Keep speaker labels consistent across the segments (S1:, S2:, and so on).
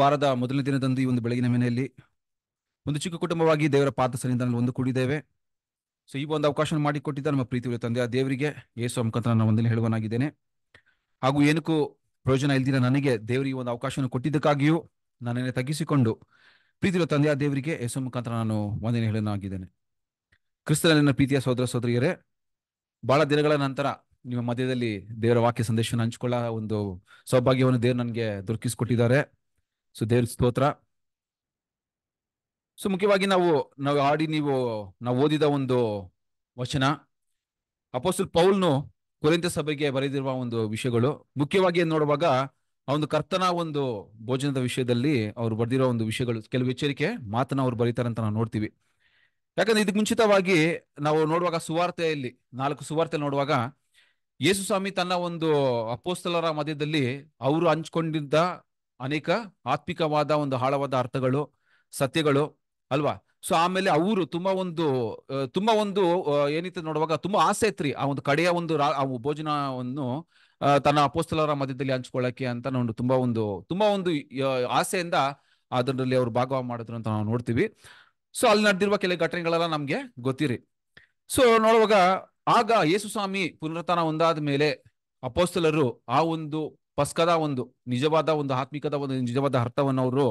S1: ವಾರದ ಮೊದಲನೇ ದಿನದಂದು ಈ ಒಂದು ಬೆಳಗಿನ ಮನೆಯಲ್ಲಿ ಒಂದು ಚಿಕ್ಕ ಕುಟುಂಬವಾಗಿ ದೇವರ ಪಾತ್ರ ಸನ್ನಿಧಾನದಲ್ಲಿ ಒಂದು ಕೂಡಿದ್ದೇವೆ ಸೊ ಈ ಒಂದು ಅವಕಾಶ ಮಾಡಿಕೊಟ್ಟಿದ್ದ ನಮ್ಮ ಪ್ರೀತಿ ತಂದೆ ಆ ದೇವರಿಗೆ ಯೇಸು ಮುಖಾಂತರ ನಾನು ಒಂದನೇ ಹೇಳುವನಾಗಿದ್ದೇನೆ ಹಾಗೂ ಏನಕ್ಕೂ ಪ್ರಯೋಜನ ಇಲ್ದಿರ ನನಗೆ ದೇವರು ಈ ಒಂದು ಅವಕಾಶವನ್ನು ಕೊಟ್ಟಿದ್ದಕ್ಕಾಗಿಯೂ ನನ್ನನ್ನೇ ತಗ್ಗಿಸಿಕೊಂಡು ಪ್ರೀತಿಯ ತಂದೆ ಆ ದೇವರಿಗೆ ಯೇಸು ಮುಖಾಂತರ ನಾನು ಒಂದನೇ ಹೇಳನಾಗಿದ್ದೇನೆ ಕ್ರಿಸ್ತನ ನನ್ನ ಪ್ರೀತಿಯ ಸಹೋದರ ಸಹೋದರಿಯರೇ ಬಹಳ ದಿನಗಳ ನಂತರ ನಿಮ್ಮ ಮಧ್ಯದಲ್ಲಿ ದೇವರ ವಾಕ್ಯ ಸಂದೇಶವನ್ನು ಹಂಚಿಕೊಳ್ಳ ಒಂದು ಸೌಭಾಗ್ಯವನ್ನು ದೇವರು ನನಗೆ ದೊರಕಿಸಿಕೊಟ್ಟಿದ್ದಾರೆ ಸೊ ದೇವ್ರ ಸ್ತೋತ್ರ ಸೊ ಮುಖ್ಯವಾಗಿ ನಾವು ನಾವು ಆಡಿ ನೀವು ನಾವು ಓದಿದ ಒಂದು ವಚನ ಅಪೋಸಲ್ ಪೌಲ್ನು ಕುರಿತ ಸಭೆಗೆ ಬರೆದಿರುವ ಒಂದು ವಿಷಯಗಳು ಮುಖ್ಯವಾಗಿ ನೋಡುವಾಗ ಒಂದು ಕರ್ತನ ಒಂದು ಭೋಜನದ ವಿಷಯದಲ್ಲಿ ಅವ್ರು ಬರೆದಿರೋ ಒಂದು ವಿಷಯಗಳು ಕೆಲವು ಎಚ್ಚರಿಕೆ ಮಾತನ್ನ ಅವ್ರು ಬರೀತಾರಂತ ನಾವು ನೋಡ್ತೀವಿ ಯಾಕಂದ್ರೆ ಇದಕ್ಕೆ ಮುಂಚಿತವಾಗಿ ನಾವು ನೋಡುವಾಗ ಸುವಾರ್ತೆಯಲ್ಲಿ ನಾಲ್ಕು ಸುವಾರ್ತೆ ನೋಡುವಾಗ ಯೇಸು ಸ್ವಾಮಿ ತನ್ನ ಒಂದು ಅಪೋಸ್ತಲರ ಮಧ್ಯದಲ್ಲಿ ಅವರು ಹಂಚ್ಕೊಂಡಿದ್ದ ಅನೇಕ ಆತ್ಮಿಕವಾದ ಒಂದು ಆಳವಾದ ಅರ್ಥಗಳು ಸತ್ಯಗಳು ಅಲ್ವಾ ಸೊ ಆಮೇಲೆ ಅವರು ತುಂಬಾ ಒಂದು ತುಂಬಾ ಒಂದು ಏನಿತ್ತು ನೋಡುವಾಗ ತುಂಬಾ ಆಸೆ ಐತ್ರಿ ಆ ಒಂದು ಕಡೆಯ ಒಂದು ಆ ಭೋಜನವನ್ನು ತನ್ನ ಅಪೋಸ್ತಲರ ಮಧ್ಯದಲ್ಲಿ ಹಂಚ್ಕೊಳ್ಳಕ್ಕೆ ಅಂತ ನಾನು ತುಂಬಾ ಒಂದು ತುಂಬಾ ಒಂದು ಆಸೆಯಿಂದ ಅದರಲ್ಲಿ ಅವರು ಭಾಗವ ಮಾಡಿದ್ರು ಅಂತ ನಾವು ನೋಡ್ತೀವಿ ಸೊ ಅಲ್ಲಿ ನಡೆದಿರುವ ಕೆಲವು ಘಟನೆಗಳೆಲ್ಲ ನಮ್ಗೆ ಗೊತ್ತಿರಿ ಸೊ ನೋಡುವಾಗ ಆಗ ಯೇಸು ಸ್ವಾಮಿ ಪುನರ್ತನ ಒಂದಾದ ಮೇಲೆ ಅಪೋಸ್ತಲರು ಆ ಒಂದು ಪಸ್ಕದ ಒಂದು ನಿಜವಾದ ಒಂದು ಆತ್ಮಿಕದ ಒಂದು ನಿಜವಾದ ಅರ್ಥವನ್ನು ಅವರು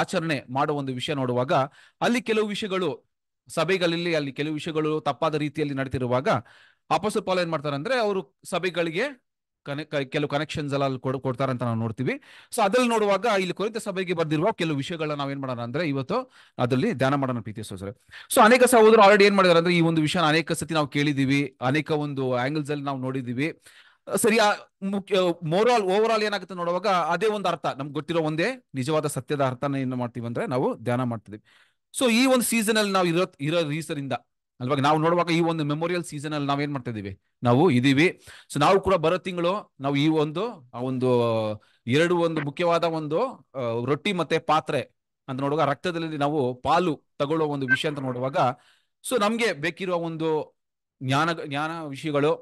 S1: ಆಚರಣೆ ಮಾಡುವ ಒಂದು ವಿಷಯ ನೋಡುವಾಗ ಅಲ್ಲಿ ಕೆಲವು ವಿಷಯಗಳು ಸಭೆಗಳಲ್ಲಿ ಅಲ್ಲಿ ಕೆಲವು ವಿಷಯಗಳು ತಪ್ಪಾದ ರೀತಿಯಲ್ಲಿ ನಡೆದಿರುವಾಗ ಅಪಸು ಪಾಲ್ ಏನ್ ಮಾಡ್ತಾರೆ ಅಂದ್ರೆ ಅವರು ಸಭೆಗಳಿಗೆ ಕೆಲವು ಕನೆಕ್ಷನ್ಸ್ ಎಲ್ಲ ಅಲ್ಲಿ ಕೊಡ್ತಾರೆ ಅಂತ ನಾವು ನೋಡ್ತೀವಿ ಸೊ ಅದ್ರಲ್ಲಿ ನೋಡುವಾಗ ಇಲ್ಲಿ ಕೊರಿತ ಸಭೆಗೆ ಬಂದಿರುವ ಕೆಲವು ವಿಷಯಗಳನ್ನ ನಾವ್ ಏನ್ ಮಾಡೋಣ ಅಂದ್ರೆ ಇವತ್ತು ಅದರಲ್ಲಿ ಧ್ಯಾನ ಮಾಡೋಣ ಪ್ರೀತಿ ಸರ್ ಸೊ ಅನೇಕ ಸಹೋದರು ಆಲ್ರೆಡಿ ಏನ್ ಮಾಡಿದಾರೆ ಅಂದ್ರೆ ಈ ಒಂದು ವಿಷಯ ಅನೇಕ ಸತಿ ನಾವು ಕೇಳಿದೀವಿ ಅನೇಕ ಒಂದು ಆಂಗಲ್ಸ್ ಅಲ್ಲಿ ನಾವು ನೋಡಿದೀವಿ ಸರಿಯಾ ಮುಖ್ಯ ಆಲ್ ಓವರ್ ಆಲ್ ಏನಾಗುತ್ತೆ ನೋಡುವಾಗ ಅದೇ ಒಂದು ಅರ್ಥ ನಮ್ಗೆ ಗೊತ್ತಿರೋ ಒಂದೇ ನಿಜವಾದ ಸತ್ಯದ ಅರ್ಥನ ಏನು ಮಾಡ್ತೀವಿ ಅಂದ್ರೆ ನಾವು ಧ್ಯಾನ ಮಾಡ್ತಿದ್ದೀವಿ ಸೊ ಈ ಒಂದು ಸೀಸನ್ ಅಲ್ಲಿ ನಾವು ಇರೋ ಇರೋ ರೀಸನಿಂದ ಅಲ್ವಾ ನಾವು ನೋಡುವಾಗ ಈ ಒಂದು ಮೆಮೋರಿಯಲ್ ಸೀಸನ್ ಅಲ್ಲಿ ನಾವು ಏನ್ ಮಾಡ್ತಾ ಇದೀವಿ ನಾವು ಇದೀವಿ ಸೊ ನಾವು ಕೂಡ ಬರೋ ತಿಂಗಳು ನಾವು ಈ ಒಂದು ಆ ಒಂದು ಎರಡು ಒಂದು ಮುಖ್ಯವಾದ ಒಂದು ರೊಟ್ಟಿ ಮತ್ತೆ ಪಾತ್ರೆ ಅಂತ ನೋಡುವಾಗ ರಕ್ತದಲ್ಲಿ ನಾವು ಪಾಲು ತಗೊಳ್ಳೋ ಒಂದು ವಿಷಯ ಅಂತ ನೋಡುವಾಗ ಸೊ ನಮ್ಗೆ ಬೇಕಿರುವ ಒಂದು ಜ್ಞಾನ ಜ್ಞಾನ ವಿಷಯಗಳು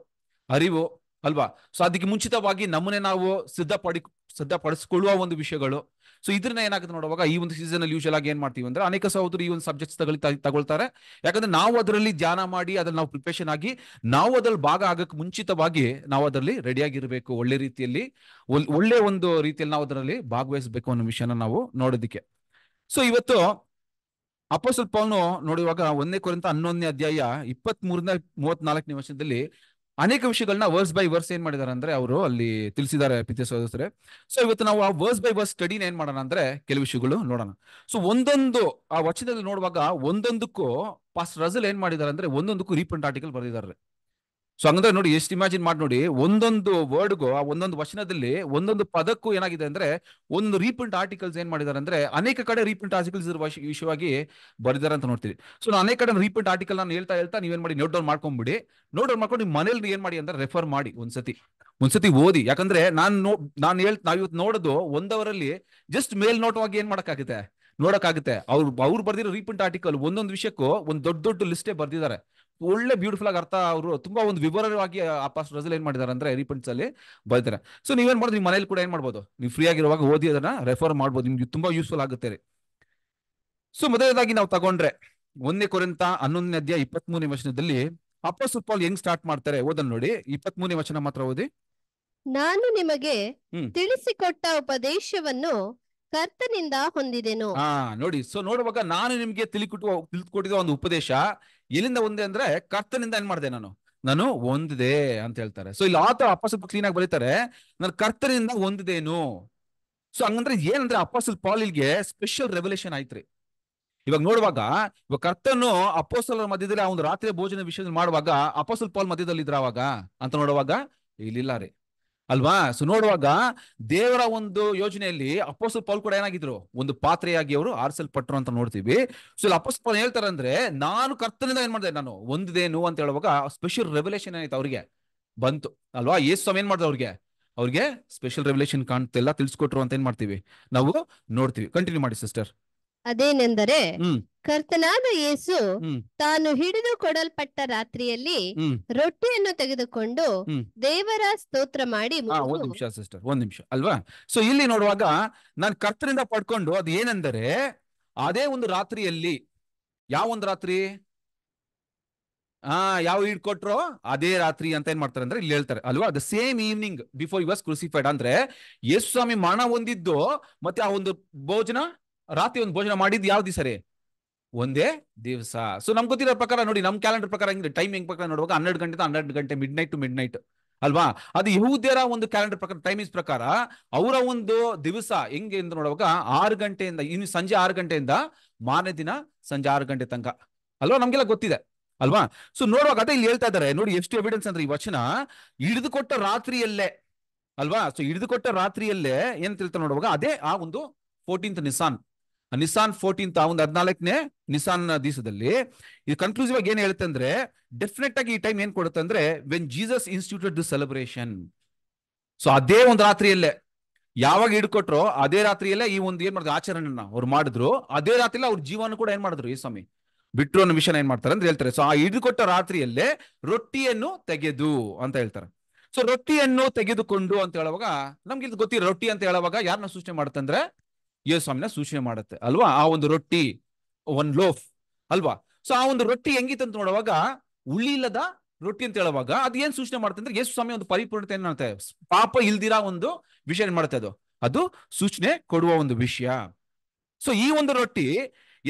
S1: ಅರಿವು ಅಲ್ವಾ ಸೊ ಅದಕ್ಕೆ ಮುಂಚಿತವಾಗಿ ನಮ್ಮನ್ನೇ ನಾವು ಸಿದ್ಧಪಡಿ ಸಿದ್ಧಪಡಿಸ್ಕೊಳ್ಳುವ ಒಂದು ವಿಷಯಗಳು ಸೊ ಇದ್ರನ್ನ ಏನಾಗುತ್ತೆ ನೋಡುವಾಗ ಈ ಒಂದು ಸೀಸನ್ ಅಲ್ಲಿ ಯೂಶಲ್ ಆಗಿ ಏನ್ ಮಾಡ್ತೀವಿ ಅಂದ್ರೆ ಅನೇಕ ಸಹೋದರು ಈ ಒಂದು ಸಬ್ಜೆಕ್ಟ್ಸ್ ತಗೊಳ್ ತಗೊಳ್ತಾರೆ ಯಾಕಂದ್ರೆ ನಾವು ಅದರಲ್ಲಿ ಧ್ಯಾನ ಮಾಡಿ ಅದ್ರಲ್ಲಿ ನಾವು ಪ್ರಿಪ್ರೇಷನ್ ಆಗಿ ನಾವು ಅದ್ರಲ್ಲಿ ಭಾಗ ಆಗಕ್ಕೆ ಮುಂಚಿತವಾಗಿ ನಾವು ಅದರಲ್ಲಿ ರೆಡಿ ಆಗಿರ್ಬೇಕು ಒಳ್ಳೆ ರೀತಿಯಲ್ಲಿ ಒಳ್ಳೆ ಒಂದು ರೀತಿಯಲ್ಲಿ ನಾವು ಅದರಲ್ಲಿ ಭಾಗವಹಿಸಬೇಕು ಅನ್ನೋ ವಿಷಯನ ನಾವು ನೋಡೋದಿಕ್ಕೆ ಸೊ ಇವತ್ತು ಅಪ್ಪ ಸ್ವಲ್ಪ ನೋಡುವಾಗ ಒಂದೇ ಕುರಿತ ಹನ್ನೊಂದನೇ ಅಧ್ಯಾಯ ಇಪ್ಪತ್ತ್ ಮೂರನೇ ಮೂವತ್ನಾಲ್ಕನೇ ವರ್ಷದಲ್ಲಿ ಅನೇಕ ವಿಷಯಗಳನ್ನ ವರ್ಸ್ ಬೈ ವರ್ಸ್ ಏನ್ ಮಾಡಿದಾರೆ ಅಂದ್ರೆ ಅವರು ಅಲ್ಲಿ ತಿಳಿಸಿದ್ದಾರೆ ಪಿತ್ಯ ಸದಸ್ಯರೇ ಸೊ ಇವತ್ತು ನಾವು ಆ ವರ್ಸ್ ಬೈ ವರ್ಸ್ ಸ್ಟಡಿನ ಏನ್ ಮಾಡೋಣ ಅಂದ್ರೆ ಕೆಲವು ವಿಷಯಗಳು ನೋಡೋಣ ಸೊ ಒಂದೊಂದು ಆ ವಚನದಲ್ಲಿ ನೋಡುವಾಗ ಒಂದೊಂದಕ್ಕೂ ಪಾಸ್ಟ್ ರಜಲ್ ಏನ್ ಮಾಡಿದಾರೆ ಅಂದ್ರೆ ಒಂದೊಂದಕ್ಕೂ ರೀಪ್ರಿಂಟ್ ಆರ್ಟಿಕಲ್ ಬರೆದಿದ್ದಾರೆ ಸೊ ಹಂಗಂದ್ರೆ ನೋಡಿ ಎಷ್ಟು ಇಮ್ಯಾಜಿನ್ ಮಾಡಿ ನೋಡಿ ಒಂದೊಂದು ವರ್ಡ್ಗೂ ಆ ಒಂದೊಂದು ವಚನದಲ್ಲಿ ಒಂದೊಂದು ಪದಕ್ಕೂ ಏನಾಗಿದೆ ಅಂದ್ರೆ ಒಂದು ರೀಪ್ರಿಂಟ್ ಆರ್ಟಿಕಲ್ಸ್ ಏನ್ ಮಾಡಿದಾರೆ ಅಂದ್ರೆ ಅನೇಕ ಕಡೆ ರೀಪ್ರಿಂಟ್ ಆರ್ಟಿಕಲ್ಸ್ ಇರುವ ವಿಷಯವಾಗಿ ಬರೆದಾರೆ ಅಂತ ನೋಡ್ತೀವಿ ಸೊ ನಾನು ಅನೇಕ ಕಡೆ ರೀಪ್ರಿಂಟ್ ಆರ್ಟಿಕಲ್ ನಾನು ಹೇಳ್ತಾ ಹೇಳ್ತಾ ನೀವೇನ್ ಮಾಡಿ ನೋಟ್ ಡೌನ್ ಮಾಡ್ಕೊಂಡ್ಬಿಡಿ ನೋಟ್ ಡೌನ್ ಮಾಡ್ಕೊಂಡು ಮನೇಲಿ ಏನ್ ಮಾಡಿ ಅಂದ್ರೆ ರೆಫರ್ ಮಾಡಿ ಒಂದ್ಸತಿ ಒಂದ್ಸತಿ ಓದಿ ಯಾಕಂದ್ರೆ ನಾನು ನಾನು ಹೇಳ್ ನಾವ್ ಇವತ್ತು ನೋಡೋದು ಒಂದವರಲ್ಲಿ ಜಸ್ಟ್ ಮೇಲ್ನೋಟವಾಗಿ ಏನ್ ಮಾಡಕ್ಕಾಗುತ್ತೆ ನೋಡಕ್ಕಾಗುತ್ತೆ ಅವ್ರು ಅವ್ರು ಬರ್ದಿರೋ ರೀಪ್ರಿಂಟ್ ಆರ್ಟಿಕಲ್ ಒಂದೊಂದು ವಿಷಯಕ್ಕೂ ಒಂದು ದೊಡ್ಡ ದೊಡ್ಡ ಲಿಸ್ಟೇ ಬರ್ದಿದ್ದಾರೆ ಒಳ್ಳೆ ಬ್ಯೂಟಿಫುಲ್ ಆಗಿ ಅರ್ಥ ಅವರು ತುಂಬಾ ಒಂದು ವಿವರವಾಗಿ ಆ ಪಾಸ್ಟ್ ರಜಲ್ ಏನ್ ಮಾಡಿದಾರೆ ಅಂದ್ರೆ ರೀಪಂಟ್ಸ್ ಅಲ್ಲಿ ಬರ್ತಾರೆ ಸೊ ನೀವೇನ್ ಮಾಡೋದು ನಿಮ್ಮ ಮನೇಲಿ ಕೂಡ ಏನ್ ಮಾಡ್ಬೋದು ನೀವು ಫ್ರೀ ಆಗಿರುವಾಗ ಓದಿ ಅದನ್ನ ರೆಫರ್ ಮಾಡ್ಬೋದು ನಿಮ್ಗೆ ತುಂಬಾ ಯೂಸ್ಫುಲ್ ಆಗುತ್ತೆ ಸೊ ಮೊದಲನೇದಾಗಿ ನಾವು ತಗೊಂಡ್ರೆ ಒಂದನೇ ಕೊರೆಂತ ಹನ್ನೊಂದನೇ ಅಧ್ಯಾಯ ಇಪ್ಪತ್ತ್ ಮೂರನೇ ವಚನದಲ್ಲಿ ಅಪ್ಪಸು ಪಾಲ್ ಹೆಂಗ್ ಸ್ಟಾರ್ಟ್ ಮಾಡ್ತಾರೆ ಓದನ್ ನೋಡಿ ಇಪ್ಪತ್ತ್ ಮೂರನೇ ವಚನ ಮಾತ್ರ ಓದಿ
S2: ನಾನು ನಿಮಗೆ ತಿಳಿಸಿಕೊಟ್ಟ ಉಪದೇಶವನ್ನು ಕರ್ತನಿಂದ ಹೊಂದಿದೆನು ಹಾ
S1: ನೋಡಿ ಸೊ ನೋಡುವಾಗ ನಾನು ನಿಮ್ಗೆ ತಿಳಿಕೊಟ್ಟು ತಿಳಿದುಕೊಟ್ಟಿದ ಒಂದು ಉಪದೇಶ ಎಲ್ಲಿಂದ ಒಂದೇ ಅಂದ್ರೆ ಕರ್ತನಿಂದ ಏನ್ ಮಾಡಿದೆ ನಾನು ನಾನು ಒಂದಿದೆ ಅಂತ ಹೇಳ್ತಾರೆ ಸೊ ಇಲ್ಲಿ ಆತ ಅಪ್ಪಸಲ್ ಕ್ಲೀನ್ ಆಗಿ ಬರೀತಾರೆ ನನ್ನ ಕರ್ತನಿಂದ ಒಂದಿದೇನು ಸೊ ಹಂಗಂದ್ರೆ ಏನಂದ್ರೆ ಅಪ್ಪಸಲ್ ಪಾಲ್ ಸ್ಪೆಷಲ್ ರೆವಲ್ಯೂಷನ್ ಆಯ್ತ್ರಿ ಇವಾಗ ನೋಡುವಾಗ ಇವಾಗ ಕರ್ತನು ಅಪ್ಪಸಲ್ ಮಧ್ಯದಲ್ಲಿ ಒಂದು ರಾತ್ರಿ ಭೋಜನ ವಿಷಯದಲ್ಲಿ ಮಾಡುವಾಗ ಅಪ್ಪಸಲ್ ಪಾಲ್ ಮಧ್ಯದಲ್ಲಿ ಇದ್ರ ಅವಾಗ ಅಂತ ನೋಡುವಾಗ ಇಲ್ಲಿಲ್ಲ ರೀ ಅಲ್ವಾ ಸೊ ನೋಡುವಾಗ ದೇವರ ಒಂದು ಯೋಜನೆಯಲ್ಲಿ ಅಪೋಸಲ್ ಪೌಲ್ ಕೂಡ ಏನಾಗಿದ್ರು ಒಂದು ಪಾತ್ರೆಯಾಗಿ ಅವರು ಪಟ್ಟರು ಅಂತ ನೋಡ್ತೀವಿ ಸೊ ಇಲ್ಲಿ ಅಪೋಸಲ್ ಹೇಳ್ತಾರೆ ಅಂದ್ರೆ ನಾನು ಕರ್ತನಿಂದ ಏನ್ ಮಾಡಿದೆ ನಾನು ಒಂದೇನು ಅಂತ ಹೇಳುವಾಗ ಸ್ಪೆಷಲ್ ರೆವಲ್ಯೂಷನ್ ಏನಾಯ್ತು ಅವ್ರಿಗೆ ಬಂತು ಅಲ್ವಾ ಯೇಸು ಸ್ವಾಮಿ ಏನ್ ಮಾಡ್ದೆ ಅವ್ರಿಗೆ ಅವ್ರಿಗೆ ಸ್ಪೆಷಲ್ ರೆವಲ್ಯೂಷನ್ ಕಾಣ್ತಿಲ್ಲ ತಿಳಿಸ್ಕೊಟ್ರು ಅಂತ ಏನ್ ಮಾಡ್ತೀವಿ ನಾವು ನೋಡ್ತೀವಿ ಕಂಟಿನ್ಯೂ ಮಾಡಿ ಸಿಸ್ಟರ್
S2: ಅದೇನೆಂದರೆ ಕರ್ತನಾದ ಯೇಸು ತಾನು ಹಿಡಿದು ಕೊಡಲ್ಪಟ್ಟ ರಾತ್ರಿಯಲ್ಲಿ ರೊಟ್ಟಿಯನ್ನು ತೆಗೆದುಕೊಂಡು ದೇವರ ಸ್ತೋತ್ರ ಮಾಡಿ ಒಂದು
S1: ನಿಮಿಷ ಸಿಸ್ಟರ್ ಒಂದ್ ನಿಮಿಷ ಅಲ್ವಾ ಸೊ ಇಲ್ಲಿ ನೋಡುವಾಗ ನಾನು ಕರ್ತನಿಂದ ಪಡ್ಕೊಂಡು ಅದು ಏನೆಂದರೆ ಅದೇ ಒಂದು ರಾತ್ರಿಯಲ್ಲಿ ಯಾವ ಒಂದು ರಾತ್ರಿ ಆ ಯಾವ ಹಿಡ್ಕೊಟ್ರು ಅದೇ ರಾತ್ರಿ ಅಂತ ಏನ್ ಮಾಡ್ತಾರೆ ಅಂದ್ರೆ ಇಲ್ಲಿ ಹೇಳ್ತಾರೆ ಅಲ್ವಾ the same evening before you was crucified ಅಂದ್ರೆ ಯೇಸು ಸ್ವಾಮಿ ಮರಣ ಹೊಂದಿದ್ದು ಮತ್ತೆ ಆ ಒಂದು ಭೋಜನ ರಾತ್ರಿ ಒಂದು ಭೋಜನ ಮಾಡಿದ್ ಯಾವ್ದು ಸರಿ ಒಂದೇ ದಿವಸ ಸೊ ನಮ್ಗೆ ಗೊತ್ತಿರೋ ಪ್ರಕಾರ ನೋಡಿ ನಮ್ಮ ಕ್ಯಾಲೆಂಡರ್ ಪ್ರಕಾರ ಹೆಂಗಿದೆ ಟೈಮ್ ಹೆಂಗ್ ಪ್ರಕಾರ ನೋಡುವಾಗ ಹನ್ನೆರಡು ಗಂಟೆ ಹನ್ನೆರಡು ಗಂಟೆ midnight to midnight ಅಲ್ವಾ ಅದು ಯಹೂದಿಯರ ಒಂದು ಕ್ಯಾಲೆಂಡರ್ ಪ್ರಕಾರ ಟೈಮಿಂಗ್ಸ್ ಪ್ರಕಾರ ಅವರ ಒಂದು ದಿವಸ ಹೆಂಗೆ ಅಂತ ನೋಡುವಾಗ ಆರು ಗಂಟೆಯಿಂದ ಇನ್ನು ಸಂಜೆ ಆರು ಗಂಟೆಯಿಂದ ಮಾರನೇ ದಿನ ಸಂಜೆ ಆರು ಗಂಟೆ ತನಕ ಅಲ್ವಾ ನಮ್ಗೆಲ್ಲ ಗೊತ್ತಿದೆ ಅಲ್ವಾ ಸೊ ನೋಡುವಾಗ ಅದೇ ಇಲ್ಲಿ ಹೇಳ್ತಾ ಇದ್ದಾರೆ ನೋಡಿ ಎಷ್ಟು ಎವಿಡೆನ್ಸ್ ಅಂದ್ರೆ ಈ ವಚನ ಹಿಡಿದುಕೊಟ್ಟ ರಾತ್ರಿಯಲ್ಲೇ ಅಲ್ವಾ ಸೊ ಹಿಡಿದುಕೊಟ್ಟ ರಾತ್ರಿಯಲ್ಲೇ ಏನ್ ತಿಳ್ತಾ ನೋಡುವಾಗ ಅದೇ ಆ ಒಂದು ಫೋರ್ಟೀನ್ತ್ ನಿಸಾನ್ ನಿಸಾನ್ ಫೋರ್ಟೀನ್ ಒಂದು ಹದಿನಾಲ್ಕನೇ ನಿಸಾನ್ ದಿವಸದಲ್ಲಿ ಇದು ಕನ್ಕ್ಲೂಸಿವ್ ಆಗಿ ಏನ್ ಹೇಳುತ್ತೆ ಅಂದ್ರೆ ಡೆಫಿನೆಟ್ ಆಗಿ ಈ ಟೈಮ್ ಏನ್ ಕೊಡುತ್ತೆ ಅಂದ್ರೆ when Jesus institute the celebration so ಅದೇ ಒಂದು ರಾತ್ರಿಯಲ್ಲೇ ಯಾವಾಗ ಹಿಡ್ಕೊಟ್ರೋ ಅದೇ ರಾತ್ರಿಯಲ್ಲೇ ಈ ಒಂದು ಏನ್ ಮಾಡಿದ್ರು ಆಚರಣೆನ ಅವ್ರು ಮಾಡಿದ್ರು ಅದೇ ರಾತ್ರಿಯಲ್ಲಿ ಅವ್ರ ಜೀವನ ಕೂಡ ಏನ್ ಮಾಡಿದ್ರು ಈ ಸ್ವಾಮಿ ಬಿಟ್ಟರು ಅನ್ನೋ ವಿಷಯ ಏನ್ ಮಾಡ್ತಾರೆ ಅಂದ್ರೆ ಹೇಳ್ತಾರೆ ಸೊ ಆ ಹಿಡ್ಕೊಟ್ಟ ರಾತ್ರಿಯಲ್ಲೇ ರೊಟ್ಟಿಯನ್ನು ತೆಗೆದು ಅಂತ ಹೇಳ್ತಾರೆ ಸೊ ರೊಟ್ಟಿಯನ್ನು ತೆಗೆದುಕೊಂಡು ಅಂತ ಹೇಳುವಾಗ ನಮ್ಗೆ ಇದು ಗೊತ್ತಿರೋ ರೊಟ್ಟಿ ಅಂತ ಹೇಳುವಾಗ ಯಾರನ್ನ ಸೂಚನೆ ಮಾಡ್ತಂದ್ರೆ ಯೇಸ್ವಾಮಿನ ಸೂಚನೆ ಮಾಡುತ್ತೆ ಅಲ್ವಾ ಆ ಒಂದು ರೊಟ್ಟಿ ಒನ್ ಲೋಫ್ ಅಲ್ವಾ ಸೊ ಆ ಒಂದು ರೊಟ್ಟಿ ಹೆಂಗಿತ್ತು ಅಂತ ನೋಡುವಾಗ ಇಲ್ಲದ ರೊಟ್ಟಿ ಅಂತ ಹೇಳುವಾಗ ಅದು ಏನ್ ಸೂಚನೆ ಮಾಡುತ್ತೆ ಅಂದ್ರೆ ಯೇಸು ಸ್ವಾಮಿ ಒಂದು ಪರಿಪೂರ್ಣತೆ ಏನಂತೆ ಪಾಪ ಇಲ್ದಿರಾ ಒಂದು ವಿಷಯ ಏನ್ ಮಾಡುತ್ತೆ ಅದು ಅದು ಸೂಚನೆ ಕೊಡುವ ಒಂದು ವಿಷಯ ಸೊ ಈ ಒಂದು ರೊಟ್ಟಿ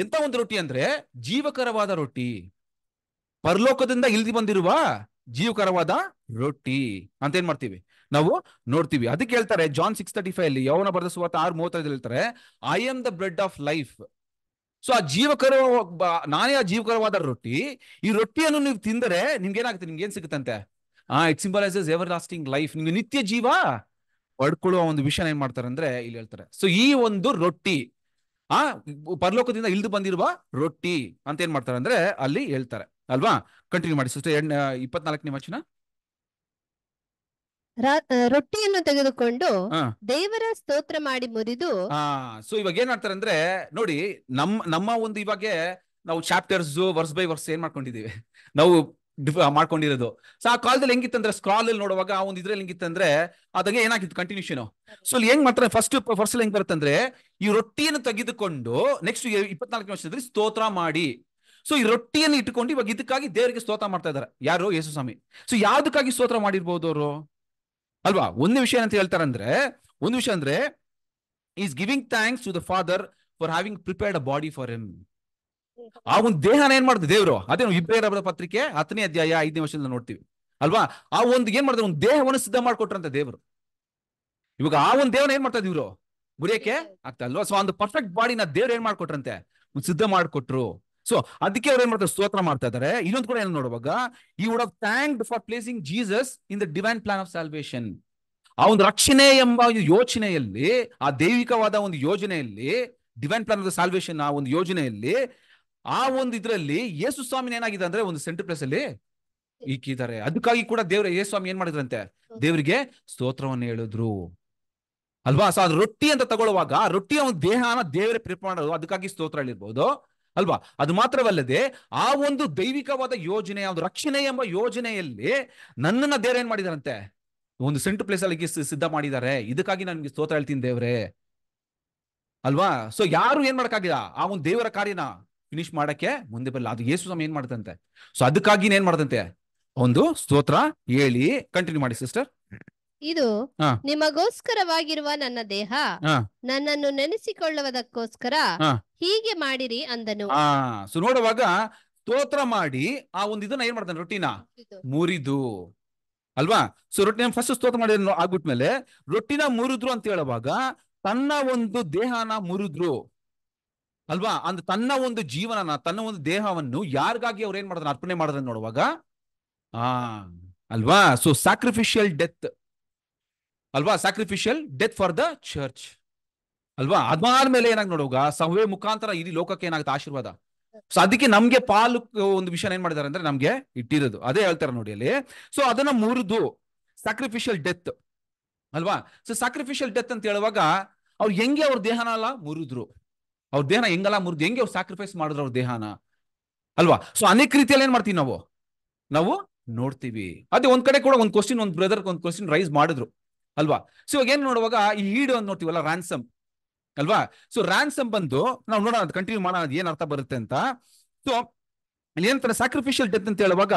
S1: ಎಂತ ಒಂದು ರೊಟ್ಟಿ ಅಂದ್ರೆ ಜೀವಕರವಾದ ರೊಟ್ಟಿ ಪರಲೋಕದಿಂದ ಇಲ್ದಿ ಬಂದಿರುವ ಜೀವಕರವಾದ ರೊಟ್ಟಿ ಅಂತ ಏನ್ ಮಾಡ್ತೀವಿ ನಾವು ನೋಡ್ತೀವಿ ಅದಕ್ಕೆ ಹೇಳ್ತಾರೆ ಜಾನ್ ಸಿಕ್ಸ್ ತರ್ಟಿ ಫೈವ್ ಅಲ್ಲಿ ಯವನ ಬರೆದ ಸುವಾರ್ತೆ ಆರು ಮೂವತ್ತೈದು ಹೇಳ್ತಾರೆ I am the bread of life so ಆ ಜೀವಕರ ನಾನೇ ಆ ಜೀವಕರವಾದ ರೊಟ್ಟಿ ಈ ರೊಟ್ಟಿಯನ್ನು ನೀವು ತಿಂದರೆ ನಿಮ್ಗೆ ಏನಾಗುತ್ತೆ ನಿಮ್ಗೆ ಏನ್ ಸಿಗುತ್ತಂತೆ ಆ it symbolises everlasting life ನಿಮ್ಗೆ ನಿತ್ಯ ಜೀವ ಪಡ್ಕೊಳ್ಳುವ ಒಂದು ವಿಷಯ ಏನ್ ಮಾಡ್ತಾರೆ ಅಂದ್ರೆ ಇಲ್ಲಿ ಹೇಳ್ತಾರೆ ಸೊ ಈ ಒಂದು ರೊಟ್ಟಿ ಆ ಪರಲೋಕದಿಂದ ಇಲ್ದು ಬಂದಿರುವ ರೊಟ್ಟಿ ಅಂತ ಏನ್ ಮಾಡ್ತಾರೆ ಅಂದ್ರೆ ಅಲ್ಲಿ ಹೇಳ್ತಾರೆ ಅಲ್ವಾ ಕಂಟಿನ್ಯೂ ಮಾಡಿ ಸಿಸ್ಟರ್ ಇಪ್ಪತ್ನಾಲ್ಕನೇ ವಚನ
S2: ರೊಟ್ಟಿಯನ್ನು ತೆಗೆದುಕೊಂಡು ದೇವರ ಸ್ತೋತ್ರ ಮಾಡಿ ಮುರಿದು
S1: ಸೊ ಇವಾಗ ಏನ್ ಮಾಡ್ತಾರೆ ಅಂದ್ರೆ ನೋಡಿ ನಮ್ ನಮ್ಮ ಒಂದು ಇವಾಗ ನಾವು ಚಾಪ್ಟರ್ಸ್ ವರ್ಸ್ ಬೈ ವರ್ಸ್ ಏನ್ ಮಾಡ್ಕೊಂಡಿದೀವಿ ನಾವು ಮಾಡ್ಕೊಂಡಿರೋದು ಸೊ ಆ ಕಾಲದಲ್ಲಿ ಹೆಂಗಿತ್ತಂದ್ರೆ ಸ್ಕ್ರಾಲ್ ಅಲ್ಲಿ ನೋಡುವಾಗ ಆ ಒಂದು ಇದ್ರಲ್ಲಿ ಹೆಂಗಿತ್ತಂದ್ರೆ ಅದಂಗೆ ಏನಾಗಿತ್ತು ಕಂಟಿನ್ಯೂಷನ್ ಸೊ ಅಲ್ಲಿ ಹೆಂಗ್ ಮಾಡ್ತಾರೆ ಫಸ್ಟ್ ಫಸ್ಟ್ ಹೆಂಗ್ ಬರುತ್ತಂದ್ರೆ ಈ ರೊಟ್ಟಿಯನ್ನು ತೆಗೆದುಕೊಂಡು ನೆಕ್ಸ್ಟ್ ಇಪ್ಪತ್ನಾಲ್ಕು ವರ್ಷದಲ್ಲಿ ಸ್ತೋತ್ರ ಮಾಡಿ ಸೊ ಈ ರೊಟ್ಟಿಯನ್ನು ಇಟ್ಟುಕೊಂಡು ಇವಾಗ ಇದಕ್ಕಾಗಿ ದೇವರಿಗೆ ಸ್ತೋತ್ರ ಮಾಡ್ತಾ ಇದಾರೆ ಯಾರು ಯೇಸು ಸ್ವಾಮಿ ಸೊ ಯಾವ್ದಕ್ಕಾಗಿ ಸ್ತೋತ್ರ ಮಾಡಿರ್ಬೋದು ಅವರು ಅಲ್ವಾ ಒಂದು ವಿಷಯ ಏನಂತ ಹೇಳ್ತಾರಂದ್ರೆ ಒಂದು ವಿಷಯ ಅಂದ್ರೆ is giving thanks to the father for having prepared a body for them ಆ ಒಂದು ದೇಹನ ಏನ್ ಮಾಡ್ತದೆ ದೇವರು ಅದೇ ಇಬ್ಬರ ಪತ್ರಿಕೆ ಹತ್ತನೇ ಅಧ್ಯಾಯ ಐದನೇ ವರ್ಷದಿಂದ ನೋಡ್ತೀವಿ ಅಲ್ವಾ ಆ ಒಂದು ಏನ್ ಮಾಡಿದ್ರೆ ಒಂದು ದೇಹವನ್ನು ಸಿದ್ಧ ಮಾಡ್ಕೊಟ್ರಂತ ದೇವರು ಇವಾಗ ಆ ಒಂದು ದೇವನ ಏನ್ ಮಾಡ್ತಾರೆ ಇವ್ರು ಗುರಿಯಕ್ಕೆ ಆಗ್ತಾ ಅಲ್ವಾ ಸೊ ಒಂದು ಪರ್ಫೆಕ್ಟ್ ಬಾಡಿನ ದೇವ್ರು ಏನ್ ಮಾಡ್ಕೊಟ್ರಂತೆ ಸಿದ್ಧ ಮಾಡ್ಕೊಟ್ರು ಸೊ ಅದಕ್ಕೆ ಅವ್ರು ಏನ್ ಮಾಡ್ತಾರೆ ಸ್ತೋತ್ರ ಮಾಡ್ತಾ ಇದ್ದಾರೆ ಇನ್ನೊಂದು ಕೂಡ ಏನು ನೋಡುವಾಗ ಈ would of thank for placing Jesus in the divine plan of salvation ಆ ಒಂದು ರಕ್ಷಣೆ ಎಂಬ ಒಂದು ಯೋಚನೆಯಲ್ಲಿ ಆ ದೈವಿಕವಾದ ಒಂದು ಯೋಜನೆಯಲ್ಲಿ ಡಿವೈನ್ ಪ್ಲಾನ್ ಆಫ್ ಸಾಲ್ವೇಷನ್ ಆ ಒಂದು ಯೋಜನೆಯಲ್ಲಿ ಆ ಒಂದು ಇದರಲ್ಲಿ ಯೇಸು ಸ್ವಾಮಿ ಏನಾಗಿದೆ ಅಂದ್ರೆ ಒಂದು ಸೆಂಟರ್ ಪ್ಲೇಸ್ ಅಲ್ಲಿ ಇಕ್ಕಿದ್ದಾರೆ ಅದಕ್ಕಾಗಿ ಕೂಡ ದೇವ್ರ ಯೇಸು ಸ್ವಾಮಿ ಏನ್ ಮಾಡಿದ್ರಂತೆ ದೇವರಿಗೆ ಸ್ತೋತ್ರವನ್ನು ಹೇಳಿದ್ರು ಅಲ್ವಾ ಸೊ ಅದು ರೊಟ್ಟಿ ಅಂತ ತಗೊಳ್ಳುವಾಗ ರೊಟ್ಟಿಯ ಒಂದು ದೇಹನ ದೇವರೇ ಪ್ರಿಪೇರ್ ಮಾಡೋದು ಅದಕ್ಕಾಗಿ ಸ್ತೋತ್ರ ಹೇಳಿರ್ಬೋದು ಅಲ್ವಾ ಅದು ಮಾತ್ರವಲ್ಲದೆ ಆ ಒಂದು ದೈವಿಕವಾದ ಯೋಜನೆ ಒಂದು ರಕ್ಷಣೆ ಎಂಬ ಯೋಜನೆಯಲ್ಲಿ ನನ್ನನ್ನ ದೇವ್ರ ಏನ್ ಮಾಡಿದಾರಂತೆ ಒಂದು ಸೆಂಟ್ ಪ್ಲೇಸ್ ಅಲ್ಲಿ ಸಿದ್ಧ ಮಾಡಿದ್ದಾರೆ ಇದಕ್ಕಾಗಿ ನನ್ಗೆ ಸ್ತೋತ್ರ ಹೇಳ್ತೀನಿ ದೇವ್ರೆ ಅಲ್ವಾ ಸೊ ಯಾರು ಏನ್ ಮಾಡಕ್ಕಾಗಿಲ್ಲ ಆ ಒಂದು ದೇವರ ಕಾರ್ಯನ ಫಿನಿಶ್ ಮಾಡಕ್ಕೆ ಮುಂದೆ ಬರಲ್ಲ ಅದು ಯೇಸು ಸಮಯ ಏನ್ ಮಾಡ್ತಂತೆ ಸೊ ಅದಕ್ಕಾಗಿ ಏನ್ ಮಾಡ್ತಂತೆ ಒಂದು ಸ್ತೋತ್ರ ಹೇಳಿ ಕಂಟಿನ್ಯೂ ಮಾಡಿ ಸಿಸ್ಟರ್
S2: ಇದು ನಿಮಗೋಸ್ಕರವಾಗಿರುವ ನನ್ನ ದೇಹ ನನ್ನನ್ನು ನೆನೆಸಿಕೊಳ್ಳುವುದಕ್ಕೋಸ್ಕರ ಹೀಗೆ ಮಾಡಿರಿ ಅಂದನು
S1: ಸೊ ನೋಡುವಾಗ ಸ್ತೋತ್ರ ಮಾಡಿ ಆ ಒಂದು ಇದನ್ನ ಏನ್ ಮಾಡ್ತಾನೆ ರೊಟ್ಟಿನ ಮುರಿದು ಅಲ್ವಾ ಸೊ ರೊಟ್ಟಿನ ಫಸ್ಟ್ ಸ್ತೋತ್ರ ಮಾಡಿ ಆಗ್ಬಿಟ್ಮೇಲೆ ರೊಟ್ಟಿನ ಮುರಿದ್ರು ಅಂತ ಹೇಳುವಾಗ ತನ್ನ ಒಂದು ದೇಹನ ಮುರಿದ್ರು ಅಲ್ವಾ ಅಂದ್ರೆ ತನ್ನ ಒಂದು ಜೀವನನ ತನ್ನ ಒಂದು ದೇಹವನ್ನು ಯಾರಿಗಾಗಿ ಅವ್ರು ಏನ್ ಮಾಡ್ತಾರೆ ಅರ್ಪಣೆ ಮಾಡಿದ್ರೆ ನೋಡುವಾಗ ಆ ಅಲ್ವಾ ಸೊ ಸ್ಯಾಕ್ರಿಫಿಷಿಯಲ್ ಡೆತ್ ಅಲ್ವಾ sacrificial death for the church ಅಲ್ವಾ ಮೇಲೆ ಏನಾಗ್ ನೋಡುವಾಗ ಸಭೆ ಮುಖಾಂತರ ಇಡೀ ಲೋಕಕ್ಕೆ ಏನಾಗುತ್ತೆ ಆಶೀರ್ವಾದ ಸೊ ಅದಕ್ಕೆ ನಮ್ಗೆ ಪಾಲು ಒಂದು ವಿಷಯ ಏನ್ ಮಾಡಿದಾರೆ ಅಂದ್ರೆ ನಮ್ಗೆ ಇಟ್ಟಿರೋದು ಅದೇ ಹೇಳ್ತಾರೆ ನೋಡಿ ಅಲ್ಲಿ ಸೊ ಅದನ್ನ ಮುರಿದು ಸ್ಯಾಕ್ರಿಫಿಷಿಯಲ್ ಡೆತ್ ಅಲ್ವಾ ಸೊ ಸ್ಯಾಕ್ರಿಫಿಷಿಯಲ್ ಡೆತ್ ಅಂತ ಹೇಳುವಾಗ ಅವ್ರು ಹೆಂಗೆ ಅವ್ರ ದೇಹನ ಅಲ್ಲ ಮುರಿದ್ರು ಅವ್ರ ದೇಹನ ಹೆಂಗಲ್ಲ ಮುರಿದು ಹೆಂಗೆ ಅವ್ರು ಸಾಕ್ರಿಫೈಸ್ ಮಾಡಿದ್ರು ಅವ್ರ ದೇಹನ ಅಲ್ವಾ ಸೊ ಅನೇಕ ರೀತಿಯಲ್ಲಿ ಏನ್ ಮಾಡ್ತೀವಿ ನಾವು ನಾವು ನೋಡ್ತೀವಿ ಅದೇ ಒಂದ್ ಕಡೆ ಕೂಡ ಒಂದ್ ಕ್ವಶನ್ ಒಂದ್ ಬ್ರದರ್ ಒಂದ್ ಕ್ವಶನ್ ರೈಸ್ ಮಾಡಿದ್ರು ಅಲ್ವಾ ಸೊ ಇವಾಗ ಏನ್ ನೋಡುವಾಗ ಈ ಈಡು ಅಂತ ನೋಡ್ತೀವಲ್ಲ ರ್ಯಾನ್ಸಮ್ ಅಲ್ವಾ ಸೊ ರ್ಯಾನ್ಸಮ್ ಬಂದು ನಾವು ನೋಡೋಣ ಕಂಟಿನ್ಯೂ ಮಾಡೋಣ ಏನ್ ಅರ್ಥ ಬರುತ್ತೆ ಅಂತ ಸೊ ಏನಂತಾರೆ ಸ್ಯಾಕ್ರಿಫಿಷಿಯಲ್ ಡೆತ್ ಅಂತ ಹೇಳುವಾಗ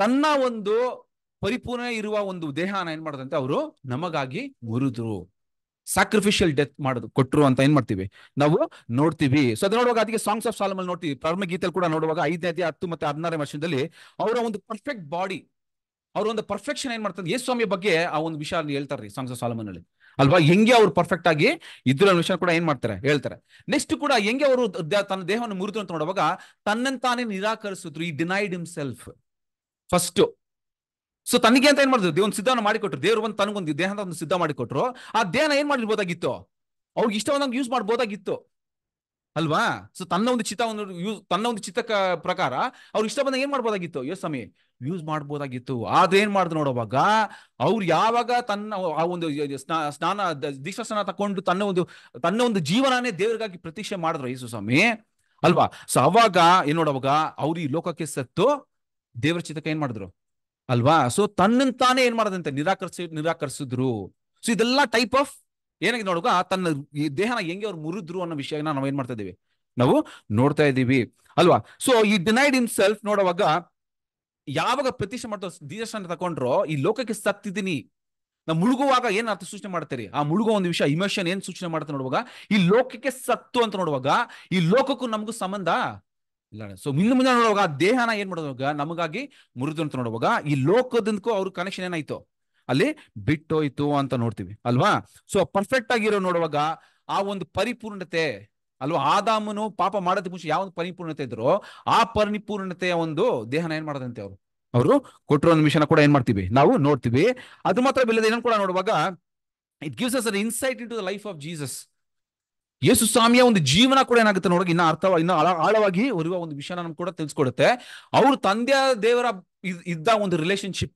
S1: ತನ್ನ ಒಂದು ಪರಿಪೂರ್ಣ ಇರುವ ಒಂದು ದೇಹನ ಏನ್ ಮಾಡೋದಂತೆ ಅವರು ನಮಗಾಗಿ ಮುರಿದ್ರು ಸ್ಯಾಕ್ರಿಫಿಷಿಯಲ್ ಡೆತ್ ಮಾಡೋದು ಕೊಟ್ಟರು ಅಂತ ಏನ್ ಮಾಡ್ತೀವಿ ನಾವು ನೋಡ್ತೀವಿ ಸೊ ಅದನ್ನ ನೋಡುವಾಗ ಅದಕ್ಕೆ ಸಾಂಗ್ಸ್ ಆಫ್ ಸಾಲಮಲ್ಲಿ ನೋಡ್ತೀವಿ ಪ್ರಾರಂಭ ಗೀತೆಯಲ್ಲಿ ಕೂಡ ನೋಡುವಾಗ ಐದನೇ ಹತ್ತು ಮತ್ತೆ ಹದಿನಾರನೇ ವರ್ಷದಲ್ಲಿ ಅವರ ಒಂದು ಪರ್ಫೆಕ್ಟ್ ಬಾಡಿ ಅವ್ರ ಒಂದು ಪರ್ಫೆಕ್ಷನ್ ಏನ್ ಮಾಡ್ತಾರೆ ಯೇಸು ಸ್ವಾಮಿ ಬಗ್ಗೆ ಆ ಒಂದು ವಿಷಯ ಹೇಳ್ತಾರೆ ಹೇಳ್ತಾರ್ರಿ ಸಾಂಗ್ಸ್ ಸಾಲಮನ್ ಅಲ್ಲಿ ಅಲ್ವಾ ಹೆಂಗೆ ಅವ್ರು ಪರ್ಫೆಕ್ಟ್ ಆಗಿ ಇದ್ರ ವಿಷಯ ಕೂಡ ಏನ್ ಮಾಡ್ತಾರೆ ಹೇಳ್ತಾರೆ ನೆಕ್ಸ್ಟ್ ಕೂಡ ಹೆಂಗೆ ಅವರು ತನ್ನ ದೇಹವನ್ನು ಮುರಿದು ಅಂತ ನೋಡುವಾಗ ತನ್ನಂತಾನೇ ನಿರಾಕರಿಸಿದ್ರು ಈ denied himself first so ತನಗೆ ಅಂತ ಏನ್ ಮಾಡಿದ್ರು ಒಂದು ಸಿದ್ಧವನ್ನು ಮಾಡಿಕೊಟ್ರು ದೇವ್ರು ಬಂದು ತನಗೊಂದು ದೇಹದ ಒಂದು ಸಿದ್ಧ ಮಾಡಿಕೊಟ್ರು ಆ ದೇಹನ ಏನ್ ಮಾಡಿರ್ಬೋದಾಗಿತ್ತು ಅವ್ರಿಗೆ ಬಂದಂಗೆ ಯೂಸ್ ಮಾಡ್ಬೋದಾಗಿತ್ತು ಅಲ್ವಾ ಸೊ ತನ್ನ ಒಂದು ಚಿತ್ತ ಒಂದು ಯೂಸ್ ತನ್ನ ಒಂದು ಚಿತ್ತ ಪ್ರಕಾರ ಅವ್ರಿಗೆ ಇಷ್ಟ ಬಂದಾಗ ಏನ್ ಮಾಡ್ಬೋದಾಗಿತ್ತು ಯೋ ಸ್ವಾಮಿ ಯೂಸ್ ಮಾಡ್ಬೋದಾಗಿತ್ತು ಏನ್ ಮಾಡ್ದು ನೋಡುವಾಗ ಅವ್ರು ಯಾವಾಗ ತನ್ನ ಆ ಒಂದು ಸ್ನಾನ ದೀಕ್ಷಾ ಸ್ನಾನ ತಕೊಂಡು ತನ್ನ ಒಂದು ತನ್ನ ಒಂದು ಜೀವನನೇ ದೇವರಿಗಾಗಿ ಪ್ರತೀಕ್ಷೆ ಮಾಡಿದ್ರು ಯೇಸು ಸ್ವಾಮಿ ಅಲ್ವಾ ಸೊ ಅವಾಗ ಏನ್ ನೋಡುವಾಗ ಅವ್ರು ಈ ಲೋಕಕ್ಕೆ ಸತ್ತು ದೇವರ ಚಿತಕ ಏನ್ ಮಾಡಿದ್ರು ಅಲ್ವಾ ಸೊ ತನ್ನನ್ ತಾನೇ ಏನ್ ಮಾಡದಂತೆ ನಿರಾಕರಿಸಿ ನಿರಾಕರಿಸಿದ್ರು ಸೊ ಇದೆಲ್ಲ ಟೈಪ್ ಆಫ್ ಏನಾಗಿದೆ ನೋಡುವಾಗ ತನ್ನ ಈ ದೇಹನ ಹೆಂಗೆ ಅವ್ರು ಮುರಿದ್ರು ಅನ್ನೋ ವಿಷಯನ ನಾವು ಏನ್ ಮಾಡ್ತಾ ಇದ್ದೀವಿ ನಾವು ನೋಡ್ತಾ ಇದ್ದೀವಿ ಅಲ್ವಾ ಸೊ ಈ ಡಿನೈಡ್ ಇನ್ ಸೆಲ್ಫ್ ನೋಡುವಾಗ ಯಾವಾಗ ಪ್ರತಿಷ್ಠೆ ಮಾಡ್ತಾ ದೀರ್ಘಾನ ತಕೊಂಡ್ರೋ ಈ ಲೋಕಕ್ಕೆ ಸತ್ತಿದ್ದೀನಿ ನಾ ಮುಳುಗುವಾಗ ಏನ್ ಅರ್ಥ ಸೂಚನೆ ಮಾಡ್ತೀರಿ ಆ ಮುಳುಗೋ ಒಂದು ವಿಷಯ ಇಮೋಷನ್ ಏನ್ ಸೂಚನೆ ಮಾಡ್ತಾ ನೋಡುವಾಗ ಈ ಲೋಕಕ್ಕೆ ಸತ್ತು ಅಂತ ನೋಡುವಾಗ ಈ ಲೋಕಕ್ಕೂ ನಮಗೂ ಸಂಬಂಧ ಇಲ್ಲ ಸೊ ಮುಂದೆ ಮುಂದೆ ನೋಡುವಾಗ ಆ ದೇಹನ ಏನ್ ಮಾಡೋದಾಗ ನಮಗಾಗಿ ಮುರಿದು ಅಂತ ನೋಡುವಾಗ ಈ ಲೋಕದಿಂದಕ್ಕೂ ಅವ್ರ ಕನೆಕ್ಷನ್ ಏನಾಯ್ತು ಅಲ್ಲಿ ಬಿಟ್ಟೋಯ್ತು ಅಂತ ನೋಡ್ತೀವಿ ಅಲ್ವಾ ಸೊ ಪರ್ಫೆಕ್ಟ್ ಆಗಿರೋ ನೋಡುವಾಗ ಆ ಒಂದು ಪರಿಪೂರ್ಣತೆ ಅಲ್ವಾ ಆದಾಮನು ಪಾಪ ಮಾಡೋದಕ್ಕೆ ಮುಂಚೆ ಯಾವ ಪರಿಪೂರ್ಣತೆ ಇದ್ರೋ ಆ ಪರಿಪೂರ್ಣತೆಯ ಒಂದು ದೇಹನ ಏನ್ ಮಾಡದಂತೆ ಅವರು ಅವರು ಕೊಟ್ಟಿರೋ ಒಂದು ಮಿಷನ್ ಕೂಡ ಏನ್ ಮಾಡ್ತೀವಿ ನಾವು ನೋಡ್ತೀವಿ ಅದು ಮಾತ್ರ ಬಿಲ್ಲದೆ ಏನ್ ಕೂಡ ನೋಡುವಾಗ it gives us an insight into the life of Jesus Yesu ಸ್ವಾಮಿಯ ಒಂದು ಜೀವನ ಕೂಡ ಏನಾಗುತ್ತೆ ನೋಡಿ ಇನ್ನ ಅರ್ಥ ಇನ್ನ ಆಳವಾಗಿ ಹೊರುವ ಒಂದು ವಿಷಯ ನಮ್ಗೆ ಕೂಡ ತಿಳಿಸ್ಕೊಡುತ್ತೆ ಅವ್ರ ತಂದೆಯ ದೇವರ ಇದ್ದ ಒಂದು ರಿಲೇಶನ್ಶಿಪ್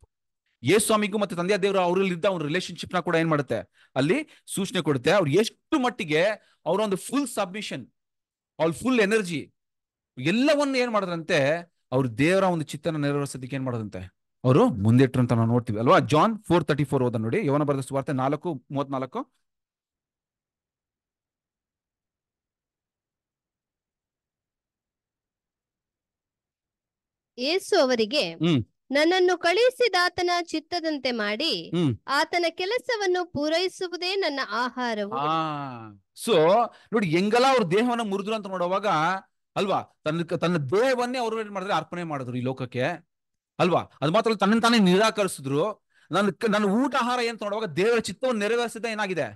S1: ಸ್ವಾಮಿಗೂ ಮತ್ತೆ ತಂದೆಯ ದೇವರು ಅವರಲ್ಲಿ ಇದ್ದ ಅವ್ರ ರಿಲೇಶನ್ಶಿಪ್ ನ ಕೂಡ ಏನ್ ಮಾಡುತ್ತೆ ಅಲ್ಲಿ ಸೂಚನೆ ಕೊಡುತ್ತೆ ಅವ್ರು ಎಷ್ಟು ಮಟ್ಟಿಗೆ ಅವರ ಒಂದು ಫುಲ್ ಸಬ್ಮಿಷನ್ ಅವ್ರ ಫುಲ್ ಎನರ್ಜಿ ಎಲ್ಲವನ್ನು ಏನ್ ಮಾಡಿದ್ರಂತೆ ಅವ್ರ ದೇವರ ಒಂದು ಚಿತ್ತನ ನೆರವೇರಿಸೋದಕ್ಕೆ ಏನ್ ಮಾಡೋದಂತೆ ಅವರು ಮುಂದಿಟ್ಟರು ಅಂತ ನಾವು ನೋಡ್ತೀವಿ ಅಲ್ವಾ ಜಾನ್ ಫೋರ್ ತರ್ಟಿ ಫೋರ್ ಓದ ನೋಡಿ ಯವನ ಬರೆದ ಸುವಾರ್ತೆ ನಾಲ್ಕು ಮೂವತ್ನಾಲ್ಕು
S2: ಏಸು ಅವರಿಗೆ ನನ್ನನ್ನು ಆತನ ಚಿತ್ತದಂತೆ ಮಾಡಿ ಆತನ ಕೆಲಸವನ್ನು ಪೂರೈಸುವುದೇ ನನ್ನ ಆಹಾರವು
S1: ಸೊ ನೋಡಿ ಹೆಂಗಲ್ಲ ಅವ್ರ ದೇಹವನ್ನು ಮುರಿದ್ರು ಅಂತ ನೋಡುವಾಗ ಅಲ್ವಾ ತನ್ನ ತನ್ನ ದೇಹವನ್ನೇ ಅವರು ಏನ್ ಮಾಡಿದ್ರು ಅರ್ಪಣೆ ಮಾಡಿದ್ರು ಈ ಲೋಕಕ್ಕೆ ಅಲ್ವಾ ಅದು ಮಾತ್ರ ತನ್ನ ತಾನೇ ನಿರಾಕರಿಸಿದ್ರು ನನ್ನ ನನ್ನ ಊಟ ಆಹಾರ ಏನ್ ನೋಡುವಾಗ ದೇವರ ಚಿತ್ತವನ್ನು ನೆರವೇರಿಸಿದ ಏನಾಗಿದೆ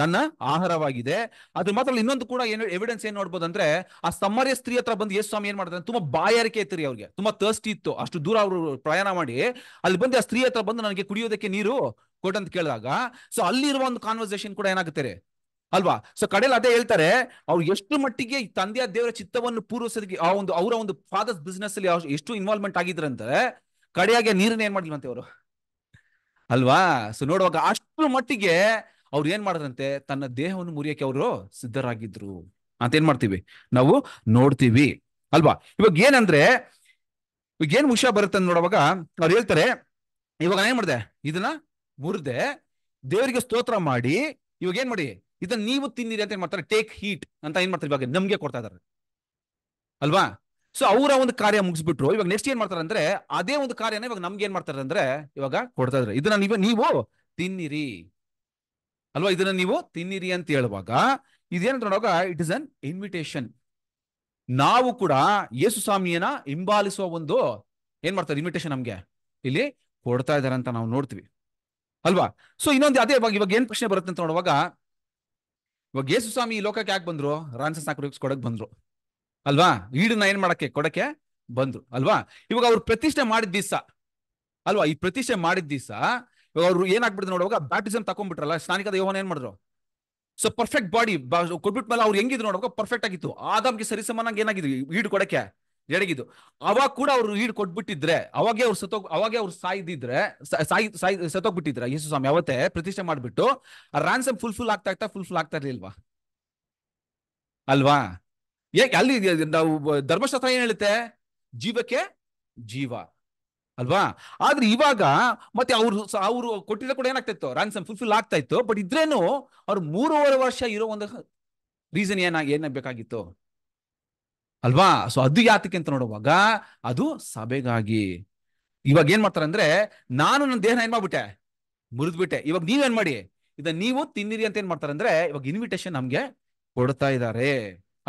S1: ನನ್ನ ಆಹಾರವಾಗಿದೆ ಅದ್ರ ಮಾತ್ರ ಇನ್ನೊಂದು ಕೂಡ ಏನು ಎವಿಡೆನ್ಸ್ ಏನ್ ನೋಡ್ಬೋದು ಅಂದ್ರೆ ಆ ಸಮ್ಮರ್ಯ ಸ್ತ್ರೀ ಹತ್ರ ಬಂದು ಯೇಸು ಸ್ವಾಮಿ ಏನ್ ಮಾಡ್ತಾರೆ ತುಂಬಾ ಬಾಯಾರಿಕೆ ಇತ್ತು ರೀ ಅವ್ರಿಗೆ ತುಂಬಾ ತರ್ಸ್ಟಿ ಇತ್ತು ಅಷ್ಟು ದೂರ ಅವರು ಪ್ರಯಾಣ ಮಾಡಿ ಅಲ್ಲಿ ಬಂದು ಆ ಸ್ತ್ರೀ ಹತ್ರ ಬಂದು ನನಗೆ ಕುಡಿಯೋದಕ್ಕೆ ನೀರು ಕೊಟ್ಟಂತ ಕೇಳಿದಾಗ ಸೊ ಅಲ್ಲಿರುವ ಒಂದು ಕಾನ್ವರ್ಸೇಷನ್ ಕೂಡ ಏನಾಗುತ್ತೆ ಅಲ್ವಾ ಸೊ ಕಡೆಯಲ್ಲಿ ಅದೇ ಹೇಳ್ತಾರೆ ಅವ್ರು ಎಷ್ಟು ಮಟ್ಟಿಗೆ ತಂದೆಯ ದೇವರ ಚಿತ್ತವನ್ನು ಪೂರ್ವಿಸೋದಕ್ಕೆ ಆ ಒಂದು ಅವರ ಒಂದು ಫಾದರ್ಸ್ ಬಿಸ್ನೆಸ್ ಅಲ್ಲಿ ಎಷ್ಟು ಇನ್ವಾಲ್ವ್ಮೆಂಟ್ ಆಗಿದ್ರಂತೆ ಕಡೆಯಾಗೆ ನೀರನ್ನ ಏನ್ ಮಾಡಿಲ್ವಂತೆ ಅವರು ಅಲ್ವಾ ಸೊ ನೋಡುವಾಗ ಅಷ್ಟು ಮಟ್ಟಿಗೆ ಅವ್ರು ಏನ್ ಮಾಡಿದ್ರಂತೆ ತನ್ನ ದೇಹವನ್ನು ಮುರಿಯಕ್ಕೆ ಅವರು ಸಿದ್ಧರಾಗಿದ್ರು ಅಂತ ಏನ್ ಮಾಡ್ತೀವಿ ನಾವು ನೋಡ್ತೀವಿ ಅಲ್ವಾ ಇವಾಗ ಏನಂದ್ರೆ ಇವಾಗ ಏನ್ ವಿಷಯ ಬರುತ್ತೆ ನೋಡುವಾಗ ಅವ್ರು ಹೇಳ್ತಾರೆ ಇವಾಗ ನಾನು ಏನ್ ಮಾಡಿದೆ ಇದನ್ನ ಮುರಿದೆ ದೇವರಿಗೆ ಸ್ತೋತ್ರ ಮಾಡಿ ಇವಾಗ ಏನ್ ಮಾಡಿ ಇದನ್ನ ನೀವು ತಿನ್ನಿರಿ ಅಂತ ಏನ್ ಮಾಡ್ತಾರೆ ಟೇಕ್ ಹೀಟ್ ಅಂತ ಏನ್ ಮಾಡ್ತಾರೆ ಇವಾಗ ನಮ್ಗೆ ಕೊಡ್ತಾ ಇದಾರೆ ಅಲ್ವಾ ಸೊ ಅವರ ಒಂದು ಕಾರ್ಯ ಮುಗಿಸ್ಬಿಟ್ರು ಇವಾಗ ನೆಕ್ಸ್ಟ್ ಏನ್ ಮಾಡ್ತಾರೆ ಅಂದ್ರೆ ಅದೇ ಒಂದು ಕಾರ್ಯನ ಇವಾಗ ನಮ್ಗೆ ಏನ್ ಮಾಡ್ತಾರೆ ಅಂದ್ರೆ ಇವಾಗ ಕೊಡ್ತಾ ಇದಾರೆ ಇದನ್ನ ನೀವು ನೀವು ತಿನ್ನಿರಿ ಅಲ್ವಾ ಇದನ್ನ ನೀವು ತಿನ್ನಿರಿ ಅಂತ ಹೇಳುವಾಗ ಇದೇನಂತ ನೋಡುವಾಗ ಇಟ್ ಇಸ್ ಅನ್ ಇನ್ವಿಟೇಷನ್ ನಾವು ಕೂಡ ಯೇಸು ಸ್ವಾಮಿಯನ್ನ ಹಿಂಬಾಲಿಸುವ ಒಂದು ಏನ್ ಮಾಡ್ತಾರೆ ಇನ್ವಿಟೇಷನ್ ನಮ್ಗೆ ಇಲ್ಲಿ ಕೊಡ್ತಾ ಇದಾರೆ ಅಂತ ನಾವು ನೋಡ್ತೀವಿ ಅಲ್ವಾ ಸೊ ಇನ್ನೊಂದು ಅದೇ ಇವಾಗ ಇವಾಗ ಏನ್ ಪ್ರಶ್ನೆ ಬರುತ್ತೆ ಅಂತ ನೋಡುವಾಗ ಇವಾಗ ಯೇಸು ಸ್ವಾಮಿ ಈ ಲೋಕಕ್ಕೆ ಯಾಕೆ ಬಂದ್ರು ರಾನ್ಸಸ್ ಕೊಡಕ್ ಬಂದ್ರು ಅಲ್ವಾ ಈಡನ್ನ ಏನ್ ಮಾಡಕ್ಕೆ ಕೊಡಕ್ಕೆ ಬಂದ್ರು ಅಲ್ವಾ ಇವಾಗ ಅವ್ರು ಪ್ರತಿಷ್ಠೆ ಮಾಡಿದ ದಿವಸ ಅಲ್ವಾ ಈ ಪ್ರತಿಷ್ಠೆ ಮಾಡಿದ ದಿವಸ ಇವಾಗ ಅವ್ರು ಏನಾಗ್ಬಿಡ್ತು ನೋಡುವಾಗ ಬ್ಯಾಪ್ಟಿಸಮ್ ತಕೊಂಡ್ಬಿಟ್ರಲ್ಲ ಸ್ನಾನಿಕದ ಯೋಹನ್ ಏನ್ ಮಾಡಿದ್ರು ಸೊ ಪರ್ಫೆಕ್ಟ್ ಬಾಡಿ ಮೇಲೆ ಅವ್ರು ಹೆಂಗಿದ್ರು ನೋಡುವಾಗ ಪರ್ಫೆಕ್ಟ್ ಆಗಿತ್ತು ಆದಾಮ್ಗೆ ಸರಿಸಮಾನಾಗಿ ಏನಾಗಿದ್ರು ಈಡ್ ಕೊಡಕ್ಕೆ ಎಡಗಿದ್ದು ಅವಾಗ ಕೂಡ ಅವ್ರು ಈಡ್ ಕೊಟ್ಬಿಟ್ಟಿದ್ರೆ ಅವಾಗೆ ಅವ್ರು ಸತೋ ಅವಾಗೆ ಅವ್ರು ಸಾಯ್ದಿದ್ರೆ ಸಾಯಿ ಸಾಯ್ ಸತೋಗ್ಬಿಟ್ಟಿದ್ರೆ ಯೇಸು ಸ್ವಾಮಿ ಅವತ್ತೇ ಪ್ರತಿಷ್ಠೆ ಮಾಡ್ಬಿಟ್ಟು ರಾನ್ಸಮ್ ಫುಲ್ ಫುಲ್ ಆಗ್ತಾ ಆಗ್ತಾ ಫುಲ್ ಫುಲ್ ಆಗ್ತಾ ಇರಲಿಲ್ವಾ ಅಲ್ವಾ ಏ ಅಲ್ಲಿ ನಾವು ಧರ್ಮಶಾಸ್ತ್ರ ಏನ್ ಹೇಳುತ್ತೆ ಜೀವಕ್ಕೆ ಜೀವ ಅಲ್ವಾ ಆದ್ರೆ ಇವಾಗ ಮತ್ತೆ ಅವ್ರು ಅವರು ಕೊಟ್ಟಿದ್ರೆ ಕೂಡ ಏನಾಗ್ತಾ ರಾನ್ಸಮ್ ಫುಲ್ಫಿಲ್ ಆಗ್ತಾ ಇತ್ತು ಬಟ್ ಇದ್ರೇನು ಅವ್ರು ಮೂರುವರೆ ವರ್ಷ ಇರೋ ಒಂದು ರೀಸನ್ ಏನ ಏನಾಗಬೇಕಾಗಿತ್ತು ಅಲ್ವಾ ಸೊ ಅದು ಯಾತಕ್ಕೆ ಅಂತ ನೋಡುವಾಗ ಅದು ಸಭೆಗಾಗಿ ಇವಾಗ ಏನ್ ಮಾಡ್ತಾರಂದ್ರೆ ಅಂದ್ರೆ ನಾನು ನನ್ನ ದೇಹ ಏನ್ ಮಾಡ್ಬಿಟ್ಟೆ ಮುರಿದ್ಬಿಟ್ಟೆ ಇವಾಗ ನೀವೇನ್ ಮಾಡಿ ಇದನ್ನ ನೀವು ತಿನ್ನಿರಿ ಅಂತ ಏನ್ ಮಾಡ್ತಾರಂದ್ರೆ ಅಂದ್ರೆ ಇವಾಗ ಇನ್ವಿಟೇಷನ್ ನಮ್ಗೆ ಕೊಡ್ತಾ ಇದ್ದಾರೆ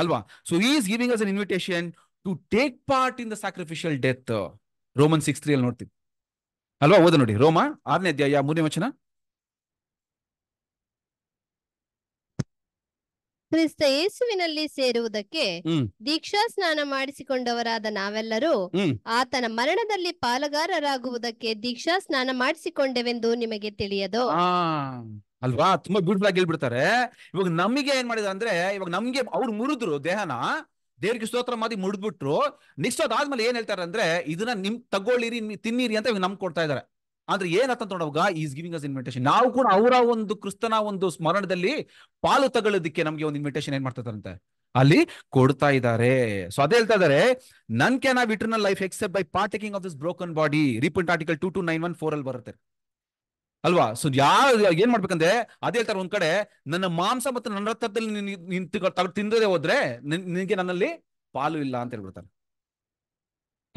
S1: ಅಲ್ವಾ so is giving us an invitation to take part in the sacrificial death Roman six three ಅಲ್ಲಿ ನೋಡ್ತೀವಿ ಅಲ್ವಾ ಓದ ನೋಡಿ ರೋಮ ಆರನೇ ಅಧ್ಯಾಯ ಮೂರನೇ ವಚನ
S2: ಕ್ರಿಸ್ತ ಯೇಸುವಿನಲ್ಲಿ ಸೇರುವುದಕ್ಕೆ ದೀಕ್ಷಾ ಸ್ನಾನ ಮಾಡಿಸಿಕೊಂಡವರಾದ ನಾವೆಲ್ಲರೂ ಆತನ ಮರಣದಲ್ಲಿ ಪಾಲುಗಾರರಾಗುವುದಕ್ಕೆ ದೀಕ್ಷಾ ಸ್ನಾನ ಮಾಡಿಸಿಕೊಂಡೆವೆಂದು ನಿಮಗೆ ತಿಳಿಯದು
S1: ಅಲ್ವಾ ತುಂಬಾ ಬ್ಯೂಟಿಫುಲ್ ಆಗಿ ಹೇಳ್ಬಿಡ್ತಾರೆ ಇವಾಗ ನಮಗೆ ಏನ್ ಮಾಡಿದ ಅಂದ್ರೆ ಇವಾಗ ನಮ್ಗೆ ಅವ್ರು ಮುರಿದ್ರು ದೇಹನ ದೇವ್ರಿಗೆ ಸ್ತೋತ್ರ ಮಾಡಿ ಮುಡಿದ್ಬಿಟ್ರು ನೆಕ್ಸ್ಟ್ ಅದಾದ್ಮೇಲೆ ಏನ್ ಹೇಳ್ತಾರೆ ಅಂದ್ರೆ ಇದನ್ನ ನಿಮ್ ತಗೊಳ್ಳಿರಿ ತಿನ್ನಿರಿ ಅಂತ ನಮ್ ಕೊಡ್ತಾ ಇದಾರೆ ಅಂದ್ರೆ ಏನಂತ ನೋಡುವಾಗ ಈಸ್ ಗಿವಿಂಗ್ ಅಸ್ ಇನ್ವಿಟೇಷನ್ ನಾವು ಕೂಡ ಅವರ ಒಂದು ಕ್ರಿಸ್ತನ ಒಂದು ಸ್ಮರಣದಲ್ಲಿ ಪಾಲು ತಗೊಳ್ಳೋದಕ್ಕೆ ನಮ್ಗೆ ಒಂದು ಇನ್ವಿಟೇಷನ್ ಏನ್ ಮಾಡ್ತಾರಂತೆ ಅಲ್ಲಿ ಕೊಡ್ತಾ ಇದ್ದಾರೆ ಸೊ ಅದೇ ಹೇಳ್ತಾ ಇದಾರೆ ನನ್ ಕ್ಯಾನ್ ನಾವ್ eternal life except by partaking of this broken body repent article two to nine one four ಅಲ್ಲಿ ಬರುತ್ತೆ ಅಲ್ವಾ ಸೊ ಯಾರು ಏನ್ ಮಾಡ್ಬೇಕಂದ್ರೆ ಅದೇ ಹೇಳ್ತಾರೆ ಒಂದ್ ಕಡೆ ನನ್ನ ಮಾಂಸ ಮತ್ತು ನನ್ನ ರಕ್ತದಲ್ಲಿ ತಿಂದದೆ ಹೋದ್ರೆ ನಿನಗೆ ನನ್ನಲ್ಲಿ ಪಾಲು ಇಲ್ಲ ಅಂತ ಹೇಳ್ಬಿಡ್ತಾರೆ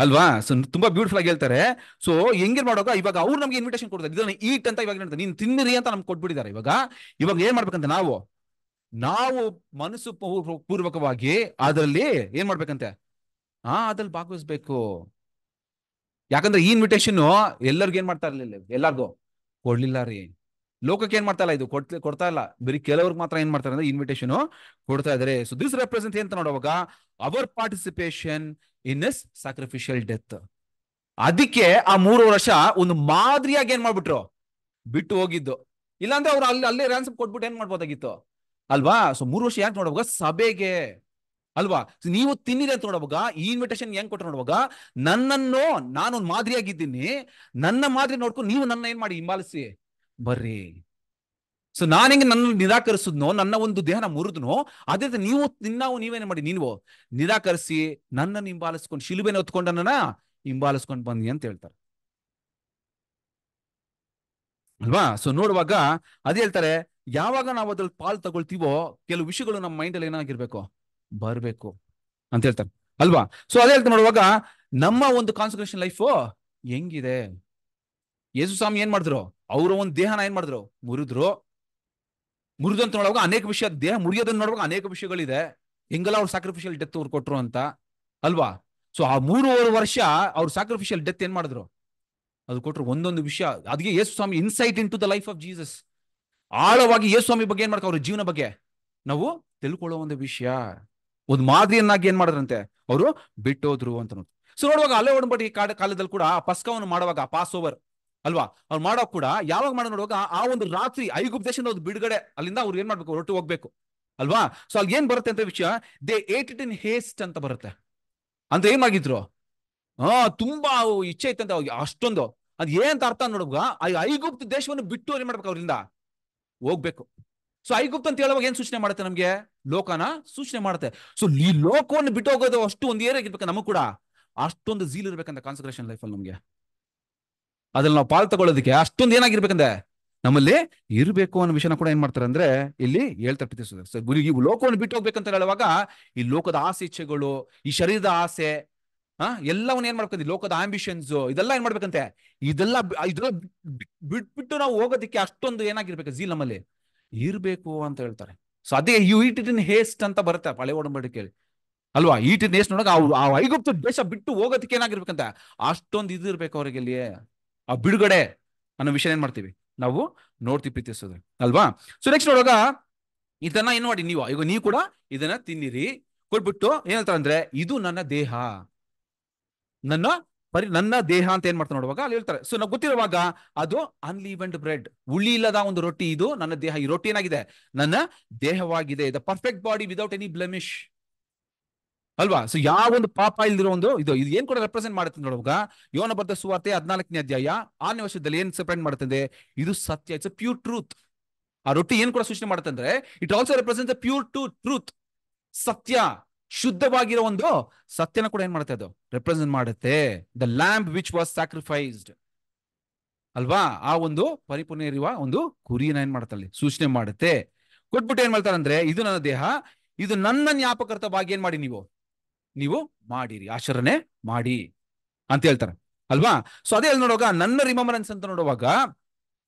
S1: ಅಲ್ವಾ ಸೊ ತುಂಬಾ ಬ್ಯೂಟಿಫುಲ್ ಆಗಿ ಹೇಳ್ತಾರೆ ಸೊ ಹೆಂಗೆ ಮಾಡುವಾಗ ಇವಾಗ ಅವ್ರು ನಮ್ಗೆ ಇನ್ವಿಟೇಷನ್ ಕೊಡ್ತಾರೆ ಇದನ್ನ ಈಟ್ ಅಂತ ಇವಾಗ ನೀನ್ ತಿನ್ನಿರಿ ಅಂತ ನಮ್ಗೆ ಕೊಟ್ಬಿಟ್ಟಿದ್ದಾರೆ ಇವಾಗ ಇವಾಗ ಏನ್ ಮಾಡ್ಬೇಕಂತ ನಾವು ನಾವು ಮನಸ್ಸು ಪೂರ್ವಕವಾಗಿ ಅದರಲ್ಲಿ ಏನ್ ಮಾಡ್ಬೇಕಂತೆ ಆ ಅದ್ರಲ್ಲಿ ಭಾಗವಹಿಸ್ಬೇಕು ಯಾಕಂದ್ರೆ ಈ ಇನ್ವಿಟೇಷನ್ ಎಲ್ಲರಿಗೂ ಏನ್ ಮಾಡ್ತಾ ಇರ್ಲಿಲ್ಲ ಎಲ್ಲಾರ್ಗು ಕೊಡ್ಲಿಲ್ಲ ರೀ ಲೋಕಕ್ಕೆ ಏನ್ ಮಾಡ್ತಾ ಇಲ್ಲ ಇದು ಕೊಡ್ತಾ ಇಲ್ಲ ಬರೀ ಕೆಲವ್ರಿಗೆ ಮಾತ್ರ ಏನ್ ಮಾಡ್ತಾರೆ ಅಂದ್ರೆ ಇನ್ವಿಟೇಷನ್ ಕೊಡ್ತಾ ಇದಾರೆ ಸೊ ದಿಸ್ ರೆಪ್ರೆಸೆಂಟ್ ಅಂತ ನೋಡುವಾಗ our participation in his sacrificial death ಅದಕ್ಕೆ ಆ ಮೂರು ವರ್ಷ ಒಂದು ಮಾದರಿಯಾಗಿ ಏನ್ ಮಾಡ್ಬಿಟ್ರು ಬಿಟ್ಟು ಹೋಗಿದ್ದು ಇಲ್ಲಾಂದ್ರೆ ಅವ್ರು ಅಲ್ಲಿ ಅಲ್ಲೇ ರ್ಯಾನ್ಸಮ್ ಕೊಟ್ಬಿಟ್ಟು ಏನ್ ಮಾಡ್ಬೋದಾಗಿತ್ತು ಅಲ್ವಾ ಸೊ ಮೂರು ವರ್ಷ ಯಾಕೆ ನೋಡುವಾಗ ಸಭೆಗೆ ಅಲ್ವಾ ನೀವು ತಿನ್ನಿರಿ ಅಂತ ನೋಡುವಾಗ ಈ ಇನ್ವಿಟೇಷನ್ ಹೆಂಗ್ ಕೊಟ್ಟು ನೋಡುವಾಗ ನನ್ನನ್ನು ನಾನೊಂದು ಮಾದರಿಯಾಗಿದ್ದೀನಿ ನನ್ನ ಮಾದರಿ ನೋಡ್ಕೊಂಡು ನೀವು ನನ್ನ ಏನ್ ಮಾಡಿ ಹಿಂಬಾಲಿಸಿ ಬರ್ರಿ ಸೊ ನಾನು ಹೆಂಗೆ ನನ್ನ ನಿರಾಕರಿಸಿದ್ನೋ ನನ್ನ ಒಂದು ದೇಹನ ಮುರಿದ್ನು ಅದೇ ನೀವು ತಿನ್ನಾವು ನೀವೇನೇ ಮಾಡಿ ನೀವು ನಿರಾಕರಿಸಿ ನನ್ನನ್ನು ಹಿಂಬಾಲಿಸ್ಕೊಂಡು ಶಿಲುಬೆನ ಹೊತ್ಕೊಂಡ ನನ್ನ ಹಿಂಬಾಲಿಸ್ಕೊಂಡು ಅಂತ ಹೇಳ್ತಾರೆ ಅಲ್ವಾ ಸೊ ನೋಡುವಾಗ ಅದೇ ಹೇಳ್ತಾರೆ ಯಾವಾಗ ನಾವು ಅದ್ರಲ್ಲಿ ಪಾಲ್ ತಗೊಳ್ತೀವೋ ಕೆಲವು ವಿಷಯಗಳು ನಮ್ಮ ಮೈಂಡಲ್ಲಿ ಏನಾಗಿರ್ಬೇಕು ಬರಬೇಕು ಅಂತ ಹೇಳ್ತಾರೆ ಅಲ್ವಾ ಸೊ ಅದೇ ಹೇಳ್ತಾ ನೋಡುವಾಗ ನಮ್ಮ ಒಂದು ಕಾನ್ಸಂಟ್ರೇಷನ್ ಲೈಫು ಹೆಂಗಿದೆ ಯೇಸು ಸ್ವಾಮಿ ಏನ್ ಮಾಡಿದ್ರು ಅವರ ಒಂದು ದೇಹನ ಏನ್ ಮಾಡಿದ್ರು ಮುರಿದ್ರು ಮುರಿದು ಅಂತ ನೋಡುವಾಗ ಅನೇಕ ವಿಷಯ ದೇಹ ಮುರಿಯೋದನ್ನ ನೋಡುವಾಗ ಅನೇಕ ವಿಷಯಗಳಿದೆ ಹೆಂಗಲ್ಲ ಅವ್ರು ಸಾಕ್ರಿಫಿಷಿಯಲ್ ಡೆತ್ ಅವ್ರು ಕೊಟ್ರು ಅಂತ ಅಲ್ವಾ ಸೊ ಆ ಮೂರುವರೆ ವರ್ಷ ಅವ್ರು ಸಾಕ್ರಿಫಿಷಿಯಲ್ ಡೆತ್ ಏನ್ ಮಾಡಿದ್ರು ಅದು ಕೊಟ್ರು ಒಂದೊಂದು ವಿಷಯ ಅದಕ್ಕೆ Yesu Swami insight into the life of Jesus ಆಳವಾಗಿ ಯೇಸು ಸ್ವಾಮಿ ಬಗ್ಗೆ ಏನ್ ಮಾಡ್ತಾರೆ ಅವ್ರ ಜೀವನ ಬಗ್ಗೆ ನಾವು ತಿಳ್ಕೊಳ್ಳೋ ಒಂದು ವಿಷಯ ಒಂದು ಮಾದರಿಯನ್ನಾಗಿ ಏನ್ ಮಾಡಿದ್ರಂತೆ ಅವರು ಬಿಟ್ಟೋದ್ರು ಅಂತ ನೋಡಿ ಸೊ ನೋಡುವಾಗ ಅಲ್ಲೇ ಒಡಂಬಡಿ ಕಾಲದಲ್ಲಿ ಕೂಡ ಆ ಪಸ್ಕವನ್ನು ಮಾಡುವಾಗ ಪಾಸ್ ಓವರ್ ಅಲ್ವಾ ಅವ್ರು ಮಾಡೋ ಕೂಡ ಯಾವಾಗ ಮಾಡೋ ನೋಡುವಾಗ ಆ ಒಂದು ರಾತ್ರಿ ಐಗುಪ್ ದೇಶ ಒಂದು ಬಿಡುಗಡೆ ಅಲ್ಲಿಂದ ಅವ್ರು ಏನ್ ಮಾಡ್ಬೇಕು ಹೊರಟು ಹೋಗ್ಬೇಕು ಅಲ್ವಾ ಸೊ ಅಲ್ಲಿ ಏನ್ ಬರುತ್ತೆ ಅಂತ ವಿಷಯ they ate it in haste ಅಂತ ಬರುತ್ತೆ ಅಂದ್ರೆ ಏನಾಗಿದ್ರು ಹಾ ತುಂಬಾ ಇಚ್ಛೆ ಇತ್ತಂತ ಅಷ್ಟೊಂದು ಅದ್ ಏನಂತ ಅರ್ಥ ನೋಡುವಾಗ ಐಗುಪ್ತ ದೇಶವನ್ನು ಬಿಟ್ಟು ಏನ್ ಮಾಡ್ಬೇಕು ಅವ್ರಿಂದ ಹೋಗ್ಬೇಕು ಸೊ ಐಗುಪ್ತ ಅಂತ ಹೇಳುವಾಗ ಏನ್ ಸೂಚನೆ ಮಾಡುತ್ತೆ ನಮ್ಗೆ ಲೋಕನ ಸೂಚನೆ ಮಾಡುತ್ತೆ ಸೊ ಈ ಲೋಕವನ್ನು ಬಿಟ್ಟು ಹೋಗೋದು ಅಷ್ಟು ಒಂದು ಏರಿಯಾಗಿ ಇರ್ಬೇಕು ನಮಗೂ ಕೂಡ ಅಷ್ಟೊಂದು ಝೀಲ್ ಇರ್ಬೇಕಂತ ಕಾನ್ಸಂಟ್ರೇಷನ್ ಅಲ್ಲಿ ನಮ್ಗೆ ಅದ್ರಲ್ಲಿ ನಾವು ಪಾಲ್ ತಗೊಳ್ಳೋದಕ್ಕೆ ಅಷ್ಟೊಂದು ಏನಾಗಿರ್ಬೇಕಂದ್ರೆ ನಮ್ಮಲ್ಲಿ ಇರಬೇಕು ಅನ್ನೋ ವಿಷಯನ ಕೂಡ ಏನ್ ಮಾಡ್ತಾರೆ ಅಂದ್ರೆ ಇಲ್ಲಿ ಹೇಳ್ತಾ ಪ್ರೀತಿಸೋದು ಗುರು ಈ ಲೋಕವನ್ನು ಬಿಟ್ಟು ಹೋಗ್ಬೇಕಂತ ಹೇಳುವಾಗ ಈ ಲೋಕದ ಆಸೆ ಇಚ್ಛೆಗಳು ಈ ಶರೀರದ ಆಸೆ ಆ ಎಲ್ಲವನ್ನ ಏನ್ ಮಾಡ್ಬೇಕಂತ ಲೋಕದ ಆಂಬಿಷನ್ಸ್ ಇದೆಲ್ಲ ಏನ್ ಮಾಡ್ಬೇಕಂತೆ ಇದೆಲ್ಲ ಇದೆಲ್ಲ ಬಿಟ್ಬಿಟ್ಟು ನಾವು ಹೋಗೋದಕ್ಕೆ ಅಷ್ಟೊಂದು ಏನಾಗಿರ್ಬೇಕು ಝೀಲ್ ನಮ್ಮಲ್ಲಿ ಇರಬೇಕು ಅಂತ ಹೇಳ್ತಾರೆ ಸೊ ಅದೇ you it it in haste ಅಂತ ಬರುತ್ತೆ ಹಳೆ ಒಡಂಬಡಿಕೆಯಲ್ಲಿ ಅಲ್ವಾ ಈಟ್ ಇನ್ ಹೇಸ್ಟ್ ಅವ್ರು ಆ ಐಗುಪ್ತ ದೇಶ ಬಿಟ್ಟು ಹೋಗೋದಕ್ಕೆ ಏನಾಗಿರ್ಬೇಕಂತ ಅಷ್ಟೊಂದು ಇದು ಇರ್ಬೇಕು ಅವ್ರಿಗೆ ಇಲ್ಲಿಯೇ ಆ ಬಿಡುಗಡೆ ಅನ್ನೋ ವಿಷಯ ಏನ್ ಮಾಡ್ತೀವಿ ನಾವು ನೋಡ್ತೀವಿ ಪ್ರೀತಿಸೋದು ಅಲ್ವಾ ಸೊ ನೆಕ್ಸ್ಟ್ ನೋಡುವಾಗ ಇದನ್ನ ಏನ್ ಮಾಡಿ ನೀವು ಈಗ ನೀವು ಕೂಡ ಇದನ್ನ ತಿನ್ನಿರಿ ಕೊಟ್ಬಿಟ್ಟು ಏನಂತಾರೆ ಅಂದ್ರೆ ಇದು ನನ್ನ ದೇಹ ನನ್ನ ಬರೀ ನನ್ನ ದೇಹ ಅಂತ ಏನ್ ಮಾಡ್ತಾರೆ ನೋಡುವಾಗ ಅಲ್ಲಿ ಹೇಳ್ತಾರೆ ಸೊ ನಾವು ಗೊತ್ತಿರುವಾಗ ಅದು ಅನ್ಲೀವೆಂಡ್ ಬ್ರೆಡ್ ಉಳ್ಳಿ ಇಲ್ಲದ ಒಂದು ರೊಟ್ಟಿ ಇದು ನನ್ನ ದೇಹ ಈ ರೊಟ್ಟಿ ಏನಾಗಿದೆ ನನ್ನ ದೇಹವಾಗಿದೆ the perfect body without any blemish ಅಲ್ವಾ ಸೊ ಯಾವ ಒಂದು ಪಾಪ ಇಲ್ದಿರೋ ಒಂದು ಇದು ಇದು ಏನ್ ಕೂಡ ರೆಪ್ರೆಸೆಂಟ್ ಮಾಡುತ್ತೆ ನೋಡುವಾಗ ಯೋನ ಬರ್ದ ಸುವಾರ್ತೆ ಹದಿನಾಲ್ಕನೇ ಅಧ್ಯಾಯ ಆರನೇ ವರ್ಷದಲ್ಲಿ ಏನ್ ಸೆಪ್ರೇಟ್ ಮಾಡುತ್ತೆ ಇದು ಸತ್ಯ ಇಟ್ಸ್ ಪ್ಯೂರ್ ಟ್ರೂತ್ ಆ ರೊಟ್ಟಿ ಏನ್ ಕೂಡ ಸೂಚನೆ ಮಾಡುತ್ತೆ ಅಂದ್ರೆ it also represent pure to truth ಸತ್ಯ ಶುದ್ಧವಾಗಿರೋ ಒಂದು ಸತ್ಯನ ಕೂಡ ಏನ್ ಮಾಡುತ್ತೆ ಅದು ರೆಪ್ರೆಸೆಂಟ್ ಮಾಡುತ್ತೆ the lamb which was sacrificed ಅಲ್ವಾ ಆ ಒಂದು ಪರಿಪೂರ್ಣ ಇರುವ ಒಂದು ಕುರಿಯನ್ನ ಏನ್ ಮಾಡ್ತಾಳೆ ಸೂಚನೆ ಮಾಡುತ್ತೆ ಕೊಟ್ಬಿಟ್ಟು ಏನ್ ಮಾಡ್ತಾರೆ ಅಂದ್ರೆ ಇದು ನನ್ನ ದೇಹ ಇದು ನನ್ನ ಜ್ಞಾಪಕರ್ಥವಾಗಿ ಏನ್ ಮಾಡಿ ನೀವು ನೀವು ಮಾಡಿರಿ ಆಚರಣೆ ಮಾಡಿ ಅಂತ ಹೇಳ್ತಾರೆ ಅಲ್ವಾ ಸೊ ಅದೇ ನೋಡುವಾಗ ನನ್ನ ರಿಮಂಬರೆನ್ಸ್ ಅಂತ ನೋಡುವಾಗ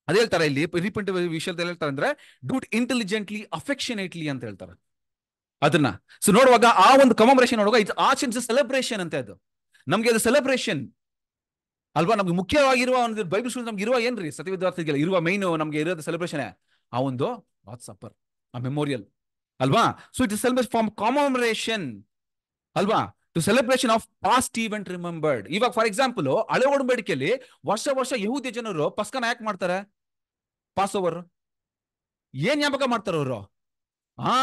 S1: ಅದೇ ಹೇಳ್ತಾರೆ ಇಲ್ಲಿ ರೀಪೆಂಟ್ ವಿಷಯದಲ್ಲಿ ಹೇಳ್ತಾರೆ ಅಂದ್ರೆ ಡೂಟ್ ಇಂಟೆಲಿಜೆಂಟ್ಲಿ ಅಫೆಕ್ಷನೇಟ್ಲಿ ಅಂತ ಹೇಳ್ತಾರೆ ಅದನ್ನ ಸೊ ನೋಡುವಾಗ ಆ ಒಂದು ಕಮಾಂಬ್ರೇಷನ್ ನೋಡುವಾಗ ಇಟ್ಸ್ ಆರ್ಟ್ಸ್ ಸೆಲೆಬ್ರೇಷನ್ ಅಂತ ಅದು ನಮ್ಗೆ ಅದು ಸೆಲೆಬ್ರೇಷನ್ ಅಲ್ವಾ ನಮ್ಗೆ ಮುಖ್ಯವಾಗಿರುವ ಒಂದು ಬೈಬಲ್ ಸ್ಟೂಡೆಂಟ್ ನಮ್ಗೆ ಇರುವ ಏನ್ರಿ ಸತಿ ವಿದ್ಯಾರ್ಥಿಗಳಿಗೆ ಇರುವ ಮೈನ್ ನಮ್ಗೆ ಇರೋದು ಸೆಲೆಬ್ರೇಷನ್ ಆ ಒಂದು ವಾಟ್ಸಪ್ಪರ್ ಆ ಮೆಮೋರಿಯಲ್ ಅಲ್ವಾ so it is celebration from commemoration ಅಲ್ವಾ to celebration of past event remembered ಇವಾಗ ಫಾರ್ ಎಕ್ಸಾಂಪಲ್ ಹಳೆ ಒಡಂಬಡಿಕೆಯಲ್ಲಿ ವರ್ಷ ವರ್ಷ ಯಹೂದಿ ಜನರು ಪಸ್ಕನ ಯಾಕೆ ಮಾಡ್ತಾರೆ ಪಾಸ್ ಓವರ್ ಏನ್ ಜ್ಞಾಪಕ ಮಾಡ್ತಾರೆ ಅವರು ಆ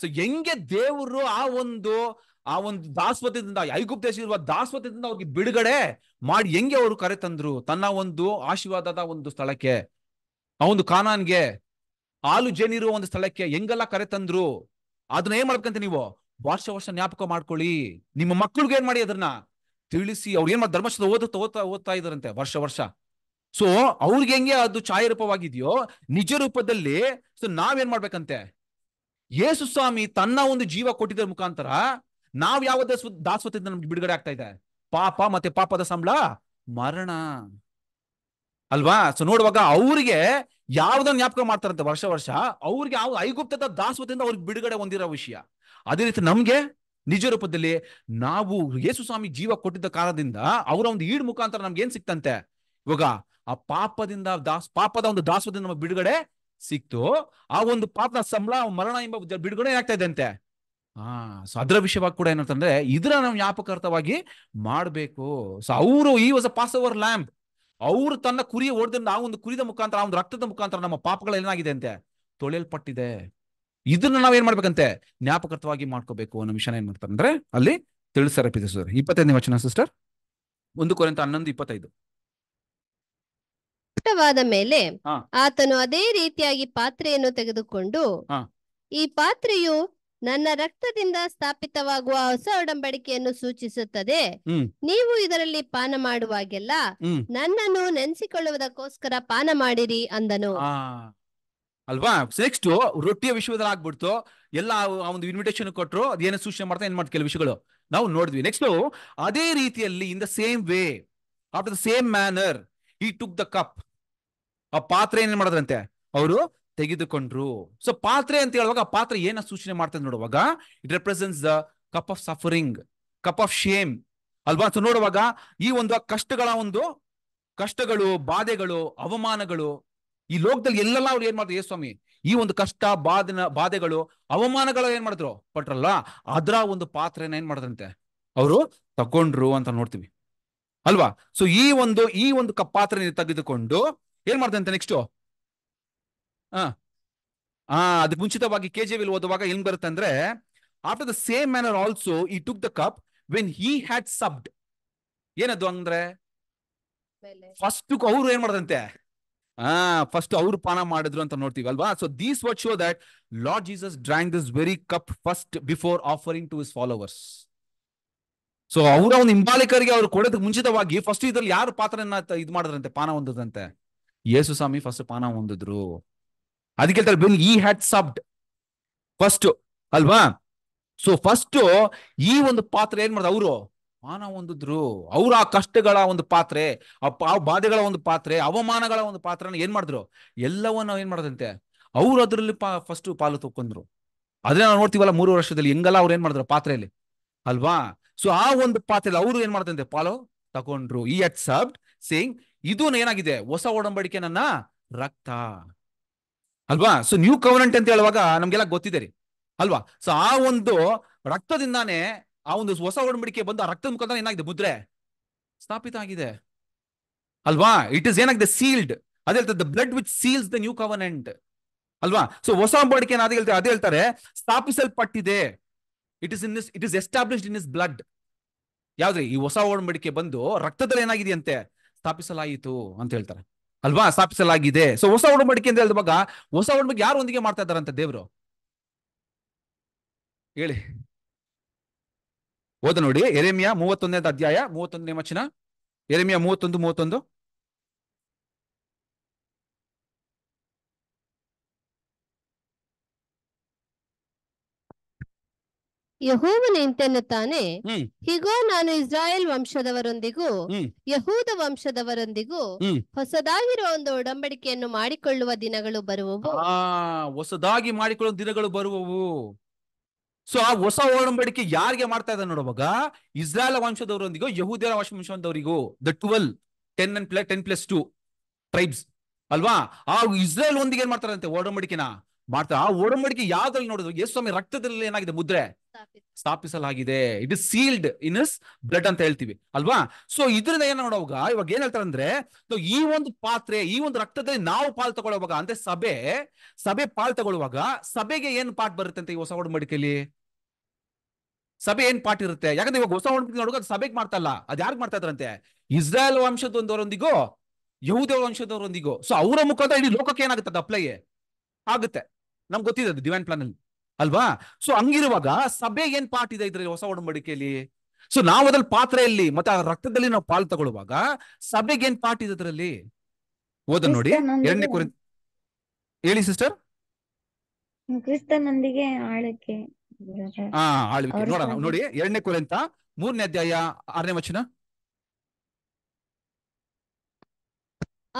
S1: ಸೊ ಹೆಂಗೆ ದೇವರು ಆ ಒಂದು ಆ ಒಂದು ದಾಸ್ವತ್ಯದಿಂದ ಐಗುಪ್ತ ಇರುವ ದಾಸ್ವತ್ಯದಿಂದ ಅವ್ರಿಗೆ ಬಿಡುಗಡೆ ಮಾಡಿ ಹೆಂಗೆ ಅವರು ಕರೆ ತಂದ್ರು ತನ್ನ ಒಂದು ಆಶೀರ್ವಾದದ ಒಂದು ಸ್ಥಳಕ್ಕೆ ಆ ಒಂದು ಕಾನಾನ್ಗೆ ಹಾಲು ಜೇನಿರುವ ಒಂದು ಸ್ಥಳಕ್ಕೆ ಹೆಂಗೆಲ್ಲ ತಂದ್ರು ಅದನ್ನ ಏನ್ ಮಾಡ್ಕಂತ ನೀವು ವರ್ಷ ವರ್ಷ ಜ್ಞಾಪಕ ಮಾಡ್ಕೊಳ್ಳಿ ನಿಮ್ಮ ಮಕ್ಳಿಗೆ ಏನ್ ಮಾಡಿ ಅದನ್ನ ತಿಳಿಸಿ ಅವ್ರು ಏನ್ ಮಾಡಿ ಧರ್ಮಸ್ಥಳ ಓದುತ್ತಾ ಓದ್ತಾ ಓದ್ತಾ ವರ್ಷ ವರ್ಷ ಸೊ ಅವ್ರಿಗೆ ಹೆಂಗೆ ಅದು ಛಾಯಾರೂಪವಾಗಿದೆಯೋ ನಿಜ ರೂಪದಲ್ಲಿ ಸೊ ನಾವೇನ್ ಮಾಡ್ಬೇಕಂತೆ ಯೇಸು ಸ್ವಾಮಿ ತನ್ನ ಒಂದು ಜೀವ ಕೊಟ್ಟಿದ್ದರ ಮುಖಾಂತರ ನಾವ್ ಯಾವ ದಾಸ್ವ ದಾಸ್ವತದಿಂದ ನಮ್ಗೆ ಬಿಡುಗಡೆ ಆಗ್ತಾ ಇದೆ ಪಾಪ ಮತ್ತೆ ಪಾಪದ ಸಂಬಳ ಮರಣ ಅಲ್ವಾ ಸೊ ನೋಡುವಾಗ ಅವ್ರಿಗೆ ಯಾವ್ದನ್ನ ಜ್ಞಾಪಕ ಮಾಡ್ತಾರಂತೆ ವರ್ಷ ವರ್ಷ ಅವ್ರಿಗೆ ಯಾವ ಐಗುಪ್ತದ ದಾಸ್ವತದಿಂದ ಅವ್ರಿಗೆ ಬಿಡುಗಡೆ ಹೊಂದಿರೋ ವಿಷಯ ಅದೇ ರೀತಿ ನಮ್ಗೆ ನಿಜ ರೂಪದಲ್ಲಿ ನಾವು ಯೇಸು ಸ್ವಾಮಿ ಜೀವ ಕೊಟ್ಟಿದ್ದ ಕಾರಣದಿಂದ ಅವರ ಒಂದು ಈಡ್ ಮುಖಾಂತರ ನಮ್ಗೆ ಏನ್ ಸಿಕ್ತಂತೆ ಇವಾಗ ಆ ಪಾಪದಿಂದ ದಾಸ್ ಪಾಪದ ಒಂದು ದಾಸ್ವದಿಂದ ನಮಗೆ ಬಿಡುಗಡೆ ಸಿಕ್ತು ಆ ಒಂದು ಪಾತ್ರ ಸಂಬಳ ಮರಣ ಎಂಬ ಬಿಡುಗಡೆ ಆಗ್ತಾ ಇದೆ ಹಾ ಸೊ ಅದರ ವಿಷಯವಾಗಿ ಕೂಡ ಏನಂತಂದ್ರೆ ಇದರ ನಾವು ಜ್ಞಾಪಕಾರ್ಥವಾಗಿ ಮಾಡಬೇಕು ಸೊ ಅವರು ಈ was a passover lamb ಅವರು ತನ್ನ ಕುರಿಯ ಓಡದಿಂದ ಆ ಒಂದು ಕುರಿದ ಮುಖಾಂತರ ಆ ಒಂದು ರಕ್ತದ ಮುಖಾಂತರ ನಮ್ಮ ಪಾಪಗಳು ಏನಾಗಿದೆ ಅಂತೆ ತೊಳೆಯಲ್ಪಟ್ಟಿದೆ ಇದನ್ನ ಏನ್ ಮಾಡ್ಬೇಕಂತೆ ಜ್ಞಾಪಕಾರ್ಥವಾಗಿ ಮಾಡ್ಕೋಬೇಕು ಅನ್ನೋ ವಿಷಯನ ಏನ್ ಮಾಡ್ತಾರೆ ಅಂದ್ರೆ ಅಲ್ಲಿ ತಿಳಿಸ್ತಾರೆ ಇಪ್ಪತ್ತೈದು ವಚನ ಸಿಸ್ಟರ್ ಒಂದು ಕೊರೆಂತ ಹನ್ನೊಂದು ಇಪ್ಪತ್ತೈದು
S2: ಪ್ರಕಟವಾದ ಮೇಲೆ ಆತನು ಅದೇ ರೀತಿಯಾಗಿ ಪಾತ್ರೆಯನ್ನು ತೆಗೆದುಕೊಂಡು ಈ ಪಾತ್ರೆಯು ನನ್ನ ರಕ್ತದಿಂದ ಸ್ಥಾಪಿತವಾಗುವ ಹೊಸ ಒಡಂಬಡಿಕೆಯನ್ನು ಸೂಚಿಸುತ್ತದೆ ನೀವು ಇದರಲ್ಲಿ ಪಾನ ಮಾಡುವಾಗೆಲ್ಲ ನನ್ನನ್ನು ನೆನೆಸಿಕೊಳ್ಳುವುದಕ್ಕೋಸ್ಕರ ಪಾನ ಮಾಡಿರಿ ಅಂದನು
S1: ಅಲ್ವಾ ನೆಕ್ಸ್ಟ್ ರೊಟ್ಟಿಯ ವಿಷಯದಲ್ಲಿ ಆಗ್ಬಿಡ್ತು ಎಲ್ಲ ಒಂದು ಇನ್ವಿಟೇಷನ್ ಕೊಟ್ಟರು ಅದೇನು ಸೂಚನೆ ಮಾಡ್ತಾ ಏನ್ ಕೆಲವು ವಿಷಯಗಳು ನಾವು ನೋಡಿದ್ವಿ ನೆಕ್ಸ್ಟ್ ಅದೇ ರೀತಿಯಲ್ಲಿ in the same way after the same manner ಈ ಟುಕ್ ದ ಕಪ್ ಆ ಪಾತ್ರೆ ಏನ್ ಮಾಡಿದ್ರಂತೆ ಅವರು ತೆಗೆದುಕೊಂಡ್ರು ಸೊ ಪಾತ್ರೆ ಅಂತ ಹೇಳುವಾಗ ಆ ಪಾತ್ರೆ ಏನ ಸೂಚನೆ ಮಾಡ್ತದೆ ನೋಡುವಾಗ it represents the cup of suffering cup of shame ಅಲ್ವಾ ಸೊ ನೋಡುವಾಗ ಈ ಒಂದು ಕಷ್ಟಗಳ ಒಂದು ಕಷ್ಟಗಳು ಬಾಧೆಗಳು ಅವಮಾನಗಳು ಈ ಲೋಕದಲ್ಲಿ ಎಲ್ಲೆಲ್ಲ ಅವ್ರು ಏನ್ ಮಾಡಿದ್ರು ಏ ಸ್ವಾಮಿ ಈ ಒಂದು ಕಷ್ಟ ಬಾಧನ ಬಾಧೆಗಳು ಅವಮಾನಗಳು ಏನ್ ಮಾಡಿದ್ರು ಪಟ್ರಲ್ಲ ಅದ್ರ ಒಂದು ಪಾತ್ರೆನ ಏನ್ ಮಾಡಿದ್ರಂತೆ ಅವರು ತಗೊಂಡ್ರು ಅಂತ ನೋಡ್ತೀವಿ ಅಲ್ವಾ ಸೊ ಈ ಒಂದು ಈ ಒಂದು ಕಪ್ ಪಾತ್ರೆ ತೆಗೆದುಕೊಂಡು ಏನ್ ಮಾಡ್ದೆ ನೆಕ್ಸ್ಟ್ ಹಾ ಹಾ ಅದಕ್ಕೆ ಮುಂಚಿತವಾಗಿ ಕೆ ಜಿ ವಿಲ್ ಓದುವಾಗ ಹೆಂಗ್ ಬರುತ್ತೆ ಅಂದ್ರೆ after the same manner also ಈ took the cup when he had supped ಏನದು ಅಂದ್ರೆ ಫಸ್ಟ್ ಅವ್ರು ಏನ್ ಮಾಡದಂತೆ ಹಾ ಫಸ್ಟ್ ಅವ್ರು ಪಾನ ಮಾಡಿದ್ರು ಅಂತ ನೋಡ್ತೀವಿ ಅಲ್ವಾ so these what show that Lord Jesus drank this very cup first before offering to his followers so ಅವರ ಒಂದು ಹಿಂಬಾಲಿಕರಿಗೆ ಅವ್ರು ಕೊಡೋದಕ್ಕೆ ಮುಂಚಿತವಾಗಿ ಫಸ್ಟ್ ಇದ್ರಲ್ಲಿ ಯಾರು ಪಾತ್ರ ಇದು ಮಾಡಿದ್ರಂತೆ ಪಾನ ಹೊಂದದಂತೆ ಯೇಸು ಸ್ವಾಮಿ ಫಸ್ಟ್ ಪಾನ ಹೊಂದಿದ್ರು ಅದಕ್ಕೆ ಹೇಳ್ತಾರೆ ಈ ಹ್ಯಾಡ್ ಸಬ್ಡ್ ಫಸ್ಟ್ ಅಲ್ವಾ ಸೊ ಫಸ್ಟ್ ಈ ಒಂದು ಪಾತ್ರ ಏನ್ ಮಾಡ್ದ ಅವರು ಪಾನ ಹೊಂದಿದ್ರು ಅವ್ರ ಆ ಕಷ್ಟಗಳ ಒಂದು ಪಾತ್ರೆ ಆ ಬಾಧೆಗಳ ಒಂದು ಪಾತ್ರೆ ಅವಮಾನಗಳ ಒಂದು ಪಾತ್ರನ ಏನ್ ಮಾಡಿದ್ರು ಎಲ್ಲವನ್ನ ಏನ್ ಮಾಡದಂತೆ ಅವ್ರು ಅದ್ರಲ್ಲಿ ಪಾ ಫಸ್ಟ್ ಪಾಲು ತೊಕೊಂಡ್ರು ಅದನ್ನ ನಾವು ನೋಡ್ತೀವಲ್ಲ ಮೂರು ವರ್ಷದಲ್ಲಿ ಹೆಂಗಲ್ಲ ಅವ್ರು ಏನ್ ಮಾಡಿದ್ರು ಪಾತ್ರೆಯಲ್ಲಿ ಅಲ್ವಾ ಸೊ ಆ ಒಂದು ಪಾತ್ರೆಯಲ್ಲಿ ಅವರು ಏನ್ ಮಾಡ್ತಂತೆ ಪಾಲು ತಗೊಂಡ್ರು ಈ ಅಟ್ ಸಬ್ಡ್ ಸೇಯಿಂಗ್ ಇದು ಏನಾಗಿದೆ ಹೊಸ ಒಡಂಬಡಿಕೆ ನನ್ನ ರಕ್ತ ಅಲ್ವಾ ಸೊ ನ್ಯೂ ಕವನೆಂಟ್ ಅಂತ ಹೇಳುವಾಗ ನಮ್ಗೆಲ್ಲ ಗೊತ್ತಿದೆ ರೀ ಅಲ್ವಾ ಸೊ ಆ ಒಂದು ರಕ್ತದಿಂದಾನೇ ಆ ಒಂದು ಹೊಸ ಒಡಂಬಡಿಕೆ ಬಂದು ಆ ರಕ್ತದ ಮುಖಾಂತರ ಏನಾಗಿದೆ ಮುದ್ರೆ ಸ್ಥಾಪಿತ ಆಗಿದೆ ಅಲ್ವಾ ಇಟ್ ಇಸ್ ಏನಾಗಿದೆ ಸೀಲ್ಡ್ ಅದೇ ಹೇಳ್ತದೆ the blood which seals the new covenant ಅಲ್ವಾ ಸೊ ಹೊಸ ಒಡಂಬಡಿಕೆ ಅದೇ ಹೇಳ್ತಾರೆ ಅದೇ ಹೇಳ್ತಾರೆ ಸ್ಥಾಪಿಸಲ್ಪಟ್ಟಿದೆ it is in his it is established in his blood ಯಾವ್ದ್ರಿ ಈ ಹೊಸ ಒಡಂಬಡಿಕೆ ಬಂದು ರಕ್ತದಲ್ಲಿ ಏನಾಗಿದೆಯಂತೆ ಸ್ಥಾಪಿಸಲಾಯಿತು ಅಂತ ಹೇಳ್ತಾರೆ ಅಲ್ವಾ ಸ್ಥಾಪಿಸಲಾಗಿದೆ ಸೊ ಹೊಸ ಒಡಂಬಡಿಕೆ ಅಂತ ಹೇಳಿದಾಗ ಹೊಸ ಯಾರು ಒಂದಿಗೆ ಮಾಡ್ತಾ ಇದ್ದಾರಂತ ದೇವ್ರು ಹೇಳಿ ಓದ ನೋಡಿ ಎರೆಮಿಯಾ ಮೂವತ್ತೊಂದನೇ ಅಧ್ಯಾಯ ಮೂವತ್ತೊಂದನೇ ವಚನ ಎರೆಮಿಯಾ ಮೂವತ್ತೊಂದು ಮೂವತ್ತೊಂದು
S2: ಯಹೋವನ ಇಂತೆನ್ನುತ್ತಾನೆ ಹೀಗೋ ನಾನು ಇಸ್ರಾಯೇಲ್ ವಂಶದವರೊಂದಿಗೂ ಯಹೂದ ವಂಶದವರೊಂದಿಗೂ ಹೊಸದಾಗಿರುವ ಒಂದು ಒಡಂಬಡಿಕೆಯನ್ನು ಮಾಡಿಕೊಳ್ಳುವ ದಿನಗಳು ಬರುವವು
S1: ಹೊಸದಾಗಿ ಮಾಡಿಕೊಳ್ಳುವ ದಿನಗಳು ಬರುವವು ಸೊ ಆ ಹೊಸ ಒಡಂಬಡಿಕೆ ಯಾರಿಗೆ ಮಾಡ್ತಾ ಇದ್ದಾರೆ ನೋಡುವಾಗ ಇಸ್ರಾಯೇಲ್ ವಂಶದವರೊಂದಿಗೂ ಯಹೂದಿಯರ ವಂಶದವರಿಗೂ the twelve ten and plus ten plus two tribes ಅಲ್ವಾ ಆ ಇಸ್ರಾಯೇಲ್ ಒಂದಿಗೆ ಏನ್ ಮಾಡ್ತಾರಂತೆ ಒಡಂಬಡಿಕೆನ ಮಾಡ್ತಾರೆ ಆ ಒಡಂಬಡಿಕೆ ಯಾವ್ದ್ರಲ್ಲಿ ನೋಡಿದ್ರು ಯೇಸ್ವಾಮಿ ರಕ್ತದಲ್ಲಿ ಏನಾಗಿದೆ ಮುದ್ರೆ ಸ್ಥಾಪಿಸಲಾಗಿದೆ it is sealed in his blood ಅಂತ ಹೇಳ್ತೀವಿ ಅಲ್ವಾ ಸೊ ಇದ್ರಿಂದ ಏನ್ ನೋಡುವಾಗ ಇವಾಗ ಏನ್ ಹೇಳ್ತಾರೆ ಅಂದ್ರೆ ಈ ಒಂದು ಪಾತ್ರೆ ಈ ಒಂದು ರಕ್ತದಲ್ಲಿ ನಾವು ಪಾಲ್ ತಗೊಳ್ಳುವಾಗ ಅಂದ್ರೆ ಸಭೆ ಸಭೆ ಪಾಲ್ ತಗೊಳ್ಳುವಾಗ ಸಭೆಗೆ ಏನ್ ಪಾಠ ಬರುತ್ತೆ ಅಂತ ಈ ಹೊಸ ಒಡಂಬಡಿಕೆಯಲ್ಲಿ ಸಭೆ ಏನ್ ಪಾಠ ಇರುತ್ತೆ ಯಾಕಂದ್ರೆ ಇವಾಗ ಹೊಸ ಒಡಂಬಡಿಕೆ ನೋಡುವಾಗ ಸಭೆಗೆ ಮಾಡ್ತಲ್ಲ ಅದ್ ಯಾರು ಮಾಡ್ತಾ ಇದ್ರಂತೆ ಇಸ್ರಾಯಲ್ ವಂಶದೊಂದವರೊಂದಿಗೂ ಯಹೂದ ವಂಶದವರೊಂದಿಗೋ ಸೊ ಅವರ ಮುಖಾಂತರ ಇಡೀ ಲೋಕಕ್ಕೆ ಏನಾಗುತ್ತೆ ಅದು ಅಪ್ಲೈ ಆಗುತ್ತೆ ನಮ್ಗೆ ಗೊತ್ತಿದೆ ಅದು ಡಿವೈನ್ ಪ್ಲಾನ್ ಅಲ್ಲಿ ಅಲ್ವಾ ಸೊ ಹಂಗಿರುವಾಗ ಸಭೆ ಏನ್ ಪಾಠ ಇದೆ ಇದ್ರಲ್ಲಿ ಹೊಸ ಒಡಂಬಡಿಕೆಯಲ್ಲಿ ಸೊ ನಾವು ಅದ್ರಲ್ಲಿ ಪಾತ್ರೆಯಲ್ಲಿ ಮತ್ತೆ ಆ ರಕ್ತದಲ್ಲಿ ನಾವು ಪಾಲ್ ತಗೊಳ್ಳುವಾಗ ಸಭೆಗೆ ಏನ್ ಪಾಠ ಇದೆ ಅದರಲ್ಲಿ ಓದ ನೋಡಿ ಎರಡನೇ ಕುರಿ ಹೇಳಿ ಸಿಸ್ಟರ್
S2: ಕ್ರಿಸ್ತನೊಂದಿಗೆ ಆಳಕ್ಕೆ ಹಾ ಆಳ್ವಿಕೆ ನೋಡೋಣ ನೋಡಿ
S1: ಎರಡನೇ ಕುರಿತ ಮೂರನೇ ಅಧ್ಯಾಯ ಆರನೇ ವಚನ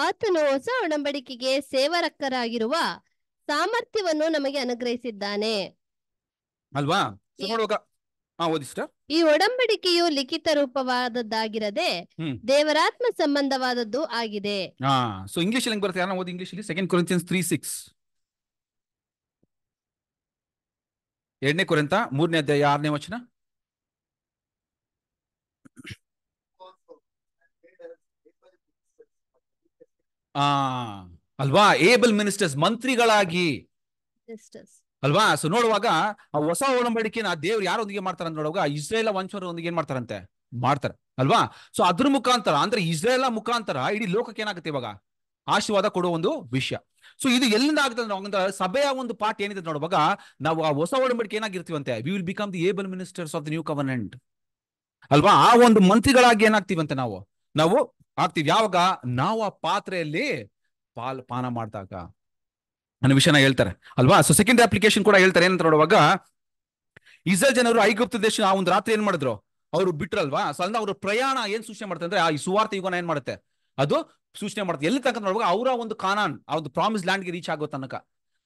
S2: ಆತನು ಹೊಸ ಒಡಂಬಡಿಕೆಗೆ ಸೇವರಕ್ಕರಾಗಿರುವ ಸಾಮರ್ಥ್ಯವನ್ನು ನಮಗೆ ಅನುಗ್ರಹಿಸಿದ್ದಾನೆ ಅಲ್ವಾ ಈ ಒಡಂಬಡಿಕೆಯು ಲಿಖಿತ ರೂಪವಾದದ್ದಾಗಿರದೆ ದೇವರಾತ್ಮ ಸಂಬಂಧವಾದದ್ದು ಆಗಿದೆ
S1: ಇಂಗ್ಲಿಷ್ ಓದಿ ಇಂಗ್ಲಿಷ್ ಅಲ್ಲಿ ಸೆಕೆಂಡ್ ಎರಡನೇ ಕುರಿತ ಮೂರನೇ ಅಧ್ಯಾಯ ಆರನೇ ವಚನ ಆ ಅಲ್ವಾ ಏಬಲ್ ಮಿನಿಸ್ಟರ್ಸ್ ಮಂತ್ರಿಗಳಾಗಿ ಅಲ್ವಾ ಸೊ ನೋಡುವಾಗ ಆ ಹೊಸ ಒಡಂಬಡಿಕೆನ ದೇವ್ರು ಯಾರೊಂದಿಗೆ ಮಾಡ್ತಾರ ನೋಡುವಾಗ ಇಸ್ರೇಲ ವಂಶರೊಂದಿಗೆ ಏನ್ ಮಾಡ್ತಾರಂತೆ ಮಾಡ್ತಾರೆ ಅಲ್ವಾ ಸೊ ಅದ್ರ ಮುಖಾಂತರ ಅಂದ್ರೆ ಇಸ್ರೇಲ ಮುಖಾಂತರ ಇಡೀ ಲೋಕಕ್ಕೆ ಏನಾಗುತ್ತೆ ಇವಾಗ ಆಶೀರ್ವಾದ ಕೊಡುವ ಒಂದು ವಿಷಯ ಸೊ ಇದು ಎಲ್ಲಿಂದ ಆಗುತ್ತೆ ಸಭೆಯ ಒಂದು ಪಾರ್ಟ್ ಏನಿದೆ ನೋಡುವಾಗ ನಾವು ಆ ಹೊಸ ಒಡಂಬಡಿಕೆ ಏನಾಗಿರ್ತೀವಂತೆ we will become the able ministers of the new covenant ಅಲ್ವಾ ಆ ಒಂದು ಮಂತ್ರಿಗಳಾಗಿ ಏನಾಗ್ತೀವಂತೆ ನಾವು ನಾವು ಆಗ್ತೀವಿ ಯಾವಾಗ ನಾವು ಆ ಪಾತ್ರೆಯಲ್ಲಿ ಪಾಲ್ ಪಾನ ಮಾಡ್ದಾಗ ಅನ್ನೋ ವಿಷಯನ ಹೇಳ್ತಾರೆ ಅಲ್ವಾ ಸೊ ಸೆಕೆಂಡ್ ಅಪ್ಲಿಕೇಶನ್ ಕೂಡ ಹೇಳ್ತಾರೆ ಏನಂತ ನೋಡುವಾಗ ಇಸ್ರೇಲ್ ಜನರು ಐಗುಪ್ತ ದೇಶ ಆ ಒಂದು ರಾತ್ರಿ ಏನ್ ಮಾಡಿದ್ರು ಅವರು ಬಿಟ್ರಲ್ವಾ ಸೊ ಅಲ್ಲಿಂದ ಅವ್ರ ಪ್ರಯಾಣ ಏನ್ ಸೂಚನೆ ಮಾಡ್ತಾರೆ ಅಂದ್ರೆ ಆ ಸುವಾರ್ಥ ಯುಗನ ಏನ್ ಮಾಡುತ್ತೆ ಅದು ಸೂಚನೆ ಮಾಡುತ್ತೆ ಎಲ್ಲಿ ತನಕ ನೋಡುವಾಗ ಅವರ ಒಂದು ಕಾನಾನ್ ಆ ಒಂದು ಪ್ರಾಮಿಸ್ ಗೆ ರೀಚ್ ಆಗೋ ತನಕ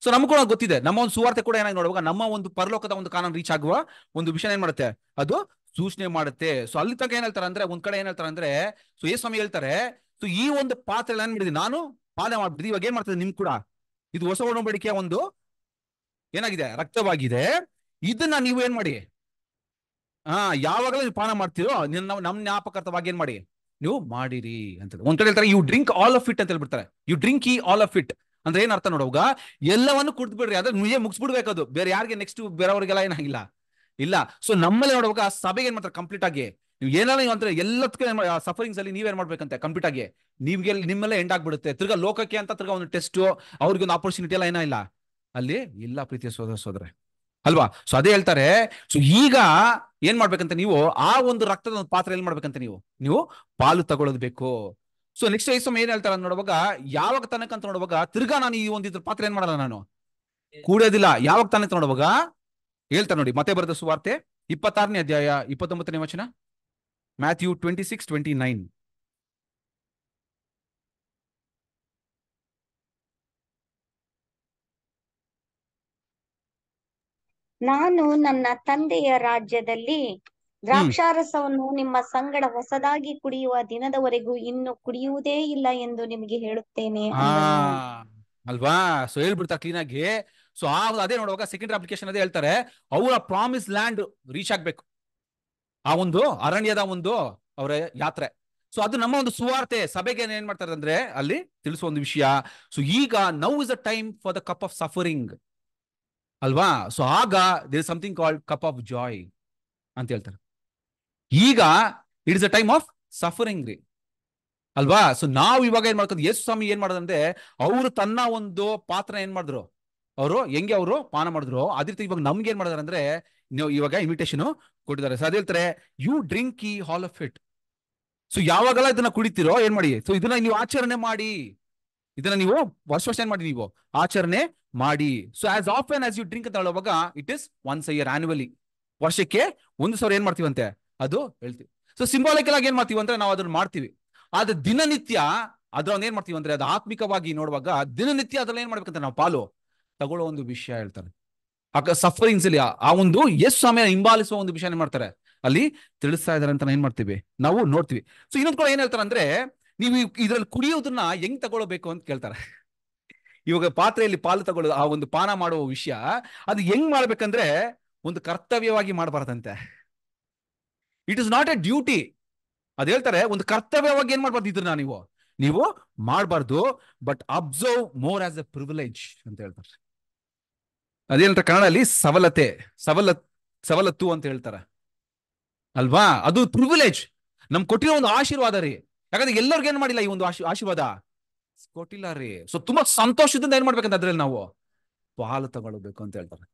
S1: ಸೊ ನಮ್ಗೂ ಕೂಡ ಗೊತ್ತಿದೆ ನಮ್ಮ ಒಂದು ಸುವಾರ್ತೆ ಕೂಡ ಏನಾಗಿ ನೋಡುವಾಗ ನಮ್ಮ ಒಂದು ಪರಲೋಕದ ಒಂದು ಕಾನಾನ್ ರೀಚ್ ಆಗುವ ಒಂದು ವಿಷಯ ಏನ್ ಮಾಡುತ್ತೆ ಅದು ಸೂಚನೆ ಮಾಡುತ್ತೆ ಸೊ ಅಲ್ಲಿ ತನಕ ಏನ್ ಹೇಳ್ತಾರೆ ಅಂದ್ರೆ ಒಂದ್ ಕಡೆ ಏನ್ ಹೇಳ್ತಾರೆ ಅಂದ್ರೆ ಸೊ ಏ ಸ್ವಾಮಿ ಹೇಳ್ತಾರೆ ಸೊ ಈ ಒಂದು ಪಾತ್ರ ಏನ್ ಮಾಡಿದ್ವಿ ನಾನು ಪಾಲನೆ ಮಾಡ್ಬಿಟ್ಟಿದೆ ಇವಾಗ ಏನ್ ಮಾಡ್ತದೆ ನಿಮ್ ಕೂಡ ಇದು ಹೊಸ ಒಡಂಬಡಿಕೆಯ ಒಂದು ಏನಾಗಿದೆ ರಕ್ತವಾಗಿದೆ ಇದನ್ನ ನೀವು ಏನ್ ಮಾಡಿ ಹಾ ಯಾವಾಗಲೂ ನೀವು ಪಾನ ಮಾಡ್ತೀರೋ ನಿನ್ನ ನಮ್ ಜ್ಞಾಪಕಾರ್ಥವಾಗಿ ಏನ್ ಮಾಡಿ ನೀವು ಮಾಡಿರಿ ಅಂತ ಒಂದ್ ಕಡೆ ಹೇಳ್ತಾರೆ you drink all of it ಅಂತ ಹೇಳ್ಬಿಡ್ತಾರೆ you drink ye all of it ಅಂದ್ರೆ ಏನರ್ಥ ಅರ್ಥ ನೋಡುವಾಗ ಎಲ್ಲವನ್ನು ಕುಡ್ದು ಬಿಡ್ರಿ ಅದ್ರ ಬಿಡ್ಬೇಕು ಮುಗಿಸ್ಬಿಡ್ಬೇಕದು ಬೇರೆ ಯಾರಿಗೆ ನೆಕ್ಸ್ಟ್ ಬೇರೆಯವ್ರಿಗೆಲ್ಲ ಏನಾಗಿಲ್ಲ ಇಲ್ಲ ಸೊ ನಮ್ಮಲ್ಲಿ ನೋಡುವಾಗ ಸಭೆಗೆ ಏನ್ ಮಾಡ್ತಾರೆ ಕಂಪ್ಲೀಟ್ ಆಗಿ ನೀವು ಏನಾರ ಅಂದ್ರೆ ಎಲ್ಲದಕ್ಕೆ ಸಫರಿಂಗ್ಸ್ ಅಲ್ಲಿ ನೀವೇನ್ ಮಾಡ್ಬೇಕಂತೆ ಕಂಪ್ಲೀಟ್ ಆಗಿ ನಿಮ್ಗೆ ನಿಮ್ಮಲ್ಲೇ ಎಂಡ್ ಆಗ್ಬಿಡುತ್ತೆ ತಿರ್ಗ ಲೋಕಕ್ಕೆ ಅಂತ ತಿರ್ಗ ಒಂದು ಟೆಸ್ಟ್ ಅವ್ರಿಗೆ ಒಂದು ಆಪರ್ಚುನಿಟಿ ಎಲ್ಲ ಏನೋ ಇಲ್ಲ ಅಲ್ಲಿ ಇಲ್ಲ ಪ್ರೀತಿಯ ಸೋದರ ಸೋದರ ಅಲ್ವಾ ಸೊ ಅದೇ ಹೇಳ್ತಾರೆ ಸೊ ಈಗ ಏನ್ ಮಾಡ್ಬೇಕಂತ ನೀವು ಆ ಒಂದು ರಕ್ತದ ಒಂದು ಪಾತ್ರ ಏನ್ ಮಾಡ್ಬೇಕಂತ ನೀವು ನೀವು ಪಾಲು ತಗೊಳ್ಳೋದ್ಬೇಕು ಸೊ ನೆಕ್ಸ್ಟ್ ಐಸಮ್ ಏನ್ ಹೇಳ್ತಾರೆ ನೋಡುವಾಗ ಯಾವಾಗ ತನಕ ಅಂತ ನೋಡುವಾಗ ತಿರ್ಗಾ ನಾನು ಈ ಒಂದು ಇದ್ರ ಪಾತ್ರ ಏನ್ ಮಾಡಲ್ಲ ನಾನು ಕೂಡೋದಿಲ್ಲ ಯಾವಾಗ ತಾನೆ ನೋಡುವಾಗ ಹೇಳ್ತಾರೆ ನೋಡಿ ಮತ್ತೆ ಬರೆದ ಸುವಾರ್ತೆ ಇಪ್ಪತ್ತಾರನೇ ಅಧ್ಯಾಯ ಇಪ್ಪತ್ತೊಂಬತ್ತನೇ ವಚನ Matthew 26
S2: ನಾನು ನನ್ನ ತಂದೆಯ ರಾಜ್ಯದಲ್ಲಿ ದ್ರಾಕ್ಷಾರಸವನ್ನು ನಿಮ್ಮ ಸಂಗಡ ಹೊಸದಾಗಿ ಕುಡಿಯುವ ದಿನದವರೆಗೂ ಇನ್ನು ಕುಡಿಯುವುದೇ ಇಲ್ಲ ಎಂದು ನಿಮಗೆ ಹೇಳುತ್ತೇನೆ
S1: ಅಲ್ವಾ ಸೊ ಹೇಳ್ಬಿಡ್ತಾ ಕ್ಲೀನಾಗಿ ಸೊ ಅದೇ ನೋಡುವಾಗ ಸೆಕೆಂಡ್ ಅಪ್ಲಿಕೇಶನ್ ಅದೇ ಹೇಳ್ತಾರೆ ಅವರ ಪ್ರಾಮಿಸ್ ಲ್ಯಾಂಡ್ ರೀಚ್ ಆಗ್ಬೇಕು ಆ ಒಂದು ಅರಣ್ಯದ ಒಂದು ಅವರ ಯಾತ್ರೆ ಸೊ ಅದು ನಮ್ಮ ಒಂದು ಸುವಾರ್ತೆ ಸಭೆಗೆ ಏನ್ ಮಾಡ್ತಾರೆ ಅಂದ್ರೆ ಅಲ್ಲಿ ತಿಳಿಸುವ ಒಂದು ವಿಷಯ ಸೊ ಈಗ now is a time for the cup of suffering ಅಲ್ವಾ ಸೊ ಆಗ there something called cup of joy ಅಂತ ಹೇಳ್ತಾರೆ ಈಗ it is a time of suffering ರೀ ಅಲ್ವಾ ಸೊ ನಾವು ಇವಾಗ ಏನ್ ಮಾಡ್ತಾರೆ ಯೇಸು ಸ್ವಾಮಿ ಏನ್ ಮಾಡೋದಂದ್ರೆ ಅವರು ತನ್ನ ಒಂದು ಪಾತ್ರ ಏನ್ ಮಾಡಿದ್ರು ಅವರು ಹೆಂಗೆ ಅವರು ಪಾನ ಮಾಡಿದ್ರು ಅದೇ ರೀತಿ ಇವಾಗ ನಮ್ಗೆ ಏನ್ ಮಾಡಿದಾರೆ ಅಂದ್ರೆ ನೀವು ಇವಾಗ ಇನ್ವಿಟೇಷನ್ ಕೊಟ್ಟಿದ್ದಾರೆ ಸೊ ಹೇಳ್ತಾರೆ you drink ye all of it so ಯಾವಾಗಲ್ಲ ಇದನ್ನ ಕುಡಿತೀರೋ ಏನ್ ಮಾಡಿ ಸೊ ಇದನ್ನ ನೀವು ಆಚರಣೆ ಮಾಡಿ ಇದನ್ನ ನೀವು ವರ್ಷ ವರ್ಷ ಏನ್ ಮಾಡಿ ನೀವು ಆಚರಣೆ ಮಾಡಿ so as oft as you drink ಅಂತ ಹೇಳುವಾಗ it is once year annually ವರ್ಷಕ್ಕೆ ಒಂದು ಸಾವಿರ ಏನ್ ಮಾಡ್ತೀವಂತೆ ಅದು ಹೇಳ್ತೀವಿ ಸೊ ಸಿಂಬಾಲಿಕಲ್ ಆಗಿ ಏನ್ ಮಾಡ್ತೀವಿ ಅಂದ್ರೆ ನಾವು ಅದನ್ನ ಮಾಡ್ತೀವಿ ಆದ್ರೆ ದಿನನಿತ್ಯ ಅದ್ರ ಏನ್ ಮಾಡ್ತೀವಿ ಅಂದ್ರೆ ಅದು ಆತ್ಮಿಕವಾಗಿ ನೋಡುವಾಗ ದಿನನಿತ್ಯ ಅದ್ರಲ್ಲಿ ಏನ್ ಮಾಡ್ಬೇಕಂತ ನಾವು ಪಾಲು ತಗೊಳ್ಳೋ ಒಂದು ವಿಷಯ ಹೇಳ್ತಾರೆ ಸಫರಿಂಗ್ಸ್ ಇಲ್ಲಿ ಆ ಒಂದು ಎಸ್ ಸಮಯ ಹಿಂಬಾಲಿಸುವ ಒಂದು ವಿಷಯ ಮಾಡ್ತಾರೆ ಅಲ್ಲಿ ತಿಳಿಸ್ತಾ ಇದಾರೆ ಅಂತ ಏನ್ ಮಾಡ್ತೀವಿ ನಾವು ನೋಡ್ತೀವಿ ಸೊ ಇನ್ನೊಂದ್ ಕೂಡ ಏನ್ ಹೇಳ್ತಾರೆ ಅಂದ್ರೆ ನೀವು ಇದ್ರಲ್ಲಿ ಕುಡಿಯೋದನ್ನ ಹೆಂಗ್ ತಗೊಳ್ಬೇಕು ಅಂತ ಕೇಳ್ತಾರೆ ಇವಾಗ ಪಾತ್ರೆಯಲ್ಲಿ ಪಾಲು ತಗೊಳ್ಳೋದು ಆ ಒಂದು ಪಾನ ಮಾಡುವ ವಿಷಯ ಅದು ಹೆಂಗ್ ಮಾಡ್ಬೇಕಂದ್ರೆ ಒಂದು ಕರ್ತವ್ಯವಾಗಿ ಮಾಡಬಾರ್ದಂತೆ it is not a duty ಅದ್ ಹೇಳ್ತಾರೆ ಒಂದು ಕರ್ತವ್ಯವಾಗಿ ಏನ್ ಮಾಡ್ಬಾರ್ದು ಇದನ್ನ ನೀವು ನೀವು ಮಾಡಬಾರ್ದು but observe more as a privilege ಅಂತ ಹೇಳ್ತಾರೆ ಅದೇನಂತ ಕನ್ನಡ ಅಲ್ಲಿ ಸವಲತೆ ಸವಲ ಸವಲತ್ತು ಅಂತ ಹೇಳ್ತಾರೆ ಅಲ್ವಾ ಅದು ಪ್ರಿವಿಲೇಜ್ ನಮ್ ಕೊಟ್ಟಿರೋ ಒಂದು ಆಶೀರ್ವಾದ ರೀ ಯಾಕಂದ್ರೆ ಎಲ್ಲರಿಗೂ ಏನ್ ಮಾಡಿಲ್ಲ ಈ ಒಂದು ಆಶೀರ್ವಾದ ಕೊಟ್ಟಿಲ್ಲ ರೀ ಸೊ ತುಂಬಾ ಸಂತೋಷದಿಂದ ಏನ್ ಮಾಡ್ಬೇಕಂತ ಅದ್ರಲ್ಲಿ ನಾವು ಪಾಲು ತಗೊಳ್ಬೇಕು ಅಂತ ಹೇಳ್ತಾರೆ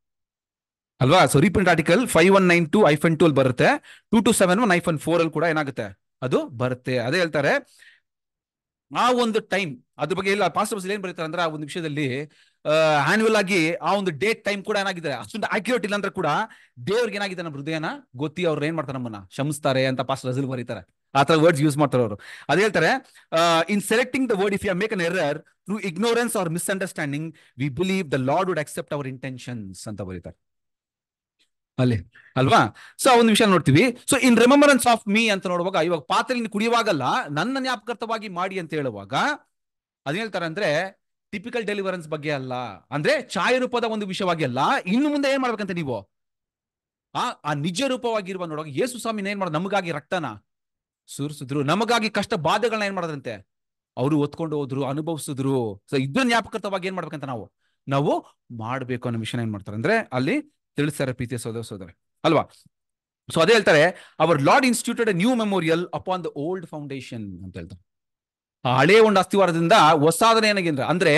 S1: ಅಲ್ವಾ so reprint article five one nine two hyphen two ಅಲ್ಲಿ ಬರುತ್ತೆ two two seven one hyphen four ಅಲ್ಲಿ ಕೂಡ ಏನಾಗುತ್ತೆ ಅದು ಬರುತ್ತೆ ಅದೇ ಹೇಳ್ತಾರೆ ಆ ಒಂದು ಟೈಮ್ ಅದ್ರ ಬಗ್ಗೆ ಎಲ್ಲ ಪಾಸ್ಟ್ ಏನ್ ಬರೀತಾರೆ ಅಂದ್ರೆ ಆ ಒಂದು ವಿಷಯದಲ್ಲಿ ಆನ್ಯುವಲ್ ಆಗಿ ಆ ಒಂದು ಡೇಟ್ ಟೈಮ್ ಕೂಡ ಏನಾಗಿದೆ ಅಷ್ಟೊಂದು ಅಕ್ಯುರೇಟ್ ಇಲ್ಲ ಅಂದ್ರೆ ಕೂಡ ದೇವ್ರಿಗೆ ಏನಾಗಿದೆ ನಮ್ಮ ಹೃದಯನ ಗೊತ್ತಿ ಅವ್ರು ಏನ್ ಮಾಡ್ತಾರೆ ನಮ್ಮನ್ನ ಶಮಿಸ್ತಾರೆ ಅಂತ ಪಾಸ್ ರಜಲ್ ಬರೀತಾರೆ ಆತರ ವರ್ಡ್ಸ್ ಯೂಸ್ ಮಾಡ್ತಾರೆ ಅವರು ಅದ್ ಹೇಳ್ತಾರೆ in selecting the word if you make an error through ignorance or misunderstanding we believe the Lord would accept our intentions ಅಂತ ಬರೀತಾರೆ ಅಲ್ಲಿ ಅಲ್ವಾ ಸೊ ಒಂದು ವಿಷಯ ನೋಡ್ತೀವಿ so in remembrance of me ಅಂತ ನೋಡುವಾಗ ಇವಾಗ ಪಾತ್ರೆಯನ್ನು ಕುಡಿಯುವಾಗಲ್ಲ ನನ್ನ ಜ್ಞಾಪಕರ್ಥವಾಗಿ ಮಾಡಿ ಅಂತ ಹೇಳುವಾಗ ಅದೇಳ್ತಾರೆ ಹೇಳ್ತಾರೆ ಅಂದ್ರೆ ಟಿಪಿಕಲ್ ಡೆಲಿವರೆನ್ಸ್ ಬಗ್ಗೆ ಅಲ್ಲ ಅಂದ್ರೆ ರೂಪದ ಒಂದು ವಿಷಯವಾಗಿ ಅಲ್ಲ ಇನ್ನು ಮುಂದೆ ಏನ್ ಮಾಡ್ಬೇಕಂತ ನೀವು ಆ ಆ ನಿಜ ರೂಪವಾಗಿರುವ ನೋಡೋ ಯೇಸು ಸ್ವಾಮಿ ಏನ್ ಮಾಡೋದು ನಮಗಾಗಿ ರಕ್ತನ ಸುರಿಸಿದ್ರು ನಮಗಾಗಿ ಕಷ್ಟ ಬಾಧೆಗಳನ್ನ ಏನ್ ಮಾಡೋದಂತೆ ಅವರು ಒತ್ಕೊಂಡು ಹೋದ್ರು ಅನುಭವಿಸಿದ್ರು ಸೊ ಇದ್ರ ಜ್ಞಾಪಕವಾಗಿ ಏನ್ ಮಾಡ್ಬೇಕಂತ ನಾವು ನಾವು ಮಾಡ್ಬೇಕು ಅನ್ನೋ ಮಿಷನ್ ಏನ್ ಮಾಡ್ತಾರೆ ಅಂದ್ರೆ ಅಲ್ಲಿ ತಿಳಿಸ್ತಾರೆ ಪ್ರೀತಿ ಸೋದರ ಸೋದರ ಅಲ್ವಾ ಸೊ ಅದೇ ಹೇಳ್ತಾರೆ our Lord instituted new memorial upon the old foundation ಅಂತ ಹೇಳ್ತಾರೆ ಹಳೆ ಒಂದು ಅಸ್ತಿವಾರದಿಂದ ಹೊಸಾದನ ಏನಾಗಿಂದ್ರ ಅಂದ್ರೆ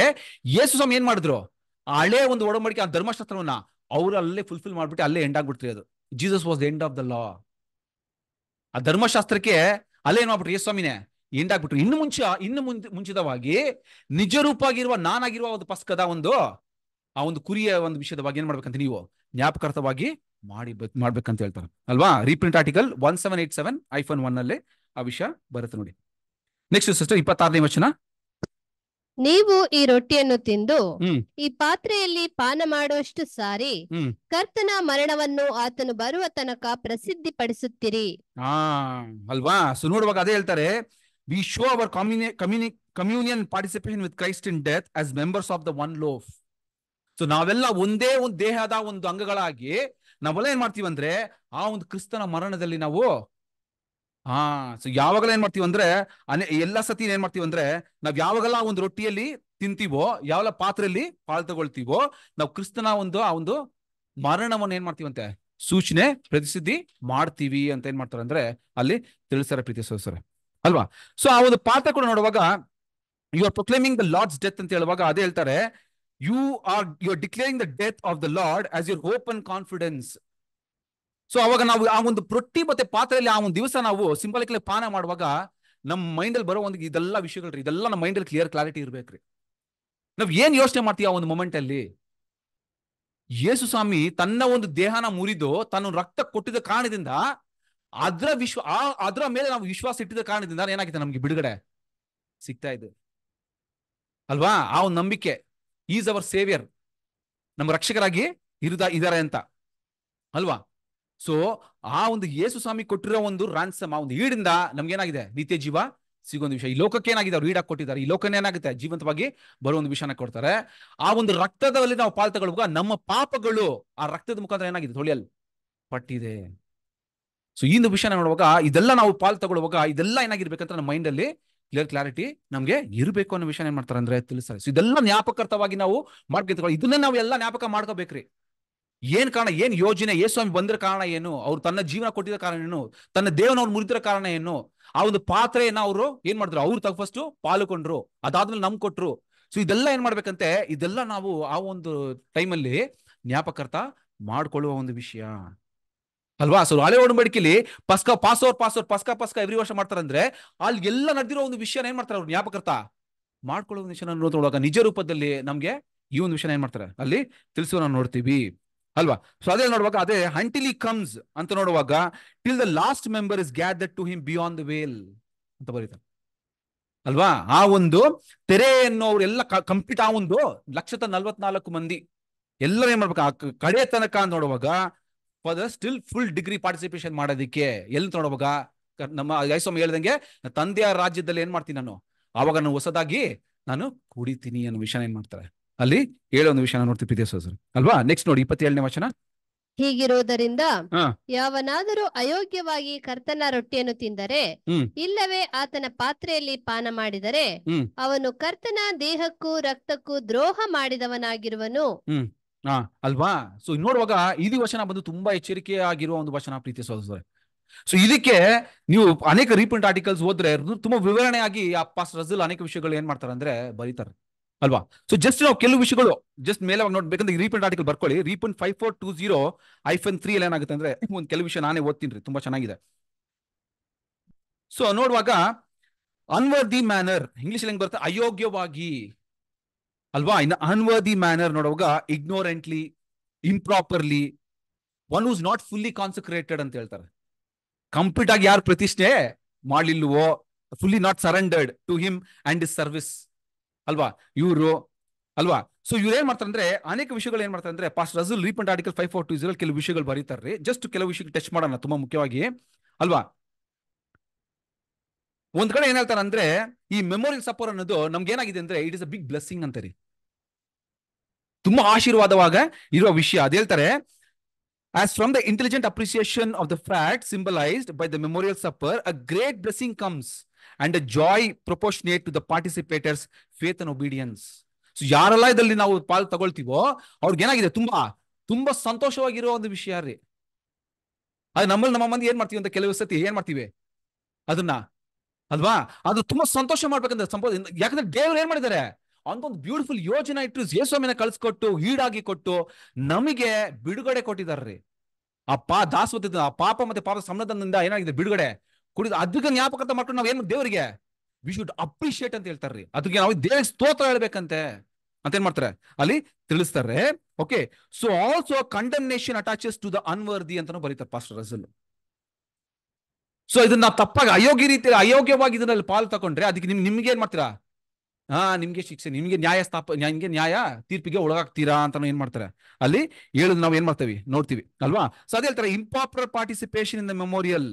S1: ಯೇಸು ಸ್ವಾಮಿ ಏನ್ ಮಾಡಿದ್ರು ಹಳೆ ಒಂದು ಒಡಂಬಡಿಕೆ ಆ ಧರ್ಮಶಾಸ್ತ್ರವನ್ನ ಅವ್ರು ಅಲ್ಲೇ ಫುಲ್ಫಿಲ್ ಮಾಡ್ಬಿಟ್ಟು ಅಲ್ಲೇ ಎಂಡ್ ಆಗ್ಬಿಡ್ತೀರಿ ಅದು Jesus was end of the law ಆ ಧರ್ಮಶಾಸ್ತ್ರಕ್ಕೆ ಅಲ್ಲೇ ಏನ್ ಮಾಡ್ಬಿಟ್ರು ಯೇಸು ಸ್ವಾಮಿನೇ ಎಂಡ್ ಆಗ್ಬಿಟ್ರು ಇನ್ನು ಮುಂಚೆ ಇನ್ನು ಮುಂಚೆ ಮುಂಚಿತವಾಗಿ ನಿಜ ರೂಪಾಗಿರುವ ನಾನಾಗಿರುವ ಒಂದು ಪಸ್ಕದ ಒಂದು ಆ ಒಂದು ಕುರಿಯ ಒಂದು ವಿಷಯದ ಬಗ್ಗೆ ಏನ್ ಮಾಡ್ಬೇಕಂತ ನೀವು ಜ್ಞಾಪಕಾರ್ಥವಾಗಿ ಮಾಡಿ ಮಾಡ್ಬೇಕಂತ ಹೇಳ್ತಾರೆ ಅಲ್ವಾ reprint article one seven eight seven hyphen one ಅಲ್ಲಿ ಆ ವಿಷಯ ಬರುತ್ತೆ ನೋಡಿ ನೆಕ್ಸ್ಟ್ ಸಿಸ್ಟರ್ ಇಪ್ಪತ್ತಾರನೇ ವಚನ
S2: ನೀವು ಈ ರೊಟ್ಟಿಯನ್ನು ತಿಂದು ಈ ಪಾತ್ರೆಯಲ್ಲಿ ಪಾನ ಮಾಡುವಷ್ಟು ಸಾರಿ ಕರ್ತನ ಮರಣವನ್ನು ಆತನು ಬರುವ ತನಕ ಪ್ರಸಿದ್ಧಿ ಪಡಿಸುತ್ತೀರಿ
S1: ಹಾ ಅಲ್ವಾ ಸೊ ನೋಡುವಾಗ ಅದೇ ಹೇಳ್ತಾರೆ we show our communi communi communion participation with Christ in death as members of the one loaf so ನಾವೆಲ್ಲ ಒಂದೇ ಒಂದು ದೇಹದ ಒಂದು ಅಂಗಗಳಾಗಿ ನಾವೆಲ್ಲ ಏನ್ ಮಾಡ್ತೀವಿ ಅಂದ್ರೆ ಆ ಒಂದು ಕ್ರಿಸ್ತನ ಮರಣದಲ್ಲಿ ನಾವು ಹಾ ಸೊ ಯಾವಾಗಲೂ ಏನ್ ಮಾಡ್ತೀವಿ ಅಂದ್ರೆ ಎಲ್ಲಾ ಸತಿ ಏನ್ ಮಾಡ್ತೀವಿ ಅಂದ್ರೆ ನಾವ್ ಯಾವಾಗಲ್ಲ ಒಂದು ರೊಟ್ಟಿಯಲ್ಲಿ ತಿಂತೀವೋ ಯಾವೆಲ್ಲ ಪಾತ್ರೆಯಲ್ಲಿ ಪಾಲ್ ತಗೊಳ್ತೀವೋ ನಾವು ಕ್ರಿಸ್ತನ ಒಂದು ಆ ಒಂದು ಮರಣವನ್ನು ಏನ್ ಮಾಡ್ತೀವಂತೆ ಸೂಚನೆ ಪ್ರತಿಸಿದ್ಧಿ ಮಾಡ್ತೀವಿ ಅಂತ ಏನ್ ಮಾಡ್ತಾರೆ ಅಂದ್ರೆ ಅಲ್ಲಿ ತಿಳಿಸ್ತಾರೆ ಪ್ರೀತಿ ಸದಸ್ಯರೇ ಅಲ್ವಾ ಸೊ ಆ ಒಂದು ಪಾತ್ರ ಕೂಡ ನೋಡುವಾಗ you are proclaiming the Lord's death ಅಂತ ಹೇಳುವಾಗ ಅದೇ ಹೇಳ್ತಾರೆ you are you are declaring the death of the Lord as your open confidence so ಅವಾಗ ನಾವು ಆ ಒಂದು ಪ್ರೊಟ್ಟಿ ಮತ್ತೆ ಪಾತ್ರೆಯಲ್ಲಿ ಆ ಒಂದು ದಿವಸ ನಾವು ಸಿಂಬಾಲಿಕಲಿ ಪಾನ ಮಾಡುವಾಗ ನಮ್ಮ ಅಲ್ಲಿ ಬರೋ ಒಂದು ಇದೆಲ್ಲ ರೀ ಇದೆಲ್ಲ ನಮ್ಮ ಅಲ್ಲಿ ಕ್ಲಿಯರ್ ಕ್ಲಾರಿಟಿ ಇರ್ಬೇಕ್ರಿ ನಾವ್ ಏನ್ ಯೋಚನೆ ಮಾಡ್ತೀವಿ ಆ ಒಂದು ಮೊಮೆಂಟ್ ಅಲ್ಲಿ ಯೇಸು ಸ್ವಾಮಿ ತನ್ನ ಒಂದು ದೇಹನ ಮುರಿದು ತನ್ನ ರಕ್ತ ಕೊಟ್ಟಿದ ಕಾರಣದಿಂದ ಅದ್ರ ವಿಶ್ವ ಆ ಅದ್ರ ಮೇಲೆ ನಾವು ವಿಶ್ವಾಸ ಇಟ್ಟಿದ ಕಾರಣದಿಂದ ಏನಾಗಿದೆ ನಮ್ಗೆ ಬಿಡುಗಡೆ ಸಿಗ್ತಾ ಇದೆ ಅಲ್ವಾ ಆ ಒಂದು ನಂಬಿಕೆ ಈಸ್ ಅವರ್ ಸೇವಿಯರ್ ನಮ್ಮ ರಕ್ಷಕರಾಗಿ ಇರುದ ಇದಾರೆ ಅಂತ ಅಲ್ವಾ ಸೊ ಆ ಒಂದು ಯೇಸು ಸ್ವಾಮಿ ಕೊಟ್ಟಿರೋ ಒಂದು ರಾನ್ಸಮ್ ಆ ಒಂದು ಈಡಿಂದ ಏನಾಗಿದೆ ನಿತ್ಯ ಜೀವ ಸಿಗೊಂದು ವಿಷಯ ಈ ಲೋಕಕ್ಕೆ ಏನಾಗಿದೆ ಅವ್ರು ಈಡಾಗಿ ಕೊಟ್ಟಿದ್ದಾರೆ ಈ ಲೋಕನೇ ಏನಾಗುತ್ತೆ ಜೀವಂತವಾಗಿ ಬರೋ ಒಂದು ವಿಷಯನ ಕೊಡ್ತಾರೆ ಆ ಒಂದು ರಕ್ತದಲ್ಲಿ ನಾವು ಪಾಲ್ ತಗೊಳ್ಳುವಾಗ ನಮ್ಮ ಪಾಪಗಳು ಆ ರಕ್ತದ ಮುಖಾಂತರ ಏನಾಗಿದೆ ತೊಳೆಯಲ್ ಪಟ್ಟಿದೆ ಸೊ ಈ ಒಂದು ವಿಷಯನ ನೋಡುವಾಗ ಇದೆಲ್ಲ ನಾವು ಪಾಲ್ ತಗೊಳ್ಳುವಾಗ ಇದೆಲ್ಲ ಏನಾಗಿರ್ಬೇಕಂತ ನಮ್ಮ ಮೈಂಡ್ ಅಲ್ಲಿ ಕ್ಲಿಯರ್ ಕ್ಲಾರಿಟಿ ನಮ್ಗೆ ಇರಬೇಕು ಅನ್ನೋ ವಿಷಯ ಏನ್ ಮಾಡ್ತಾರೆ ಅಂದ್ರೆ ತಿಳಿಸ್ತಾರೆ ಸೊ ಇದೆಲ್ಲ ಜ್ಞಾಪಕಾರ್ಥವಾಗಿ ನಾವು ಮಾಡ್ಕೊಳ್ಳಿ ಇದನ್ನೇ ನಾವು ಎಲ್ಲ ಜ್ಞಾಪಕ ಮಾಡ್ಕೋಬೇಕ್ರಿ ಏನ್ ಕಾರಣ ಏನ್ ಯೋಜನೆ ಯೇಸ್ವಾಮಿ ಬಂದಿರೋ ಕಾರಣ ಏನು ಅವ್ರು ತನ್ನ ಜೀವನ ಕೊಟ್ಟಿರೋ ಕಾರಣ ಏನು ತನ್ನ ದೇವನ ಅವ್ರು ಮುರಿದಿರೋ ಕಾರಣ ಏನು ಆ ಒಂದು ಏನ ಅವರು ಏನ್ ಮಾಡಿದ್ರು ಅವ್ರು ತಗ ಫಸ್ಟ್ ಪಾಲುಕೊಂಡ್ರು ಅದಾದ್ಮೇಲೆ ನಮ್ ಕೊಟ್ರು ಸೊ ಇದೆಲ್ಲ ಏನ್ ಮಾಡ್ಬೇಕಂತೆ ಇದೆಲ್ಲ ನಾವು ಆ ಒಂದು ಟೈಮಲ್ಲಿ ಜ್ಞಾಪಕರ್ತ ಮಾಡ್ಕೊಳ್ಳುವ ಒಂದು ವಿಷಯ ಅಲ್ವಾ ಸೊ ಹಳೆ ಒಡಂಬಡಿಕೆಲಿ ಪಸ್ಕ ಪಾಸ್ ಓವರ್ ಪಾಸ್ ಪಸ್ಕ ಪಸ್ಕ ಎವ್ರಿ ವರ್ಷ ಮಾಡ್ತಾರಂದ್ರೆ ಅಲ್ಲಿ ಎಲ್ಲ ನಡೆದಿರೋ ಒಂದು ವಿಷಯನ ಏನ್ ಮಾಡ್ತಾರೆ ಅವ್ರು ಜ್ಞಾಪಕರ್ತ ಮಾಡ್ಕೊಳ್ಳೋ ವಿಷಯ ವಿಷಯನ ನಿಜ ರೂಪದಲ್ಲಿ ನಮ್ಗೆ ಈ ಒಂದು ವಿಷಯ ಏನ್ ಮಾಡ್ತಾರೆ ಅಲ್ಲಿ ತಿಳಿಸುವ ನಾವು ನೋಡ್ತೀವಿ ಅಲ್ವಾ ಸೊ ಅದೇ ನೋಡುವಾಗ ಅದೇ ಹಂಟಿಲಿ ಕಮ್ಸ್ ಅಂತ ನೋಡುವಾಗ till the last member is gather to him beyond the veil ಅಂತ ಬರೀತಾರೆ ಅಲ್ವಾ ಆ ಒಂದು ತೆರೆ ಎಲ್ಲ ಕಂಪ್ಲೀಟ್ ಆ ಒಂದು ಲಕ್ಷದ ನಲ್ವತ್ನಾಲ್ಕು ಮಂದಿ ಎಲ್ಲರೂ ಏನ್ ಮಾಡ್ಬೇಕು ಆ ಕಡೆ ತನಕ ನೋಡುವಾಗ for still full degree participation ಮಾಡೋದಕ್ಕೆ ಎಲ್ಲಿ ನೋಡುವಾಗ ನಮ್ಮ ಯಸ್ವಾಮಿ ಹೇಳ್ದಂಗೆ ತಂದೆಯ ರಾಜ್ಯದಲ್ಲಿ ಏನ್ ಮಾಡ್ತೀನಿ ನಾನು ಅವಾಗ ನಾನು ಹೊಸದಾಗಿ ನಾನು ಕುಡಿತೀನಿ ಅನ್ನೋ ವಿಷಯ ಏನ್ ಮಾಡ್ತಾರೆ ಅಲ್ಲಿ ಒಂದು ವಿಷಯ ನೋಡ್ತೀವಿ ಪ್ರೀತಿ ಸಹೋದರ ಅಲ್ವಾ ನೆಕ್ಸ್ಟ್ ನೋಡಿ ಇಪ್ಪತ್ತೇಳನೇ ವಚನ ಹೀಗಿರೋದರಿಂದ
S2: ಯಾವನಾದರೂ ಅಯೋಗ್ಯವಾಗಿ ಕರ್ತನ ರೊಟ್ಟಿಯನ್ನು ತಿಂದರೆ ಇಲ್ಲವೇ ಆತನ ಪಾತ್ರೆಯಲ್ಲಿ ಪಾನ ಮಾಡಿದರೆ ಅವನು ಕರ್ತನ ದೇಹಕ್ಕೂ ರಕ್ತಕ್ಕೂ ದ್ರೋಹ ಮಾಡಿದವನಾಗಿರುವನು
S1: ಅಲ್ವಾ ಸೊ ನೋಡುವಾಗ ಇದು ವಚನ ಬಂದು ತುಂಬಾ ಎಚ್ಚರಿಕೆ ಆಗಿರುವ ಒಂದು ವಚನ ಪ್ರೀತಿ ಸಹೋದರ ಸೊ ಇದಕ್ಕೆ ನೀವು ಅನೇಕ ರೀಪ್ರಿಂಟ್ ಆರ್ಟಿಕಲ್ಸ್ ಓದ್ರೆ ತುಂಬಾ ವಿವರಣೆಯಾಗಿ ಆ ಪಾಸ್ ರಜಲ್ ಅನೇಕ ವಿಷಯಗಳು ಏನ್ ಮಾಡ್ತಾರೆ ಅಂದ್ರೆ ಬರೀತಾರೆ ಅಲ್ವಾ ಸೊ ಜಸ್ಟ್ ನಾವು ಕೆಲವು ವಿಷಯಗಳು ಜಸ್ಟ್ ಮೇಲೆ ನೋಡ್ಬೇಕಂದ್ರೆ ರೀಪ್ರಿಂಟ್ ಆರ್ಟಿಕಲ್ ಬರ್ಕೊಳ್ಳಿ reprint five four two zero hyphen three ಅಲ್ಲಿ ಏನಾಗುತ್ತೆ ಅಂದ್ರೆ ಒಂದು ಕೆಲವು ವಿಷಯ ನಾನೇ ಓದ್ತೀನಿ ತುಂಬಾ ಚೆನ್ನಾಗಿದೆ ಸೊ ನೋಡುವಾಗ ಅನ್ವರ್ದಿ ಮ್ಯಾನರ್ ಇಂಗ್ಲಿಷ್ ಹೆಂಗ್ ಬರುತ್ತೆ ಅಯೋಗ್ಯವಾಗಿ ಅಲ್ವಾ ಇನ್ನು ಅನ್ವರ್ದಿ ಮ್ಯಾನರ್ ನೋಡುವಾಗ ignorantly improperly one whose not fully concentrated ಅಂತ ಹೇಳ್ತಾರೆ ಕಂಪ್ಲೀಟ್ ಆಗಿ ಯಾರು ಪ್ರತಿಷ್ಠೆ ಮಾಡ್ಲಿಲ್ವೋ fully not surrendered to him and his service ಅಲ್ವಾ ಇವರು ಅಲ್ವಾ ಸೊ ಇವ್ರು ಏನ್ ಮಾಡ್ತಾರೆ ಅಂದ್ರೆ ಅನೇಕ ವಿಷಯಗಳು ಏನ್ ಮಾಡ್ತಾರೆ ಅಂದ್ರೆ pastor Russell reprint article five four two zero ಕೆಲವು ವಿಷಯಗಳು ಬರೀತಾರೆ ಜಸ್ಟ್ ಕೆಲವು ವಿಷಯಕ್ಕೆ ಟಚ್ ಮಾಡೋಣ ತುಂಬಾ ಮುಖ್ಯವಾಗಿ ಅಲ್ವಾ ಒಂದ್ ಕಡೆ ಏನ್ ಹೇಳ್ತಾರೆ ಅಂದ್ರೆ ಈ ಮೆಮೋರಿಯಲ್ ಸಪೋರ್ ಅನ್ನೋದು ನಮ್ಗೆ ಏನಾಗಿದೆ ಅಂದ್ರೆ it is a big blessing ಅಂತಾರೆ ತುಂಬಾ ಆಶೀರ್ವಾದವಾಗ ಇರುವ ವಿಷಯ ಅದ ಹೇಳ್ತಾರೆ as from the intelligent appreciation of the fact symbolized by the memorial supper a great blessing comes and a joy proportionate to the participators faith and obedience so ಯಾರೆಲ್ಲ ಇದರಲ್ಲಿ ನಾವು ಪಾಲ್ ತಗೊಳ್ತೀವೋ ಅವ್ರಿಗೆ ಏನಾಗಿದೆ ತುಂಬಾ ತುಂಬಾ ಸಂತೋಷವಾಗಿರೋ ಒಂದು ವಿಷಯ ರೀ ಅದು ನಮ್ಮಲ್ಲಿ ನಮ್ಮ ಮಂದಿ ಏನ್ ಮಾಡ್ತೀವಿ ಅಂತ ಕೆಲವು ಸತಿ ಏನ್ ಮಾಡ್ತೀವಿ ಅದನ್ನ ಅಲ್ವಾ ಅದು ತುಂಬಾ ಸಂತೋಷ ಮಾಡ್ಬೇಕಂದ್ರೆ ಸಂಪೋ ಯಾಕಂದ್ರೆ ದೇವ್ರು ಏನ್ ಮಾಡಿದ್ದಾರೆ ಒಂದು ಬ್ಯೂಟಿಫುಲ್ ಯೋಜನೆ ಇಟ್ಟು ಯೇಸ್ವಾಮಿನ ಕಳ್ಸಿಕೊಟ್ಟು ಈಡಾಗಿ ಕೊಟ್ಟು ನಮಗೆ ಬಿಡುಗಡೆ ಕೊಟ್ಟಿದ್ದಾರೆ ಆ ಪಾ ದಾಸ ಆ ಪಾಪ ಮತ್ತೆ ಪಾಪ ಸಮನದಿಂದ ಏನಾಗಿದೆ ಬಿಡುಗಡೆ ಕುಡಿದು ಅದಕ್ಕೆ ಜ್ಞಾಪಕ ಮಾಡ್ಕೊಂಡು ನಾವು ಏನು ದೇವರಿಗೆ ವಿ ಶುಡ್ ಅಪ್ರಿಶಿಯೇಟ್ ಅಂತ ಹೇಳ್ತಾರ್ರಿ ಅದಕ್ಕೆ ನಾವು ದೇವರಿಗೆ ಸ್ತೋತ್ರ ಹೇಳ್ಬೇಕಂತೆ ಅಂತ ಏನ್ ಮಾಡ್ತಾರೆ ಅಲ್ಲಿ ತಿಳಿಸ್ತಾರೆ okay so also condemnation attaches to the unworthy ಅಂತ ಬರೀತಾರೆ ಪಾಸ್ಟರ್ ರಜಲ್ ಸೊ ಇದನ್ನ ತಪ್ಪಾಗಿ ಅಯೋಗ್ಯ ರೀತಿಯಲ್ಲಿ ಅಯೋಗ್ಯವಾಗಿ ಇದರಲ್ಲಿ ಪಾಲ್ ತಗೊಂಡ್ರೆ ಅದಕ್ಕೆ ನಿಮ್ ನಿಮ್ಗೆ ಏನ್ ಮಾಡ್ತೀರಾ ಹಾ ನಿಮ್ಗೆ ಶಿಕ್ಷೆ ನಿಮ್ಗೆ ನ್ಯಾಯ ಸ್ಥಾಪ ನಿಮ್ಗೆ ನ್ಯಾಯ ತೀರ್ಪಿಗೆ ಒಳಗಾಗ್ತೀರಾ ಅಂತ ಏನ್ ಮಾಡ್ತಾರೆ ಅಲ್ಲಿ ಹೇಳುದು ನಾವು ಏನ್ ಮಾಡ್ತೀವಿ ನೋಡ್ತೀವಿ ಅಲ್ವಾ ಸೊ ಅದೇ ಹೇಳ್ತಾರೆ improper participation in the memorial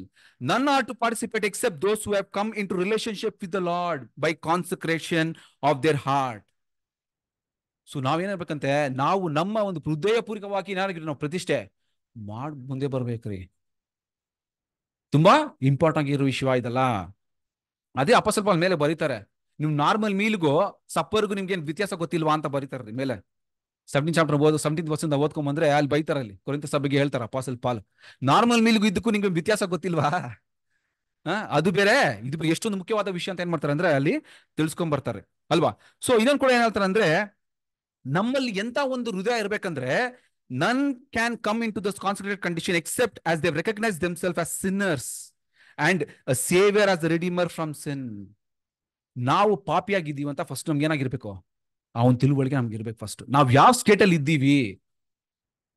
S1: none are to participate except those who have come into relationship with the Lord by consecration of their heart so ನಾವೇನಿರ್ಬೇಕಂತೆ ನಾವು ನಮ್ಮ ಒಂದು ಹೃದಯ ಪೂರ್ವಕವಾಗಿ ನಾವು ಪ್ರತಿಷ್ಠೆ ಮಾಡ್ ಮುಂದೆ ಬರ್ಬೇಕ್ರಿ ತುಂಬಾ ಇಂಪಾರ್ಟೆಂಟ್ ಆಗಿರೋ ವಿಷಯ ಇದಲ್ಲ ಅದೇ ಅಪ್ಪ ಮೇಲೆ ಬರೀತಾರೆ ನಿಮ್ ನಾರ್ಮಲ್ ಮೀಲ್ಗೂ ಸಪ್ಪರ್ಗೂ ನಿಮ್ಗೆ ಏನ್ ವ್ಯತ್ಯಾಸ ಗೊತ್ತಿಲ್ವಾ ಅಂತ ಬರೀತಾರ್ರಿ ಮೇಲೆ ಸೆವೆಂಟೀನ್ ಚಾಪ್ಟರ್ ಓದೋ ಸೆವೆಂಟೀನ್ ವರ್ಷದಿಂದ ಓದ್ಕೊಂಬಂದ್ರೆ ಅಲ್ಲಿ ಬೈತಾರೆ ಅಲ್ಲಿ ಕುರಿತ ಸಭೆಗೆ ಹೇಳ್ತಾರ ಪಾಸಲ್ ಪಾಲ್ ನಾರ್ಮಲ್ ಮೀಲ್ಗೂ ಇದಕ್ಕೂ ನಿಮ್ಗೆ ವ್ಯತ್ಯಾಸ ಗೊತ್ತಿಲ್ವಾ ಅದು ಬೇರೆ ಇದು ಎಷ್ಟೊಂದು ಮುಖ್ಯವಾದ ವಿಷಯ ಅಂತ ಏನ್ ಮಾಡ್ತಾರೆ ಅಂದ್ರೆ ಅಲ್ಲಿ ತಿಳ್ಸ್ಕೊಂಡ್ ಬರ್ತಾರೆ ಅಲ್ವಾ ಸೊ ಇನ್ನೊಂದ್ ಕೂಡ ಏನ್ ಹೇಳ್ತಾರೆ ಅಂದ್ರೆ ನಮ್ಮಲ್ಲಿ ಎಂತ ಒಂದು ಹೃದಯ ಇರ್ಬೇಕಂದ್ರೆ none can come into thus concentrate condition except as they recognize self as sinners and saviour as redeemer from sin ನಾವು ಪಾಪಿಯಾಗಿದ್ದೀವಿ ಅಂತ ಫಸ್ಟ್ ನಮ್ಗೆ ಏನಾಗಿರ್ಬೇಕು ಆ ಒಂದು ತಿಳುವಳಿಕೆ ನಮ್ಗೆ ಇರ್ಬೇಕು ಫಸ್ಟ್ ನಾವು ಯಾವ ಸ್ಟೇಟಲ್ಲಿ ಇದ್ದೀವಿ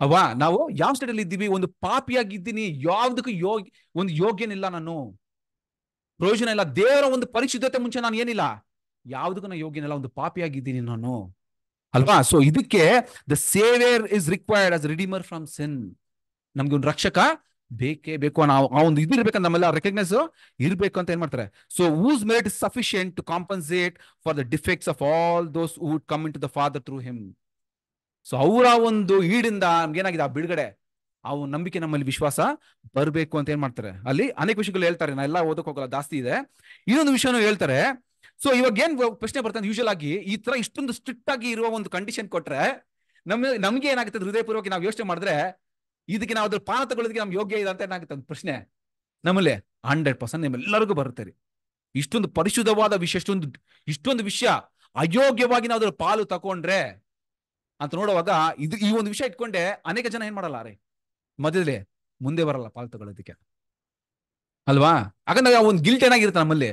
S1: ಅವಾ ನಾವು ಯಾವ ಸ್ಟೇಟಲ್ಲಿ ಇದ್ದೀವಿ ಒಂದು ಪಾಪಿಯಾಗಿದ್ದೀನಿ ಯಾವ್ದಕ್ಕೂ ಯೋಗ ಒಂದು ಯೋಗ್ಯನಿಲ್ಲ ನಾನು ಪ್ರಯೋಜನ ಇಲ್ಲ ದೇವರ ಒಂದು ಪರಿಶುದ್ಧತೆ ಮುಂಚೆ ನಾನು ಏನಿಲ್ಲ ಯಾವ್ದಕ್ಕೂ ನಾನು ಯೋಗ್ಯನಿಲ್ಲ ಒಂದು ಪಾಪಿಯಾಗಿದ್ದೀನಿ ನಾನು ಅಲ್ವಾ ಸೊ ಇದಕ್ಕೆ the saviour is required as redeemer from sin ನಮ್ಗೆ ಒಂದು ರಕ್ಷಕ ಬೇಕೇ ಬೇಕು ನಾವು ಇದು ಇರ್ಬೇಕು ನಮ್ಮೆಲ್ಲ ರೆಕಗ್ನೈಸ್ ಇರ್ಬೇಕು ಅಂತ ಏನ್ ಮಾಡ್ತಾರೆ so whose merit is sufficient to compensate for the defects of all those would come into the father through him so ಅವರ ಒಂದು ಈಡಿಂದ ನಮ್ಗೆ ಏನಾಗಿದೆ ಆ ಬಿಡುಗಡೆ ಒಂದು ನಂಬಿಕೆ ನಮ್ಮಲ್ಲಿ ವಿಶ್ವಾಸ ಬರಬೇಕು ಅಂತ ಏನ್ ಮಾಡ್ತಾರೆ ಅಲ್ಲಿ ಅನೇಕ ವಿಷಯಗಳು ಹೇಳ್ತಾರೆ ನಾ ಎಲ್ಲ ಓದಕ್ಕೆ ಹೋಗಲ್ಲ ಜಾಸ್ತಿ ಇದೆ ಇನ್ನೊಂದು ವಿಷಯನೂ ಹೇಳ್ತಾರೆ ಸೊ ಇವಾಗ ಏನ್ ಪ್ರಶ್ನೆ ಬರ್ತಾನೆ ಯೂಶಲ್ ಆಗಿ ಈ ತರ ಇಷ್ಟೊಂದು ಸ್ಟ್ರಿಕ್ಟ್ ಆಗಿ ಇರುವ ಒಂದು ಕಂಡೀಷನ್ ಕೊಟ್ರೆ ನಮ್ಗೆ ನಮ್ಗೆ ಏನಾಗುತ್ತೆ ಹೃದಯಪೂರ್ವಕ ನಾವು ಯೋಚನೆ ಮಾಡಿದ್ರೆ ಇದಕ್ಕೆ ನಾವು ಅದ್ರ ಪಾನ ತಗೊಳ್ಳೋದಕ್ಕೆ ನಮ್ಗೆ ಯೋಗ್ಯ ಇದೆ ಅಂತ ಏನಾಗುತ್ತೆ ಒಂದು ಪ್ರಶ್ನೆ ನಮ್ಮಲ್ಲಿ ಹಂಡ್ರೆಡ್ ಪರ್ಸೆಂಟ್ ನಿಮ್ಮೆಲ್ಲರಿಗೂ ಬರುತ್ತೆ ರೀ ಇಷ್ಟೊಂದು ಪರಿಶುದ್ಧವಾದ ವಿಷಯ ಇಷ್ಟೊಂದು ಇಷ್ಟೊಂದು ವಿಷಯ ಅಯೋಗ್ಯವಾಗಿ ನಾವು ಅದ್ರ ಪಾಲು ತಗೊಂಡ್ರೆ ಅಂತ ನೋಡುವಾಗ ಇದು ಈ ಒಂದು ವಿಷಯ ಇಟ್ಕೊಂಡೆ ಅನೇಕ ಜನ ಏನ್ ಮಾಡಲ್ಲ ರೀ ಮಧ್ಯದಲ್ಲಿ ಮುಂದೆ ಬರಲ್ಲ ಪಾಲು ತಗೊಳ್ಳೋದಕ್ಕೆ ಅಲ್ವಾ ಹಾಗಂದ್ರೆ ಒಂದು ಗಿಲ್ಟ್ ಏನಾಗಿರುತ್ತೆ ನಮ್ಮಲ್ಲಿ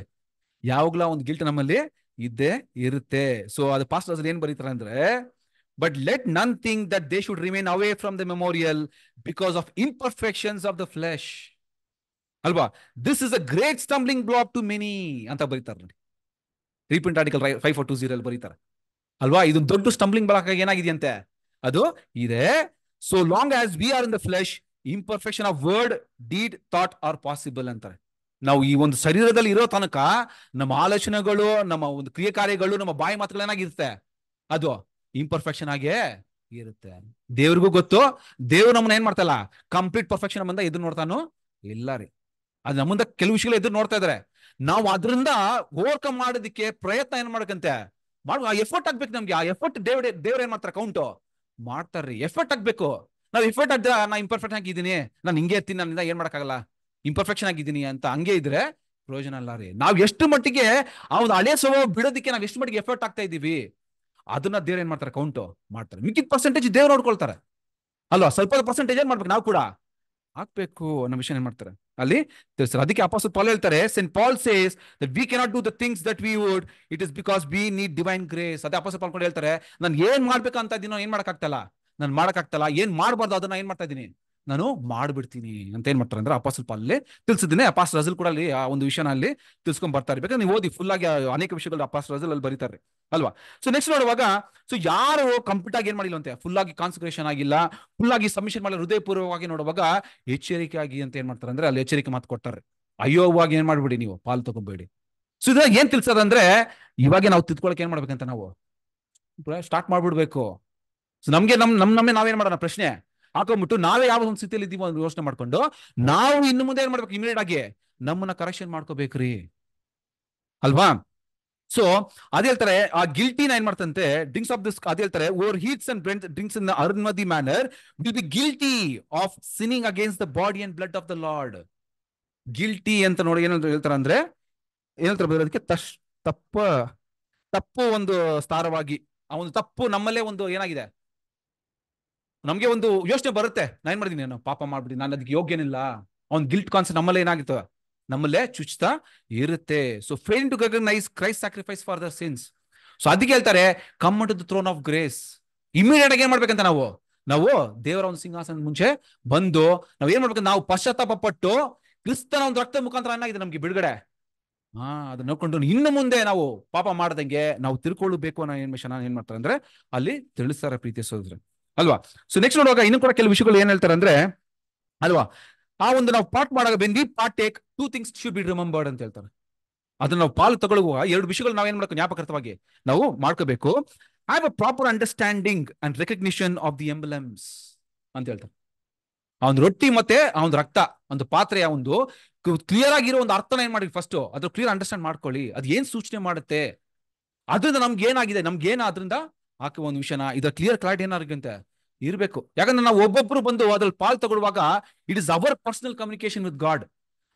S1: ಯಾವಾಗ್ಲೂ ಒಂದು ಗಿಲ್ಟ್ ನಮ್ಮಲ್ಲಿ ಇದ್ದೇ ಇರುತ್ತೆ ಸೊ ಅದು ಪಾಸ್ಟ್ ಏನ್ ಬರೀತಾರೆ ಅಂದ್ರೆ But let none think that they should remain away from the memorial because of imperfections of the flesh. ಅಲ್ವಾ this is a great stumbling block to many ಅಂತ ಬರೀತಾರೆ ನೋಡಿ reprint article five four two zero ಬರೀತಾರೆ ಅಲ್ವಾ ಇದು ದೊಡ್ಡ stumbling block ಅಂತೆ ಅದು ಇದೆ so long as we are in the flesh imperfection of word deed thought are possible ಅಂತಾರೆ ನಾವು ಈ ಒಂದು ಶರೀರದಲ್ಲಿ ಇರೋ ತನಕ ನಮ್ಮ ಆಲೋಚನೆಗಳು ನಮ್ಮ ಒಂದು ಕ್ರಿಯೆ ಕಾರ್ಯಗಳು ನಮ್ಮ ಬಾಯಿ ಮಾತುಗಳು ಏನಾಗಿರುತ್ತೆ ಅದು ಇಂಪರ್ಫೆಕ್ಷನ್ ಆಗೇ ಇರುತ್ತೆ ದೇವ್ರಿಗೂ ಗೊತ್ತು ದೇವ್ರು ನಮ್ಮನ್ನ ಏನ್ ಮಾಡ್ತಲ್ಲ ಕಂಪ್ಲೀಟ್ ಪರ್ಫೆಕ್ಷನ್ ಬಂದ ಎದುರು ನೋಡ್ತಾನು ಇಲ್ಲ ರೀ ಅದು ನಮ್ಮಿಂದ ಕೆಲವು ವಿಷಯಗಳು ಎದುರು ನೋಡ್ತಾ ಇದಾರೆ ನಾವು ಅದರಿಂದ ಓವರ್ಕಮ್ ಮಾಡೋದಕ್ಕೆ ಪ್ರಯತ್ನ ಏನ್ ಮಾಡ್ಕಂತೆ ಮಾಡುವ ಎಫರ್ಟ್ ಆಗ್ಬೇಕು ನಮ್ಗೆ ಆ ಎಫರ್ಟ್ ದೇವ್ ದೇವ್ರ ಏನ್ ಮಾಡ್ತಾರೆ ಕೌಂಟು ಮಾಡ್ತಾರ್ರಿ ಎಫರ್ಟ್ ಆಗ್ಬೇಕು ನಾವು ಎಫರ್ಟ್ ಆದ್ರೆ ನಾ ಇಂಪರ್ಫೆಕ್ಟ್ ಆಗಿದ್ದೀನಿ ನಾನು ಹಿಂಗೆ ಇರ್ತೀನಿ ನನ್ನಿಂದ ಏನ್ ಮಾಡಕ್ಕಾಗಲ್ಲ ಇಂಪರ್ಫೆಕ್ಷನ್ ಆಗಿದ್ದೀನಿ ಅಂತ ಹಂಗೆ ಇದ್ರೆ ಪ್ರಯೋಜನ ಅಲ್ಲ ರೀ ನಾವ್ ಎಷ್ಟು ಮಟ್ಟಿಗೆ ಆ ಒಂದು ಹಳೆ ಸ್ವಭಾವ ಬಿಡೋದಕ್ಕೆ ನಾವು ಎಷ್ಟು ಮಟ್ಟಿಗೆ ಎಫರ್ಟ್ ಆಗ್ತಾ ಇದೀವಿ ಅದನ್ನ ದೇವ್ರ ಏನ್ ಮಾಡ್ತಾರೆ ಕೌಂಟು ಮಾಡ್ತಾರೆ ಮಿಕ್ಕಿದ ಪರ್ಸೆಂಟೇಜ್ ದೇವ್ರು ನೋಡ್ಕೊಳ್ತಾರೆ ಅಲ್ವಾ ಸ್ವಲ್ಪ ಪರ್ಸೆಂಟೇಜ್ ಏನ್ ಮಾಡ್ಬೇಕು ನಾವು ಕೂಡ ಹಾಕ್ಬೇಕು ಅನ್ನೋ ವಿಷಯ ಏನ್ ಮಾಡ್ತಾರೆ ಅಲ್ಲಿ ತಿಳಿಸ್ತಾರೆ ಅದಕ್ಕೆ ಅಪಾಸು ಪಾಲ್ ಹೇಳ್ತಾರೆ saint Paul says that we cannot do the things that we would it is because we need divine grace ಅದೇ ಪಾಲ್ ಪಾಲ್ಕೊಂಡು ಹೇಳ್ತಾರೆ ನಾನು ಏನ್ ಮಾಡ್ಬೇಕಂತ ಇದೀನೋ ಏನ್ ಆಗ್ತಲ್ಲ ನಾನು ಆಗ್ತಲ್ಲ ಏನ್ ಮಾಡ್ಬಾರ್ದು ಅದನ್ನ ಏನ್ ಮಾಡ್ತಾ ಇದೀನಿ ನಾನು ಮಾಡ್ಬಿಡ್ತೀನಿ ಅಂತ ಏನ್ ಮಾಡ್ತಾರೆ ಅಂದ್ರೆ ಸ್ವಲ್ಪ ಅಲ್ಲಿ ತಿಳಿಸಿದ್ದೀನಿ ಅಪಾಸ್ ರಜಲ್ ಕೂಡ ಅಲ್ಲಿ ಆ ಒಂದು ವಿಷಯನ ಅಲ್ಲಿ ತಿಳ್ಸ್ಕೊಂಡ್ ಬರ್ತಾ ಇರ್ಬೇಕು ನೀವು ಓದಿ ಫುಲ್ ಆಗಿ ಅನೇಕ ವಿಷಯಗಳು ಅಪಾಸ್ ರಜಲ್ ಅಲ್ಲಿ ಬರೀತಾರೆ ಅಲ್ವಾ ಸೊ ನೆಕ್ಸ್ಟ್ ನೋಡುವಾಗ ಸೊ ಯಾರು ಕಂಪ್ಲೀಟ್ ಆಗಿ ಏನ್ ಮಾಡಿಲ್ಲ ಅಂತೆ ಫುಲ್ ಆಗಿ ಕಾನ್ಸಂಟ್ರೇಷನ್ ಆಗಿಲ್ಲ ಫುಲ್ ಆಗಿ ಸಬ್ಮಿಷನ್ ಹೃದಯ ಹೃದಯಪೂರ್ವವಾಗಿ ನೋಡುವಾಗ ಎಚ್ಚರಿಕೆ ಆಗಿ ಅಂತ ಏನ್ ಮಾಡ್ತಾರೆ ಅಂದ್ರೆ ಅಲ್ಲಿ ಎಚ್ಚರಿಕೆ ಮಾತು ಕೊಡ್ತಾರೆ ಅಯ್ಯೋವಾಗಿ ಏನ್ ಮಾಡ್ಬಿಡಿ ನೀವು ಪಾಲ್ ತಗೋಬೇಡಿ ಸೊ ಇದ್ರಾಗ ಏನ್ ತಿಳ್ಸೋದಂದ್ರೆ ಇವಾಗ ನಾವು ತಿದ್ಕೊಳಕ್ ಏನ್ ಮಾಡ್ಬೇಕಂತ ನಾವು ಸ್ಟಾರ್ಟ್ ಮಾಡ್ಬಿಡ್ಬೇಕು ಸೊ ನಮ್ಗೆ ನಮ್ ನಮ್ ನಮ್ಮೆ ನಾವೇನ್ ಮಾಡೋಣ ಪ್ರಶ್ನೆ ಹಾಕೊಂಡ್ಬಿಟ್ಟು ನಾವೇ ಯಾವ ಒಂದು ಸ್ಥಿತಿಯಲ್ಲಿ ಇದೀವಿ ಅಂತ ಯೋಚನೆ ಮಾಡ್ಕೊಂಡು ನಾವು ಇನ್ನು ಮುಂದೆ ಏನ್ ಮಾಡ್ಬೇಕು ಇಮಿಡಿಯೇಟ್ ಆಗಿ ನಮ್ಮನ್ನ ಕರೆಕ್ಷನ್ ಮಾಡ್ಕೋಬೇಕ್ರಿ ಅಲ್ವಾ ಸೊ ಅದ್ ಹೇಳ್ತಾರೆ ಆ ಗಿಲ್ಟಿನ ಏನ್ ಮಾಡ್ತಂತೆ ಡ್ರಿಂಕ್ಸ್ ಆಫ್ ದಿಸ್ ಅದ್ ಹೇಳ್ತಾರೆ whoever eats and bread drinks in ಅರ್ನ್ಮದಿ manner will be guilty of sinning against the body and blood of the Lord guilty ಅಂತ ನೋಡಿ ಏನಂತ ಹೇಳ್ತಾರೆ ಅಂದ್ರೆ ಏನಂತಾರೆ ಬದಲ ಅದಕ್ಕೆ ತಶ್ ತಪ್ಪ ತಪ್ಪು ಒಂದು ಸ್ಥಾರವಾಗಿ ಆ ಒಂದು ತಪ್ಪು ನಮ್ಮಲ್ಲೇ ಒಂದು ಏನಾಗಿದೆ ನಮಗೆ ಒಂದು ಯೋಚನೆ ಬರುತ್ತೆ ನಾನು ಏನ್ ಮಾಡಿದೀನಿ ನಾನು ಪಾಪ ಮಾಡ್ಬಿಡಿ ನಾನು ಅದಕ್ಕೆ ಯೋಗ್ಯನಿಲ್ಲ ಅವ್ನ್ ಗಿಲ್ಟ್ ಕಾನ್ಸೆಪ್ಟ್ ನಮ್ಮಲ್ಲೇ ಏನಾಗಿತ್ತು ನಮ್ಮಲ್ಲೇ ಚುಚ್ತಾ ಇರುತ್ತೆ so fail to recognize Christ sacrifice for the sins so ಅದಕ್ಕೆ ಹೇಳ್ತಾರೆ come to the throne of grace immediate ಆಗಿ ಏನ್ ಮಾಡ್ಬೇಕಂತ ನಾವು ನಾವು ದೇವರ ಒಂದು ಸಿಂಹಾಸನ ಮುಂಚೆ ಬಂದು ನಾವ್ ಏನ್ ಮಾಡ್ಬೇಕು ನಾವು ಪಶ್ಚಾತ್ತಾಪ ಪಟ್ಟು ಕ್ರಿಸ್ತನ ಒಂದು ರಕ್ತ ಮುಖಾಂತರ ಏನಾಗಿದೆ ನಮ್ಗೆ ಬಿಡುಗಡೆ ಹಾ ಅದನ್ನ ನೋಡ್ಕೊಂಡು ಇನ್ನು ಮುಂದೆ ನಾವು ಪಾಪ ಮಾಡ್ದಂಗೆ ನಾವು ತಿಳ್ಕೊಳ್ಬೇಕು ಅನ್ನೋ ಏನ್ ಮಿಷನ್ ಏನ್ ಮಾಡ್ತಾರೆ ಅಂದ್ರೆ ಅಲ್ಲಿ ತಿಳಿಸ್ತಾರ ಪ್ರೀತಿಸೋದ್ರೆ ಅಲ್ವಾ ಸೊ ನೆಕ್ಸ್ಟ್ ನೋಡುವಾಗ ಇನ್ನೂ ಕೂಡ ಕೆಲವು ವಿಷಯಗಳು ಏನ್ ಹೇಳ್ತಾರೆ ಅಂದ್ರೆ ಅಲ್ವಾ ಆ ಒಂದು ನಾವು ಪಾಠ ಮಾಡಾಗ ಬಂದಿ partake two things should be remembered ಅಂತ ಹೇಳ್ತಾರೆ ಅದನ್ನ ನಾವು ಪಾಲು ತಗೊಳ್ಳುವ ಎರಡು ವಿಷಯಗಳು ಏನ್ ಮಾಡಬೇಕು ಜ್ಞಾಪಕರ್ಥವಾಗಿ ನಾವು ಮಾಡ್ಕೋಬೇಕು have a proper understanding and recognition of the emblems ಅಂತ ಹೇಳ್ತಾರೆ ಒಂದು ರೊಟ್ಟಿ ಮತ್ತೆ ಆ ಒಂದು ರಕ್ತ ಒಂದು ಪಾತ್ರೆಯ ಒಂದು ಕ್ಲಿಯರ್ ಆಗಿರೋ ಒಂದು ಅರ್ಥನ ಏನ್ ಮಾಡಿ ಫಸ್ಟ್ ಅದ್ರ ಕ್ಲಿಯರ್ ಅಂಡರ್ಸ್ಟ್ಯಾಂಡ್ ಮಾಡ್ಕೊಳ್ಳಿ ಅದು ಏನ್ ಸೂಚನೆ ಮಾಡುತ್ತೆ ಅದರಿಂದ ನಮ್ಗೆ ಏನಾಗಿದೆ ನಮ್ಗೆ ಏನಾದ್ರಿಂದ ಹಾಕುವ ಒಂದು ವಿಷಯನ ಇದರ ಕ್ಲಿಯರ್ ಕ್ಲಾರಿಟಿ ಏನಾರಂತೆ ಇರಬೇಕು ಯಾಕಂದ್ರೆ ನಾವು ಒಬ್ಬೊಬ್ರು ಬಂದು ಅದ್ರಲ್ಲಿ ಪಾಲ್ ತಗೊಳ್ಳುವಾಗ it is our personal communication with God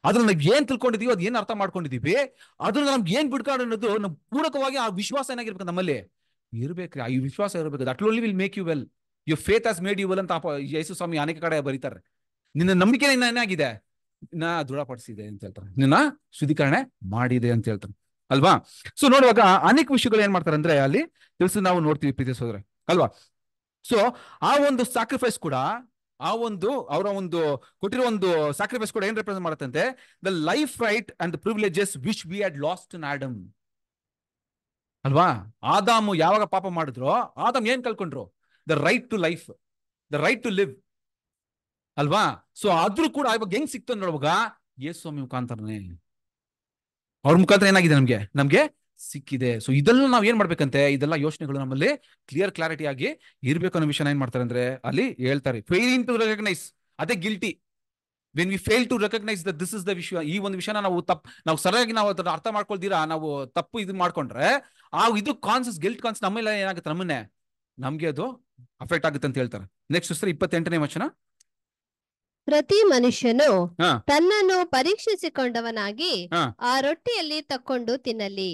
S1: ಅದ್ರಲ್ಲಿ ನಮ್ಗೆ ಏನ್ ತಿಳ್ಕೊಂಡಿದೀವಿ ಅದ್ ಏನ್ ಅರ್ಥ ಮಾಡ್ಕೊಂಡಿದೀವಿ ಅದನ್ನ ನಮ್ಗೆ ಏನ್ ಬಿಡ್ಕೊಂಡು ಅನ್ನೋದು ನಮ್ ಪೂರಕವಾಗಿ ಆ ವಿಶ್ವಾಸ ಏನಾಗಿರ್ಬೇಕು ನಮ್ಮಲ್ಲಿ ಇರ್ಬೇಕ್ರಿ ಆ ವಿಶ್ವಾಸ ಇರಬೇಕು that only will make you well you faith as made you well ಅಂತ ಯೇಸು ಸ್ವಾಮಿ ಅನೇಕ ಕಡೆ ಬರೀತಾರೆ ನಿನ್ನ ನಂಬಿಕೆ ಏನಾಗಿದೆ ನಾ ದೃಢಪಡಿಸಿದೆ ಅಂತ ಹೇಳ್ತಾರೆ ನಿನ್ನ ಶುದ್ಧೀಕರಣೆ ಮಾಡಿದೆ ಅಂತ ಹೇಳ್ತಾರೆ ಅಲ್ವಾ ಸೊ ನೋಡುವಾಗ ಅನೇಕ ವಿಷಯಗಳು ಏನ್ ಮಾಡ್ತಾರೆ ಅಂದ್ರೆ ಅಲ್ಲಿ ತಿಳಿಸ್ ನಾವು ನೋಡ್ತೀವಿ ಸೋದ್ರೆ ಅಲ್ವಾ ಸೊ ಆ ಒಂದು ಸಾಕ್ರಿಫೈಸ್ ಕೂಡ ಆ ಒಂದು ಅವರ ಒಂದು ಕೊಟ್ಟಿರೋ ಒಂದು ಸಾಕ್ರಿಫೈಸ್ ಕೂಡ ಏನ್ ರೆಪ್ರೆಸೆಂಟ್ ಮಾಡುತ್ತಂತೆ the life right and privileges which we had lost in Adam ಅಲ್ವಾ ಆದಾಮ್ ಯಾವಾಗ ಪಾಪ ಮಾಡಿದ್ರು ಆದಾಮ್ ಏನ್ ಕಲ್ಕೊಂಡ್ರು the right to life the right to live ಅಲ್ವಾ ಸೊ ಆದ್ರೂ ಕೂಡ ಇವಾಗ ಹೆಂಗ್ ಸಿಕ್ತು ನೋಡುವಾಗ ಯೇಸ್ವಾಮಿ ಮುಖಾಂತರನೇ ಅವ್ರ ಮುಖಾಂತರ ಏನಾಗಿದೆ ನಮ್ಗೆ ನಮ್ಗೆ ಸಿಕ್ಕಿದೆ ಸೊ ಇದೆಲ್ಲ ನಾವ್ ಏನ್ ಮಾಡ್ಬೇಕಂತೆ ಇದೆಲ್ಲ ಯೋಚನೆಗಳು ನಮ್ಮಲ್ಲಿ ಕ್ಲಿಯರ್ ಕ್ಲಾರಿಟಿ ಆಗಿ ಇರ್ಬೇಕು ಅನ್ನೋ ವಿಷಯ ಏನ್ ಮಾಡ್ತಾರೆ ಅಂದ್ರೆ ಅಲ್ಲಿ ಹೇಳ್ತಾರೆ ಫೇಲಿಂಗ್ ಟು ರೆಕಗ್ನೈಸ್ ಅದೇ guilty when we fail to recognize the this is the ವಿಷಯ ಈ ಒಂದು ವಿಷಯನ ನಾವು ತಪ್ಪು ನಾವು ಸರಿಯಾಗಿ ನಾವು ಅದನ್ನ ಅರ್ಥ ಮಾಡ್ಕೊಳ್ದಿರಾ ನಾವು ತಪ್ಪು ಇದು ಮಾಡ್ಕೊಂಡ್ರೆ ಆ ಇದು ಕಾನ್ಸಸ್ ಗಿಲ್ಟ್ ಕಾನ್ಸ್ ನಮ್ಮೆಲ್ಲ ಏನಾಗುತ್ತೆ ನಮ್ಮನ್ನೇ ನಮ್ಗೆ ಅದು ಅಫೆಕ್ಟ್ ಆಗುತ್ತೆ ಅಂತ ಹೇಳ್ತಾರೆ ನೆಕ್ಸ್ಟ್ ಸರ್ ಇಪ್ಪತ್ತೆಂಟನೇ ವಚನ
S2: ಪ್ರತಿ ಮನುಷ್ಯನು ತನ್ನನ್ನು ಪರೀಕ್ಷಿಸಿಕೊಂಡವನಾಗಿ ಆ ರೊಟ್ಟಿಯಲ್ಲಿ ತಕ್ಕೊಂಡು ತಿನ್ನಲಿ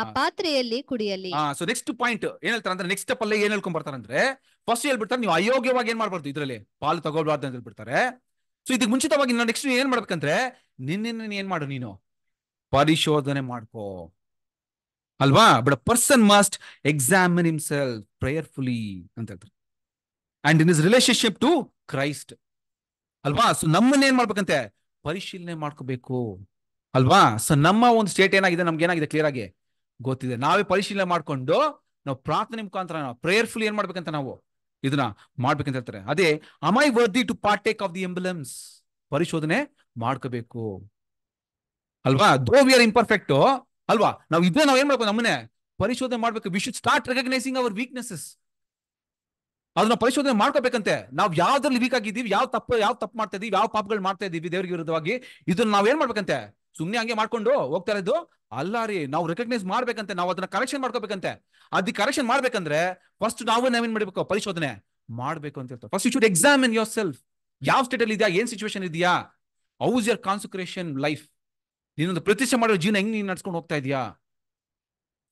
S2: ಆ ಪಾತ್ರೆಯಲ್ಲಿ ಕುಡಿಯಲಿ
S1: ಸೊ ನೆಕ್ಸ್ಟ್ ಪಾಯಿಂಟ್ ಏನ್ ಹೇಳ್ತಾರೆ ಅಂದ್ರೆ ನೆಕ್ಸ್ಟ್ ಸ್ಟೆಪ್ ಅಲ್ಲಿ ಏನ್ ಹೇಳ್ಕೊಂಡ್ ಅಂದ್ರೆ ಫಸ್ಟ್ ಹೇಳ್ಬಿಡ್ತಾರೆ ನೀವು ಅಯೋಗ್ಯವಾಗಿ ಏನ್ ಮಾಡ್ಬಾರ್ದು ಇದ್ರಲ್ಲಿ ಪಾಲು ತಗೋಬಾರ್ದು ಅಂತ ಹೇಳ್ಬಿಡ್ತಾರೆ ಸೊ ಇದಕ್ಕೆ ಮುಂಚಿತವಾಗಿ ನಾನು ನೆಕ್ಸ್ಟ್ ಏನ್ ಮಾಡ್ಬೇಕಂದ್ರೆ ನಿನ್ನ ಏನ್ ಮಾಡು ನೀನು ಪರಿಶೋಧನೆ ಮಾಡ್ಕೋ ಅಲ್ವಾ but person must examine himself prayerfully ಅಂತ ಹೇಳ್ತಾರೆ and in his relationship to Christ ಅಲ್ವಾ ಸೊ ನಮ್ಮನ್ನ ಏನ್ ಮಾಡ್ಬೇಕಂತೆ ಪರಿಶೀಲನೆ ಮಾಡ್ಕೋಬೇಕು ಅಲ್ವಾ ಸೊ ನಮ್ಮ ಒಂದು ಸ್ಟೇಟ್ ಏನಾಗಿದೆ ನಮ್ಗೆ ಏನಾಗಿದೆ ಕ್ಲಿಯರ್ ಆಗಿ ಗೊತ್ತಿದೆ ನಾವೇ ಪರಿಶೀಲನೆ ಮಾಡ್ಕೊಂಡು ನಾವು ಪ್ರಾರ್ಥನೆ ಮುಖಾಂತರ ನಾವು ಪ್ರೇಯರ್ಫುಲ್ ಏನ್ ಮಾಡ್ಬೇಕಂತ ನಾವು ಇದನ್ನ ಮಾಡ್ಬೇಕಂತ ಹೇಳ್ತಾರೆ ಅದೇ am I I worthy to part of the emblems ಪರಿಶೋಧನೆ ಮಾಡ್ಕೋಬೇಕು ಅಲ್ವಾ ದೋ ವಿ ಆರ್ ಇಂಪರ್ಫೆಕ್ಟ್ ಅಲ್ವಾ ನಾವು ಇದನ್ನ ನಾವು ಏನ್ ಮಾಡ್ಬೇಕು ನಮ್ಮನೆ ಪರಿಶೋಧನೆ ಮಾಡ್ಬೇಕು we should start recognizing our weaknesses ಅದನ್ನ ಪರಿಶೋಧನೆ ಮಾಡ್ಕೋಬೇಕಂತೆ ನಾವು ಯಾವ್ದ್ರಲ್ಲಿ ವೀಕ್ ಆಗಿದ್ದೀವಿ ಯಾವ ತಪ್ಪು ಯಾವ ತಪ್ಪು ಮಾಡ್ತಾ ಇದೀವಿ ಯಾವ ಪಾಪಗಳು ಮಾಡ್ತಾ ಇದೀವಿ ದೇವರಿಗೆ ವಿರುದ್ಧವಾಗಿ ಇದನ್ನ ನಾವ್ ಏನ್ ಮಾಡ್ಬೇಕಂತೆ ಸುಮ್ನೆ ಹಂಗೆ ಮಾಡ್ಕೊಂಡು ಹೋಗ್ತಾ ಇರೋದು ಅಲ್ಲ ರೀ ನಾವು ರೆಕಗ್ನೈಸ್ ಮಾಡ್ಬೇಕಂತೆ ನಾವು ಅದನ್ನ ಕರೆಕ್ಷನ್ ಮಾಡ್ಕೋಬೇಕಂತೆ ಅದ್ ಕರೆಕ್ಷನ್ ಮಾಡ್ಬೇಕಂದ್ರೆ ಫಸ್ಟ್ ನಾವು ನಾವೇನ್ ಮಾಡ್ಬೇಕು ಪರಿಶೋಧನೆ ಮಾಡ್ಬೇಕು ಅಂತ ಹೇಳ್ತಾರೆ first you should examine yourself ಯಾವ ಸ್ಟೇಟಲ್ಲಿ ಇದೆಯಾ ಏನ್ ಸಿಚುವೇಶನ್ ಇದೆಯಾ ಹೌಸ್ ಯರ್ ಕಾನ್ಸಕ್ರೇಷನ್ ಲೈಫ್ ನೀನೊಂದು ಪ್ರತಿಷ್ಠೆ ಮಾಡೋ ಜೀವನ ಹೆಂಗ್ ನೀನ್ ನಡ್ಸ್ಕೊಂಡು ಹೋಗ್ತಾ ಇದೆಯಾ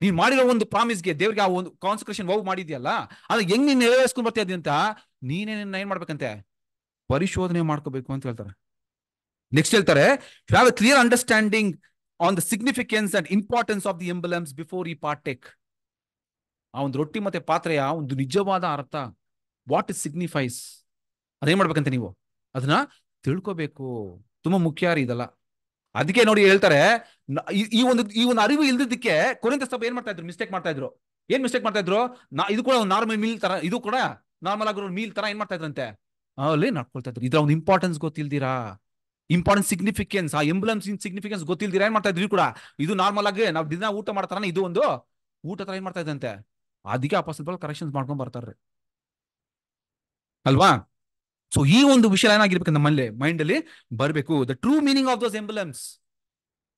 S1: ನೀನ್ ಮಾಡಿರೋ ಒಂದು ಪ್ರಾಮಿಸ್ಗೆ ದೇವ್ರಿಗೆ ಆ ಒಂದು ಕಾನ್ಸಕ್ರೇಷನ್ ಹೋಗಿ ಮಾಡಿದ್ಯಲ್ಲ ಅದ್ ಹೆಂಗ್ ನೀನ್ ನೆರವೇರಿಸ್ಕೊಂಡ್ ಬರ್ತಾ ಅಂತ ನೀನೇ ನಿನ್ನ ಏನ್ ಮಾಡ್ಬೇಕಂತೆ ಪರಿಶೋಧನೆ ಮಾಡ್ಕೋಬೇಕು ಅಂತ ಹೇಳ್ತಾರೆ ನೆಕ್ಸ್ಟ್ ಹೇಳ್ತಾರೆ have a clear understanding on the significance and importance of the emblems before ಈ ಪಾರ್ಟ್ ಟೇಕ್ ಆ ಒಂದು ರೊಟ್ಟಿ ಮತ್ತೆ ಪಾತ್ರೆಯ ಒಂದು ನಿಜವಾದ ಅರ್ಥ ವಾಟ್ ಇಸ್ ಸಿಗ್ನಿಫೈಸ್ ಅದೇನ್ ಮಾಡ್ಬೇಕಂತ ನೀವು ಅದನ್ನ ತಿಳ್ಕೋಬೇಕು ತುಂಬಾ ಮುಖ್ಯ ರೀ ಅದಕ್ಕೆ ನೋಡಿ ಹೇಳ್ತಾರೆ ಈ ಒಂದು ಈ ಒಂದು ಅರಿವು ಇಲ್ದಿದ್ದಕ್ಕೆ ಕೊನೆಂತ ಸಭೆ ಏನ್ ಮಾಡ್ತಾ ಇದ್ರು ಮಿಸ್ಟೇಕ್ ಮಾಡ್ತಾ ಇದ್ರು ಏನ್ ಮಿಸ್ಟೇಕ್ ಮಾಡ್ತಾ ಇದ್ರು ಇದು ಕೂಡ ಒಂದು ನಾರ್ಮಲ್ ಮೀಲ್ ತರ ಇದು ಕೂಡ ನಾರ್ಮಲ್ ಆಗಿರೋ ಮೀಲ್ ತರ ಏನ್ ಮಾಡ್ತಾ ಇದ್ರಂತೆ ಅಲ್ಲಿ ನಡ್ಕೊಳ್ತಾ ಇದ್ರು ಇದ್ರ ಒಂದು ಇಂಪಾರ್ಟೆನ್ಸ್ ಗೊತ್ತಿಲ್ದಿರಾ ಇಂಪಾರ್ಟೆಂಟ್ ಸಿಗ್ನಿಫಿಕೆನ್ಸ್ ಆ ಎಂಬುಲೆನ್ಸ್ ಸಿಗ್ನಿಫಿಕೆನ್ಸ್ ಗೊತ್ತಿಲ್ದಿರ ಏನ್ ಮಾಡ್ತಾ ಇದ್ವಿ ಕೂಡ ಇದು ನಾರ್ಮಲ್ ಆಗಿ ನಾವು ದಿನ ಊಟ ಮಾಡ್ತಾರ ಇದು ಒಂದು ಊಟ ತರ ಏನ್ ಮಾಡ್ತಾ ಇದ್ದಂತೆ ಅದಕ್ಕೆ ಆ ಪಾಸಿಬಲ್ ಕರೆಕ್ಷನ್ಸ್ ಮಾಡ್ಕೊಂಡ್ ಬರ್ತಾರ್ರಿ ಅಲ್ವಾ ಸೊ ಈ ಒಂದು ವಿಷಯ ಏನಾಗಿರ್ಬೇಕು ನಮ್ಮಲ್ಲಿ ಮೈಂಡ್ ಅಲ್ಲಿ ಬರಬೇಕು the true meaning of those emblems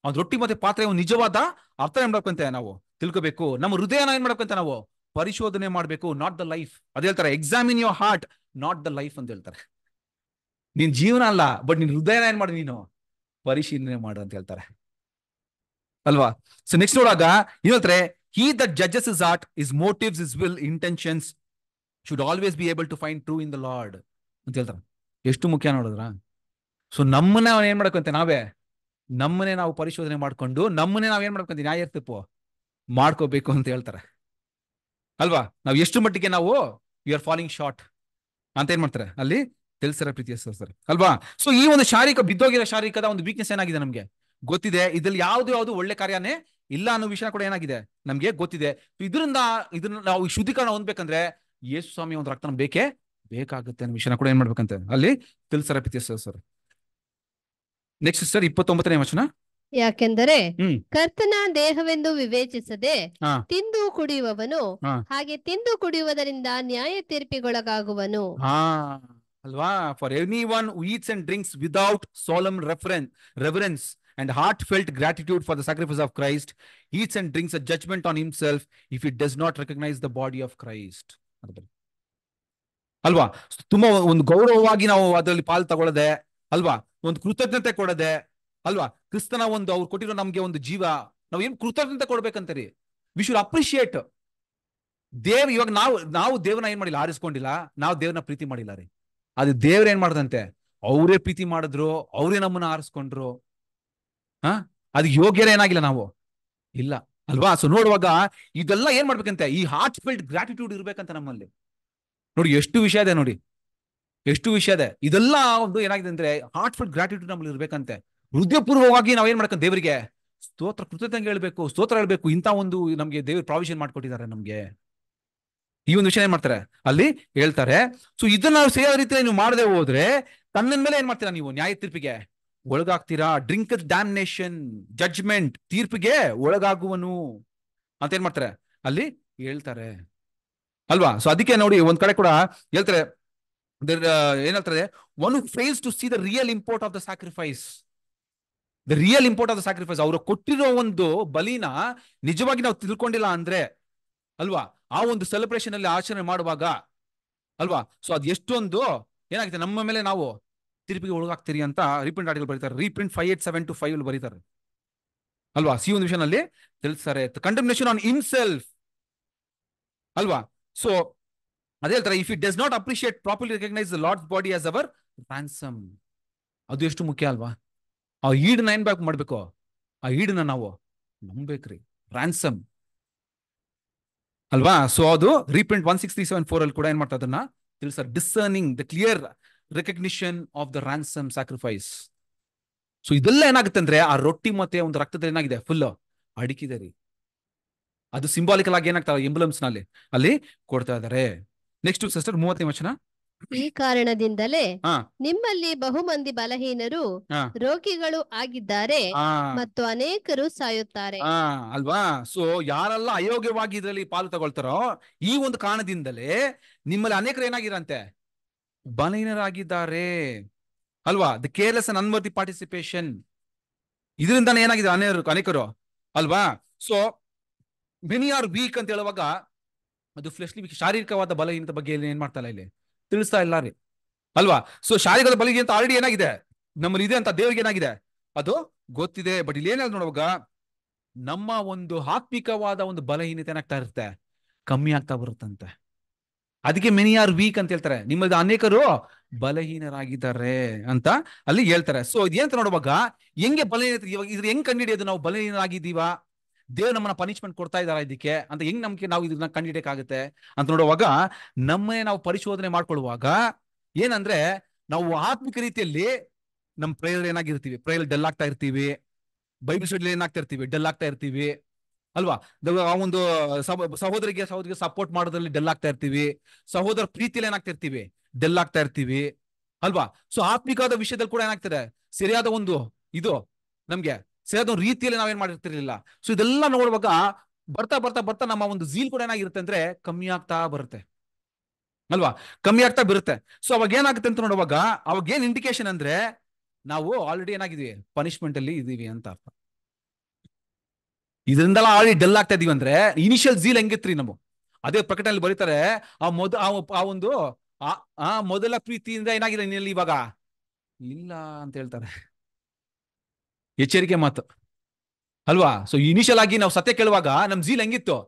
S1: ಅದು ರೊಟ್ಟಿ ಮತ್ತೆ ಪಾತ್ರೆ ನಿಜವಾದ ಅರ್ಥ ಏನ್ ಮಾಡ್ಕೊಂತ ನಾವು ತಿಳ್ಕೋಬೇಕು ನಮ್ಮ ಹೃದಯನ ಏನ್ ಮಾಡ್ಕೊಂತ ನಾವು ಪರಿಶೋಧನೆ ಮಾಡ್ಬೇಕು ನಾಟ್ ದ ಲೈಫ್ ಅದ ಹೇಳ್ತಾರೆ examine your heart not the life ಅಂತ ಹೇಳ್ತಾರೆ ನಿನ್ ಜೀವನ ಅಲ್ಲ ಬಟ್ ನಿನ್ ಹೃದಯನ ಏನ್ ಮಾಡಿ ನೀನು ಪರಿಶೀಲನೆ ಮಾಡು ಅಂತ ಹೇಳ್ತಾರೆ ಅಲ್ವಾ ಸೊ ನೆಕ್ಸ್ಟ್ ನೋಡಾಗ ಏನ್ ಹೇಳ್ತಾರೆ he that judges his heart his motives his will intentions should always be able to find true in the Lord ಅಂತ ಹೇಳ್ತಾರೆ ಎಷ್ಟು ಮುಖ್ಯ ನೋಡಿದ್ರ ಸೊ ನಮ್ಮನ್ನ ಅವ್ನು ಏನ್ ಮಾಡ್ಕೊಂತ ನಾವೇ ನಮ್ಮನ್ನೇ ನಾವು ಪರಿಶೋಧನೆ ಮಾಡ್ಕೊಂಡು ನಮ್ಮನ್ನೇ ನಾವ್ ಏನ್ ಮಾಡ್ಕೊಂತ ನ್ಯಾಯ ತಪ್ಪು ಮಾಡ್ಕೋಬೇಕು ಅಂತ ಹೇಳ್ತಾರೆ ಅಲ್ವಾ ನಾವು ಎಷ್ಟು ಮಟ್ಟಿಗೆ ನಾವು ಯು ಆರ್ ಫಾಲಿಂಗ್ ಶಾರ್ಟ್ ಅಂತ ಏನ್ ಮಾಡ್ತಾರೆ ಅಲ್ಲಿ ತಿಳಿಸಿರ ಪ್ರೀತಿ ಸರ್ ಅಲ್ವಾ ಸೊ ಈ ಒಂದು ಶಾರೀರಿಕ ಬಿದ್ದೋಗಿರೋ ಶಾರೀರಿಕದ ಒಂದು ವೀಕ್ನೆಸ್ ಏನಾಗಿದೆ ನಮ್ಗೆ ಗೊತ್ತಿದೆ ಇದ್ರಲ್ಲಿ ಯಾವ್ದು ಯಾವ್ದು ಒಳ್ಳೆ ಕಾರ್ಯನೇ ಇಲ್ಲ ಅನ್ನೋ ವಿಷಯ ಕೂಡ ಏನಾಗಿದೆ ನಮ್ಗೆ ಗೊತ್ತಿದೆ ಇದರಿಂದ ಇದನ್ನ ನಾವು ಶುದ್ಧೀಕರಣ ಹೊಂದ್ಬೇಕಂದ್ರೆ ಯೇಸು ಸ್ವಾಮಿ ಒಂದು ರಕ್ತನ ಬೇಕೇ ಬೇಕಾಗುತ್ತೆ ಅನ್ನೋ ವಿಷಯನ ಕೂಡ ಏನ್ ಮಾಡ್ಬೇಕಂತ ಅಲ್ಲಿ ತಿಳಿಸರ ಪಿತಿಯ ಸರ್ ನೆಕ್ಸ್ಟ್ ಸರ್ ಇಪ್ಪತ್ತೊಂಬತ್ತನೇ ವಚನ
S2: ಯಾಕೆಂದರೆ ಕರ್ತನ ದೇಹವೆಂದು ವಿವೇಚಿಸದೆ ತಿಂದು ಕುಡಿಯುವವನು ಹಾಗೆ ತಿಂದು ಕುಡಿಯುವುದರಿಂದ ನ್ಯಾಯ ತೀರ್ಪಿಗೊಳಗಾಗುವನು
S1: ಅಲ್ವಾ for any one eats and drinks without solemn reference reference and heart felt gratitude for the sacrifice of Christ eats and drinks a judgment on himself if it does not recognize the body of Christ ಅಲ್ವಾ ತುಂಬಾ ಒಂದು ಗೌರವವಾಗಿ ನಾವು ಅದರಲ್ಲಿ ಪಾಲ್ ತಗೊಳ್ಳದೆ ಅಲ್ವಾ ಒಂದು ಕೃತಜ್ಞತೆ ಕೊಡದೆ ಅಲ್ವಾ ಕ್ರಿಸ್ತನ ಒಂದು ಅವ್ರು ಕೊಟ್ಟಿರೋ ನಮ್ಗೆ ಒಂದು ಜೀವ ನಾವು ಏನ್ ಕೃತಜ್ಞತೆ ಕೊಡ್ಬೇಕಂತರಿ ವಿ ಶುಡ್ ಅಪ್ರಿಶಿಯೇಟ್ ದೇವ್ ಇವಾಗ ನಾವು ನಾವು ದೇವ್ರನ್ನ ಏನ್ ಮಾಡಿಲ್ಲ ಆರಿಸ್ಕೊಂಡಿಲ್ಲ ನಾವು ದೇವ್ರನ್ನ ಪ್ರೀತಿ ಮಾಡಿಲ್ಲ ರೀ ಅದು ದೇವ್ರ ಏನ್ ಮಾಡದಂತೆ ಅವರೇ ಪ್ರೀತಿ ಮಾಡಿದ್ರು ಅವರೇ ನಮ್ಮನ್ನ ಆರಿಸ್ಕೊಂಡ್ರು ಹ ಅದ್ ಯೋಗ್ಯರ ಏನಾಗಿಲ್ಲ ನಾವು ಇಲ್ಲ ಅಲ್ವಾ ಸೊ ನೋಡುವಾಗ ಇದೆಲ್ಲ ಏನ್ ಮಾಡ್ಬೇಕಂತೆ ಈ ಹಾರ್ಟ್ ಫಿಲ್ಡ್ ಗ್ರಾಟಿಟ್ಯೂಡ್ ಇರ್ಬೇಕಂತ ನಮ್ಮಲ್ಲಿ ನೋಡಿ ಎಷ್ಟು ವಿಷಯ ಇದೆ ನೋಡಿ ಎಷ್ಟು ವಿಷಯ ಇದೆ ಇದೆಲ್ಲ ಒಂದು ಏನಾಗಿದೆ ಅಂದ್ರೆ ಹಾರ್ಟ್ಫುಲ್ ಗ್ರಾಟಿಟ್ಯೂಡ್ ನಮ್ಮಲ್ಲಿ ಇರ್ಬೇಕಂತೆ ಹೃದಯಪೂರ್ವವಾಗಿ ಏನ್ ಮಾಡ್ಕೊಂಡು ದೇವರಿಗೆ ಸ್ತೋತ್ರ ಕೃತಜ್ಞತೆ ಹೇಳ್ಬೇಕು ಸ್ತೋತ್ರ ಹೇಳ್ಬೇಕು ಇಂಥ ಒಂದು ನಮಗೆ ದೇವ್ರ ಪ್ರಾವಿಷನ್ ಮಾಡ್ಕೊಟ್ಟಿದ್ದಾರೆ ನಮಗೆ ಈ ಒಂದು ವಿಷಯ ಏನ್ ಮಾಡ್ತಾರೆ ಅಲ್ಲಿ ಹೇಳ್ತಾರೆ ಸೊ ಇದನ್ನ ನಾವು ಸರಿಯಾದ ರೀತಿಯಲ್ಲಿ ನೀವು ಮಾಡದೆ ಹೋದ್ರೆ ತನ್ನ ಮೇಲೆ ಏನ್ ಮಾಡ್ತೀರಾ ನೀವು ನ್ಯಾಯ ತೀರ್ಪಿಗೆ ಒಳಗಾಗ್ತೀರಾ ಡ್ರಿಂಕ್ ಡ್ಯಾಮಿನೇಷನ್ ಜಡ್ಜ್ಮೆಂಟ್ ತೀರ್ಪಿಗೆ ಒಳಗಾಗುವನು ಅಂತ ಏನ್ ಮಾಡ್ತಾರೆ ಅಲ್ಲಿ ಹೇಳ್ತಾರೆ ಅಲ್ವಾ ಸೊ ಅದಕ್ಕೆ ನೋಡಿ ಒಂದ್ ಕಡೆ ಕೂಡ ಹೇಳ್ತಾರೆ uh, ಏನ್ ಹೇಳ್ತಾರೆ one fails to see the real import of the sacrifice the real import of the sacrifice ಅವರು ಕೊಟ್ಟಿರೋ ಒಂದು ಬಲಿನ ನಿಜವಾಗಿ ನಾವು ತಿಳ್ಕೊಂಡಿಲ್ಲ ಅಂದ್ರೆ ಅಲ್ವಾ ಆ ಒಂದು ಸೆಲೆಬ್ರೇಷನ್ ಅಲ್ಲಿ ಆಚರಣೆ ಮಾಡುವಾಗ ಅಲ್ವಾ ಸೊ ಅದು ಎಷ್ಟೊಂದು ಏನಾಗುತ್ತೆ ನಮ್ಮ ಮೇಲೆ ನಾವು ತಿರುಪಿಗೆ ಒಳಗಾಗ್ತೀರಿ ಅಂತ ರೀಪ್ರಿಂಟ್ ಆರ್ಟಿಕಲ್ ಬರೀತಾರೆ reprint five eight seven two five ಬರೀತಾರೆ ಅಲ್ವಾ ಸಿ ಒಂದು ವಿಷಯನಲ್ಲಿ ತಿಳಿಸ್ತಾರೆ ಕಂಡಮ್ನೇಷನ್ ಆನ್ ಇನ್ಸೆಲ್ಫ್ ಅಲ್ವಾ ಸೊ ಅದೇ ಹೇಳ್ತಾರೆ if it does not appreciate properly recognize the Lord's body as our ransom ಅದು ಎಷ್ಟು ಮುಖ್ಯ ಅಲ್ವಾ ಆ ಈಡನ್ನ ಏನ್ ಬ್ಯಾಕ್ ಮಾಡ್ಬೇಕು ಆ ಈಡನ್ನ ನಾವು ನಂಬೇಕ್ರಿ ರ್ಯಾನ್ಸಮ್ ಅಲ್ವಾ ಸೊ ಅದು reprint one six three seven four ಅಲ್ಲಿ ಕೂಡ ಏನ್ ಮಾಡ್ತಾ ಅದನ್ನ ತಿಳಿಸ್ತಾರೆ discerning the clear recognition of the ransom sacrifice so ಇದೆಲ್ಲ ಏನಾಗುತ್ತೆ ಅಂದ್ರೆ ಆ ರೊಟ್ಟಿ ಮತ್ತೆ ಒಂದು ರಕ್ತದಲ್ಲಿ ಏನಾಗಿದೆ ಫುಲ್ ಅಡಿಕಿದೆ ರೀ ಅದು ಸಿಂಬಾಲಿಕಲ್ ಆಗಿ ಏನಾಗ್ತಾವೆ ಎಂಬುಲೆನ್ಸ್ ನಲ್ಲಿ ಅಲ್ಲಿ ಕೊಡ್ತಾ ಇದ್ದಾರೆ ನೆಕ್ಸ್ಟ್ ಸಿಸ್ಟರ್ ಮೂವತ್ತನೇ ವಚನ
S2: ಈ ಕಾರಣದಿಂದಲೇ ನಿಮ್ಮಲ್ಲಿ ಬಹುಮಂದಿ ಬಲಹೀನರು ರೋಗಿಗಳು ಆಗಿದ್ದಾರೆ ಮತ್ತು ಅನೇಕರು ಸಾಯುತ್ತಾರೆ
S1: ಅಲ್ವಾ ಸೊ ಯಾರೆಲ್ಲ ಅಯೋಗ್ಯವಾಗಿ ಇದರಲ್ಲಿ ಪಾಲು ತಗೊಳ್ತಾರೋ ಈ ಒಂದು ಕಾರಣದಿಂದಲೇ ನಿಮ್ಮಲ್ಲಿ ಅನೇಕರು ಏನಾಗಿರಂತೆ ಬಲಹೀನರಾಗಿದ್ದಾರೆ ಅಲ್ವಾ the careless un unworthy participation ಇದರಿಂದ ಏನಾಗಿದೆ ಅನೇಕರು ಅನೇಕರು ಅಲ್ವಾ ಸೊ ಮೆನಿ ಆರ್ ವೀಕ್ ಅಂತ ಹೇಳುವಾಗ ಅದು ಫ್ಲೆಶ್ಲಿ ವೀಕ್ ಶಾರೀರಿಕವಾದ ಬಲಹೀನತೆ ಬಗ್ಗೆ ಏನ್ ಮಾಡ್ತಾ ಇಲ್ಲ ಇಲ್ಲಿ ತಿಳಿಸ್ತಾ ಇಲ್ಲ ರೀ ಅಲ್ವಾ ಸೊ ಶಾರೀರಿಕದ ಬಲಹೀನ ಅಂತ ಆಲ್ರೆಡಿ ಏನಾಗಿದೆ ನಮ್ಮಲ್ಲಿ ಇದೆ ಅಂತ ದೇವಿಗೆ ಏನಾಗಿದೆ ಅದು ಗೊತ್ತಿದೆ ಬಟ್ ಇಲ್ಲಿ ಏನಾದ್ರು ನೋಡುವಾಗ ನಮ್ಮ ಒಂದು ಆತ್ಮಿಕವಾದ ಒಂದು ಬಲಹೀನತೆ ಏನಾಗ್ತಾ ಇರುತ್ತೆ ಕಮ್ಮಿ ಆಗ್ತಾ ಬರುತ್ತಂತೆ ಅದಕ್ಕೆ ಮೆನಿ ಆರ್ ವೀಕ್ ಅಂತ ಹೇಳ್ತಾರೆ ನಿಮ್ಮಲ್ಲಿ ಅನೇಕರು ಬಲಹೀನರಾಗಿದ್ದಾರೆ ಅಂತ ಅಲ್ಲಿ ಹೇಳ್ತಾರೆ ಸೊ ಅಂತ ನೋಡುವಾಗ ಹೆಂಗೆ ಬಲಹೀನತೆ ಇವಾಗ ಇದ್ರ ಹೆಂಗ್ ಕಂಡಿಡಿಯೋದು ನಾವು ಬಲಹೀನರಾಗಿದ್ದೀವಾ ದೇವ್ ನಮ್ಮನ್ನ ಪನಿಷ್ಮೆಂಟ್ ಕೊಡ್ತಾ ಇದಾರ ಇದಕ್ಕೆ ಅಂತ ಹೆಂಗ್ ನಮ್ಗೆ ನಾವು ಇದನ್ನ ಆಗುತ್ತೆ ಅಂತ ನೋಡುವಾಗ ನಮ್ಮೇ ನಾವು ಪರಿಶೋಧನೆ ಮಾಡ್ಕೊಳ್ಳುವಾಗ ಏನಂದ್ರೆ ನಾವು ಆತ್ಮಿಕ ರೀತಿಯಲ್ಲಿ ನಮ್ಮ ಪ್ರೇಯರ್ ಏನಾಗಿರ್ತೀವಿ ಪ್ರೇಯರ್ ಡೆಲ್ ಆಗ್ತಾ ಇರ್ತೀವಿ ಬೈಬಲ್ ಸ್ಟಡಿ ಏನಾಗ್ತಾ ಇರ್ತೀವಿ ಡಲ್ ಆಗ್ತಾ ಇರ್ತೀವಿ ಅಲ್ವಾ ಆ ಒಂದು ಸಹೋದರಿಗೆ ಸಹೋದರಿಗೆ ಸಪೋರ್ಟ್ ಮಾಡೋದ್ರಲ್ಲಿ ಡಲ್ ಆಗ್ತಾ ಇರ್ತೀವಿ ಸಹೋದರ ಪ್ರೀತಿಯಲ್ಲಿ ಏನಾಗ್ತಾ ಇರ್ತೀವಿ ಡೆಲ್ ಆಗ್ತಾ ಇರ್ತೀವಿ ಅಲ್ವಾ ಸೊ ಆತ್ಮಿಕವಾದ ವಿಷಯದಲ್ಲಿ ಕೂಡ ಏನಾಗ್ತದೆ ಸರಿಯಾದ ಒಂದು ಇದು ನಮ್ಗೆ ಸೇರಿದ ರೀತಿಯಲ್ಲಿ ನಾವೇನ್ ಮಾಡಿರ್ತಿರ್ಲಿಲ್ಲ ಸೊ ಇದೆಲ್ಲ ನೋಡುವಾಗ ಬರ್ತಾ ಬರ್ತಾ ಬರ್ತಾ ನಮ್ಮ ಒಂದು ಝೀಲ್ ಕೂಡ ಏನಾಗಿರುತ್ತೆ ಅಂದ್ರೆ ಕಮ್ಮಿ ಆಗ್ತಾ ಬರುತ್ತೆ ಅಲ್ವಾ ಕಮ್ಮಿ ಆಗ್ತಾ ಬರುತ್ತೆ ಸೊ ಅವಾಗ ಏನಾಗುತ್ತೆ ಅಂತ ನೋಡುವಾಗ ಅವಾಗ ಏನ್ ಇಂಡಿಕೇಶನ್ ಅಂದ್ರೆ ನಾವು ಆಲ್ರೆಡಿ ಏನಾಗಿದೀವಿ ಪನಿಷ್ಮೆಂಟ್ ಅಲ್ಲಿ ಇದೀವಿ ಅಂತ ಅರ್ಥ ಇದರಿಂದ ಆಲ್ರೆಡಿ ಡಲ್ ಆಗ್ತಾ ಇದೀವಿ ಅಂದ್ರೆ ಇನಿಷಿಯಲ್ ಝೀಲ್ ಹೆಂಗಿತ್ರಿ ನಾವು ಅದೇ ಪ್ರಕಟಣೆಯಲ್ಲಿ ಬರೀತಾರೆ ಆ ಮೊದ ಆ ಒಂದು ಆ ಮೊದಲ ಪ್ರೀತಿಯಿಂದ ಏನಾಗಿದೆ ನಿನ್ನಲ್ಲಿ ಇವಾಗ ಇಲ್ಲ ಅಂತ ಹೇಳ್ತಾರೆ ಎಚ್ಚರಿಕೆ ಮಾತು ಅಲ್ವಾ ಸೊ ಇನಿಷಿಯಲ್ ಆಗಿ ನಾವು ಸತ್ಯ ಕೇಳುವಾಗ ನಮ್ ಜೀಲ್ ಹೆಂಗಿತ್ತು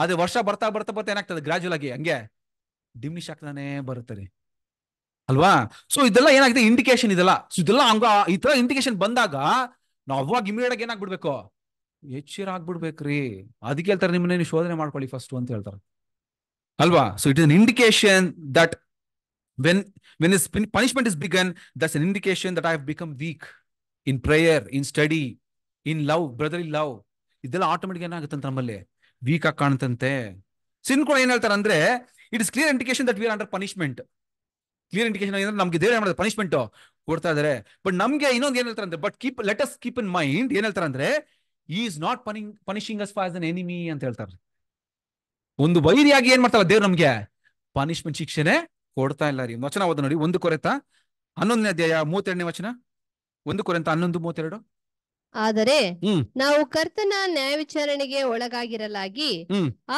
S1: ಆದ್ರೆ ವರ್ಷ ಬರ್ತಾ ಬರ್ತಾ ಬರ್ತಾ ಏನಾಗ್ತದೆ ಗ್ರಾಜುವಲ್ ಆಗಿ ಹಂಗೆ ಡಿಮ್ನಿಶ್ ಆಗ್ತಾನೆ ರೀ ಅಲ್ವಾ ಸೊ ಇದೆಲ್ಲ ಏನಾಗಿದೆ ಇಂಡಿಕೇಶನ್ ಇದೆಲ್ಲ ಸೊ ಇದೆಲ್ಲ ಹಂಗ ಈ ತರ ಇಂಡಿಕೇಶನ್ ಬಂದಾಗ ನಾವು ಅವಾಗ ಇಮಿಡಿಯೇಟ್ ಆಗಿ ಏನಾಗ್ಬಿಡ್ಬೇಕು ಎಚ್ಚರ ಆಗ್ಬಿಡ್ಬೇಕ್ರಿ ಅದಕ್ಕೆ ಹೇಳ್ತಾರೆ ನಿಮ್ಮನ್ನ ನೀವು ಶೋಧನೆ ಮಾಡ್ಕೊಳ್ಳಿ ಫಸ್ಟ್ ಅಂತ ಹೇಳ್ತಾರೆ ಅಲ್ವಾ so it is indication that when when is punishment is begin that's an indication that I have become weak in prayer in study in love brother in love ಇದೆಲ್ಲ ಆಟೋಮೆಟಿಕ್ ಅಂತ ನಮ್ಮಲ್ಲಿ ವೀಕ್ ಆಗಿ ಕಾಣುತ್ತಂತೆ ಸಿನ್ ಕೂಡ ಏನ್ ಹೇಳ್ತಾರೆ ಅಂದ್ರೆ it is clear indication that we're under punishment clear indication ಏನಂದ್ರೆ ನಮ್ಗೆ ದೇವ್ರ ಮಾಡೋದು ಪನಿಷ್ಮೆಂಟ್ ಕೊಡ್ತಾ ಇದಾರೆ ಬಟ್ ನಮ್ಗೆ ಇನ್ನೊಂದು ಏನ್ ಹೇಳ್ತಾರೆ ಅಂದ್ರೆ but keep let us keep in mind ಏನ್ ಹೇಳ್ತಾರೆ ಅಂದ್ರೆ is not punning punishing us for an enemy ಅಂತ ಹೇಳ್ತಾರೆ ಒಂದು ವೈರಿಯಾಗಿ ಏನ್ ಮಾಡ್ತಾರ ದೇವ್ರು ನಮ್ಗೆ ಪನಿಷ್ಮೆಂಟ್ ಶಿಕ್ಷೆನೆ ಕೊಡ್ತಾ ಇಲ್ಲ ರೀ ವಚನ ಓದ ನೋಡಿ ಒಂದು ಕೊರೆತ ಹನ್ನೊಂದನೇ ಅಧ್ಯಾಯ ಮೂವತ್ತೆರಡನೇ ವಚನ ಒಂದು ಕುರಿತ ಹನ್ನೊಂದು ಮೂವತ್ತೆರಡು
S2: ಆದರೆ ನಾವು ಕರ್ತನ ನ್ಯಾಯ ವಿಚಾರಣೆಗೆ ಒಳಗಾಗಿರಲಾಗಿ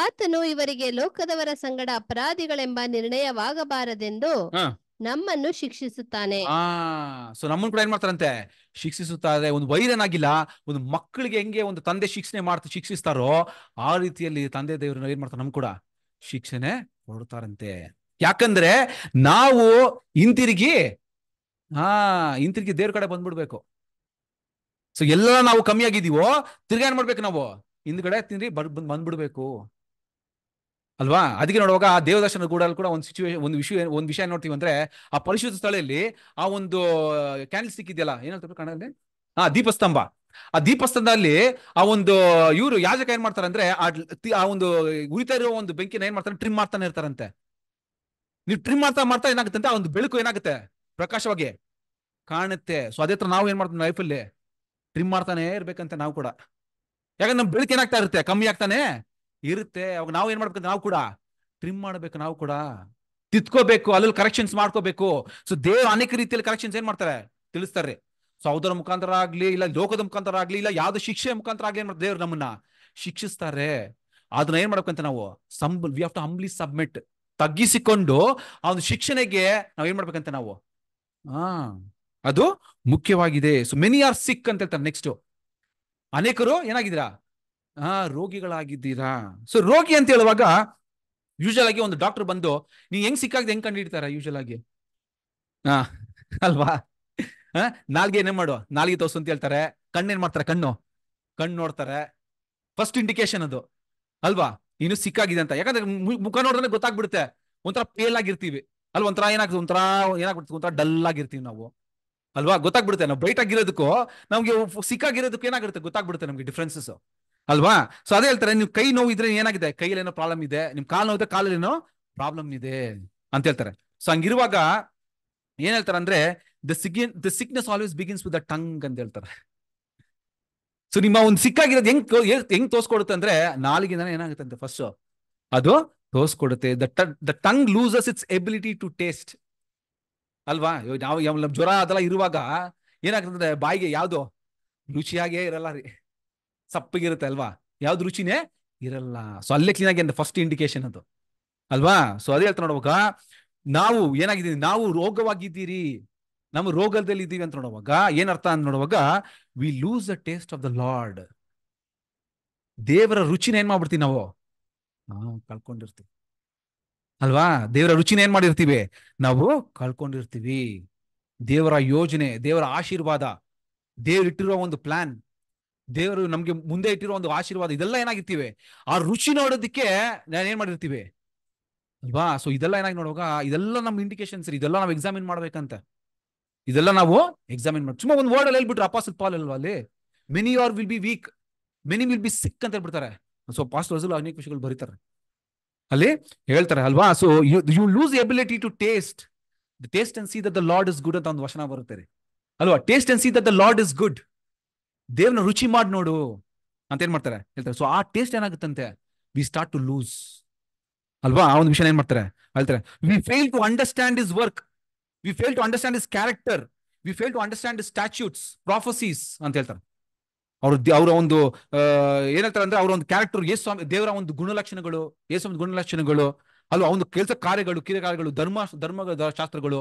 S2: ಆತನು ಇವರಿಗೆ ಲೋಕದವರ ಸಂಗಡ ಅಪರಾಧಿಗಳೆಂಬ ನಿರ್ಣಯವಾಗಬಾರದೆಂದು ನಮ್ಮನ್ನು ಶಿಕ್ಷಿಸುತ್ತಾನೆ
S1: ಆ ಸೊ ನಮ್ಮನ್ ಕೂಡ ಏನ್ ಮಾಡ್ತಾರಂತೆ ಶಿಕ್ಷಿಸುತ್ತಾರೆ ಒಂದು ವೈರನಾಗಿಲ್ಲ ಒಂದು ಮಕ್ಕಳಿಗೆ ಹೆಂಗೆ ಒಂದು ತಂದೆ ಶಿಕ್ಷಣೆ ಮಾಡ್ತಾ ಶಿಕ್ಷಿಸ್ತಾರೋ ಆ ರೀತಿಯಲ್ಲಿ ತಂದೆ ದೇವರ ಏನ್ ಮಾಡ್ತಾರೆ ನಮ್ ಕೂಡ ಶಿಕ್ಷಣೆ ಕೊಡ್ತಾರಂತೆ ಯಾಕಂದ್ರೆ ನಾವು ಹಿಂತಿರುಗಿ ಹಾ ಹಿಂತಿರ್ಗಿ ದೇವ್ರ ಕಡೆ ಬಂದ್ಬಿಡ್ಬೇಕು ಸೊ ಎಲ್ಲ ನಾವು ಕಮ್ಮಿ ಆಗಿದೀವೋ ತಿರ್ಗಾ ಏನ್ ಮಾಡ್ಬೇಕು ನಾವು ಹಿಂದ್ಗಡೆ ತಿನ್ರಿ ಬಂದ್ ಬಂದ್ಬಿಡ್ಬೇಕು ಅಲ್ವಾ ಅದಕ್ಕೆ ನೋಡುವಾಗ ಆ ದೇವದರ್ಶನ ಗೂಡಲ್ಲಿ ಕೂಡ ಒಂದು ಸಿಚುವೇಶನ್ ಒಂದು ವಿಷಯ ಒಂದು ವಿಷಯ ನೋಡ್ತೀವಿ ಅಂದ್ರೆ ಆ ಪರಿಶುದ್ಧ ಸ್ಥಳದಲ್ಲಿ ಆ ಒಂದು ಕ್ಯಾಂಡಲ್ ಸಿಕ್ಕಿದೆಯಲ್ಲ ಏನಂತ ಕಾಣಲ್ಲಿ ಆ ದೀಪಸ್ತಂಭ ಆ ದೀಪಸ್ತಂಭದಲ್ಲಿ ಆ ಒಂದು ಇವರು ಯಾಜಕ ಏನ್ ಮಾಡ್ತಾರೆ ಅಂದ್ರೆ ಆ ಒಂದು ಉರಿತಾ ಇರೋ ಒಂದು ಬೆಂಕಿನ ಏನ್ ಮಾಡ್ತಾರೆ ಟ್ರಿಮ್ ಮಾಡ್ತಾನೆ ಇರ್ತಾರಂತೆ ನೀವು ಟ್ರಿಮ್ ಮಾಡ್ತಾ ಮಾಡ್ತಾ ಏನಾಗುತ್ತೆ ಆ ಒಂದು ಬೆಳಕು ಏನಾಗುತ್ತೆ ಪ್ರಕಾಶವಾಗಿ ಕಾಣುತ್ತೆ ಸೊ ಅದೇ ಥರ ನಾವು ಏನು ಮಾಡ್ತೀವಿ ಲೈಫಲ್ಲಿ ಟ್ರಿಮ್ ಮಾಡ್ತಾನೆ ಇರ್ಬೇಕಂತ ನಾವು ಕೂಡ ಯಾಕಂದ್ರೆ ನಮ್ ಬೆಳಕು ಏನಾಗ್ತಾ ಇರುತ್ತೆ ಕಮ್ಮಿ ಆಗ್ತಾನೆ ಇರುತ್ತೆ ಅವಾಗ ನಾವು ಏನ್ ಮಾಡ್ಬೇಕಂತ ನಾವು ಕೂಡ ಟ್ರಿಮ್ ಮಾಡ್ಬೇಕು ನಾವು ಕೂಡ ತಿತ್ಕೋಬೇಕು ಅಲ್ಲಲ್ಲಿ ಕರೆಕ್ಷನ್ಸ್ ಮಾಡ್ಕೋಬೇಕು ಸೊ ದೇವ್ ಅನೇಕ ರೀತಿಯಲ್ಲಿ ಕರೆಕ್ಷನ್ಸ್ ಏನ್ ಮಾಡ್ತಾರೆ ತಿಳಿಸ್ತಾರೆ ಸೊ ಅದರ ಮುಖಾಂತರ ಆಗಲಿ ಇಲ್ಲ ಲೋಕದ ಮುಖಾಂತರ ಆಗ್ಲಿ ಇಲ್ಲ ಯಾವ್ದು ಶಿಕ್ಷೆ ಮುಖಾಂತರ ಆಗಲಿ ಏನ್ ಮಾಡ್ತಾರೆ ದೇವ್ರು ನಮ್ಮನ್ನ ಶಿಕ್ಷಿಸ್ತಾರೆ ಅದನ್ನ ಏನ್ ಮಾಡ್ಬೇಕಂತ ನಾವು ಸಂಬಲ್ we have to humbly submit ತಗ್ಗಿಸಿಕೊಂಡು ಆ ಒಂದು ಶಿಕ್ಷಣೆಗೆ ನಾವ್ ಏನ್ ಮಾಡ್ಬೇಕಂತ ನಾವು ಅದು ಮುಖ್ಯವಾಗಿದೆ ಸೊ ಮೆನಿ ಆರ್ ಸಿಕ್ ಅಂತ ಹೇಳ್ತಾರೆ ನೆಕ್ಸ್ಟ್ ಅನೇಕರು ಏನಾಗಿದ್ದೀರಾ ಆ ರೋಗಿಗಳಾಗಿದ್ದೀರಾ ಸೊ ರೋಗಿ ಅಂತ ಹೇಳುವಾಗ ಯೂಶಲ್ ಆಗಿ ಒಂದು ಡಾಕ್ಟರ್ ಬಂದು ನೀ ಹೆಂಗ್ ಸಿಕ್ಕಾಗಿದೆ ಹೆಂಗ್ ಕಂಡು ಯೂಶಲ್ ಆಗಿ ಹಾ ಅಲ್ವಾ ಹಾ ನಾಲ್ಗೆ ಏನೇ ಮಾಡು ನಾಲ್ಗೆ ತೋರ್ಸು ಅಂತ ಹೇಳ್ತಾರೆ ಕಣ್ಣೇನ್ ಮಾಡ್ತಾರೆ ಕಣ್ಣು ಕಣ್ಣು ನೋಡ್ತಾರೆ ಫಸ್ಟ್ ಇಂಡಿಕೇಶನ್ ಅದು ಅಲ್ವಾ ನೀನು ಸಿಕ್ಕಾಗಿದೆ ಅಂತ ಯಾಕಂದ್ರೆ ಮುಖ ನೋಡಿದ್ರೆ ಗೊತ್ತಾಗ್ಬಿಡುತ್ತೆ ಒಂಥರ ಪೇಲ್ ಆಗಿರ್ತೀವಿ ಅಲ್ಲಿ ಒಂಥರ ಏನಾಗ್ತದೆ ಒಂಥರ ಏನಾಗ್ಬಿಡ್ತು ಒಂಥರ ಡಲ್ ಆಗಿರ್ತೀವಿ ನಾವು ಅಲ್ವಾ ಗೊತ್ತಾಗ್ಬಿಡುತ್ತೆ ನಾವು ಬ್ರೈಟ್ ಆಗಿರೋದಕ್ಕೂ ನಮಗೆ ಸಿಕ್ಕಾಗಿರೋದಕ್ಕೆ ಏನಾಗಿರುತ್ತೆ ಗೊತ್ತಾಗ್ಬಿಡುತ್ತೆ ನಮಗೆ ಡಿಫ್ರೆನ್ಸಸ್ ಅಲ್ವಾ ಸೊ ಅದೇ ಹೇಳ್ತಾರೆ ನೀವು ಕೈ ನೋವು ಇದ್ರೆ ಏನಾಗಿದೆ ಕೈಯಲ್ಲಿ ಏನೋ ಪ್ರಾಬ್ಲಮ್ ಇದೆ ನಿಮ್ ಕಾಲು ನೋವಿದ್ರೆ ಕಾಲಲ್ಲಿ ಏನೋ ಪ್ರಾಬ್ಲಮ್ ಇದೆ ಅಂತ ಹೇಳ್ತಾರೆ ಸೊ ಹಂಗಿರುವಾಗ ಏನ್ ಹೇಳ್ತಾರೆ ಅಂದ್ರೆ ದ ಸಿಗಿನ್ the sickness always begins with the tongue ಅಂತ ಹೇಳ್ತಾರೆ ಸೊ ನಿಮ್ಮ ಒಂದು ಸಿಕ್ಕಾಗಿರೋದು ಹೆಂಗ್ ಹೆಂಗ್ ತೋರ್ಸ್ಕೊಡುತ್ತೆ ಅಂದ್ರೆ ನಾಲಿಗೆ ಏನಾಗುತ್ತೆ ಅಂತ ಫಸ್ಟ್ ಅದು ತೋರಿಸ್ಕೊಡುತ್ತೆ the the tongue loses its ability to taste ಅಲ್ವಾ ನಾವು ನಮ್ಮ ಜ್ವರ ಅದೆಲ್ಲ ಇರುವಾಗ ಏನಾಗ್ತದೆ ಬಾಯಿಗೆ ಯಾವುದು ರುಚಿಯಾಗೇ ಇರಲ್ಲ ರೀ ಸಪ್ಪಗಿರುತ್ತೆ ಅಲ್ವಾ ಯಾವ್ದು ರುಚಿನೇ ಇರಲ್ಲ ಸೊ ಅಲ್ಲೇ ಕ್ಲೀನ್ ಆಗಿ ಫಸ್ಟ್ ಇಂಡಿಕೇಶನ್ ಅದು ಅಲ್ವಾ ಸೊ ಅದೇ ಹೇಳ್ತಾ ನೋಡುವಾಗ ನಾವು ಏನಾಗಿದ್ದೀವಿ ನಾವು ರೋಗವಾಗಿದ್ದೀರಿ ನಮ್ಮ ರೋಗದಲ್ಲಿ ಇದ್ದೀವಿ ಅಂತ ನೋಡುವಾಗ ಏನರ್ಥ ಅಂತ ನೋಡುವಾಗ we lose the taste of the Lord ದೇವರ ರುಚಿನ ಏನ್ ಮಾಡ್ಬಿಡ್ತೀವಿ ನಾವು ಕಳ್ಕೊಂಡಿರ್ತೀವಿ ಅಲ್ವಾ ದೇವರ ರುಚಿನ ಏನ್ ಮಾಡಿರ್ತೀವಿ ನಾವು ಕಳ್ಕೊಂಡಿರ್ತೀವಿ ದೇವರ ಯೋಜನೆ ದೇವರ ಆಶೀರ್ವಾದ ಇಟ್ಟಿರೋ ಒಂದು ಪ್ಲಾನ್ ದೇವರು ನಮ್ಗೆ ಮುಂದೆ ಇಟ್ಟಿರೋ ಒಂದು ಆಶೀರ್ವಾದ ಇದೆಲ್ಲ ಏನಾಗಿರ್ತೀವಿ ಆ ರುಚಿ ನೋಡೋದಕ್ಕೆ ನಾನು ಏನ್ ಮಾಡಿರ್ತೀವಿ ಅಲ್ವಾ ಸೊ ಇದೆಲ್ಲ ಏನಾಗಿ ನೋಡುವಾಗ ಇದೆಲ್ಲ ನಮ್ ಇಂಡಿಕೇಶನ್ಸ್ ಇದೆಲ್ಲ ನಾವು ಎಕ್ಸಾಮಿನ್ ಮಾಡ್ಬೇಕಂತ ಇದೆಲ್ಲ ನಾವು ಎಕ್ಸಾಮಿನ್ ಮಾಡಿ ಸುಮ್ಮನೆ ಒಂದು ವರ್ಡ್ ಅಲ್ಲಿ ಹೇಳ್ಬಿಟ್ರೆ ಅಪಾಸಿಟ್ ಪಾಲ್ ಅಲ್ವಾ ಅಲ್ಲಿ many are will be weak many will be sick ಅಂತ ಹೇಳ್ಬಿಡ್ತಾರೆ ಸೊ ಪಾಸ್ಟ್ ವರ್ಸಲ್ಲಿ ಅನೇಕ ವಿಷಯಗಳು ಬರೀತಾರೆ ಅಲ್ಲಿ ಹೇಳ್ತಾರೆ ಅಲ್ವಾ so you you lose ability to taste the taste and see the Lord is good ಅಂತ ಒಂದು ವಚನ ಬರುತ್ತೆ ಅಲ್ವಾ taste and see the Lord is good ದೇವ್ನ ರುಚಿ ಮಾಡಿ ನೋಡು ಅಂತ ಏನ್ ಮಾಡ್ತಾರೆ ಹೇಳ್ತಾರೆ ಸೊ ಆ ಟೇಸ್ಟ್ ಏನಾಗುತ್ತಂತೆ ವಿ ಸ್ಟಾರ್ಟ್ ಟು ಲೂಸ್ ಅಲ್ವಾ ಆ ಒಂದು ವಿಷಯ ಏನ್ ಮಾಡ್ತಾರೆ ಹೇಳ್ತಾರೆ we fail to understand is work we fail to understand is character we fail to understand statutes prophecies ಅಂತ ಹೇಳ್ತಾರೆ ಅವ್ರ ಅವರ ಒಂದು ಏನಂತಾರೆ ಅಂದ್ರೆ ಅವರ ಒಂದು ಕ್ಯಾರೆಕ್ಟರ್ ಸ್ವಾಮಿ ದೇವರ ಒಂದು ಗುಣಲಕ್ಷಣಗಳು ಯೇಸು ಒಂದು ಗುಣಲಕ್ಷಣಗಳು ಅಲ್ವಾ ಅವನು ಕೆಲಸ ಕಾರ್ಯಗಳು ಕಿರಿಯ ಧರ್ಮ ಧರ್ಮಗಳ ಶಾಸ್ತ್ರಗಳು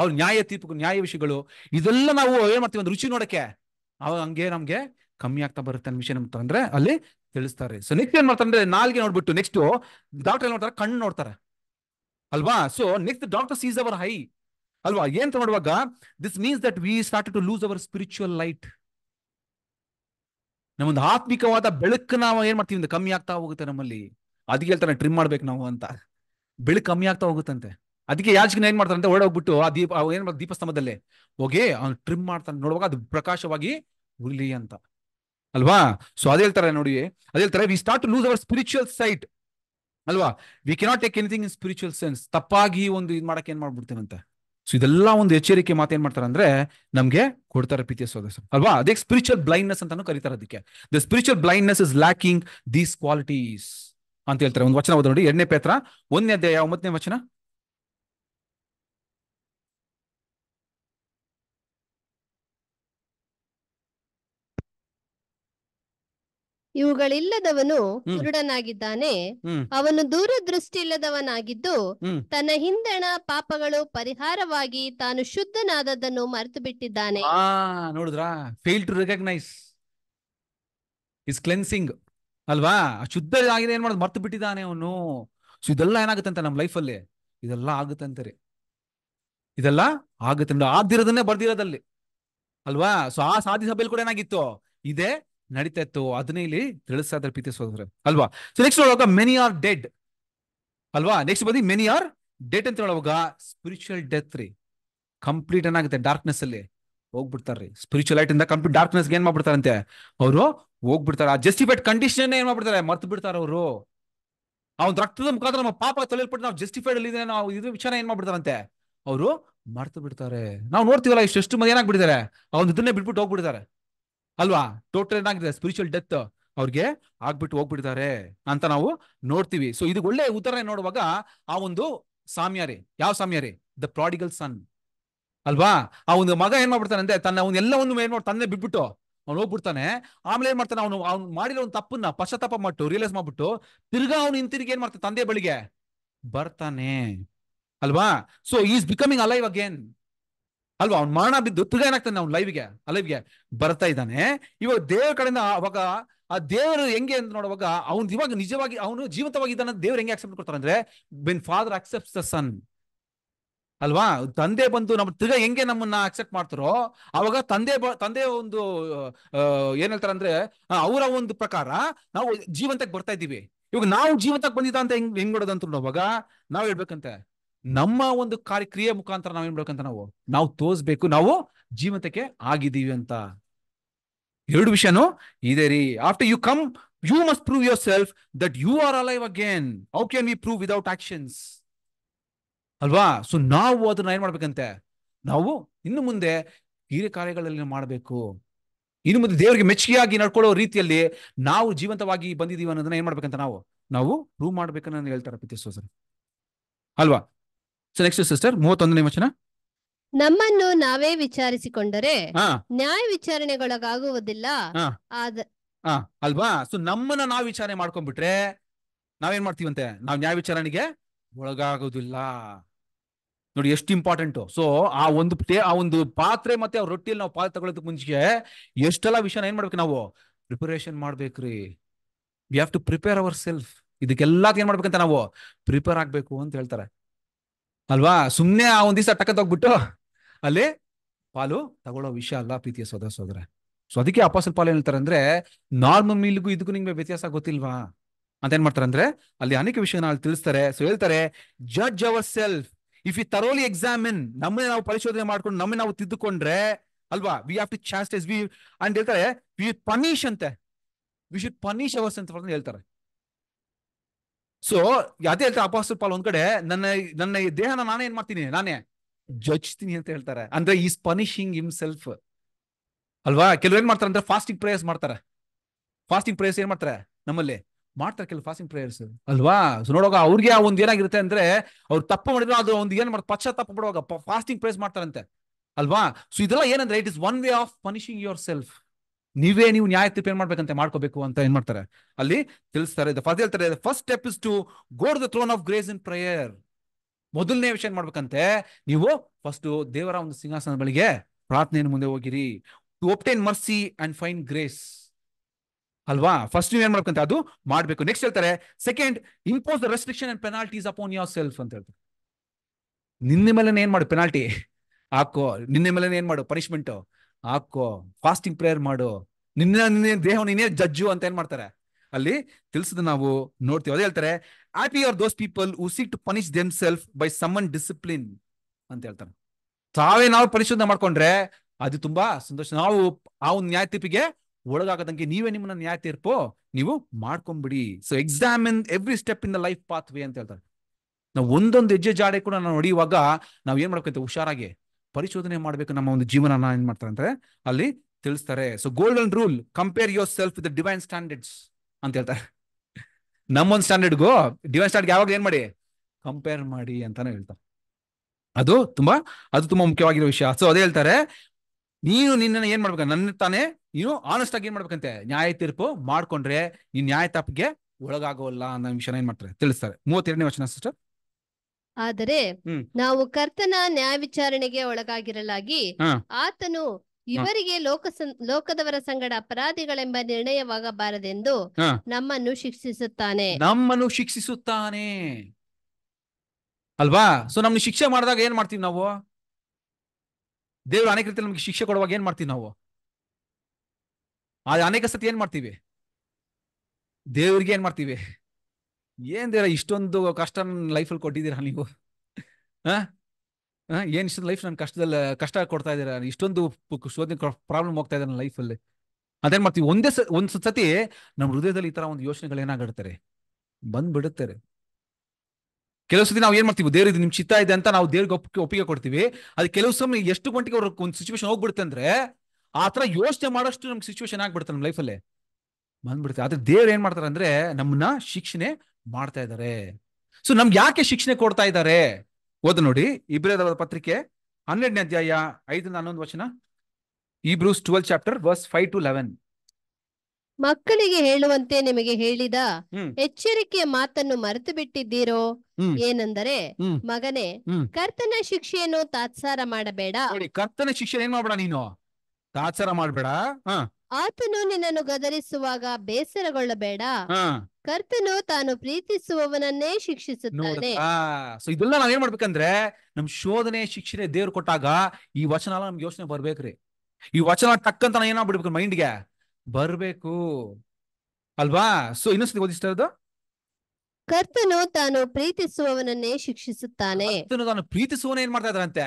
S1: ಅವ್ರ ನ್ಯಾಯ ತೀರ್ಪು ನ್ಯಾಯ ವಿಷಯಗಳು ಇದೆಲ್ಲ ನಾವು ಏನ್ ಮಾಡ್ತೀವಿ ಒಂದು ರುಚಿ ನೋಡಕ್ಕೆ ಅವಾಗ ಹಂಗೆ ನಮ್ಗೆ ಕಮ್ಮಿ ಆಗ್ತಾ ಬರುತ್ತೆ ಅನ್ನೋ ವಿಷಯ ನಮ್ತ ಅಂದ್ರೆ ಅಲ್ಲಿ ತಿಳಿಸ್ತಾರೆ ಸೊ ನೆಕ್ಸ್ಟ್ ಏನ್ ಮಾಡ್ತಾರೆ ಅಂದ್ರೆ ನಾಲ್ಗೆ ನೋಡ್ಬಿಟ್ಟು ನೆಕ್ಸ್ಟ್ ಡಾಕ್ಟರ್ ಏನ್ ಮಾಡ್ತಾರೆ ಕಣ್ಣು ನೋಡ್ತಾರೆ ಅಲ್ವಾ so next doctor sees our eye ಅಲ್ವಾ ಏನ್ ನೋಡುವಾಗ this means that we start to lose our spiritual light ನಮ್ಮೊಂದು ಆತ್ಮಿಕವಾದ ಬೆಳಕು ನಾವು ಏನ್ ಮಾಡ್ತೀವಿ ಅಂದ್ರೆ ಕಮ್ಮಿ ಆಗ್ತಾ ಹೋಗುತ್ತೆ ನಮ್ಮಲ್ಲಿ ಅದಕ್ಕೆ ಹೇಳ್ತಾರೆ ಟ್ರಿಮ್ ಮಾಡ್ಬೇಕು ನಾವು ಅಂತ ಬೆಳಕು ಕಮ್ಮಿ ಆಗ್ತಾ ಹೋಗುತ್ತಂತೆ ಅದಕ್ಕೆ ಯಾಜಕನ ಏನ್ ಮಾಡ್ತಾರೆ ಅಂತ ಆ ದೀಪ ಏನ್ ಮಾಡ್ತಾರೆ ದೀಪಸ್ತಂಭದಲ್ಲೇ ಹೋಗಿ ಅವ್ನು ಟ್ರಿಮ್ ಮಾಡ್ತಾನೆ ನೋಡುವಾಗ ಅದು ಪ್ರಕಾಶವಾಗಿ ಉರ್ಲಿ ಅಂತ ಅಲ್ವಾ ಸೊ ಅದೇ ಹೇಳ್ತಾರೆ ನೋಡಿ ಅದೇ ಹೇಳ್ತಾರೆ we start to lose our spiritual sight ಅಲ್ವಾ we cannot take anything in spiritual sense ತಪ್ಪಾಗಿ ಒಂದು ಇದು ಮಾಡಕ್ಕೆ ಏನ್ ಮಾಡ್ಬಿಡ್ತೀನಂತೆ ಸೊ ಇದೆಲ್ಲ ಒಂದು ಎಚ್ಚರಿಕೆ ಏನ್ ಮಾಡ್ತಾರೆ ಅಂದ್ರೆ ನಮ್ಗೆ ಕೊಡ್ತಾರೆ ಪ್ರೀತಿಯ ಸೋದಸ ಅಲ್ವಾ ಅದೇ ಸ್ಪಿರಿಚುವಲ್ ಬ್ಲೈಂಡ್ನೆಸ್ ಅಂತಾನು ಕರೀತಾರೆ ಅದಕ್ಕೆ the spiritual blindness is lacking these qualities ಅಂತ ಹೇಳ್ತಾರೆ ಒಂದು ವಚನ ನೋಡಿ ಎರಡನೇ ಪೇತ್ರ ಒಂದನೇ ಅಧ್ಯಾಯ ಒಂಬತ್ತನೇ ವಚನ
S2: ಇವುಗಳಿಲ್ಲದವನು ಕುರುಡನಾಗಿದ್ದಾನೆ ಅವನು ದೂರದೃಷ್ಟಿ ಇಲ್ಲದವನಾಗಿದ್ದು ತನ್ನ ಹಿಂದಣ ಪಾಪಗಳು ಪರಿಹಾರವಾಗಿ ತಾನು ಶುದ್ಧನಾದದ್ದನ್ನು ಮರೆತು ಬಿಟ್ಟಿದ್ದಾನೆ
S1: ನೋಡಿದ್ರಾ fail to recognize is cleansing ಅಲ್ವಾ ಶುದ್ಧ ಆಗಿದೆ ಏನ್ ಮಾಡೋದು ಮರ್ತು ಬಿಟ್ಟಿದ್ದಾನೆ ಅವನು ಸೊ ಇದೆಲ್ಲ ಏನಾಗುತ್ತಂತ ನಮ್ಮ ಲೈಫಲ್ಲಿ ಇದೆಲ್ಲ ಆಗುತ್ತಂತಾರೆ ಇದೆಲ್ಲ ಆಗುತ್ತೆ ಆದಿರೋದನ್ನೇ ಬರ್ದಿರೋದಲ್ಲಿ ಅಲ್ವಾ ಸೊ ಆ ಸಾಧಿ ಸಭೆಯಲ್ಲಿ ಕೂಡ ಏನಾಗಿತ್ತು ಇದೆ ನಡೀತಾ ಇತ್ತು ಅದನ್ನೇ ಇಲ್ಲಿ ತಿಳಿಸ್ತಾ ಪ್ರೀತಿ ಸೋದರ ಅಲ್ವಾ ಸೊ ನೆಕ್ಸ್ಟ್ ನೋಡುವಾಗ ಮೆನಿ ಆರ್ ಡೆಡ್ ಅಲ್ವಾ ನೆಕ್ಸ್ಟ್ ಬಂದು ಮೆನಿ ಆರ್ ಡೆಡ್ ಅಂತ ಹೇಳುವಾಗ ಸ್ಪಿರಿಚುವಲ್ ಡೆತ್ ರೀ ಕಂಪ್ಲೀಟ್ ಏನಾಗುತ್ತೆ ಡಾರ್ಕ್ನೆಸ್ ಅಲ್ಲಿ ಹೋಗ್ಬಿಡ್ತಾರ್ರಿ ಸ್ಪಿರಿಚುವಲ್ ಲೈಟ್ ಇಂದ ಕಂಪ್ಲೀಟ್ ಡಾರ್ಕ್ನೆಸ್ ಏನ್ ಮಾಡ್ಬಿಡ್ತಾರಂತೆ ಅವರು ಹೋಗ್ಬಿಡ್ತಾರೆ ಆ ಜಸ್ಟಿಫೈಡ್ ಕಂಡೀಷನ್ ಏನ್ ಮಾಡ್ಬಿಡ್ತಾರೆ ಮರ್ತು ಬಿಡ್ತಾರೆ ಅವರು ಅವ್ನ ರಕ್ತದ ಮುಖಾಂತರ ನಮ್ಮ ಪಾಪ ತೊಳೆಯಲ್ಪಟ್ಟು ನಾವು ಜಸ್ಟಿಫೈಡ್ ಅಲ್ಲಿ ನಾವು ಇದ್ರ ವಿಚಾರ ಏನ್ ಮಾಡ್ಬಿಡ್ತಾರಂತೆ ಅವರು ಮರ್ತು ಬಿಡ್ತಾರೆ ನಾವು ನೋಡ್ತೀವಲ್ಲ ಇಷ್ಟೆಷ್ಟು ಮಂದಿ ಏನಾಗ್ಬಿಡ್ತಾರೆ ಅವ್ನ ಇದನ್ನೇ ಬಿಟ್ಬಿಟ್ಟು ಹೋಗ್ಬಿಡ್ತಾರೆ ಅಲ್ವಾ ಟೋಟಲ್ ಏನಾಗಿದೆ ಸ್ಪಿರಿಚುವಲ್ ಡೆತ್ ಅವ್ರಿಗೆ ಆಗ್ಬಿಟ್ಟು ಹೋಗ್ಬಿಡ್ತಾರೆ ಅಂತ ನಾವು ನೋಡ್ತೀವಿ ಸೊ ಇದು ಒಳ್ಳೆ ಉದಾಹರಣೆ ನೋಡುವಾಗ ಆ ಒಂದು ಸಾಮ್ಯಾರಿ ಯಾವ ಸಾಮ್ಯಾರಿ ದ ಪ್ರಾಡಿಗಲ್ ಸನ್ ಅಲ್ವಾ ಆ ಒಂದು ಮಗ ಏನ್ ಮಾಡ್ಬಿಡ್ತಾನೆ ಅಂದ್ರೆ ತನ್ನ ಅವ್ನ ಎಲ್ಲವನ್ನು ಏನ್ ಮಾಡ್ತಾನೆ ತಂದೆ ಬಿಟ್ಬಿಟ್ಟು ಅವ್ನು ಹೋಗ್ಬಿಡ್ತಾನೆ ಆಮೇಲೆ ಏನ್ ಮಾಡ್ತಾನೆ ಅವನು ಅವ್ನು ಮಾಡಿರೋ ಒಂದು ತಪ್ಪನ್ನ ಪಶ್ಚಾತ್ತಾಪ ಮಾಡ್ಬಿಟ್ಟು ರಿಯಲೈಸ್ ಮಾಡ್ಬಿಟ್ಟು ತಿರ್ಗಾ ಅವ್ನು ಹಿಂತಿರುಗಿ ಏನ್ ಮಾಡ್ತಾನೆ ತಂದೆ ಬಳಿಗೆ ಬರ್ತಾನೆ ಅಲ್ವಾ so is becoming alive again ಅಲ್ವಾ ಅವ್ನು ಮಾರಣ ಬಿದ್ದು ತುಗ ಏನಾಗ್ತಾನೆ ಅವ್ನು ಲೈವ್ಗೆ ಲೈವ್ಗೆ ಬರ್ತಾ ಇದ್ದಾನೆ ಇವಾಗ ದೇವ್ರ ಕಡೆಯಿಂದ ಅವಾಗ ಆ ದೇವರು ಹೆಂಗೆ ಅಂತ ನೋಡುವಾಗ ಅವ್ನ ಇವಾಗ ನಿಜವಾಗಿ ಅವನು ಜೀವಂತವಾಗಿದ್ದಾನೆ ದೇವ್ರು ಹೆಂಗೆ ಆಕ್ಸೆಪ್ಟ್ ಕೊಡ್ತಾರೆ ಅಂದ್ರೆ when father accepts the son ಅಲ್ವಾ ತಂದೆ ಬಂದು ನಮ್ಮ ತಿರ್ಗಾ ಹೆಂಗೆ ನಮ್ಮನ್ನ ಅಕ್ಸೆಪ್ಟ್ ಮಾಡ್ತಾರೋ ಅವಾಗ ತಂದೆ ತಂದೆ ಒಂದು ಏನ್ ಹೇಳ್ತಾರಂದ್ರೆ ಅಂದ್ರೆ ಅವರ ಒಂದು ಪ್ರಕಾರ ನಾವು ಜೀವಂತಕ್ಕೆ ಬರ್ತಾ ಇದ್ದೀವಿ ಇವಾಗ ನಾವು ಜೀವಂತಕ್ಕೆ ಬಂದಿದ್ದ ಅಂತ ಹೆಂಗ್ ಹೆಂಗ್ ನೋಡೋದಂತ ನೋಡುವಾಗ ನಾವ್ ಹೇಳ್ಬೇಕಂತೆ ನಮ್ಮ ಒಂದು ಕಾರ್ಯಕ್ರಿಯೆ ಕ್ರಿಯೆ ಮುಖಾಂತರ ನಾವೇನ್ ಮಾಡ್ಬೇಕಂತ ನಾವು ನಾವು ತೋರ್ಸ್ಬೇಕು ನಾವು ಜೀವಂತಕ್ಕೆ ಆಗಿದ್ದೀವಿ ಅಂತ ಎರಡು ವಿಷಯನು ಇದೆ ರೀ after you come you must prove yourself that you are alive again how can we prove without actions ಅಲ್ವಾ ಸೊ ನಾವು ಅದನ್ನ ಏನ್ ಮಾಡ್ಬೇಕಂತೆ ನಾವು ಇನ್ನು ಮುಂದೆ ಹಿರಿಯ ಕಾರ್ಯಗಳಲ್ಲಿ ಮಾಡಬೇಕು ಇನ್ನು ಮುಂದೆ ದೇವರಿಗೆ ಮೆಚ್ಚುಗೆಯಾಗಿ ನಡ್ಕೊಳ್ಳೋ ರೀತಿಯಲ್ಲಿ ನಾವು ಜೀವಂತವಾಗಿ ಬಂದಿದ್ದೀವಿ ಅನ್ನೋದನ್ನ ಏನ್ ಮಾಡ್ಬೇಕಂತ ನಾವು ನಾವು ಪ್ರೂವ್ ಮಾಡ್ಬೇಕನ್ನ ಹೇಳ್ತಾರೆ ಪಿತೇಶ್ ಸೋಸರ್ ಅಲ್ವಾ ಸೊ ನೆಕ್ಸ್ಟ್ ಸಿಸ್ಟರ್ ಮೂವತ್ತೊಂದನೇ ವಚನ
S2: ನಮ್ಮನ್ನು ನಾವೇ ವಿಚಾರಿಸಿಕೊಂಡರೆ ನ್ಯಾಯ ವಿಚಾರಣೆಗೊಳಗಾಗುವುದಿಲ್ಲ
S1: ಅಲ್ವಾ ಸೊ ನಮ್ಮನ್ನ ನಾವ್ ವಿಚಾರಣೆ ಮಾಡ್ಕೊಂಡ್ಬಿಟ್ರೆ ನಾವೇನ್ ಮಾಡ್ತೀವಂತೆ ನಾವ್ ನ್ಯಾಯ ವಿಚಾರಣೆಗೆ ಒಳಗಾಗುದಿಲ್ಲ ನೋಡಿ ಎಷ್ಟು ಇಂಪಾರ್ಟೆಂಟ್ ಸೊ ಆ ಒಂದು ಆ ಒಂದು ಪಾತ್ರೆ ಮತ್ತೆ ಅವ್ರ ರೊಟ್ಟಿಯಲ್ಲಿ ನಾವು ಪಾತ್ರೆ ತಗೊಳ್ಳೋದಕ್ಕೆ ಮುಂಚೆ ಎಷ್ಟೆಲ್ಲ ವಿಷಯನ ಏನ್ ಮಾಡ್ಬೇಕು ನಾವು ಪ್ರಿಪರೇಷನ್ ಮಾಡ್ಬೇಕ್ರಿ we have to prepare our self ಇದಕ್ಕೆಲ್ಲ ಏನ್ ಮಾಡ್ಬೇಕಂತ ನಾವು ಪ್ರಿಪೇರ್ ಆಗ್ಬೇಕು ಅಂತ ಹೇಳ್ತಾರೆ ಅಲ್ವಾ ಸುಮ್ಮನೆ ಆ ಒಂದ್ ದಿವಸ ತೋಗ್ಬಿಟ್ಟು ಅಲ್ಲಿ ಪಾಲು ತಗೊಳ್ಳೋ ವಿಷಯ ಅಲ್ಲ ಪ್ರೀತಿಯ ಸೋದರ ಸೋದರ ಸೊ ಅದಕ್ಕೆ ಅಪಾಸಲ್ ಪಾಲು ಹೇಳ್ತಾರೆ ಅಂದ್ರೆ ನಾರ್ಮಲ್ ಮೀಲ್ಗೂ ಇದಕ್ಕೂ ನಿಮ್ಗೆ ವ್ಯತ್ಯಾಸ ಗೊತ್ತಿಲ್ವಾ ಅಂತ ಏನ್ ಮಾಡ್ತಾರೆ ಅಂದ್ರೆ ಅಲ್ಲಿ ಅನೇಕ ವಿಷಯನ ಅಲ್ಲಿ ತಿಳಿಸ್ತಾರೆ ಸೊ ಹೇಳ್ತಾರೆ judge our self if you thoroughly examine ನಮ್ಮನ್ನ ನಾವು ಪರಿಶೋಧನೆ ಮಾಡ್ಕೊಂಡು ನಮ್ಮನ್ನ ನಾವು ತಿದ್ದುಕೊಂಡ್ರೆ ಅಲ್ವಾ we have to chastise we and ಹೇಳ್ತಾರೆ ವಿ ಪನಿಷ್ ಅಂತೆ ವಿ ಶುಡ್ ಪನಿಷ್ ಅವರ್ಸ್ ಅಂತ ಹೇಳ್ತಾರೆ ಸೊ ಅದೇ ಹೇಳ್ತಾರೆ ಅಪಾಸ್ತ್ರ ಪಾಲ್ ಒಂದ್ ಕಡೆ ನನ್ನ ನನ್ನ ದೇಹನ ನಾನೇ ಏನ್ ಮಾಡ್ತೀನಿ ನಾನೇ ಜಜ್ತೀನಿ ಅಂತ ಹೇಳ್ತಾರೆ ಅಂದ್ರೆ ಈಸ್ ಪನಿಷಿಂಗ್ ಹಿಮ್ ಸೆಲ್ಫ್ ಅಲ್ವಾ ಕೆಲವ್ ಏನ್ ಮಾಡ್ತಾರೆ ಅಂದ್ರೆ ಫಾಸ್ಟಿಂಗ್ ಪ್ರೇಯರ್ಸ್ ಮಾಡ್ತಾರೆ ಫಾಸ್ಟಿಂಗ್ ಪ್ರೇಯರ್ಸ್ ಏನ್ ಮಾಡ್ತಾರೆ ನಮ್ಮಲ್ಲಿ ಮಾಡ್ತಾರೆ ಕೆಲವು ಫಾಸ್ಟಿಂಗ್ ಪ್ರೇಯರ್ಸ್ ಅಲ್ವಾ ಸೊ ನೋಡುವಾಗ ಅವ್ರಿಗೆ ಒಂದ್ ಏನಾಗಿರುತ್ತೆ ಅಂದ್ರೆ ಅವ್ರು ತಪ್ಪು ಮಾಡಿದ್ರು ಅದು ಒಂದು ಏನ್ ಮಾಡ್ತಾರೆ ಪಶ್ಚಾತ್ ತಪ್ಪ ಬಿಡುವಾಗ ಫಾಸ್ಟಿಂಗ್ ಪ್ರೇಯರ್ಸ್ ಮಾಡ್ತಾರಂತೆ ಅಲ್ವಾ ಸೊ ಇದೆಲ್ಲ ಏನಂದ್ರೆ it is one way of punishing yourself ನೀವೇ ನೀವು ನ್ಯಾಯ ತೀರ್ಪು ಏನ್ ಮಾಡ್ಬೇಕಂತ ಮಾಡ್ಕೋಬೇಕು ಅಂತ ಏನ್ ಮಾಡ್ತಾರೆ ಅಲ್ಲಿ ತಿಳಿಸ್ತಾರೆ ಫಸ್ಟ್ ಹೇಳ್ತಾರೆ first step is to go the throne of grace in prayer ಮೊದಲನೇ ವಿಷಯ ಏನ್ ಮಾಡ್ಬೇಕಂತೆ ನೀವು ಫಸ್ಟ್ ದೇವರ ಒಂದು ಸಿಂಹಾಸನ ಬಳಿಗೆ ಪ್ರಾರ್ಥನೆಯ ಮುಂದೆ ಹೋಗಿರಿ to obtain mercy and find grace ಅಲ್ವಾ ಫಸ್ಟ್ ನೀವು ಏನ್ ಮಾಡ್ಬೇಕಂತ ಅದು ಮಾಡ್ಬೇಕು ನೆಕ್ಸ್ಟ್ ಹೇಳ್ತಾರೆ second impose the restriction and penalties upon yourself ಅಂತ ಹೇಳ್ತಾರೆ ನಿನ್ನೆ ಮೇಲೆ ಏನ್ ಮಾಡು ಪೆನಾಲ್ಟಿ ಹಾಕೋ ನಿನ್ನೆ ಮೇಲೆ ಏನ್ ಮಾಡು ಪನಿಷ್ಮೆಂಟ್ ಹಾಕೋ ಫಾಸ್ಟಿಂಗ್ ಪ್ರೇಯರ್ ಮಾಡು ನಿನ್ನ ನಿನ್ನೆ ದೇಹ ನೀನೇ ಜಜ್ಜು ಅಂತ ಏನ್ ಮಾಡ್ತಾರೆ ಅಲ್ಲಿ ತಿಳಿಸಿದ ನಾವು ನೋಡ್ತೀವಿ ಅದೇ ಹೇಳ್ತಾರೆ happy are those people who seek to punish them self by some discipline ಅಂತ ಹೇಳ್ತಾರೆ ತಾವೇ ನಾವು ಪರಿಶೋಧನೆ ಮಾಡ್ಕೊಂಡ್ರೆ ಅದು ತುಂಬಾ ಸಂತೋಷ ನಾವು ಆ ಒಂದು ನ್ಯಾಯ ತೀರ್ಪಿಗೆ ಒಳಗಾಗದಂಗೆ ನೀವೇ ನಿಮ್ಮನ್ನ ನ್ಯಾಯ ತೀರ್ಪು ನೀವು ಮಾಡ್ಕೊಂಬಿಡಿ so examine every step in the life pathway ಅಂತ ಹೇಳ್ತಾರೆ ನಾವು ಒಂದೊಂದು ಹೆಜ್ಜೆ ಜಾಡೆ ಕೂಡ ನಾವು ನಡೆಯುವಾಗ ನಾವ್ ಏನ್ ಮಾಡ್ಕೊತೀವಿ ಹುಷಾರಾಗಿ ಪರಿಶೋಧನೆ ಮಾಡಬೇಕು ನಮ್ಮ ಒಂದು ಜೀವನ ಏನ್ ಮಾಡ್ತಾರೆ ಅಂದ್ರೆ ಅಲ್ಲಿ ತಿಳಿಸ್ತಾರೆ so golden rule compare yourself with divine standards ಅಂತ ಹೇಳ್ತಾರೆ ನಮ್ಮೊಂದು ಸ್ಟ್ಯಾಂಡರ್ಡ್ಗೂ ಡಿವೈನ್ ಸ್ಟ್ಯಾಂಡರ್ಡ್ ಯಾವಾಗ ಏನ್ ಮಾಡಿ ಕಂಪೇರ್ ಮಾಡಿ ಅಂತಾನೆ ಹೇಳ್ತಾರೆ ಅದು ತುಂಬಾ ಅದು ತುಂಬಾ ಮುಖ್ಯವಾಗಿರೋ ವಿಷಯ ಸೊ ಅದೇ ಹೇಳ್ತಾರೆ ನೀನು ನಿನ್ನ ಏನ್ ಮಾಡ್ಬೇಕು ನನ್ನ ತಾನೇ ನೀನು ಆನೆಸ್ಟ್ ಆಗಿ ಏನ್ ಮಾಡ್ಬೇಕಂತೆ ನ್ಯಾಯ ತೀರ್ಪು ಮಾಡ್ಕೊಂಡ್ರೆ ನೀನ್ ನ್ಯಾಯ ತಪ್ಪಿಗೆ ಒಳಗಾಗೋಲ್ಲ ಅನ್ನೋ ವಿಷಯನ ಏನ್ ಮಾಡ್ತಾರೆ ತಿಳಿಸ್ತಾರೆ ಮೂವತ್ತೆರಡನೇ ವಚನ ಸಿಸ್ಟರ್
S2: ಆದರೆ ನಾವು ಕರ್ತನ ನ್ಯಾಯ ವಿಚಾರಣೆಗೆ ಒಳಗಾಗಿರಲಾಗಿ ಆತನು ಇವರಿಗೆ ಲೋಕ ಲೋಕದವರ ಸಂಗಡ ಅಪರಾಧಿಗಳೆಂಬ ನಿರ್ಣಯವಾಗಬಾರದೆಂದು ನಮ್ಮನ್ನು ಶಿಕ್ಷಿಸುತ್ತಾನೆ
S1: ನಮ್ಮನ್ನು ಶಿಕ್ಷಿಸುತ್ತಾನೆ ಅಲ್ವಾ ಸೊ ನಮ್ಗೆ ಶಿಕ್ಷೆ ಮಾಡಿದಾಗ ಏನ್ ಮಾಡ್ತೀವಿ ನಾವು ದೇವರು ಅನೇಕ ರೀತಿ ನಮ್ಗೆ ಶಿಕ್ಷೆ ಕೊಡುವಾಗ ಏನ್ ಮಾಡ್ತೀವಿ ನಾವು ಅನೇಕ ಸತಿ ಏನ್ ಮಾಡ್ತೀವಿ ದೇವರಿಗೆ ಏನ್ ಮಾಡ್ತೀವಿ ಏನ್ ದೇರ ಇಷ್ಟೊಂದು ಕಷ್ಟ ನನ್ನ ಲೈಫಲ್ಲಿ ಕೊಟ್ಟಿದ್ದೀರಾ ನೀವು ಏನ್ ಇಷ್ಟೊಂದು ಲೈಫ್ ನನ್ನ ಕಷ್ಟದಲ್ಲಿ ಕಷ್ಟ ಕೊಡ್ತಾ ಇದ್ದೀರಾ ಇಷ್ಟೊಂದು ಶೋಧನೆ ಪ್ರಾಬ್ಲಮ್ ಹೋಗ್ತಾ ಇದ್ದಾರೆ ನನ್ನ ಲೈಫಲ್ಲಿ ಅದೇನ್ ಮಾಡ್ತೀವಿ ಒಂದೇ ಒಂದ್ ಸತಿ ನಮ್ಮ ಹೃದಯದಲ್ಲಿ ಈ ತರ ಒಂದು ಯೋಚನೆಗಳು ಏನಾಗಿಡ್ತಾರೆ ಬಂದ್ಬಿಡುತ್ತಾರೆ ಕೆಲವು ಸತಿ ನಾವು ಏನ್ ಮಾಡ್ತೀವಿ ದೇವ್ರ ನಿಮ್ ಚಿತ್ತ ಇದೆ ಅಂತ ನಾವು ದೇವ್ರಿಗೆ ಒಪ್ಪಿಗೆ ಒಪ್ಪಿಗೆ ಕೊಡ್ತೀವಿ ಅದು ಕೆಲವು ಸಮಯ ಎಷ್ಟು ಗಂಟೆಗೆ ಅವ್ರ ಒಂದು ಸಿಚುವೇಶನ್ ಹೋಗ್ಬಿಡುತ್ತೆ ಅಂದ್ರೆ ಆ ತರ ಯೋಚನೆ ಮಾಡೋಷ್ಟು ನಮ್ಗೆ ಸಿಚುವೇಶನ್ ಆಗ್ಬಿಡುತ್ತೆ ನಮ್ಮ ಲೈಫಲ್ಲೇ ಬಂದ್ಬಿಡುತ್ತೆ ಆದ್ರೆ ದೇವ್ರು ಏನ್ ಮಾಡ್ತಾರೆ ಅಂದ್ರೆ ನಮ್ಮನ್ನ ಶಿಕ್ಷಣೆ ಮಾಡ್ತಾ ಇದ್ದಾರೆ ಸೊ ನಮ್ಗೆ ಯಾಕೆ ಶಿಕ್ಷಣ ಕೊಡ್ತಾ ಇದ್ದಾರೆ ಓದು ನೋಡಿ ಇಬ್ರದ ಪತ್ರಿಕೆ ಹನ್ನೆರಡನೇ ಅಧ್ಯಾಯ ಐದರಿಂದ ಹನ್ನೊಂದು ವಚನ Hebrews twelve chapter verse five to eleven
S2: ಮಕ್ಕಳಿಗೆ ಹೇಳುವಂತೆ ನಿಮಗೆ ಹೇಳಿದ ಎಚ್ಚರಿಕೆಯ ಮಾತನ್ನು ಮರೆತು ಬಿಟ್ಟಿದ್ದೀರೋ ಏನೆಂದರೆ ಮಗನೇ ಕರ್ತನ ಶಿಕ್ಷೆಯನ್ನು ತಾತ್ಸಾರ ಮಾಡಬೇಡ
S1: ಕರ್ತನ ಶಿಕ್ಷೆ ಏನ್ ಮಾಡಬೇಡ ನೀನು ತಾತ್ಸಾರ ಮಾಡಬೇಡ
S2: ಆತನು ನಿನ್ನನ್ನು ಗದರಿಸುವಾಗ ಬೇಸರಗೊಳ್ಳಬೇಡ ಕರ್ತನು ತಾನು ಪ್ರೀತಿಸುವವನನ್ನೇ ಶಿಕ್ಷಿಸುತ್ತಾನೆ
S1: ಸೊ ಇದೆಲ್ಲ ನಾವ್ ಏನ್ ಮಾಡ್ಬೇಕಂದ್ರೆ ನಮ್ ಶೋಧನೆ ಶಿಕ್ಷಣ ದೇವ್ರು ಕೊಟ್ಟಾಗ ಈ ವಚನ ಎಲ್ಲ ನಮ್ಗೆ ಯೋಚನೆ ಬರ್ಬೇಕ್ರಿ ಈ ವಚನ ತಕ್ಕಂತ ನಾ ಏನಾಗ್ಬಿಡ್ಬೇಕು ಮೈಂಡ್ಗೆ ಬರ್ಬೇಕು ಅಲ್ವಾ ಸೊ ಇನ್ನೊಂದ್ಸತಿ ಓದಿಸ್ತಾ ಇರೋದು
S2: ಕರ್ತನು ತಾನು ಪ್ರೀತಿಸುವವನನ್ನೇ ಶಿಕ್ಷಿಸುತ್ತಾನೆ ಕರ್ತನು
S1: ತಾನು ಪ್ರೀತಿಸುವವನ ಏನ್ ಮಾಡ್ತಾ ಇದ್ರಂತೆ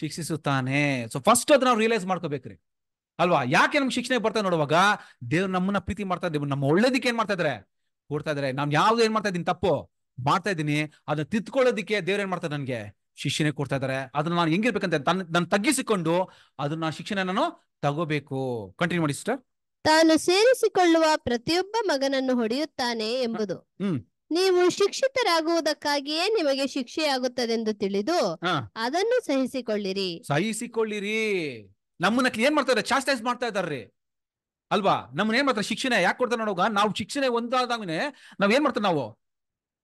S1: ಶಿಕ್ಷಿಸುತ್ತಾನೆ ಸೊ ಫಸ್ಟ್ ಅದ್ ನಾವು ರಿಯಲೈಸ್ ಮಾಡ್ಕೋಬೇಕ್ರಿ ಅಲ್ವಾ ಯಾಕೆ ನಮ್ ಶಿಕ್ಷಣೆ ಬರ್ತಾ ನೋಡುವಾಗ ದೇವ್ರು ನಮ್ಮನ್ನ ಪ್ರೀತಿ ಮಾಡ್ತಾ ಇದ್ದೇವ್ ನಮ್ಮ ಒಳ್ಳೇದಕ್ಕೆ ಏನ್ ಮಾಡ್ತಾ ಇದ್ರೆ ಕೂಡ್ತಾ ಇದಾರೆ ನಾನು ಯಾವ್ದು ಏನ್ ಮಾಡ್ತಾ ಇದ್ದೀನಿ ತಪ್ಪು ಮಾಡ್ತಾ ಇದ್ದೀನಿ ಅದನ್ನ ತಿದ್ಕೊಳ್ಳೋದಿಕ್ಕೆ ದೇವ್ರ ಏನ್ ಮಾಡ್ತಾರೆ ನನ್ಗೆ ಶಿಕ್ಷಣ ಕೊಡ್ತಾ ಇದಾರೆ ಅದನ್ನ ನಾನು ಹೆಂಗಿರ್ಬೇಕಂತ ನಾನು ತಗ್ಗಿಸಿಕೊಂಡು ಅದನ್ನ ಶಿಕ್ಷಣ ನಾನು ತಗೋಬೇಕು ಕಂಟಿನ್ಯೂ ಮಾಡಿ ಸಿಸ್ಟರ್
S2: ತಾನು ಸೇರಿಸಿಕೊಳ್ಳುವ ಪ್ರತಿಯೊಬ್ಬ ಮಗನನ್ನು ಹೊಡೆಯುತ್ತಾನೆ ಎಂಬುದು ನೀವು ಶಿಕ್ಷಿತರಾಗುವುದಕ್ಕಾಗಿಯೇ ನಿಮಗೆ ಶಿಕ್ಷೆ ಎಂದು ತಿಳಿದು ಅದನ್ನು ಸಹಿಸಿಕೊಳ್ಳಿರಿ
S1: ಸಹಿಸಿಕೊಳ್ಳಿರಿ ನಮ್ಮನ್ನ ಏನ್ ಮಾಡ್ತಾರೆ ಚಾಸ್ಟೈಸ್ ಮಾಡ್ತಾ ಇದಾರ್ರಿ ಅಲ್ವಾ ಏನ್ ಮಾಡ್ತಾರೆ ಶಿಕ್ಷಣ ಯಾಕೆ ಕೊಡ್ತಾರೆ ನೋಡುವಾಗ ನಾವು ಶಿಕ್ಷಣ ಒಂದಾದಾಗನೇ ನಾವ್ ಏನ್ ಮಾಡ್ತಾರೆ ನಾವು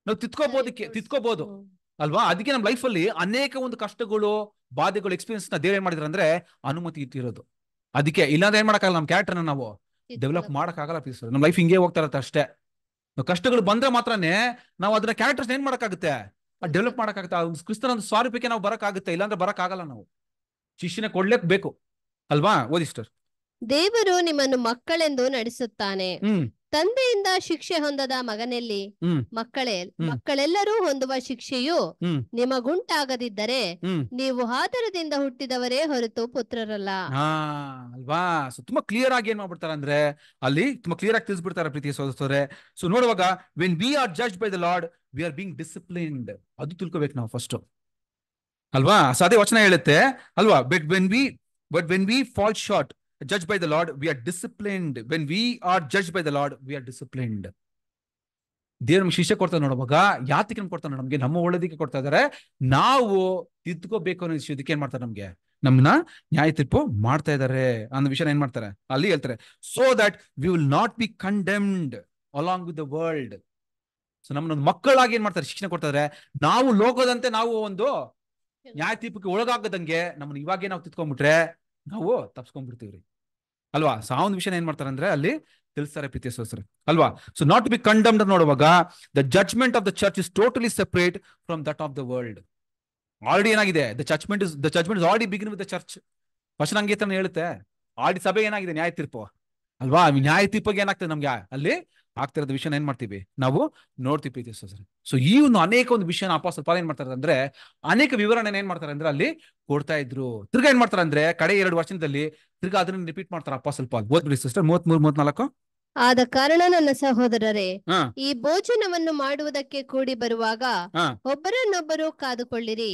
S1: ನಾವು ತಿತ್ಕೋಬೋದಕ್ಕೆ ತಿತ್ಕೋಬಹುದು ಅಲ್ವಾ ಅದಕ್ಕೆ ನಮ್ಮ ಲೈಫಲ್ಲಿ ಅನೇಕ ಒಂದು ಕಷ್ಟಗಳು ಬಾಧೆಗಳು ಎಕ್ಸ್ಪೀರಿಯನ್ಸ್ ನ ದೇವ್ರು ಏನ್ ಮಾಡಿದ್ರು ಅಂದ್ರೆ ಅನುಮತಿ ಇಟ್ಟಿರೋದು ಅದಕ್ಕೆ ಇಲ್ಲಾಂದ್ರೆ ಏನ್ ಮಾಡಕ್ಕಾಗಲ್ಲ ನಮ್ಮ ಕ್ಯಾರೆಕ್ಟರ್ ನಾವು ಡೆವಲಪ್ ಮಾಡಕ್ಕಾಗಲ್ಲ ಪ್ಲೀಸ್ ನಮ್ಮ ಲೈಫ್ ಹಿಂಗೆ ಹೋಗ್ತಾ ಇರತ್ತೆ ಅಷ್ಟೇ ಕಷ್ಟಗಳು ಬಂದ್ರೆ ಮಾತ್ರನೇ ನಾವು ಅದ್ರ ಕ್ಯಾರೆಕ್ಟರ್ಸ್ ಏನ್ ಮಾಡಕ್ಕಾಗುತ್ತೆ ಡೆವಲಪ್ ಮಾಡಕ್ಕಾಗುತ್ತೆ ಕ್ರಿಸ್ತನ ಒಂದು ಸ್ವರೂಪಕ್ಕೆ ನಾವು ಬರಕ್ಕಾಗುತ್ತೆ ಇಲ್ಲಾಂದ್ರೆ ಬರಕ್ಕಾಗಲ್ಲ ನಾವು ಶಿಕ್ಷಣ ಬೇಕು ಅಲ್ವಾ ಓದಿಸ್ಟರ್ ದೇವರು
S2: ನಿಮ್ಮನ್ನು ಮಕ್ಕಳೆಂದು ನಡೆಸುತ್ತಾನೆ ತಂದೆಯಿಂದ ಶಿಕ್ಷೆ ಹೊಂದದ ಮಗನಲ್ಲಿ ಮಕ್ಕಳೇ ಮಕ್ಕಳೆಲ್ಲರೂ ಹೊಂದುವ ಶಿಕ್ಷೆಯು ನಿಮಗುಂಟಾಗದಿದ್ದರೆ ನೀವು ಹಾತರದಿಂದ ಹುಟ್ಟಿದವರೇ ಹೊರತು ಪುತ್ರರಲ್ಲ
S1: ಅಲ್ವಾ ಸೊ ತುಂಬಾ ಕ್ಲಿಯರ್ ಆಗಿ ಏನ್ ಮಾಡ್ಬಿಡ್ತಾರೆ ಅಂದ್ರೆ ಅಲ್ಲಿ ತುಂಬಾ ಕ್ಲಿಯರ್ ಆಗಿ ತಿಳಿಸ್ಬಿಡ್ತಾರೆ ಪ್ರೀತಿ ಸೋದಿಸ್ತಾರೆ ಸೊ ನೋಡುವಾಗ when we are judge by the Lord we are being disciplined ಅದು ತಿಳ್ಕೋಬೇಕು ನಾವು ಫಸ್ಟ್ ಅಲ್ವಾ ಸೊ ಅದೇ ವಚನ ಹೇಳುತ್ತೆ ಅಲ್ವಾ but when we but when we fall short judged by the Lord, we are disciplined. When we are judged by the Lord, we are disciplined. ದೇವ್ರ ನಮ್ಗೆ ಶಿಷ್ಯ ಕೊಡ್ತಾನೆ ನೋಡುವಾಗ ಯಾತಕ್ಕೆ ನಮ್ಗೆ ಕೊಡ್ತಾನೆ ನಮ್ಗೆ ನಮ್ಮ ಒಳ್ಳೆದಕ್ಕೆ ಕೊಡ್ತಾ ಇದಾರೆ ನಾವು ತಿದ್ಕೋಬೇಕು ಅನ್ನೋ ವಿಷಯದಕ್ಕೆ ಏನ್ ಮಾಡ್ತಾರೆ ನಮ್ಗೆ ನಮ್ಮನ್ನ ನ್ಯಾಯ ತೀರ್ಪು ಮಾಡ್ತಾ ಇದಾರೆ ಅನ್ನೋ ವಿಷಯ ಏನ್ ಮಾಡ್ತಾರೆ ಅಲ್ಲಿ ಹೇಳ್ತಾರೆ so that we will not be condemned along with the world so ನಮ್ಮನ್ನ ಮಕ್ಕಳಾಗಿ ಏನ್ ಮಾಡ್ತಾರೆ ಶಿಕ್ಷಣ ಕೊಡ್ತಾರೆ ನಾವು ಲೋಕದಂತೆ ನಾವು ಒಂದು ನ್ಯಾಯ ತೀರ್ಪಿಗೆ ಒಳಗಾಗದಂಗೆ ನಮ್ಮನ್ನ ಇವಾಗೇ ನಾವು ತಿತ್ಕೊಂಡ್ಬಿಟ್ರೆ ನಾವು ತಪ್ಸ್ಕೊಂಡ್ಬಿಡ್ತೀವ್ರಿ ಅಲ್ವಾ ಸೊ ಆ ಒಂದು ವಿಷಯ ಏನ್ ಮಾಡ್ತಾರೆ ಅಂದ್ರೆ ಅಲ್ಲಿ ತಿಳಿಸ್ತಾರೆ ಪ್ರೀತಿಯ ಸೋಸರು ಅಲ್ವಾ ಸೊ ನಾಟ್ ಬಿ ಕಂಡಮ್ಡ್ ನೋಡುವಾಗ the judgment of the church is totally separate from that of the world already ಏನಾಗಿದೆ the judgment is the judgment is already begin with the church ವಚನಾಂಗೀತನ ಹೇಳುತ್ತೆ ಆಲ್ರೆಡಿ ಸಭೆ ಏನಾಗಿದೆ ನ್ಯಾಯ ತೀರ್ಪು ಅಲ್ವಾ ನ್ಯಾಯ ತೀರ್ಪಿಗೆ ಏನಾಗ್ತದೆ ನಮ್ಗೆ ಅಲ್ಲಿ ಆಗ್ತಾ ವಿಷಯ ವಿಷಯನ ಏನ್ ಮಾಡ್ತೀವಿ ನಾವು ನೋಡ್ತೀವಿ ಪ್ರೀತಿ ಸೊ ಈ ಒಂದು ಅನೇಕ ಒಂದು ವಿಷಯನ ಅಪ್ಪ ಸ್ವಲ್ಪ ಏನ್ ಮಾಡ್ತಾರೆ ಅಂದ್ರೆ ಅನೇಕ ವಿವರಣೆ ಏನ್ ಮಾಡ್ತಾರೆ ಅಂದ್ರೆ ಅಲ್ಲಿ ಕೊಡ್ತಾ ಇದ್ರು ತಿರ್ಗ ಏನ್ ಮಾಡ್ತಾರೆ ಅಂದ್ರೆ ಕಡೆ ಎರಡು ವರ್ಷದಲ್ಲಿ ತಿರ್ಗ ಅದನ್ನ ರಿಪೀಟ್ ಮಾಡ್ತಾರೆ ಅಪ್ಪ ಸ್ವಲ್ಪ ಓದ್ಬಿಡಿ ಸಿಸ್ಟರ್ ಮೂವತ್ ಮೂರ್ ಮೂವತ್ನಾಲ್ಕು
S2: ಆದ ಕಾರಣ ನನ್ನ ಸಹೋದರರೇ ಈ ಭೋಜನವನ್ನು ಮಾಡುವುದಕ್ಕೆ ಕೂಡಿ ಬರುವಾಗ ಒಬ್ಬರನ್ನೊಬ್ಬರು ಕಾದುಕೊಳ್ಳಿರಿ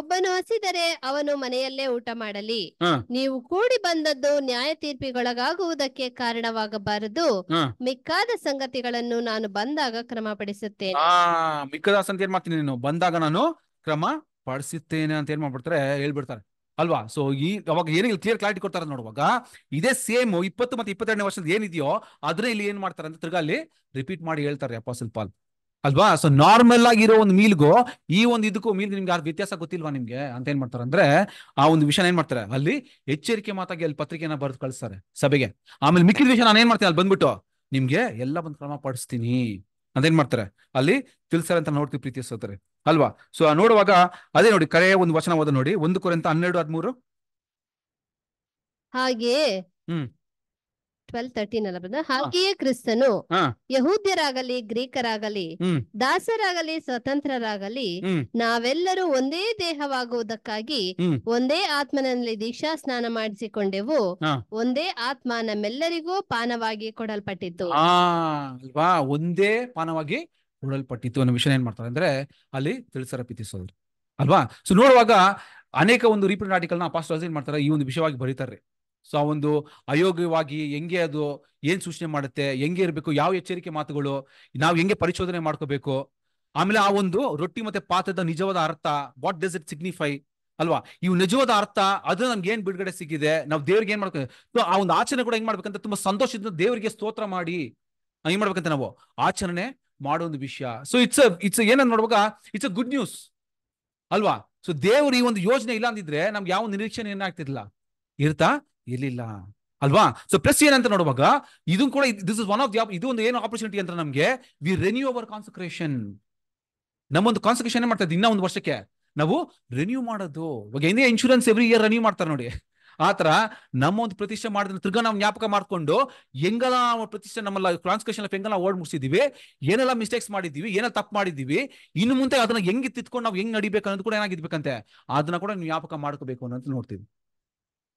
S2: ಒಬ್ಬನು ಹಸಿದರೆ ಅವನು ಮನೆಯಲ್ಲೇ ಊಟ ಮಾಡಲಿ ನೀವು ಕೂಡಿ ಬಂದದ್ದು ನ್ಯಾಯ ತೀರ್ಪಿಗೊಳಗಾಗುವುದಕ್ಕೆ ಕಾರಣವಾಗಬಾರದು ಮಿಕ್ಕಾದ ಸಂಗತಿಗಳನ್ನು ನಾನು ಬಂದಾಗ ಕ್ರಮ ಆ
S1: ಬಂದಾಗ ನಾನು ಕ್ರಮ ಪಡಿಸುತ್ತೇನೆ ಅಂತ ಏನ್ ಮಾಡ್ಬಿಡ್ತಾರೆ ಹೇಳ್ಬಿಡ್ತಾರೆ ಅಲ್ವಾ ಸೊ ಈ ಅವಾಗ ಇಲ್ಲಿ ಕ್ಲಿಯರ್ ಕ್ಲಾರಿಟಿ ಕೊಡ್ತಾರೆ ನೋಡುವಾಗ ಇದೇ ಸೇಮ್ ಇಪ್ಪತ್ತು ಮತ್ತೆ ಇಪ್ಪತ್ತೆರಡನೇ ವರ್ಷದ ಏನಿದೆಯೋ ಅದನ್ನ ಇಲ್ಲಿ ಏನ್ ಮಾಡ್ತಾರೆ ಅಂತ ತಿರ್ಗಾ ಅಲ್ಲಿ ರಿಪೀಟ್ ಮಾಡಿ ಹೇಳ್ತಾರೆ ಅಪಾಸಲ್ ಪಾಲ್ ಅಲ್ವಾ ಸೊ ನಾರ್ಮಲ್ ಆಗಿರೋ ಒಂದು ಮೀಲ್ಗೂ ಈ ಒಂದು ಇದಕ್ಕೂ ಮೀಲ್ ನಿಮ್ಗೆ ಯಾರು ವ್ಯತ್ಯಾಸ ಗೊತ್ತಿಲ್ವಾ ನಿಮ್ಗೆ ಅಂತ ಏನ್ ಮಾಡ್ತಾರೆ ಅಂದ್ರೆ ಆ ಒಂದು ವಿಷಯ ಏನ್ ಮಾಡ್ತಾರೆ ಅಲ್ಲಿ ಎಚ್ಚರಿಕೆ ಮಾತಾಗಿ ಅಲ್ಲಿ ಪತ್ರಿಕೆನ ಬರೆದು ಕಳಿಸ್ತಾರೆ ಸಭೆಗೆ ಆಮೇಲೆ ಮಿಕ್ಕಿದ ವಿಷಯ ನಾನು ಏನ್ ಮಾಡ್ತೀನಿ ಅಲ್ಲಿ ಬಂದ್ಬಿಟ್ಟು ನಿಮ್ಗೆ ಎಲ್ಲ ಬಂದು ಕ್ರಮ ಪಡಿಸ್ತೀನಿ ಅದೇನ್ ಮಾಡ್ತಾರೆ ಅಲ್ಲಿ ತಿಳಿಸ್ತಾರೆ ಅಂತ ನೋಡ್ತೀವಿ ಪ್ರೀತಿಸೋತಾರೆ ಅಲ್ವಾ ಸೊ ನೋಡುವಾಗ ಅದೇ ನೋಡಿ ಕರೆಯ ಒಂದು ವಚನವಾದ ನೋಡಿ ಒಂದು ಕುರಿತ ಹನ್ನೆರಡು ಹದಿಮೂರು ಹಾಗೆ ಹ್ಮ್
S2: ಟ್ವೆಲ್ ಅಲ್ಲ ಹಾಗೆಯೇ ಕ್ರಿಸ್ತನು ಯಹೂದ್ಯರಾಗಲಿ ಗ್ರೀಕರಾಗಲಿ ದಾಸರಾಗಲಿ ಸ್ವತಂತ್ರರಾಗಲಿ ನಾವೆಲ್ಲರೂ ಒಂದೇ ದೇಹವಾಗುವುದಕ್ಕಾಗಿ ಒಂದೇ ಆತ್ಮನಲ್ಲಿ ದೀಕ್ಷಾ ಸ್ನಾನ ಮಾಡಿಸಿಕೊಂಡೆವು ಒಂದೇ ಆತ್ಮ ನಮ್ಮೆಲ್ಲರಿಗೂ ಪಾನವಾಗಿ ಕೊಡಲ್ಪಟ್ಟಿತ್ತು
S1: ಒಂದೇ ಪಾನವಾಗಿ ಹೂಡಲ್ಪಟ್ಟಿತ್ತು ಅನ್ನೋ ವಿಷಯ ಏನ್ ಮಾಡ್ತಾರೆ ಅಂದ್ರೆ ಅಲ್ಲಿ ತಿಳಿಸರ ಅಲ್ವಾ ಸೊ ನೋಡುವಾಗ ಅನೇಕ ಒಂದು ರೀಪ್ರಿಂಟ್ ಆರ್ಟಿಕಲ್ ನ ಪಾಸ್ಟರ್ಸ್ ಏನ್ ಮಾಡ್ತಾರೆ ಈ ಒಂದು ವಿಷಯವಾಗಿ ಬರೀತಾರೆ ಸೊ ಆ ಒಂದು ಅಯೋಗ್ಯವಾಗಿ ಹೆಂಗೆ ಅದು ಏನ್ ಸೂಚನೆ ಮಾಡುತ್ತೆ ಹೆಂಗೆ ಇರಬೇಕು ಯಾವ ಎಚ್ಚರಿಕೆ ಮಾತುಗಳು ನಾವು ಹೆಂಗೆ ಪರಿಶೋಧನೆ ಮಾಡ್ಕೋಬೇಕು ಆಮೇಲೆ ಆ ಒಂದು ರೊಟ್ಟಿ ಮತ್ತೆ ಪಾತ್ರದ ನಿಜವಾದ ಅರ್ಥ ವಾಟ್ ಡಸ್ ಇಟ್ ಸಿಗ್ನಿಫೈ ಅಲ್ವಾ ಇವು ನಿಜವಾದ ಅರ್ಥ ಅದು ನಮ್ಗೆ ಏನ್ ಬಿಡುಗಡೆ ಸಿಕ್ಕಿದೆ ನಾವು ದೇವ್ರಿಗೆ ಏನ್ ಮಾಡ್ಕೊ ಆ ಒಂದು ಆಚರಣೆ ಕೂಡ ಹೆಂಗ್ ಮಾಡ್ಬೇಕಂತ ತುಂಬಾ ಸಂತೋಷದಿಂದ ದೇವರಿಗೆ ಸ್ತೋತ್ರ ಮಾಡಿ ಏನ್ ಮಾಡ್ಬೇಕಂತ ನಾವು ಆಚರಣೆ ಮಾಡೋ ಒಂದು ವಿಷಯ ಸೊ ಇಟ್ಸ್ ಇಟ್ಸ್ ಏನಂತ ನೋಡುವಾಗ ಇಟ್ಸ್ ಅ ಗುಡ್ ನ್ಯೂಸ್ ಅಲ್ವಾ ಸೊ ದೇವರು ಈ ಒಂದು ಯೋಜನೆ ಇಲ್ಲ ಅಂದಿದ್ರೆ ನಮ್ಗೆ ಯಾವ ನಿರೀಕ್ಷಣೆ ಏನಾಗ್ತಿರ್ಲಿಲ್ಲ ಇರ್ತಾ ಇರ್ಲಿಲ್ಲ ಅಲ್ವಾ ಸೊ ಪ್ಲಸ್ ಏನಂತ ನೋಡುವಾಗ ಇದು ಕೂಡ this is one of the ಇದು ಒಂದು ಏನು ಆಪರ್ಚುನಿಟಿ ಅಂತ ನಮಗೆ ವಿ ರೆನ್ಯೂ ಅವರ್ ಕಾನ್ಸಕ್ರೇಷನ್ ನಮ್ಮೊಂದು ಕಾನ್ಸಕ್ರೇಷನ್ ಮಾಡ್ತಾ ಇದ್ದೀವಿ ಇನ್ನ ಒಂದು ವರ್ಷಕ್ಕೆ ನಾವು ರೆನ್ಯೂ ಮಾಡೋದು ಇವಾಗ ಏನೇ ಇನ್ಶೂರೆನ್ಸ್ ಎವ್ರಿ ಇಯರ್ ರೆನ್ಯೂ ಮಾಡ್ತಾರೆ ನೋಡಿ ಆತರ ನಮ್ಮ ಒಂದು ಪ್ರತಿಷ್ಠೆ ಮಾಡಿದ್ರೆ ತಿರ್ಗಾ ನಾವು ಜ್ಞಾಪಕ ಮಾಡ್ಕೊಂಡು ಹೆಂಗೆಲ್ಲ ಪ್ರತಿಷ್ಠೆ ನಮ್ಮಲ್ಲ ಟ್ರಾನ್ಸ್ಕೇಷನ್ ಹೆಂಗಲ್ಲ ಓಡ್ ಮುಗಿಸಿದೀವಿ ಏನೆಲ್ಲ ಮಿಸ್ಟೇಕ್ಸ್ ಮಾಡಿದ್ದೀವಿ ಏನೋ ತಪ್ಪು ಮಾಡಿದ್ದೀವಿ ಇನ್ನು ಮುಂದೆ ಅದನ್ನ ಹೆಂಗೆ ತಿತ್ಕೊಂಡು ನಾವು ಹೆಂಗ್ ನಡಿಬೇಕು ಅನ್ನೋದು ಕೂಡ ಏನಾಗಿರ್ಬೇಕಂತೆ ಅದನ್ನ ಕೂಡ ನೀವು ಜ್ಞಾಪಕ ಮಾಡ್ಕೋಬೇಕು ಅನ್ನೋದು ನೋಡ್ತೀವಿ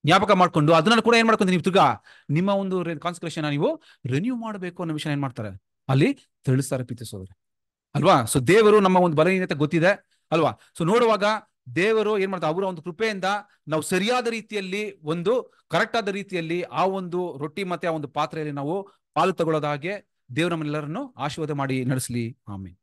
S1: ಜ್ಞಾಪಕ ಮಾಡ್ಕೊಂಡು ಅದನ್ನ ಕೂಡ ಏನ್ ಮಾಡ್ಕೊಂತೀವಿ ನೀವು ತಿರ್ಗಾ ನಿಮ್ಮ ಒಂದು ಕಾನ್ಸ್ಕ್ರೇಷನ್ ನೀವು ರಿನ್ಯೂ ಮಾಡಬೇಕು ಅನ್ನೋ ವಿಷಯ ಏನ್ ಮಾಡ್ತಾರೆ ಅಲ್ಲಿ ತಿಳಿಸ್ತಾರೆ ಪ್ರೀತಿಸೋದ್ರೆ ಅಲ್ವಾ ಸೊ ದೇವರು ನಮ್ಮ ಒಂದು ಬಲಹೀನತೆ ಗೊತ್ತಿದೆ ಅಲ್ವಾ ಸೊ ನೋಡುವಾಗ ದೇವರು ಏನ್ ಮಾಡ್ತಾರೆ ಅವರ ಒಂದು ಕೃಪೆಯಿಂದ ನಾವು ಸರಿಯಾದ ರೀತಿಯಲ್ಲಿ ಒಂದು ಕರೆಕ್ಟ್ ಆದ ರೀತಿಯಲ್ಲಿ ಆ ಒಂದು ರೊಟ್ಟಿ ಮತ್ತೆ ಆ ಒಂದು ಪಾತ್ರೆಯಲ್ಲಿ ನಾವು ಪಾಲು ತಗೊಳ್ಳೋದಾಗೆ ದೇವರ ಆಶೀರ್ವಾದ ಮಾಡಿ ನಡೆಸಲಿ ಆಮೇಲೆ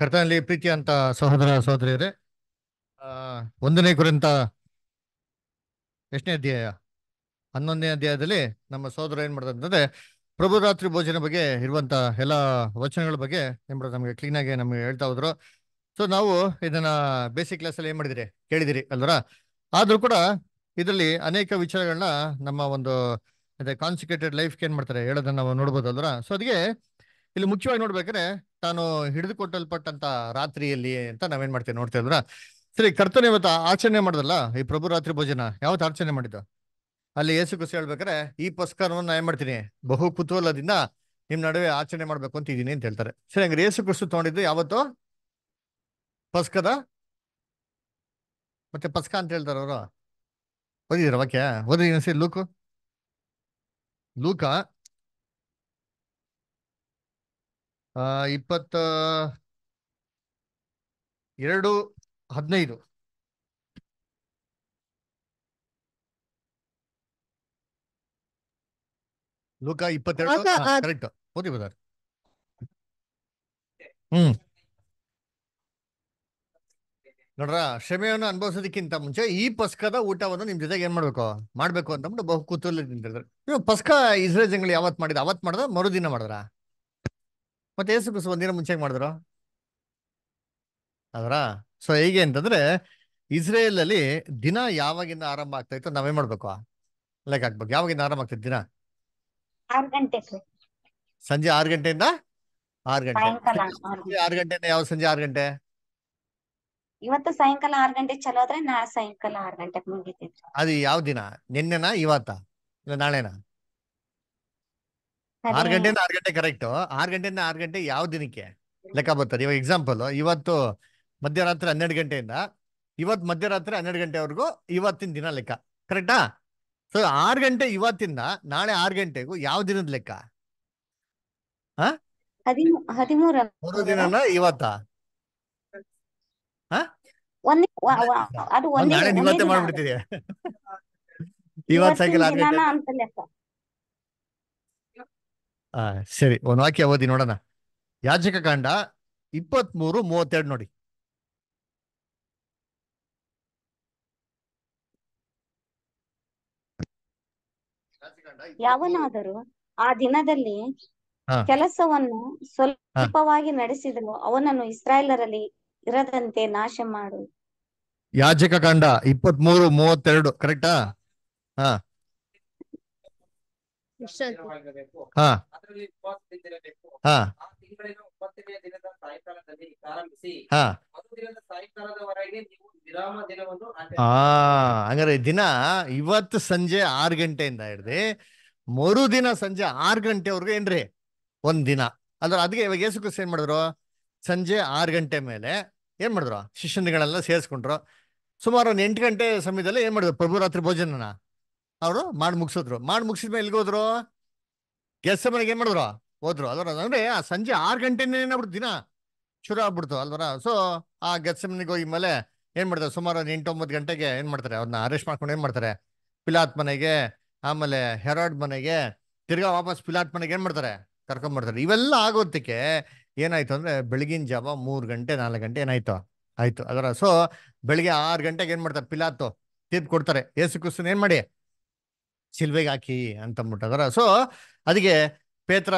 S3: ಕರ್ತನಲ್ಲಿ ಪ್ರೀತಿ ಅಂತ ಸಹೋದರ ಸಹೋದರಿಯರೇ ಒಂದನೇ ಕುರಿತ ಎಷ್ಟನೇ ಅಧ್ಯಾಯ ಹನ್ನೊಂದನೇ ಅಧ್ಯಾಯದಲ್ಲಿ ನಮ್ಮ ಸಹೋದರ ಏನ್ ಮಾಡ್ತಾರೆ ಪ್ರಭು ರಾತ್ರಿ ಭೋಜನ ಬಗ್ಗೆ ಇರುವಂತ ಎಲ್ಲ ವಚನಗಳ ಬಗ್ಗೆ ಮಾಡೋದು ನಮ್ಗೆ ಕ್ಲೀನ್ ಆಗಿ ನಮಗೆ ಹೇಳ್ತಾ ಹೋದ್ರು ಸೊ ನಾವು ಇದನ್ನ ಬೇಸಿಕ್ ಕ್ಲಾಸ್ ಅಲ್ಲಿ ಏನ್ ಮಾಡಿದಿರಿ ಕೇಳಿದಿರಿ ಅಲ್ವರ ಆದ್ರೂ ಕೂಡ ಇದರಲ್ಲಿ ಅನೇಕ ವಿಚಾರಗಳನ್ನ ನಮ್ಮ ಒಂದು ಅದೇ ಕಾನ್ಸಿಕೇಟೆಡ್ ಲೈಫ್ಗೆ ಏನ್ ಮಾಡ್ತಾರೆ ಹೇಳೋದನ್ನ ನಾವು ನೋಡ್ಬೋದು ಅಲ್ವರ ಸೊ ಅದಕ್ಕೆ ಇಲ್ಲಿ ಮುಖ್ಯವಾಗಿ ನೋಡ್ಬೇಕಾದ್ರೆ ತಾನು ಹಿಡಿದುಕೊಟ್ಟಲ್ಪಟ್ಟಂತ ರಾತ್ರಿಯಲ್ಲಿ ಅಂತ ನಾವೇನ್ ಮಾಡ್ತೀವಿ ನೋಡ್ತಾ ಇದ್ರ ಸರಿ ಕರ್ತನ ಇವತ್ತು ಆಚರಣೆ ಮಾಡ್ದಲ್ಲ ಈ ಪ್ರಭು ರಾತ್ರಿ ಭೋಜನ ಯಾವತ್ತು ಆಚರಣೆ ಮಾಡಿದ್ದು ಅಲ್ಲಿ ಏಸು ಕುಸಿ ಹೇಳ್ಬೇಕಾರೆ ಈ ಪುಸ್ಕಾರವನ್ನು ಏನ್ ಮಾಡ್ತೀನಿ ಬಹು ಕುತೂಹಲದಿಂದ ನಿಮ್ ನಡುವೆ ಆಚರಣೆ ಮಾಡ್ಬೇಕು ಅಂತ ಇದೀನಿ ಅಂತ ಹೇಳ್ತಾರೆ ಸರಿ ಹಂಗ್ರೆ ಏಸು ಕಸು ತಗೊಂಡಿದ್ದು ಯಾವತ್ತು ಪಸ್ಕದ ಮತ್ತೆ ಪಸ್ಕ ಅಂತ ಹೇಳ್ತಾರ ಅವರು ಓದಿದಿರ ವಾಕ್ಯ ಓದಿದೀನಿ ಸರಿ ಲೂಕು ಲೂಕ ಇಪ್ಪತ್ತ ಎರಡು ಹದಿನೈದು ಲೋಕ ಇಪ್ಪತ್ತೆರಡು ಓದಿ ಹ್ಮ್ ನೋಡ್ರ ಶ್ರಮೆಯನ್ನು ಅನುಭವಿಸೋದಕ್ಕಿಂತ ಮುಂಚೆ ಈ ಪಸ್ಕದ ಊಟವನ್ನು ನಿಮ್ ಜೊತೆಗೆ ಏನ್ ಮಾಡ್ಬೇಕು ಮಾಡ್ಬೇಕು ಅಂತಂದ್ಬಿಟ್ಟು ಬಹು ಕುತೂಹಲ ಪಸ್ಕ ಇಸ್ರೇಲ್ ಜಂಗಲ್ ಯಾವತ್ ಮಾಡಿದ ಅವತ್ ಮಾಡಿದ ಮರುದಿನ ಮಾಡಿದ್ರಾ ಮತ್ತೆ ಏಸು ಕ್ರಿಸ್ತು ಒಂದಿನ ಮುಂಚೆ ಮಾಡಿದ್ರು ಅದರ ಸೊ ಹೇಗೆ ಅಂತಂದ್ರೆ ಇಸ್ರೇಲ್ ಅಲ್ಲಿ ದಿನ ಯಾವಾಗಿಂದ ಆರಂಭ ಆಗ್ತಾ ಇತ್ತು ನಾವೇನ್ ಮಾಡ್ಬೇಕು ಲೈಕ್ ಆಗ್ಬೇಕು ಯಾವಾಗಿಂದ ಆರಂಭ ಆಗ್ತೈತೆ ದಿನ ಸಂಜೆ ಆರು ಗಂಟೆಯಿಂದ ಆರು ಗಂಟೆ ಆರು ಗಂಟೆಯಿಂದ ಯಾವ ಸಂಜೆ ಆರು ಗಂಟೆ
S2: ಇವತ್ತು ಸಾಯಂಕಾಲ ಆರು ಗಂಟೆ ಚಲೋ ಆದ್ರೆ ನಾಳೆ ಸಾಯಂಕಾಲ ಆರು ಗಂಟೆ
S3: ಅದು ಯಾವ ದಿನ ನಿನ್ನೆನಾ ಇವತ್ತ ಇಲ್ಲ ನಾಳೆನಾ ಆರ್ ಗಂಟೆಯಿಂದ ಆರ್ ಗಂಟೆ ಕರೆಕ್ಟ್ ಆರ್ ಗಂಟೆಯಿಂದ ಆರ್ ಗಂಟೆ ಯಾವ ದಿನಕ್ಕೆ ಲೆಕ್ಕ ಬರ್ತದೆ ಇವಾಗ ಎಕ್ಸಾಂಪಲ್ ಇವತ್ತು ಮಧ್ಯರಾತ್ರಿ ಹನ್ನೆರಡು ಗಂಟೆಯಿಂದ ಇವತ್ತು ಮಧ್ಯರಾತ್ರಿ ಹನ್ನೆರಡು ಗಂಟೆವರೆಗೂ ಇವತ್ತಿನ ದಿನ ಲೆಕ್ಕ ಕರೆಕ್ಟಾ ಸೊ ಆರು ಗಂಟೆ ಇವತ್ತಿಂದ ನಾಳೆ ಆರು ಗಂಟೆಗೂ ಯಾವ ದಿನದ ಲೆಕ್ಕ ಮೂರು ದಿನ ಇವತ್ತ
S2: ಇವತ್ತೇ ಇವತ್ತು ಸೈಕಲ್ ಆರ್ ಗಂಟೆ
S3: ಸರಿ ಒಂದ್ ವಾಕ್ಯ ಓದಿ ನೋಡೋಣ ಯಾಜಕ ಕಾಂಡ ಇಪ್ಪತ್ತ್ ಮೂವತ್ತೆರಡು ನೋಡಿ ಯಾವನಾದರೂ
S2: ಆ ದಿನದಲ್ಲಿ ಕೆಲಸವನ್ನು ಸ್ವಲ್ಪವಾಗಿ ನಡೆಸಿದನು ಅವನನ್ನು ಇಸ್ರಾಯೇಲರಲ್ಲಿ ಇರದಂತೆ ನಾಶ ಮಾಡು
S3: ಯಾಜಕ ಕಾಂಡ ಇಪ್ಪತ್ಮೂರು ಮೂವತ್ತೆರಡು ಕರೆಕ್ಟಾ ಹಾ ಹಾ ಹಾ ಹಂಗಾರೆ ದಿನ ಇವತ್ತು ಸಂಜೆ ಆರ್ ಗಂಟೆಯಿಂದ ಮರು ದಿನ ಸಂಜೆ ಆರ್ ಗಂಟೆವರೆಗೂ ಏನ್ರಿ ಒಂದ್ ದಿನ ಅಂದ್ರೆ ಅದಕ್ಕೆ ಇವಾಗ ಏಸು ಏನ್ ಮಾಡಿದ್ರು ಸಂಜೆ ಆರ್ ಗಂಟೆ ಮೇಲೆ ಏನ್ ಮಾಡಿದ್ರು ಶಿಷ್ಯನ್ಗಳೆಲ್ಲ ಸೇರಿಸ್ಕೊಂಡ್ರು ಸುಮಾರು ಒಂದ್ ಎಂಟು ಗಂಟೆ ಸಮಯದಲ್ಲಿ ಏನ್ ಮಾಡಿದ್ರು ಪ್ರಭು ರಾತ್ರಿ ಭೋಜನನ ಅವರು ಮಾಡಿ ಮುಗಿಸಿದ್ರು ಮಾಡಿ ಮುಗಿಸಿದ ಮೇಲೆ ಹೋದ್ರು ಗೆಸ್ ಮನೆಗೆ ಏನ್ ಮಾಡಿದ್ರು ಹೋದ್ರು ಅದರ ಅಂದ್ರೆ ಆ ಸಂಜೆ ಆರು ಗಂಟೆನೇ ಏನಾಗ್ಬಿಡ್ತು ದಿನ ಶುರು ಆಗ್ಬಿಡ್ತು ಅಲ್ವರ ಸೊ ಆ ಗೆಸ್ ಮನೆಗೆ ಹೋಗಿ ಮೇಲೆ ಏನ್ ಮಾಡ್ತಾರೆ ಸುಮಾರು ಒಂದು ಎಂಟು ಒಂಬತ್ತು ಗಂಟೆಗೆ ಏನ್ ಮಾಡ್ತಾರೆ ಅವ್ರನ್ನ ಅರೆಸ್ಟ್ ಮಾಡ್ಕೊಂಡು ಏನ್ ಮಾಡ್ತಾರೆ ಪಿಲಾತ್ ಮನೆಗೆ ಆಮೇಲೆ ಹೆರಾಡ್ ಮನೆಗೆ ತಿರ್ಗಾ ವಾಪಸ್ ಪಿಲಾತ್ ಮನೆಗೆ ಏನ್ ಮಾಡ್ತಾರೆ ಕರ್ಕೊಂಡ್ ಇವೆಲ್ಲ ಆಗೋದಕ್ಕೆ ಏನಾಯ್ತು ಅಂದ್ರೆ ಬೆಳಗಿನ ಜಾವ ಮೂರು ಗಂಟೆ ನಾಲ್ಕು ಗಂಟೆ ಏನಾಯ್ತು ಆಯ್ತು ಅದರ ಸೊ ಬೆಳಿಗ್ಗೆ ಆರು ಗಂಟೆಗೆ ಏನ್ ಮಾಡ್ತಾರೆ ಪಿಲಾತು ತೀರ್ಪು ಕೊಡ್ತಾರೆ ಏಸು ಕ್ರಿಸ್ತನ್ ಏನ್ ಮಾಡಿ ಶಿಲ್ವೆಗೆ ಹಾಕಿ ಅಂತ ಸೊ ಅದಕ್ಕೆ ಪೇತ್ರ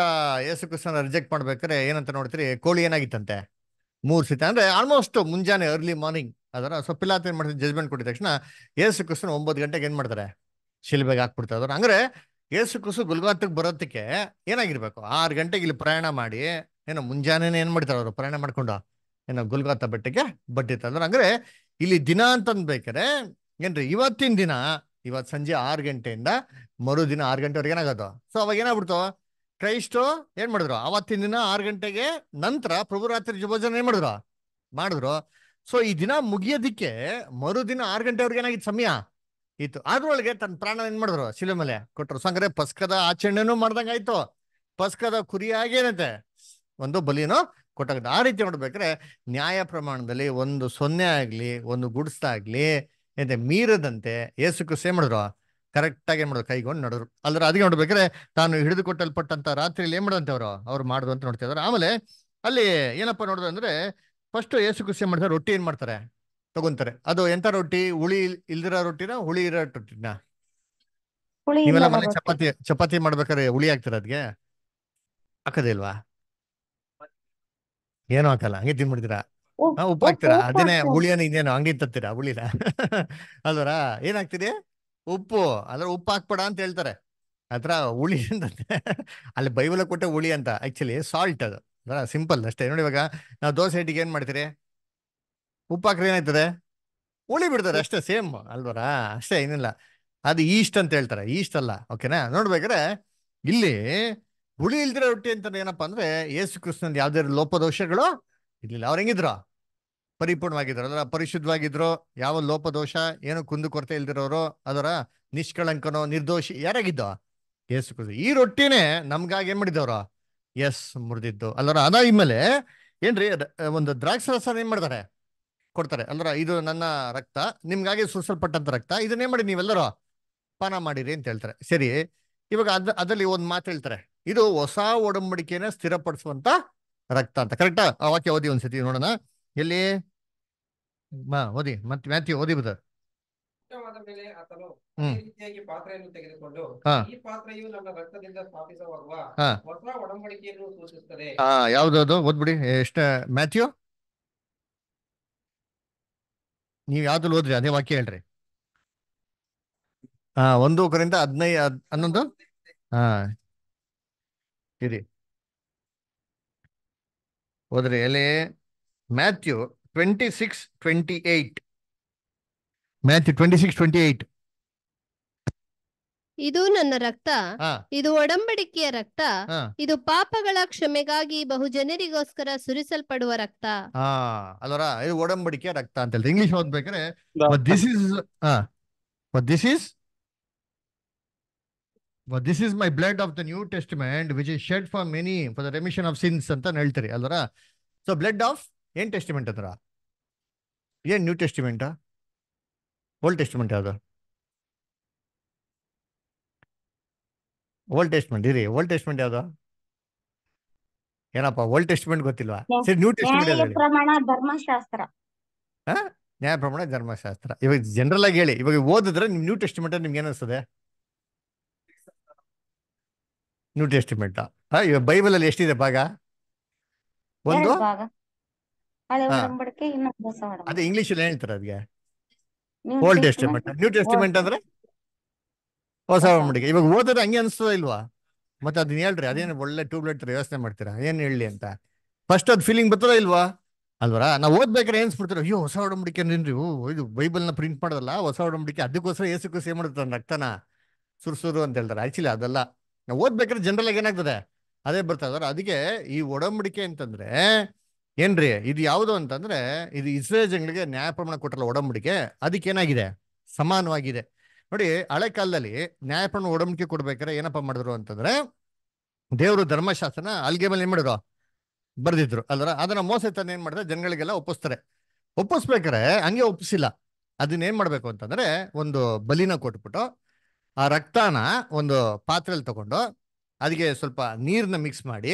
S3: ಯೇಸು ಕೃಷ್ಣನ ರಿಜೆಕ್ಟ್ ಮಾಡ್ಬೇಕಾದ್ರೆ ಏನಂತ ನೋಡ್ತೀರಿ ಕೋಳಿ ಏನಾಗಿತ್ತಂತೆ ಮೂರು ಸೀತೆ ಅಂದ್ರೆ ಆಲ್ಮೋಸ್ಟ್ ಮುಂಜಾನೆ ಅರ್ಲಿ ಮಾರ್ನಿಂಗ್ ಅದರ ಸೊ ಪಿಲಾತ್ ಏನ್ ಮಾಡ್ತಾರೆ ಜಜ್ಮೆಂಟ್ ಕೊಟ್ಟಿದ ತಕ್ಷಣ ಯೇಸು ಕೃಷ್ಣ ಒಂಬತ್ತು ಗಂಟೆಗೆ ಏನ್ ಮಾಡ್ತಾರೆ ಶಿಲ್ಬೆಗೆ ಹಾಕ್ಬಿಡ್ತಾ ಇದ್ರು ಅಂದ್ರೆ ಯೇಸು ಕೃಷ್ಣ ಗುಲ್ಬಾರ್ಗ್ ಬರೋದಕ್ಕೆ ಏನಾಗಿರ್ಬೇಕು ಆರು ಗಂಟೆಗೆ ಇಲ್ಲಿ ಪ್ರಯಾಣ ಮಾಡಿ ಏನೋ ಮುಂಜಾನೆ ಏನ್ ಮಾಡ್ತಾರೆ ಅವರು ಪ್ರಯಾಣ ಮಾಡ್ಕೊಂಡು ಏನೋ ಗುಲ್ಗಾತ ಬಟ್ಟೆಗೆ ಬಟ್ಟಿತ್ತು ಅಂದ್ರೆ ಅಂದ್ರೆ ಇಲ್ಲಿ ದಿನ ಅಂತಂದ್ಬೇಕಾರೆ ಬೇಕಾದ್ರೆ ಏನ್ರಿ ಇವತ್ತಿನ ದಿನ ಇವತ್ ಸಂಜೆ ಆರು ಗಂಟೆಯಿಂದ ಮರುದಿನ ಆರು ಗಂಟೆವರೆಗೆ ಏನಾಗೋದು ಸೊ ಅವಾಗ ಏನಾಗ್ಬಿಡ್ತು ಕ್ರೈಸ್ಟು ಏನ್ ಮಾಡಿದ್ರು ಅವತ್ತಿನ ದಿನ ಆರು ಗಂಟೆಗೆ ನಂತರ ಪ್ರಭು ರಾತ್ರಿ ಜುಭೋಜನ ಏನ್ ಮಾಡಿದ್ರು ಮಾಡಿದ್ರು ಸೊ ಈ ದಿನ ಮುಗಿಯೋದಿಕ್ಕೆ ಮರುದಿನ ಆರು ಗಂಟೆವರೆಗೆ ಏನಾಗಿತ್ತು ಸಮಯ ಇತ್ತು ಅದ್ರೊಳಗೆ ತನ್ನ ಪ್ರಾಣ ಏನ್ ಮಾಡಿದ್ರು ಶಿಲೆ ಮೇಲೆ ಕೊಟ್ಟರು ಸಂಗ್ರೆ ಪಸ್ಕದ ಆಚರಣೆನೂ ಮಾಡ್ದಂಗೆ ಆಯ್ತು ಪಸ್ಕದ ಕುರಿಯಾಗಿ ಏನಂತೆ ಒಂದು ಬಲಿನೂ ಕೊಟ್ಟಾಗ ಆ ರೀತಿ ನೋಡ್ಬೇಕ್ರೆ ನ್ಯಾಯ ಪ್ರಮಾಣದಲ್ಲಿ ಒಂದು ಸೊನ್ನೆ ಆಗ್ಲಿ ಒಂದು ಆಗ್ಲಿ ಏತೆ ಮೀರದಂತೆ ಯೇಸು ಕ್ರಿಸ್ತ ಮಾಡಿದ್ರು ಕರೆಕ್ಟಾಗಿ ಏನ್ ಮಾಡಿದ್ರು ಕೈಗೊಂಡು ನಡೆದ್ರು ಅಲ್ಲರ ಅದಕ್ಕೆ ನೋಡ್ಬೇಕಾದ್ರೆ ತಾನು ಹಿಡಿದು ಕೊಟ್ಟಲ್ಪಟ್ಟಂತ ರಾತ್ರಿಯಲ್ಲಿ ಏನ್ ಮಾಡಂತೆ ಅವರು ಅವ್ರು ಮಾಡುದು ಅಂತ ನೋಡ್ತಾ ಇದಾರೆ ಆಮೇಲೆ ಅಲ್ಲಿ ಏನಪ್ಪಾ ನೋಡಿದ್ರು ಅಂದ್ರೆ ಫಸ್ಟ್ ಏಸು ಕ್ರಿಸ್ತ ಮಾಡಿದ್ರೆ ಮಾಡ್ತಾರೆ ರೊಟ್ಟಿ ಏನ್ ಮಾಡ್ತಾರೆ ತಗೊಂತಾರೆ ಅದು ಎಂತ ರೊಟ್ಟಿ ಹುಳಿ ಇಲ್ದಿರೋ ರೊಟ್ಟಿನ ಹುಳಿ ಇರೋ ರೊಟ್ಟಿನ ನೀವೆಲ್ಲ ಮನೆ ಚಪಾತಿ ಚಪಾತಿ ಮಾಡ್ಬೇಕಾದ್ರೆ ಹುಳಿ ಹಾಕ್ತಾರೆ ಅದ್ಗೆ ಇಲ್ವಾ ಏನು ಹಾಕಲ್ಲ ಹಂಗೆ ತಿನ್ಬಿಡ್ತೀರಾ ಹಾಕ್ತೀರಾ ಅದೇನೆ ಹುಳಿಯನ್ನ ಇನ್ನೇನು ಅಂಗಡಿ ತತ್ತೀರಾ ಹುಳಿನ ಅಲ್ವರ ಏನಾಗ್ತಿದೆ ಉಪ್ಪು ಅದ್ರ ಉಪ್ಪು ಹಾಕ್ಬೇಡ ಅಂತ ಹೇಳ್ತಾರೆ ಅದ್ರ ಹುಳಿ ಅಂತ ಅಲ್ಲಿ ಬೈಬಲ್ ಕೊಟ್ಟೆ ಹುಳಿ ಅಂತ ಆಕ್ಚುಲಿ ಸಾಲ್ಟ್ ಅದು ಅದರ ಸಿಂಪಲ್ ಅಷ್ಟೇ ನೋಡಿ ಇವಾಗ ನಾವು ದೋಸೆ ಹಿಟ್ಟಿಗೆ ಏನ್ ಮಾಡ್ತೀರಿ ಉಪ್ಪು ಹಾಕ್ರೆ ಏನಾಯ್ತದೆ ಹುಳಿ ಬಿಡ್ತಾರೆ ಅಷ್ಟೇ ಸೇಮ್ ಅಲ್ವರ ಅಷ್ಟೇ ಏನಿಲ್ಲ ಅದು ಈಸ್ಟ್ ಅಂತ ಹೇಳ್ತಾರೆ ಈಸ್ಟ್ ಅಲ್ಲ ಓಕೆನಾ ನೋಡ್ಬೇಕಾದ್ರೆ ಇಲ್ಲಿ ಹುಳಿ ಇಲ್ದಿರೋ ರೊಟ್ಟಿ ಅಂತ ಏನಪ್ಪಾ ಅಂದ್ರೆ ಯೇಸು ಕೃಷ್ಣನ್ ಯಾವ್ದಾದ್ರು ಲೋಪದೋಷಗಳು ಇರ್ಲಿಲ್ಲ ಅವ್ರು ಹೆಂಗಿದ್ರು ಪರಿಪೂರ್ಣವಾಗಿದ್ದರು ಅದರ ಪರಿಶುದ್ಧವಾಗಿದ್ರು ಯಾವ ಲೋಪದೋಷ ಏನು ಕುಂದು ಕೊರತೆ ಇಲ್ದಿರೋರು ಅದರ ನಿಷ್ಕಳಂಕನೋ ನಿರ್ದೋಷಿ ಯಾರಾಗಿದ್ದ ಯೇಸು ಕ್ರಿಸ್ತ ಈ ರೊಟ್ಟಿನೇ ನಮ್ಗಾಗಿ ಏನ್ ಮಾಡಿದವ್ರ ಎಸ್ ಮುರಿದಿದ್ದು ಅಲ್ಲರ ಅದ ಮೇಲೆ ಏನ್ರಿ ಒಂದು ದ್ರಾಕ್ಷ ರಸ ಏನ್ ಮಾಡ್ತಾರೆ ಕೊಡ್ತಾರೆ ಅಲ್ಲರ ಇದು ನನ್ನ ರಕ್ತ ನಿಮ್ಗಾಗಿ ಸುರಿಸಲ್ಪಟ್ಟಂತ ರಕ್ತ ಇದನ್ನೇ ಮಾಡಿ ನೀವೆಲ್ಲರೂ ಪಾನ ಮಾಡಿರಿ ಅಂತ ಹೇಳ್ತಾರೆ ಸರಿ ಇವಾಗ ಅದ್ ಅದ್ರಲ್ಲಿ ಒಂದು ಮಾತು ಹೇಳ್ತಾರೆ ಇದು ಹೊಸ ಒಡಂಬಡಿಕೆನ ಸ್ಥಿರಪಡಿಸುವಂತ ರಕ್ತ ಅಂತ ಕರೆಕ್ಟಾ ಆ ವಾಕ್ಯ ಓದಿ ಒಂದ್ಸತಿ ನೋಡೋಣ ಎಲ್ಲಿ ಓದಿ ಮತ್ತೆ ಮ್ಯಾಥ್ಯೂ ಓದಿ ಬದ ಯಾವ್ದು ಓದ್ಬಿಡಿ ಎಷ್ಟ ಮ್ಯಾಥ್ಯೂ ನೀವ್ ಯಾವ್ದು ಓದ್ರಿ ಅದೇ ವಾಕ್ಯ ಹೇಳ್ರಿ ಹಾ ಒಂದು ಕರಿಂದ ಹದಿನೈದು ಹನ್ನೊಂದು ಹಾ ಇರಿ ಹೋದ್ರಿ ಎಲ್ಲಿ Matthew twenty six twenty eight Matthew twenty six twenty eight
S2: ಇದು ನನ್ನ ರಕ್ತ ಇದು ಒಡಂಬಡಿಕೆಯ ರಕ್ತ ಇದು ಪಾಪಗಳ ಕ್ಷಮೆಗಾಗಿ ಬಹುಜನರಿಗೋಸ್ಕರ ಸುರಿಸಲ್ಪಡುವ ರಕ್ತ
S3: ಅಲ್ವರ ಇದು ಒಡಂಬಡಿಕೆಯ ರಕ್ತ ಅಂತ ಹೇಳ್ತಾರೆ ಇಂಗ್ಲಿಷ್ ಓದ್ಬೇಕಾದ್ರೆ this is this is this is my blood of the new testament which is shed for many for the remission of sins ಅಂತ ಹೇಳ್ತಾರೆ ಅಲ್ವರ ಸೊ ಬ್ಲಡ್ ಆಫ್ ಏನ್ ಟೆಸ್ಟ್ಮೆಂಟ್ ಅಂದ್ರ ಏನು ನ್ಯೂ ಟೆಸ್ಟಿಮೆಂಟಾ ಓಲ್ಡ್ ಟೆಸ್ಟಿಮೆಂಟ್ ಯಾವುದು ಓಲ್ಡ್ ಟೆಸ್ಟ್ಮೆಂಟ್ ಇರಿ old testament ಯಾವುದು ಏನಪ್ಪ ಓಲ್ಡ್ ಟೆಸ್ಟ್ಮೆಂಟ್ ಗೊತ್ತಿಲ್ವಾ ಸರಿ ನ್ಯೂ ಟೆಸ್ಟ್ಮೆಂಟ್
S2: ಪ್ರಮಾಣ ಧರ್ಮಶಾಸ್ತ್ರ
S3: ನ್ಯಾಯ ಪ್ರಮಾಣ ಧರ್ಮಶಾಸ್ತ್ರ ಇವಾಗ ಜನರಲ್ ಆಗಿ ಹೇಳಿ ಇವಾಗ ಓದಿದ್ರೆ ನಿಮ್ ನ್ಯೂ ಟೆಸ್ಟಿಮೆಂಟ್ ನಿಮ್ಗೆ ಏನಿಸ್ತದೆ ನ್ಯೂ ಟೆಸ್ಟಿಮೆಂಟ್ ಇವಾಗ ಬೈಬಲ್ ಅಲ್ಲಿ ಎಷ್ಟಿದೆ ಭಾಗ ಒಂದು ಹಾ ಅದೇ ಇಂಗ್ಲಿಷ್ ಅಲ್ಲಿ ಹೇಳ್ತಾರೆ ಅದಕ್ಕೆ ಓಲ್ಡ್ ಎಸ್ಟಿಮೆಂಟ್ ನ್ಯೂ ಟೆಸ್ಟಿಮೆಂಟ್ ಅಂದ್ರೆ ಹೊಸ ಒಡಂಬಡಿಕೆ ಇವಾಗ ಓದಿದ್ರೆ ಹಂಗೆ ಅನಿಸ್ತದ ಇಲ್ವಾ ಮತ್ತೆ ಅದನ್ನ ಹೇಳ್ರಿ ಅದೇನು ಒಳ್ಳೆ ತರ ವ್ಯವಸ್ಥೆ ಮಾಡ್ತೀರಾ ಏನ್ ಹೇಳಿ ಅಂತ ಫಸ್ಟ್ ಅದ್ ಫೀಲಿಂಗ್ ಬರ್ತದ ಇಲ್ವಾ ಅಲ್ವರ ನಾವು ಓದ್ಬೇಕಾದ್ರೆ ಏನ್ಸ್ಬಿಡ್ತಾರೆ ಅಯ್ಯೋ ಹೊಸ ಒಡಂಬಡಿಕೆ ಓ ಇದು ಬೈಬಲ್ ನ ಪ್ರಿಂಟ್ ಮಾಡೋದಲ್ಲ ಹೊಸ ಒಡಂಬಡಿಕೆ ಅದಕ್ಕೋಸ್ಕರ ಏಸಕ್ಕೂ ಸೇಮ್ ಮಾಡುತ್ತೆ ರಕ್ತನ ಸುರು ಅಂತ ಹೇಳ್ತಾರೆ ಆಕ್ಚುಲಿ ಅದಲ್ಲ ನಾವು ಓದ್ಬೇಕಾದ್ರೆ ಜನರಲ್ ಏನಾಗ್ತದೆ ಅದೇ ಬರ್ತಾ ಅದಕ್ಕೆ ಈ ಒಡಂಬಡಿಕೆ ಅಂತಂದ್ರೆ ಏನ್ರಿ ಇದು ಯಾವುದು ಅಂತಂದ್ರೆ ಇದು ಇಸ್ರೇಲ್ ಜನಗಳಿಗೆ ನ್ಯಾಯ ಪ್ರಮಾಣ ಕೊಟ್ಟಲ್ಲ ಒಡಂಬಡಿಕೆ ಅದಕ್ಕೆ ಏನಾಗಿದೆ ಸಮಾನವಾಗಿದೆ ನೋಡಿ ಹಳೆ ಕಾಲದಲ್ಲಿ ನ್ಯಾಯ ಪ್ರಮಾಣ ಒಡಂಬಡಿಕೆ ಕೊಡ್ಬೇಕಾದ್ರೆ ಏನಪ್ಪಾ ಮಾಡಿದ್ರು ಅಂತಂದ್ರೆ ದೇವರು ಧರ್ಮಶಾಸ್ತ್ರನ ಅಲ್ಗೆ ಮೇಲೆ ಏನ್ ಮಾಡಿದ್ರು ಬರ್ದಿದ್ರು ಅಲ್ರ ಅದನ್ನ ಮೋಸ ತನ್ನ ಏನ್ ಮಾಡಿದ್ರೆ ಜನಗಳಿಗೆಲ್ಲ ಒಪ್ಪಿಸ್ತಾರೆ ಒಪ್ಪಿಸ್ಬೇಕಾರೆ ಹಂಗೆ ಒಪ್ಪಿಸಿಲ್ಲ ಅದನ್ನ ಏನ್ ಮಾಡ್ಬೇಕು ಅಂತಂದ್ರೆ ಒಂದು ಬಲಿನ ಕೊಟ್ಬಿಟ್ಟು ಆ ರಕ್ತಾನ ಒಂದು ಪಾತ್ರೆಯಲ್ಲಿ ತಗೊಂಡು ಅದಕ್ಕೆ ಸ್ವಲ್ಪ ನೀರನ್ನ ಮಿಕ್ಸ್ ಮಾಡಿ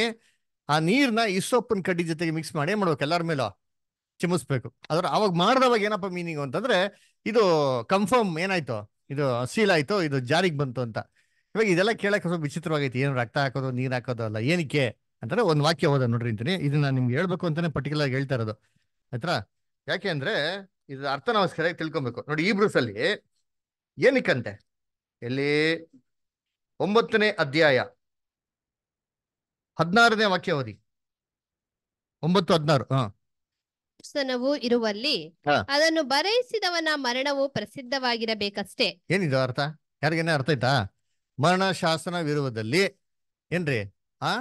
S3: ಆ ನೀರ್ನ ಸೊಪ್ಪಿನ ಕಡ್ಡಿ ಜೊತೆಗೆ ಮಿಕ್ಸ್ ಮಾಡಿ ಏನ್ ಮಾಡ್ಬೇಕು ಎಲ್ಲಾರ ಮೇಲೆ ಚಿಮ್ಮಿಸ್ಬೇಕು ಅದ್ರ ಅವಾಗ ಮಾಡಿದವಾಗ ಏನಪ್ಪ ಮೀನಿಂಗ್ ಅಂತಂದ್ರೆ ಇದು ಕನ್ಫರ್ಮ್ ಏನಾಯ್ತು ಇದು ಸೀಲ್ ಆಯ್ತು ಇದು ಜಾರಿಗೆ ಬಂತು ಅಂತ ಇವಾಗ ಇದೆಲ್ಲ ಕೇಳಕ್ಕೆ ಸ್ವಲ್ಪ ವಿಚಿತ್ರವಾಗೈತಿ ಏನು ರಕ್ತ ಹಾಕೋದು ನೀರು ಹಾಕೋದು ಅಲ್ಲ ಏನಕ್ಕೆ ಅಂತಂದ್ರೆ ಒಂದು ವಾಕ್ಯ ಹೋದ ನೋಡ್ರಿ ಅಂತೀನಿ ಇದನ್ನ ನಾನು ನಿಮ್ಗೆ ಹೇಳ್ಬೇಕು ಅಂತಾನೆ ಪರ್ಟಿಕ್ಯುಲರ್ ಹೇಳ್ತಾ ಇರೋದು ಆಯ್ತಾ ಯಾಕೆ ಅಂದ್ರೆ ಇದ್ರ ಅರ್ಥ ನಾವು ಸರಿಯಾಗಿ ತಿಳ್ಕೊಬೇಕು ನೋಡಿ ಈ ಬ್ರೂಸಲ್ಲಿ ಏನಕ್ಕಂತೆ ಎಲ್ಲಿ ಒಂಬತ್ತನೇ ಅಧ್ಯಾಯ ಹದಿನಾರನೇ ವಾಕ್ಯ ಓದಿ ಒಂಬತ್ತು ಹದಿನಾರು
S2: ಇರುವಲ್ಲಿ ಅದನ್ನು ಬರೆಯಿಸಿದವನ ಮರಣವು ಪ್ರಸಿದ್ಧವಾಗಿರಬೇಕಷ್ಟೇ
S3: ಏನಿದು ಅರ್ಥ ಯಾರಿಗೇನೇ ಅರ್ಥ ಆಯ್ತಾ ಮರಣ ಶಾಸನವಿರುವುದಲ್ಲಿ ಏನ್ರಿ ಆ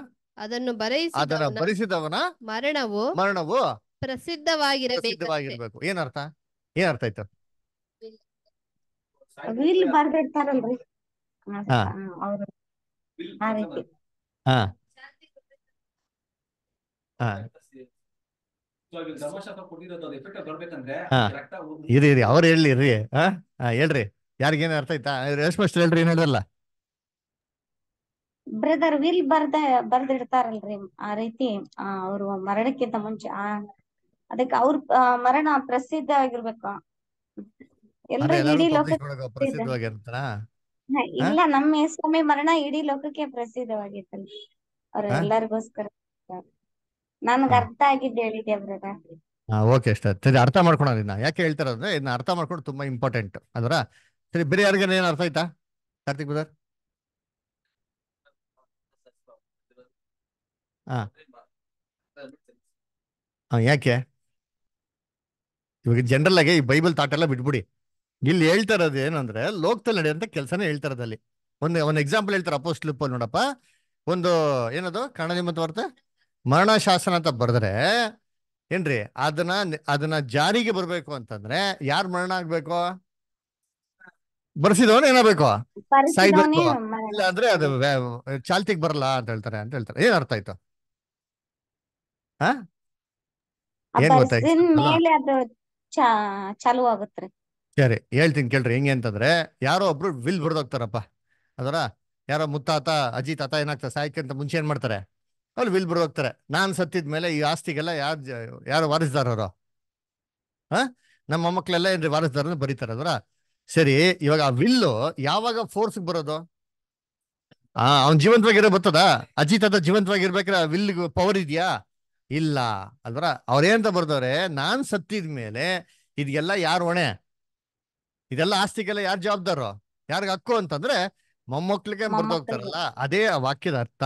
S2: ಅದನ್ನು ಬರೆಯಿಸಿ ಅದನ್ನು ಬರೆಸಿದವನ ಮರಣವು
S3: ಮರಣವು ಪ್ರಸಿದ್ಧವಾಗಿರಬೇಕು ಏನರ್ಥ ಏನ್ ಅರ್ಥ ಆಯ್ತು ಹಾ ಇದು ಇದು ಅವ್ರು ಹೇಳಿ ರೀ ಹಾ ಹೇಳ್ರಿ ಯಾರಿಗೇನು ಅರ್ಥ ಆಯ್ತಾ ರೇಷ್ಮಷ್ಟು ಹೇಳ್ರಿ ಏನ್ ಹೇಳ್ದಲ್ಲ
S2: ಬ್ರದರ್ ವಿಲ್ ಬರ್ದ ಬರ್ದಿಡ್ತಾರಲ್ರಿ ಆ ರೀತಿ ಅವರು ಮರಣಕ್ಕಿಂತ ಮುಂಚೆ ಅದಕ್ಕೆ ಅವ್ರ ಮರಣ ಪ್ರಸಿದ್ಧ ಆಗಿರ್ಬೇಕು ಇಲ್ಲ ನಮ್ಮ ಸ್ವಾಮಿ ಮರಣ ಇಡೀ ಲೋಕಕ್ಕೆ ಪ್ರಸಿದ್ಧವಾಗಿತ್ತಲ್ಲ ಅವ್ರ ಎಲ್ಲರಿಗೋಸ್ಕರ ನನ್ಗ ಅರ್ಥ ಆಗಿದ್ದು
S3: ಓಕೆ ಸರಿ ಅರ್ಥ ಮಾಡ್ಕೊಳೋಣ ಇದನ್ನ ಯಾಕೆ ಹೇಳ್ತಾರ ಅಂದ್ರೆ ಇದನ್ನ ಅರ್ಥ ಮಾಡ್ಕೊಂಡು ತುಂಬಾ ಇಂಪಾರ್ಟೆಂಟ್ ಅದರ ಸರಿ ಬೇರೆ ಯಾರಿಗೆ ಏನ್ ಅರ್ಥ ಆಯ್ತಾ ಕಾರ್ತಿಕ್ ಬ್ರದರ್ ಹಾ ಯಾಕೆ ಇವಾಗ ಜನರಲ್ ಆಗಿ ಈ ಬೈಬಲ್ ತಾಟ್ ಎಲ್ಲ ಬಿಟ್ಬಿಡಿ ಇಲ್ಲಿ ಹೇಳ್ತಾ ಇರೋದು ಏನಂದ್ರೆ ಲೋಕದಲ್ಲಿ ನಡೆಯುವಂತ ಕೆಲಸನೇ ಹೇಳ್ತಾ ಇರೋದಲ್ಲಿ ಒಂದು ಒಂದು ಎಕ್ಸಾಂಪಲ್ ಹೇಳ್ತಾರೆ ಅಪೋಸ್ಟ್ಲಿಪ್ ನೋಡಪ್ಪ ಒಂದು ಏನದು ಕನ್ನಡ ನಿಮ್ಮ ವಾರ್ತೆ ಮರಣ ಶಾಸನ ಅಂತ ಬರೆದ್ರೆ ಏನ್ರಿ ಅದನ್ನ ಅದನ್ನ ಜಾರಿಗೆ ಬರ್ಬೇಕು ಅಂತಂದ್ರೆ ಯಾರು ಮರಣ ಆಗ್ಬೇಕು ಬರ್ಸಿದವನು ಏನಾಗಬೇಕು ಸಾಯ್ಬೇಕು ಇಲ್ಲ ಅಂದ್ರೆ ಅದು ಚಾಲ್ತಿಗೆ ಬರಲ್ಲ ಅಂತ ಹೇಳ್ತಾರೆ ಅಂತ ಹೇಳ್ತಾರೆ ಏನ್ ಅರ್ಥ ಆಯ್ತು ಸರಿ ಹೇಳ್ತೀನಿ ಕೇಳ್ರಿ ಹೆಂಗೆ ಅಂತಂದ್ರೆ ಯಾರೋ ಒಬ್ರು ವಿಲ್ ಬರ್ದೋಗ್ತಾರಪ್ಪ ಅದರ ಯಾರೋ ಮುತ್ತಾತ ಅಜಿತ್ ತಾತ ಏನಾಗ್ತಾರೆ ಸಾಯಕ್ಕೆ ಅಂತ ಮುಂಚೆ ಏನ್ ಮಾಡ್ತಾರೆ ವಿಲ್ ಬರ್ ಹೋಗ್ತಾರೆ ನಾನ್ ಸತ್ತಿದ ಮೇಲೆ ಈ ಆಸ್ತಿಗೆಲ್ಲ ಯಾರು ಯಾರು ವಾರಿಸ್ದಾರವರು ಹಾ ನಮ್ಮ ಮೊಮ್ಮಕ್ಕಳೆಲ್ಲ ಏನ್ರಿ ವಾರಿಸ್ದಾರ ಬರೀತಾರ ಅದರ ಸರಿ ಇವಾಗ ಆ ವಿಲ್ಲು ಯಾವಾಗ ಫೋರ್ಸ್ ಬರೋದು ಆ ಅವ್ನ್ ಜೀವಂತವಾಗಿರೋ ಬರ್ತದ ಅಜಿತ್ ಅದ ಜೀವಂತವಾಗಿರ್ಬೇಕ್ರೆ ಆ ವಿಲ್ ಪವರ್ ಇದೆಯಾ ಇಲ್ಲ ಅಲ್ವರ ಅವ್ರೇನಂತ ಬರ್ದವ್ರೆ ನಾನ್ ಸತ್ತಿದ ಮೇಲೆ ಇದೆಲ್ಲ ಯಾರು ಹೊಣೆ ಇದೆಲ್ಲ ಆಸ್ತಿಗೆಲ್ಲ ಯಾರು ಜವಾಬ್ದಾರು ಯಾರಿಗ ಹಕ್ಕು ಅಂತಂದ್ರೆ ಮೊಮ್ಮಕ್ಳಿಗೆ ಬರ್ದೋಗ್ತಾರಲ್ಲ ಅದೇ ಆ ವಾಕ್ಯದ ಅರ್ಥ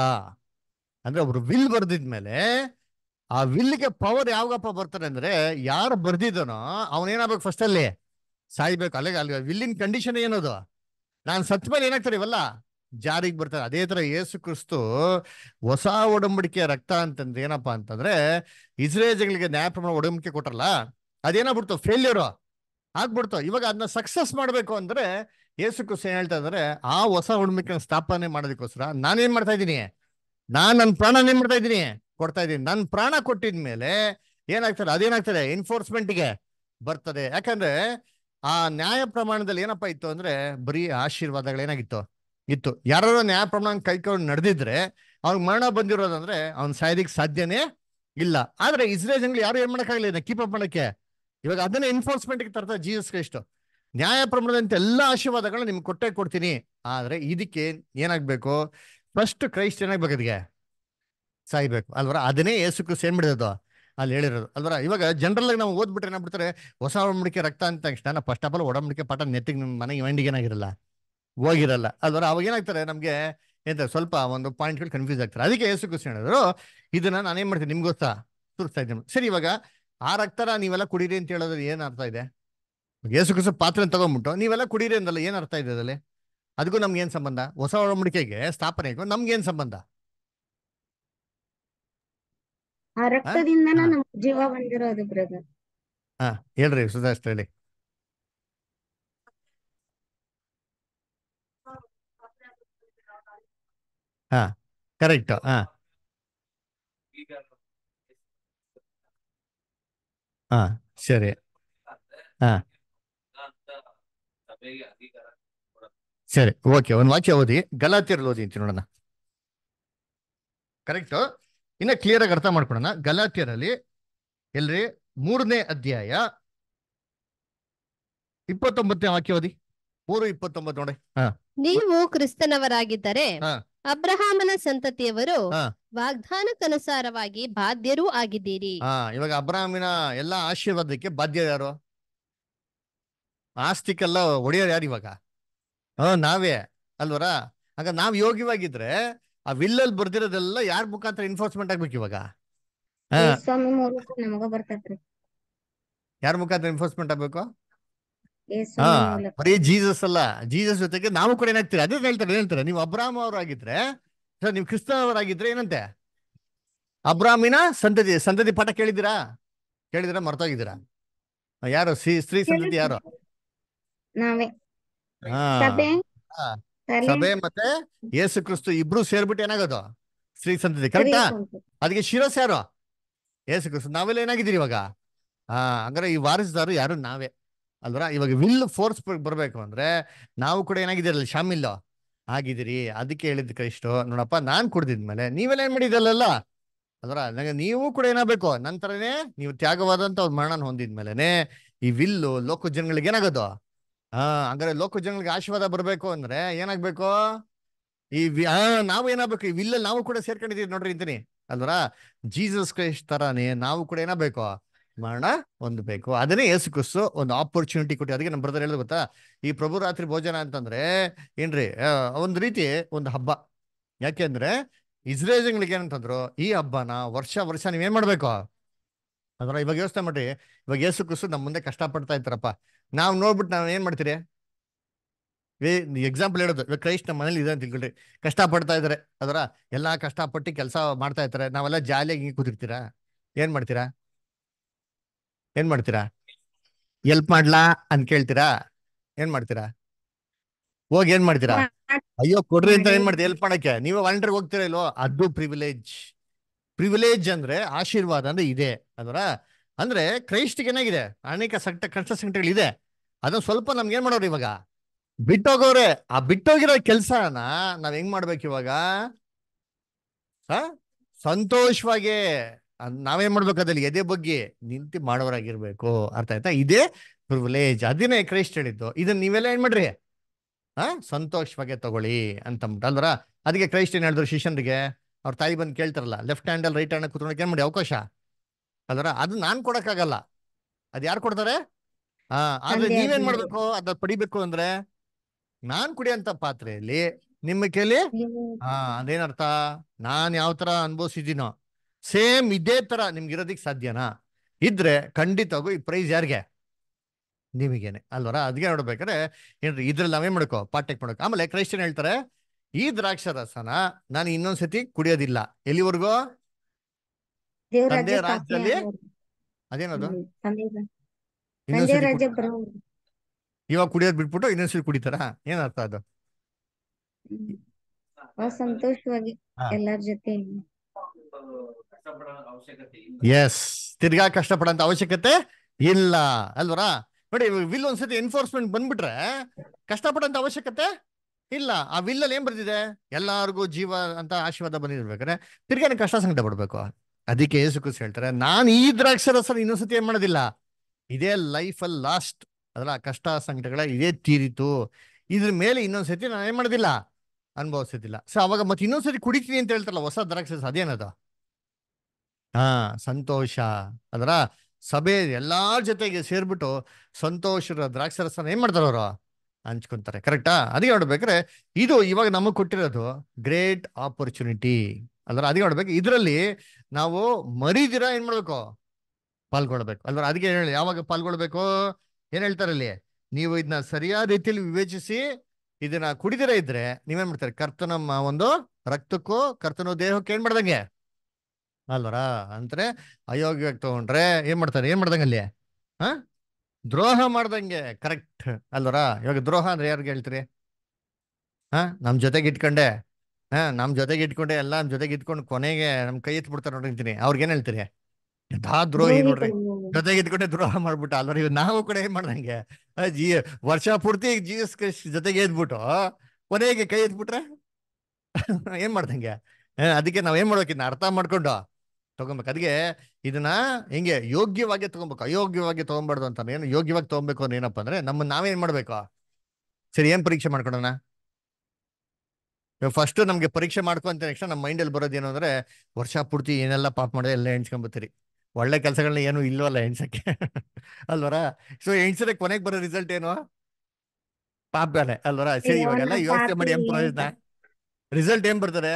S3: ಅಂದ್ರೆ ಒಬ್ರು ವಿಲ್ ಬರ್ದಿದ್ಮೇಲೆ ಆ ವಿಲ್ಗೆ ಪವರ್ ಯಾವಾಗಪ್ಪ ಬರ್ತಾರೆ ಅಂದ್ರೆ ಯಾರು ಬರ್ದಿದ್ದನೋ ಅವನೇನಾಗ್ಬೇಕು ಫಸ್ಟ್ ಅಲ್ಲಿ ಸಾಯ್ಬೇಕು ಅಲ್ಲಿಗೆ ಅಲ್ಲಿ ವಿಲ್ಲಿನ ಕಂಡೀಷನ್ ಏನದು ನಾನು ಸತ್ ಮೇಲೆ ಏನಾಗ್ತಾರೆ ಇವಲ್ಲ ಜಾರಿಗೆ ಬರ್ತಾರೆ ಅದೇ ತರ ಯೇಸು ಕ್ರಿಸ್ತು ಹೊಸ ಒಡಂಬಡಿಕೆಯ ರಕ್ತ ಅಂತಂದ್ರೆ ಏನಪ್ಪಾ ಅಂತಂದ್ರೆ ಇಸ್ರೇಜಗಳಿಗೆ ನ್ಯಾಯ ಪ್ರಮಾಣ ಒಡಂಬಡಿಕೆ ಕೊಟ್ರಲ್ಲ ಅದೇನಾಗ್ಬಿಡ್ತು ಫೇಲ್ಯೂರು ಆಗ್ಬಿಡ್ತು ಇವಾಗ ಅದನ್ನ ಸಕ್ಸಸ್ ಮಾಡಬೇಕು ಅಂದ್ರೆ ಯೇಸು ಕ್ರಿಸ್ತು ಏನ್ ಹೇಳ್ತಾ ಇದಾರೆ ಆ ಹೊಸ ಒಡಂಬಡಿಕೆ ಸ್ಥಾಪನೆ ಮಾಡೋದಕ್ಕೋಸ್ಕರ ನಾನೇನ್ ಮಾಡ್ತಾ ಇದ್ದೀನಿ ನಾನ್ ನನ್ನ ಪ್ರಾಣ ನಿಮ್ ಮಾಡ್ತಾ ಇದ್ದೀನಿ ಕೊಡ್ತಾ ಇದ್ದೀನಿ ನನ್ನ ಪ್ರಾಣ ಕೊಟ್ಟಿದ್ಮೇಲೆ ಏನಾಗ್ತದೆ ಅದೇನಾಗ್ತದೆ ಎನ್ಫೋರ್ಸ್ಮೆಂಟ್ಗೆ ಬರ್ತದೆ ಯಾಕಂದ್ರೆ ಆ ನ್ಯಾಯ ಪ್ರಮಾಣದಲ್ಲಿ ಏನಪ್ಪಾ ಇತ್ತು ಅಂದ್ರೆ ಬರೀ ಆಶೀರ್ವಾದಗಳು ಏನಾಗಿತ್ತು ಇತ್ತು ಯಾರು ನ್ಯಾಯ ಪ್ರಮಾಣ ಕೈಕೊಂಡು ನಡೆದಿದ್ರೆ ಅವ್ನ್ ಮರಣ ಬಂದಿರೋದಂದ್ರೆ ಅವ್ನ್ ಸಾಯೋದಿಕ್ ಸಾಧ್ಯನೇ ಇಲ್ಲ ಆದ್ರೆ ಇಸ್ರೇಲ್ ಜನಗಳು ಯಾರು ಏನ್ ಆಗ್ಲಿಲ್ಲ ಕೀಪ್ ಅಪ್ ಮಾಡಕ್ಕೆ ಇವಾಗ ಅದನ್ನ ಎನ್ಫೋರ್ಸ್ಮೆಂಟ್ಗೆ ತರ್ತಾರೆ ಜೀಸಸ್ ಕ್ರೈಸ್ಟ್ ನ್ಯಾಯ ಪ್ರಮಾಣದಂತೆ ಎಲ್ಲಾ ಆಶೀರ್ವಾದಗಳನ್ನ ನಿಮ್ಗೆ ಕೊಟ್ಟೆ ಕೊಡ್ತೀನಿ ಆದ್ರೆ ಇದಕ್ಕೆ ಏನಾಗ್ಬೇಕು ಫಸ್ಟ್ ಕ್ರೈಸ್ಟ್ ಏನಾಗ್ಬೇಕು ಅದಕ್ಕೆ ಸಾಯ್ಬೇಕು ಅಲ್ವರ ಅದನ್ನೇ ಏಸು ಕ್ರಿಸ್ತ ಏನ್ ಬಿಡೋದು ಅಲ್ಲಿ ಹೇಳಿರೋದು ಅಲ್ವರ ಇವಾಗ ಜನರಲ್ ಆಗಿ ನಾವು ಓದ್ಬಿಟ್ರೆ ಏನಾಗ್ಬಿಡ್ತಾರೆ ಹೊಸ ಒಡಂಬಡಿಕೆ ರಕ್ತ ಅಂತ ತಕ್ಷಣ ಫಸ್ಟ್ ಆಫ್ ಆಲ್ ಒಡಂಬಡಿಕೆ ಪಾಠ ನೆತ್ತಿಗೆ ನಮ್ಮ ಮನೆಗೆ ಮೈಂಡಿಗೆ ಏನಾಗಿರಲ್ಲ ಹೋಗಿರಲ್ಲ ಅಲ್ವರ ಅವಾಗ ಏನಾಗ್ತಾರೆ ನಮಗೆ ಎಂತ ಸ್ವಲ್ಪ ಒಂದು ಪಾಯಿಂಟ್ಗಳು ಕನ್ಫ್ಯೂಸ್ ಆಗ್ತಾರೆ ಅದಕ್ಕೆ ಯೇಸು ಕ್ರಿಸ್ತ ಹೇಳಿದ್ರು ಇದನ್ನ ನಾನೇನ್ ಮಾಡ್ತೀನಿ ನಿಮ್ಗೋಸ್ತಾ ತುರ್ಸ್ತಾ ಇದ್ದೀನಿ ಸರಿ ಇವಾಗ ಆ ರಕ್ತರ ನೀವೆಲ್ಲ ಕುಡೀರಿ ಅಂತ ಹೇಳೋದ್ರೆ ಏನ್ ಅರ್ಥ ಇದೆ ಯೇಸು ಕ್ರಿಸ್ತ ಪಾತ್ರ ತಗೊಂಡ್ಬಿಟ್ಟು ನೀವೆಲ್ಲ ಕುಡೀರಿ ಅಂದಲ್ಲ ಏನ್ ಅರ್ಥ ಇದೆ ಅದರಲ್ಲಿ ಅದಕ್ಕೂ ಏನು ಸಂಬಂಧ ಹೊಸ ಒಡಂಬಡಿಕೆಗೆ ಸ್ಥಾಪನೆಗೂ ಏನು ಸಂಬಂಧ
S2: ಜೀವ ಬಂದಿರೋದು ಬ್ರದರ್
S3: ಹಾ ಹೇಳ್ರಿ ಸುಧಾಸ್ ಹೇಳಿ ಹಾ ಕರೆಕ್ಟ್ ಹಾ ಹಾ ಸರಿ ಹಾ ಸರಿ ಓಕೆ ಒಂದು ವಾಕ್ಯ ಓದಿ ಗಲಾತಿಯರಲ್ಲಿ ಓದಿ ಅಂತ ನೋಡೋಣ ಕರೆಕ್ಟ್ ಇನ್ನ ಕ್ಲಿಯರ್ ಆಗಿ ಅರ್ಥ ಮಾಡ್ಕೊಡೋಣ ಗಲಾತಿಯರಲ್ಲಿ ಎಲ್ರಿ ಮೂರನೇ ಅಧ್ಯಾಯ ಇಪ್ಪತ್ತೊಂಬತ್ತನೇ ವಾಕ್ಯ ಓದಿ ಮೂರು ಇಪ್ಪತ್ತೊಂಬತ್ತು ನೋಡಿ
S2: ನೀವು ಕ್ರಿಸ್ತನವರಾಗಿದ್ದರೆ ಅಬ್ರಹಾಮನ ಸಂತತಿಯವರು ವಾಗ್ದಾನಕ್ಕನುಸಾರವಾಗಿ ಬಾಧ್ಯರೂ ಆಗಿದ್ದೀರಿ
S3: ಹಾ ಇವಾಗ ಅಬ್ರಹಾಮಿನ ಎಲ್ಲಾ ಆಶೀರ್ವಾದಕ್ಕೆ ಬಾಧ್ಯ ಯಾರು ಆಸ್ತಿಕೆಲ್ಲ ಒಡೆಯರು ಯಾರು ಇವಾಗ ನಾವೇ ಅಲ್ವರಾ ಹಾಗ ನಾವ್ ಯೋಗ್ಯವಾಗಿದ್ರೆ ಆ ವಿಲ್ಲಲ್ಲಿ ಬರ್ದಿರೋದೆಲ್ಲ ಯಾರ ಮುಖಾಂತರ ಎನ್ಫೋರ್ಸ್ಮೆಂಟ್ ಆಗ್ಬೇಕು ಇವಾಗ ಯಾರ ಮುಖಾಂತರ ಎನ್ಫೋರ್ಸ್ಮೆಂಟ್ ಆಗ್ಬೇಕು
S1: ಹಾ ಬರೀ
S3: ಜೀಸಸ್ ಅಲ್ಲ ಜೀಸಸ್ ಜೊತೆಗೆ ನಾವು ಕೂಡ ಏನಾಗ್ತೀರಿ ಅದೇ ಹೇಳ್ತಾರೆ ಹೇಳ್ತಾರೆ ನೀವು ಅಬ್ರಾಮ್ ಅವರಾಗಿದ್ರೆ ಸರ್ ನೀವು ಕ್ರಿಸ್ತನವರಾಗಿದ್ರೆ ಏನಂತೆ ಅಬ್ರಾಮಿನ ಸಂತತಿ ಸಂತತಿ ಪಾಠ ಕೇಳಿದಿರಾ ಕೇಳಿದಿರಾ ಮರ್ತೋಗಿದ್ದೀರಾ ಯಾರು ಸ್ತ್ರೀ ಸಂತತಿ ಯಾರು ಸಭೆ ಮತ್ತೆ ಯೇಸು ಕ್ರಿಸ್ತು ಇಬ್ರು ಸೇರ್ಬಿಟ್ಟು ಏನಾಗೋದು ಸ್ತ್ರೀ ಸಂತತಿ ಕರೆಕ್ಟಾ ಅದಕ್ಕೆ ಶಿರಸ್ ಯಾರು ಯೇಸು ಕ್ರಿಸ್ತು ನಾವೆಲ್ಲ ಏನಾಗಿದ್ದೀರಿ ಇವಾಗ ಹಾ ಅಂದ್ರೆ ಈ ವಾರಿಸಿದಾರು ಯಾರು ನಾವೇ ಅಲ್ವರ ಇವಾಗ ವಿಲ್ ಫೋರ್ಸ್ ಬರ್ಬೇಕು ಅಂದ್ರೆ ನಾವು ಕೂಡ ಏನಾಗಿದ್ದೀರಲ್ಲ ಶಾಮಿಲ್ ಆಗಿದ್ದೀರಿ ಅದಕ್ಕೆ ಹೇಳಿದ್ ಕ್ರೈಸ್ಟು ನೋಡಪ್ಪ ನಾನ್ ಕುಡ್ದಿದ್ಮೇಲೆ ನೀವೆಲ್ಲ ಏನ್ ಮಾಡಿದಲ್ಲ ಅದರ ನಂಗೆ ನೀವು ಕೂಡ ಏನಾಗಬೇಕು ನಂತರನೇ ನೀವು ತ್ಯಾಗವಾದಂತ ಅವ್ರ ಮರಣನ ಹೊಂದಿದ್ಮೇಲೆ ಈ ವಿಲ್ಲು ಲೋಕ ಜನಗಳಿಗೆ ಏನಾಗೋದು ಹಾ ಹಂಗಾರೆ ಲೋಕ ಜನಗಳಿಗೆ ಆಶೀರ್ವಾದ ಬರ್ಬೇಕು ಅಂದ್ರೆ ಏನಾಗ್ಬೇಕು ಈ ನಾವು ಏನಾಗ್ಬೇಕು ಈ ವಿಲ್ಲ ನಾವು ಕೂಡ ಸೇರ್ಕೊಂಡಿದ್ದೀವಿ ನೋಡ್ರಿ ಅಂತೀನಿ ಅಲ್ವರ ಜೀಸಸ್ ಕ್ರೈಸ್ಟ್ ತರಾನೇ ನಾವು ಕೂಡ ಏನಾಗ್ಬೇಕು ಮರಣ ಹೊಂದಬೇಕು ಅದನ್ನೇ ಯೇಸು ಕ್ರಿಸ್ತು ಒಂದು ಆಪರ್ಚುನಿಟಿ ಕೊಟ್ಟು ಅದಕ್ಕೆ ನಮ್ಮ ಬ್ರದರ್ ಹೇಳಿದ್ ಗೊತ್ತಾ ಈ ಪ್ರಭು ರಾತ್ರಿ ಭೋಜನ ಅಂತಂದ್ರೆ ಏನ್ರಿ ಒಂದು ರೀತಿ ಒಂದು ಹಬ್ಬ ಯಾಕೆಂದ್ರೆ ಇಸ್ರೇಜನ್ಗಳಿಗೆ ಏನಂತಂದ್ರು ಈ ಹಬ್ಬನ ವರ್ಷ ವರ್ಷ ನೀವೇನ್ ಮಾಡ್ಬೇಕು ಅದರ ಇವಾಗ ಯೋಚನೆ ಮಾಡ್ರಿ ಇವಾಗ ಯೇಸು ಕ್ರಿಸ್ತು ನಮ್ಮ ಮುಂದೆ ಕಷ್ಟ ಪಡ್ತಾ ಇರ್ತಾರಪ್ಪ ನಾವು ನೋಡ್ಬಿಟ್ಟು ನಾವ್ ಏನು ಮಾಡ್ತೀರಿ ವೇ ಎಕ್ಸಾಂಪಲ್ ಹೇಳೋದು ಇವಾಗ ನಮ್ಮ ಮನೇಲಿ ಇದೆ ಅಂತ ತಿಳ್ಕೊಳ್ರಿ ಕಷ್ಟ ಪಡ್ತಾ ಇದ್ದಾರೆ ಅದರ ಎಲ್ಲ ಕಷ್ಟಪಟ್ಟು ಕೆಲಸ ಮಾಡ್ತಾ ಇರ್ತಾರೆ ನಾವೆಲ್ಲ ಜಾಲಿಯಾಗಿ ಹಿಂಗೆ ಕೂತಿರ್ತೀರಾ ಏನು ಮಾಡ್ತೀರಾ ಏನು ಮಾಡ್ತೀರಾ ಎಲ್ಪ್ ಮಾಡ್ಲಾ ಅಂತ ಕೇಳ್ತೀರಾ ಏನು ಮಾಡ್ತೀರಾ ಹೋಗಿ ಏನು ಮಾಡ್ತೀರಾ ಅಯ್ಯೋ ಕೊಡ್ರಿ ಅಂತ ಏನು ಮಾಡ್ತೀರಾ ಎಲ್ಪ್ ಮಾಡಕ್ಕೆ ನೀವೇ ವಾಲಂಟಿಯರ್ ಹೋಗ್ತೀರಾ ಇಲ್ವೋ ಅದು ಪ್ರಿವಿಲೇಜ್ ಪ್ರಿವಿಲೇಜ್ ಅಂದ್ರೆ ಆಶೀರ್ವಾದ ಅಂದ್ರೆ ಇದೆ ಅದರ ಅಂದ್ರೆ ಕ್ರೈಸ್ಟ್ ಏನಾಗಿದೆ ಅನೇಕ ಸಂಕಟ ಕಷ್ಟ ಇದೆ ಅದನ್ನ ಸ್ವಲ್ಪ ನಮ್ಗೆ ಏನ್ ಮಾಡೋರು ಇವಾಗ ಬಿಟ್ಟೋಗೋರೆ ಆ ಬಿಟ್ಟೋಗಿರೋ ಕೆಲಸನ ನಾವ್ ಹೆಂಗ್ ಮಾಡ್ಬೇಕು ಇವಾಗ ಸಂತೋಷವಾಗಿ ನಾವೇನ್ ಮಾಡ್ಬೇಕು ಅದ್ರಲ್ಲಿ ಎದೆ ಬಗ್ಗೆ ನಿಂತು ಮಾಡೋರಾಗಿರ್ಬೇಕು ಅರ್ಥ ಆಯ್ತಾ ಇದೇ ಪ್ರಿವಿಲೇಜ್ ಅದನ್ನೇ ಕ್ರೈಸ್ಟ್ ಹೇಳಿದ್ದು ಇದನ್ನ ನೀವೆಲ್ಲ ಏನ್ ಮಾಡ್ರಿ ಹಾ ಸಂತೋಷವಾಗಿ ತಗೊಳ್ಳಿ ಅಂತಂದ್ಬಿಟ್ಟು ಅಲ್ವರ ಅದಕ್ಕೆ ಕ್ರೈಸ್ಟ್ ಏನ್ ಹೇಳಿದ್ರು ಶಿಷ್ಯನ್ಗೆ ಅವ್ರ ತಾಯಿ ಬಂದು ಕೇಳ್ತಾರಲ್ಲ ಲೆಫ್ಟ್ ಹ್ಯಾಂಡ್ ಅಲ್ಲಿ ರೈಟ್ ಹ್ಯಾಂಡ್ ಕೂತ್ಕೊಂಡಕ್ಕೆ ಏನ್ ಮಾಡಿ ಅವಕಾಶ ಅದರ ಅದು ನಾನ್ ಕೊಡಕ್ಕಾಗಲ್ಲ ಅದ್ ಯಾರು ಕೊಡ್ತಾರೆ ಹಾ ಆದ್ರೆ ನೀವೇನ್ ಮಾಡ್ಬೇಕು ಅದ್ ಪಡಿಬೇಕು ಅಂದ್ರೆ ನಾನ್ ಕುಡಿಯಂತ ಪಾತ್ರೆಯಲ್ಲಿ ನಿಮ್ಮ ಕೇಳಿ ಹಾ ಅದೇನರ್ಥ ನಾನ್ ಯಾವ ತರ ಅನ್ಭವಿಸಿದೀನೋ ಸೇಮ್ ಇದೇ ತರ ನಿಮ್ಗೆ ಇರೋದಿಕ್ ಸಾಧ್ಯನಾ ಇದ್ರೆ ಖಂಡಿತವಾಗೂ ಈ ಪ್ರೈಸ್ ಯಾರಿಗೆ ನಿಮಗೇನೆ ಅಲ್ವರ ಅದ್ಗೆ ನೋಡ್ಬೇಕಾದ್ರೆ ಏನ್ರಿ ಇದ್ರಲ್ಲಿ ನಾವೇನ್ ಮಾಡ್ಕೋ ಪಾಠ ಮಾಡ್ಕೋ ಆಮೇಲೆ ಕ್ರೈಸ್ಟನ್ ಹೇಳ್ತಾರೆ ಈ ದ್ರಾಕ್ಷರಸನ ನಾನು ಇನ್ನೊಂದ್ಸತಿ ಕುಡಿಯೋದಿಲ್ಲ ಎಲ್ಲಿವರೆಗೂ ಅದೇನದು ಇವಾಗ ಕುಡಿಯೋದ್ ಬಿಟ್ಬಿಟ್ಟು ಇನ್ನೊಂದ್ಸರಿ ಕುಡಿತಾರ ಅರ್ಥ ಅದು ಎಸ್ ತಿರ್ಗಾ ಕಷ್ಟಪಡಂತ ಅವಶ್ಯಕತೆ ಇಲ್ಲ ಅಲ್ವರಾ ನೋಡಿ ವಿಲ್ ಒಂದ್ಸತಿ ಎನ್ಫೋರ್ಸ್ಮೆಂಟ್ ಬಂದ್ಬಿಟ್ರೆ ಕಷ್ಟಪಡಂತ ಅವಶ್ಯಕತೆ ಇಲ್ಲ ಆ ವಿಲ್ಲಲ್ಲಿ ಏನ್ ಬರ್ತಿದೆ ಎಲ್ಲಾರ್ಗು ಜೀವ ಅಂತ ಆಶೀರ್ವಾದ ಬಂದಿರ್ಬೇಕಾದ್ರೆ ತಿರ್ಗಾನೆ ಕಷ್ಟ ಸಂಕಟ ಪಡ್ಬೇಕು ಅದಕ್ಕೆ ಯೇಸು ಕ್ರಿಸ್ತ ಹೇಳ್ತಾರೆ ನಾನು ಈ ಇನ್ನೊಂದು ಇನ್ನೊಂದ್ಸತಿ ಏನ್ ಮಾಡೋದಿಲ್ಲ ಇದೇ ಲೈಫಲ್ ಲಾಸ್ಟ್ ಅದರ ಕಷ್ಟ ಸಂಕಟಗಳ ಇದೇ ತೀರಿತು ಇದ್ರ ಮೇಲೆ ಇನ್ನೊಂದ್ಸತಿ ನಾನು ಏನ್ ಮಾಡೋದಿಲ್ಲ ಅನುಭವಿಸೋದಿಲ್ಲ ಸೊ ಅವಾಗ ಮತ್ತೆ ಇನ್ನೊಂದ್ಸತಿ ಕುಡಿತೀನಿ ಅಂತ ಹೇಳ್ತಾರಲ್ಲ ಹೊಸ ದ್ರಾಕ್ಷರಸ ಅದೇನದ ಹಾ ಸಂತೋಷ ಅದರ ಸಭೆ ಎಲ್ಲಾರ ಜೊತೆಗೆ ಸೇರ್ಬಿಟ್ಟು ಸಂತೋಷರ ದ್ರಾಕ್ಷರಸನ ಏನ್ ಮಾಡ್ತಾರೆ ಅವರು ಹಂಚ್ಕೊಂತಾರೆ ಕರೆಕ್ಟಾ ಅದಕ್ಕೆ ನೋಡ್ಬೇಕ್ರೆ ಇದು ಇವಾಗ ನಮಗೆ ಕೊಟ್ಟಿರೋದು ಗ್ರೇಟ್ ಆಪರ್ಚುನಿಟಿ ಅದರ ಅದಕ್ಕೆ ನೋಡ್ಬೇಕು ಇದರಲ್ಲಿ ನಾವು ಮರಿದಿರ ಏನ್ ಮಾಡ್ಬೇಕು ಪಾಲ್ಗೊಳ್ಬೇಕು ಅಲ್ವಾ ಅದಕ್ಕೆ ಹೇಳಿ ಯಾವಾಗ ಪಾಲ್ಗೊಳ್ಬೇಕು ಏನ್ ಹೇಳ್ತಾರೆ ನೀವು ಇದನ್ನ ಸರಿಯಾದ ರೀತಿಯಲ್ಲಿ ವಿವೇಚಿಸಿ ಇದನ್ನ ಕುಡಿದಿರ ಇದ್ರೆ ನೀವೇನ್ ಮಾಡ್ತಾರೆ ಕರ್ತನ ಒಂದು ರಕ್ತಕ್ಕೂ ಕರ್ತನ ದೇಹಕ್ಕೆ ಏನ್ ಮಾಡ್ದಂಗೆ ಅಲ್ವರಾ ಅಂದ್ರೆ ಅಯೋಗ್ಯವಾಗಿ ತಗೊಂಡ್ರೆ ಏನ್ ಮಾಡ್ತಾರೆ ಏನ್ ಮಾಡ್ದಂಗೆ ಅಲ್ಲಿ ಹ ದ್ರೋಹ ಮಾಡ್ದಂಗೆ ಕರೆಕ್ಟ್ ಅಲ್ವರಾ ಇವಾಗ ದ್ರೋಹ ಅಂದ್ರೆ ಯಾರಿಗೆ ಹೇಳ್ತೀರಿ ಹಾ ನಮ್ ಜೊತೆಗೆ ಇಟ್ಕೊಂಡೆ ಹಾ ನಮ್ ಜೊತೆಗೆ ಇಟ್ಕೊಂಡೆ ಎಲ್ಲ ನಮ್ಮ ಜೊತೆಗೆ ಇಟ್ಕೊಂಡು ಕೊನೆಗೆ ನಮ್ ಕೈ ಎತ್ ನೋಡ್ರಿ ನೋಡಿರ್ತೀನಿ ಅವ್ರಿಗೆ ಏನ್ ಹೇಳ್ತೀರಿ ಯಥಾ ದ್ರೋಹಿ ನೋಡ್ರಿ ಜೊತೆಗೆ ಇದ್ಕೊಂಡೆ ದ್ರೋಹ ಮಾಡ್ಬಿಟ್ಟ ಅಲ್ವರಿ ನಾವು ಕೂಡ ಏನ್ ಮಾಡ್ದಂಗೆ ಜೀ ವರ್ಷ ಪೂರ್ತಿ ಜೀಸಸ್ ಕ್ರಿಸ್ಟ್ ಜೊತೆಗೆ ಎದ್ಬಿಟ್ಟು ಕೊನೆಗೆ ಕೈ ಎತ್ಬಿಟ್ರೆ ಏನ್ ಮಾಡ್ದಂಗೆ ಅದಕ್ಕೆ ನಾವ್ ಏನ್ ಇದನ್ನ ಅರ್ಥ ಮಾಡ್ಕೊಂಡು ತಗೊಬೇಕು ಅದಕ್ಕೆ ಇದನ್ನ ಹಿಂಗೆ ಯೋಗ್ಯವಾಗಿ ತಗೊಬೇಕು ಅಯೋಗ್ಯವಾಗಿ ತಗೊಂಬಾರ್ದು ಅಂತ ಏನು ಯೋಗ್ಯವಾಗಿ ತಗೊಬೇಕು ಅಂದ್ರೆ ಏನಪ್ಪಾ ಅಂದ್ರೆ ನಮ್ಮ ನಾವೇನ್ ಮಾಡ್ಬೇಕು ಸರಿ ಏನ್ ಪರೀಕ್ಷೆ ಮಾಡ್ಕೊಳೋಣ ಫಸ್ಟ್ ನಮ್ಗೆ ಪರೀಕ್ಷೆ ಮಾಡ್ಕೊಂತ ನೆಕ್ಸ್ಟ್ ನಮ್ಮ ಮೈಂಡಲ್ಲಿ ಬರೋದೇನು ಅಂದ್ರೆ ವರ್ಷ ಪೂರ್ತಿ ಏನೆಲ್ಲ ಪಾಪ ಮಾಡಿದೆ ಎಲ್ಲ ಬರ್ತೀರಿ ಒಳ್ಳೆ ಕೆಲಸಗಳನ್ನ ಏನು ಇಲ್ವಲ್ಲ ಎಣ್ಸಕ್ಕೆ ಅಲ್ವರ ಸೊ ಎಣಿಸಿದ್ರೆ ಕೊನೆಗೆ ಬರೋ ರಿಸಲ್ಟ್ ಏನು ಪಾಪಲೆ ಅಲ್ವರ ಸರಿ ಇವಾಗೆಲ್ಲ ಯೋಚನೆ ಮಾಡಿ ಏನ್ ಪ್ರಯೋಜನ ರಿಸಲ್ಟ್ ಏನ್ ಬರ್ತಾರೆ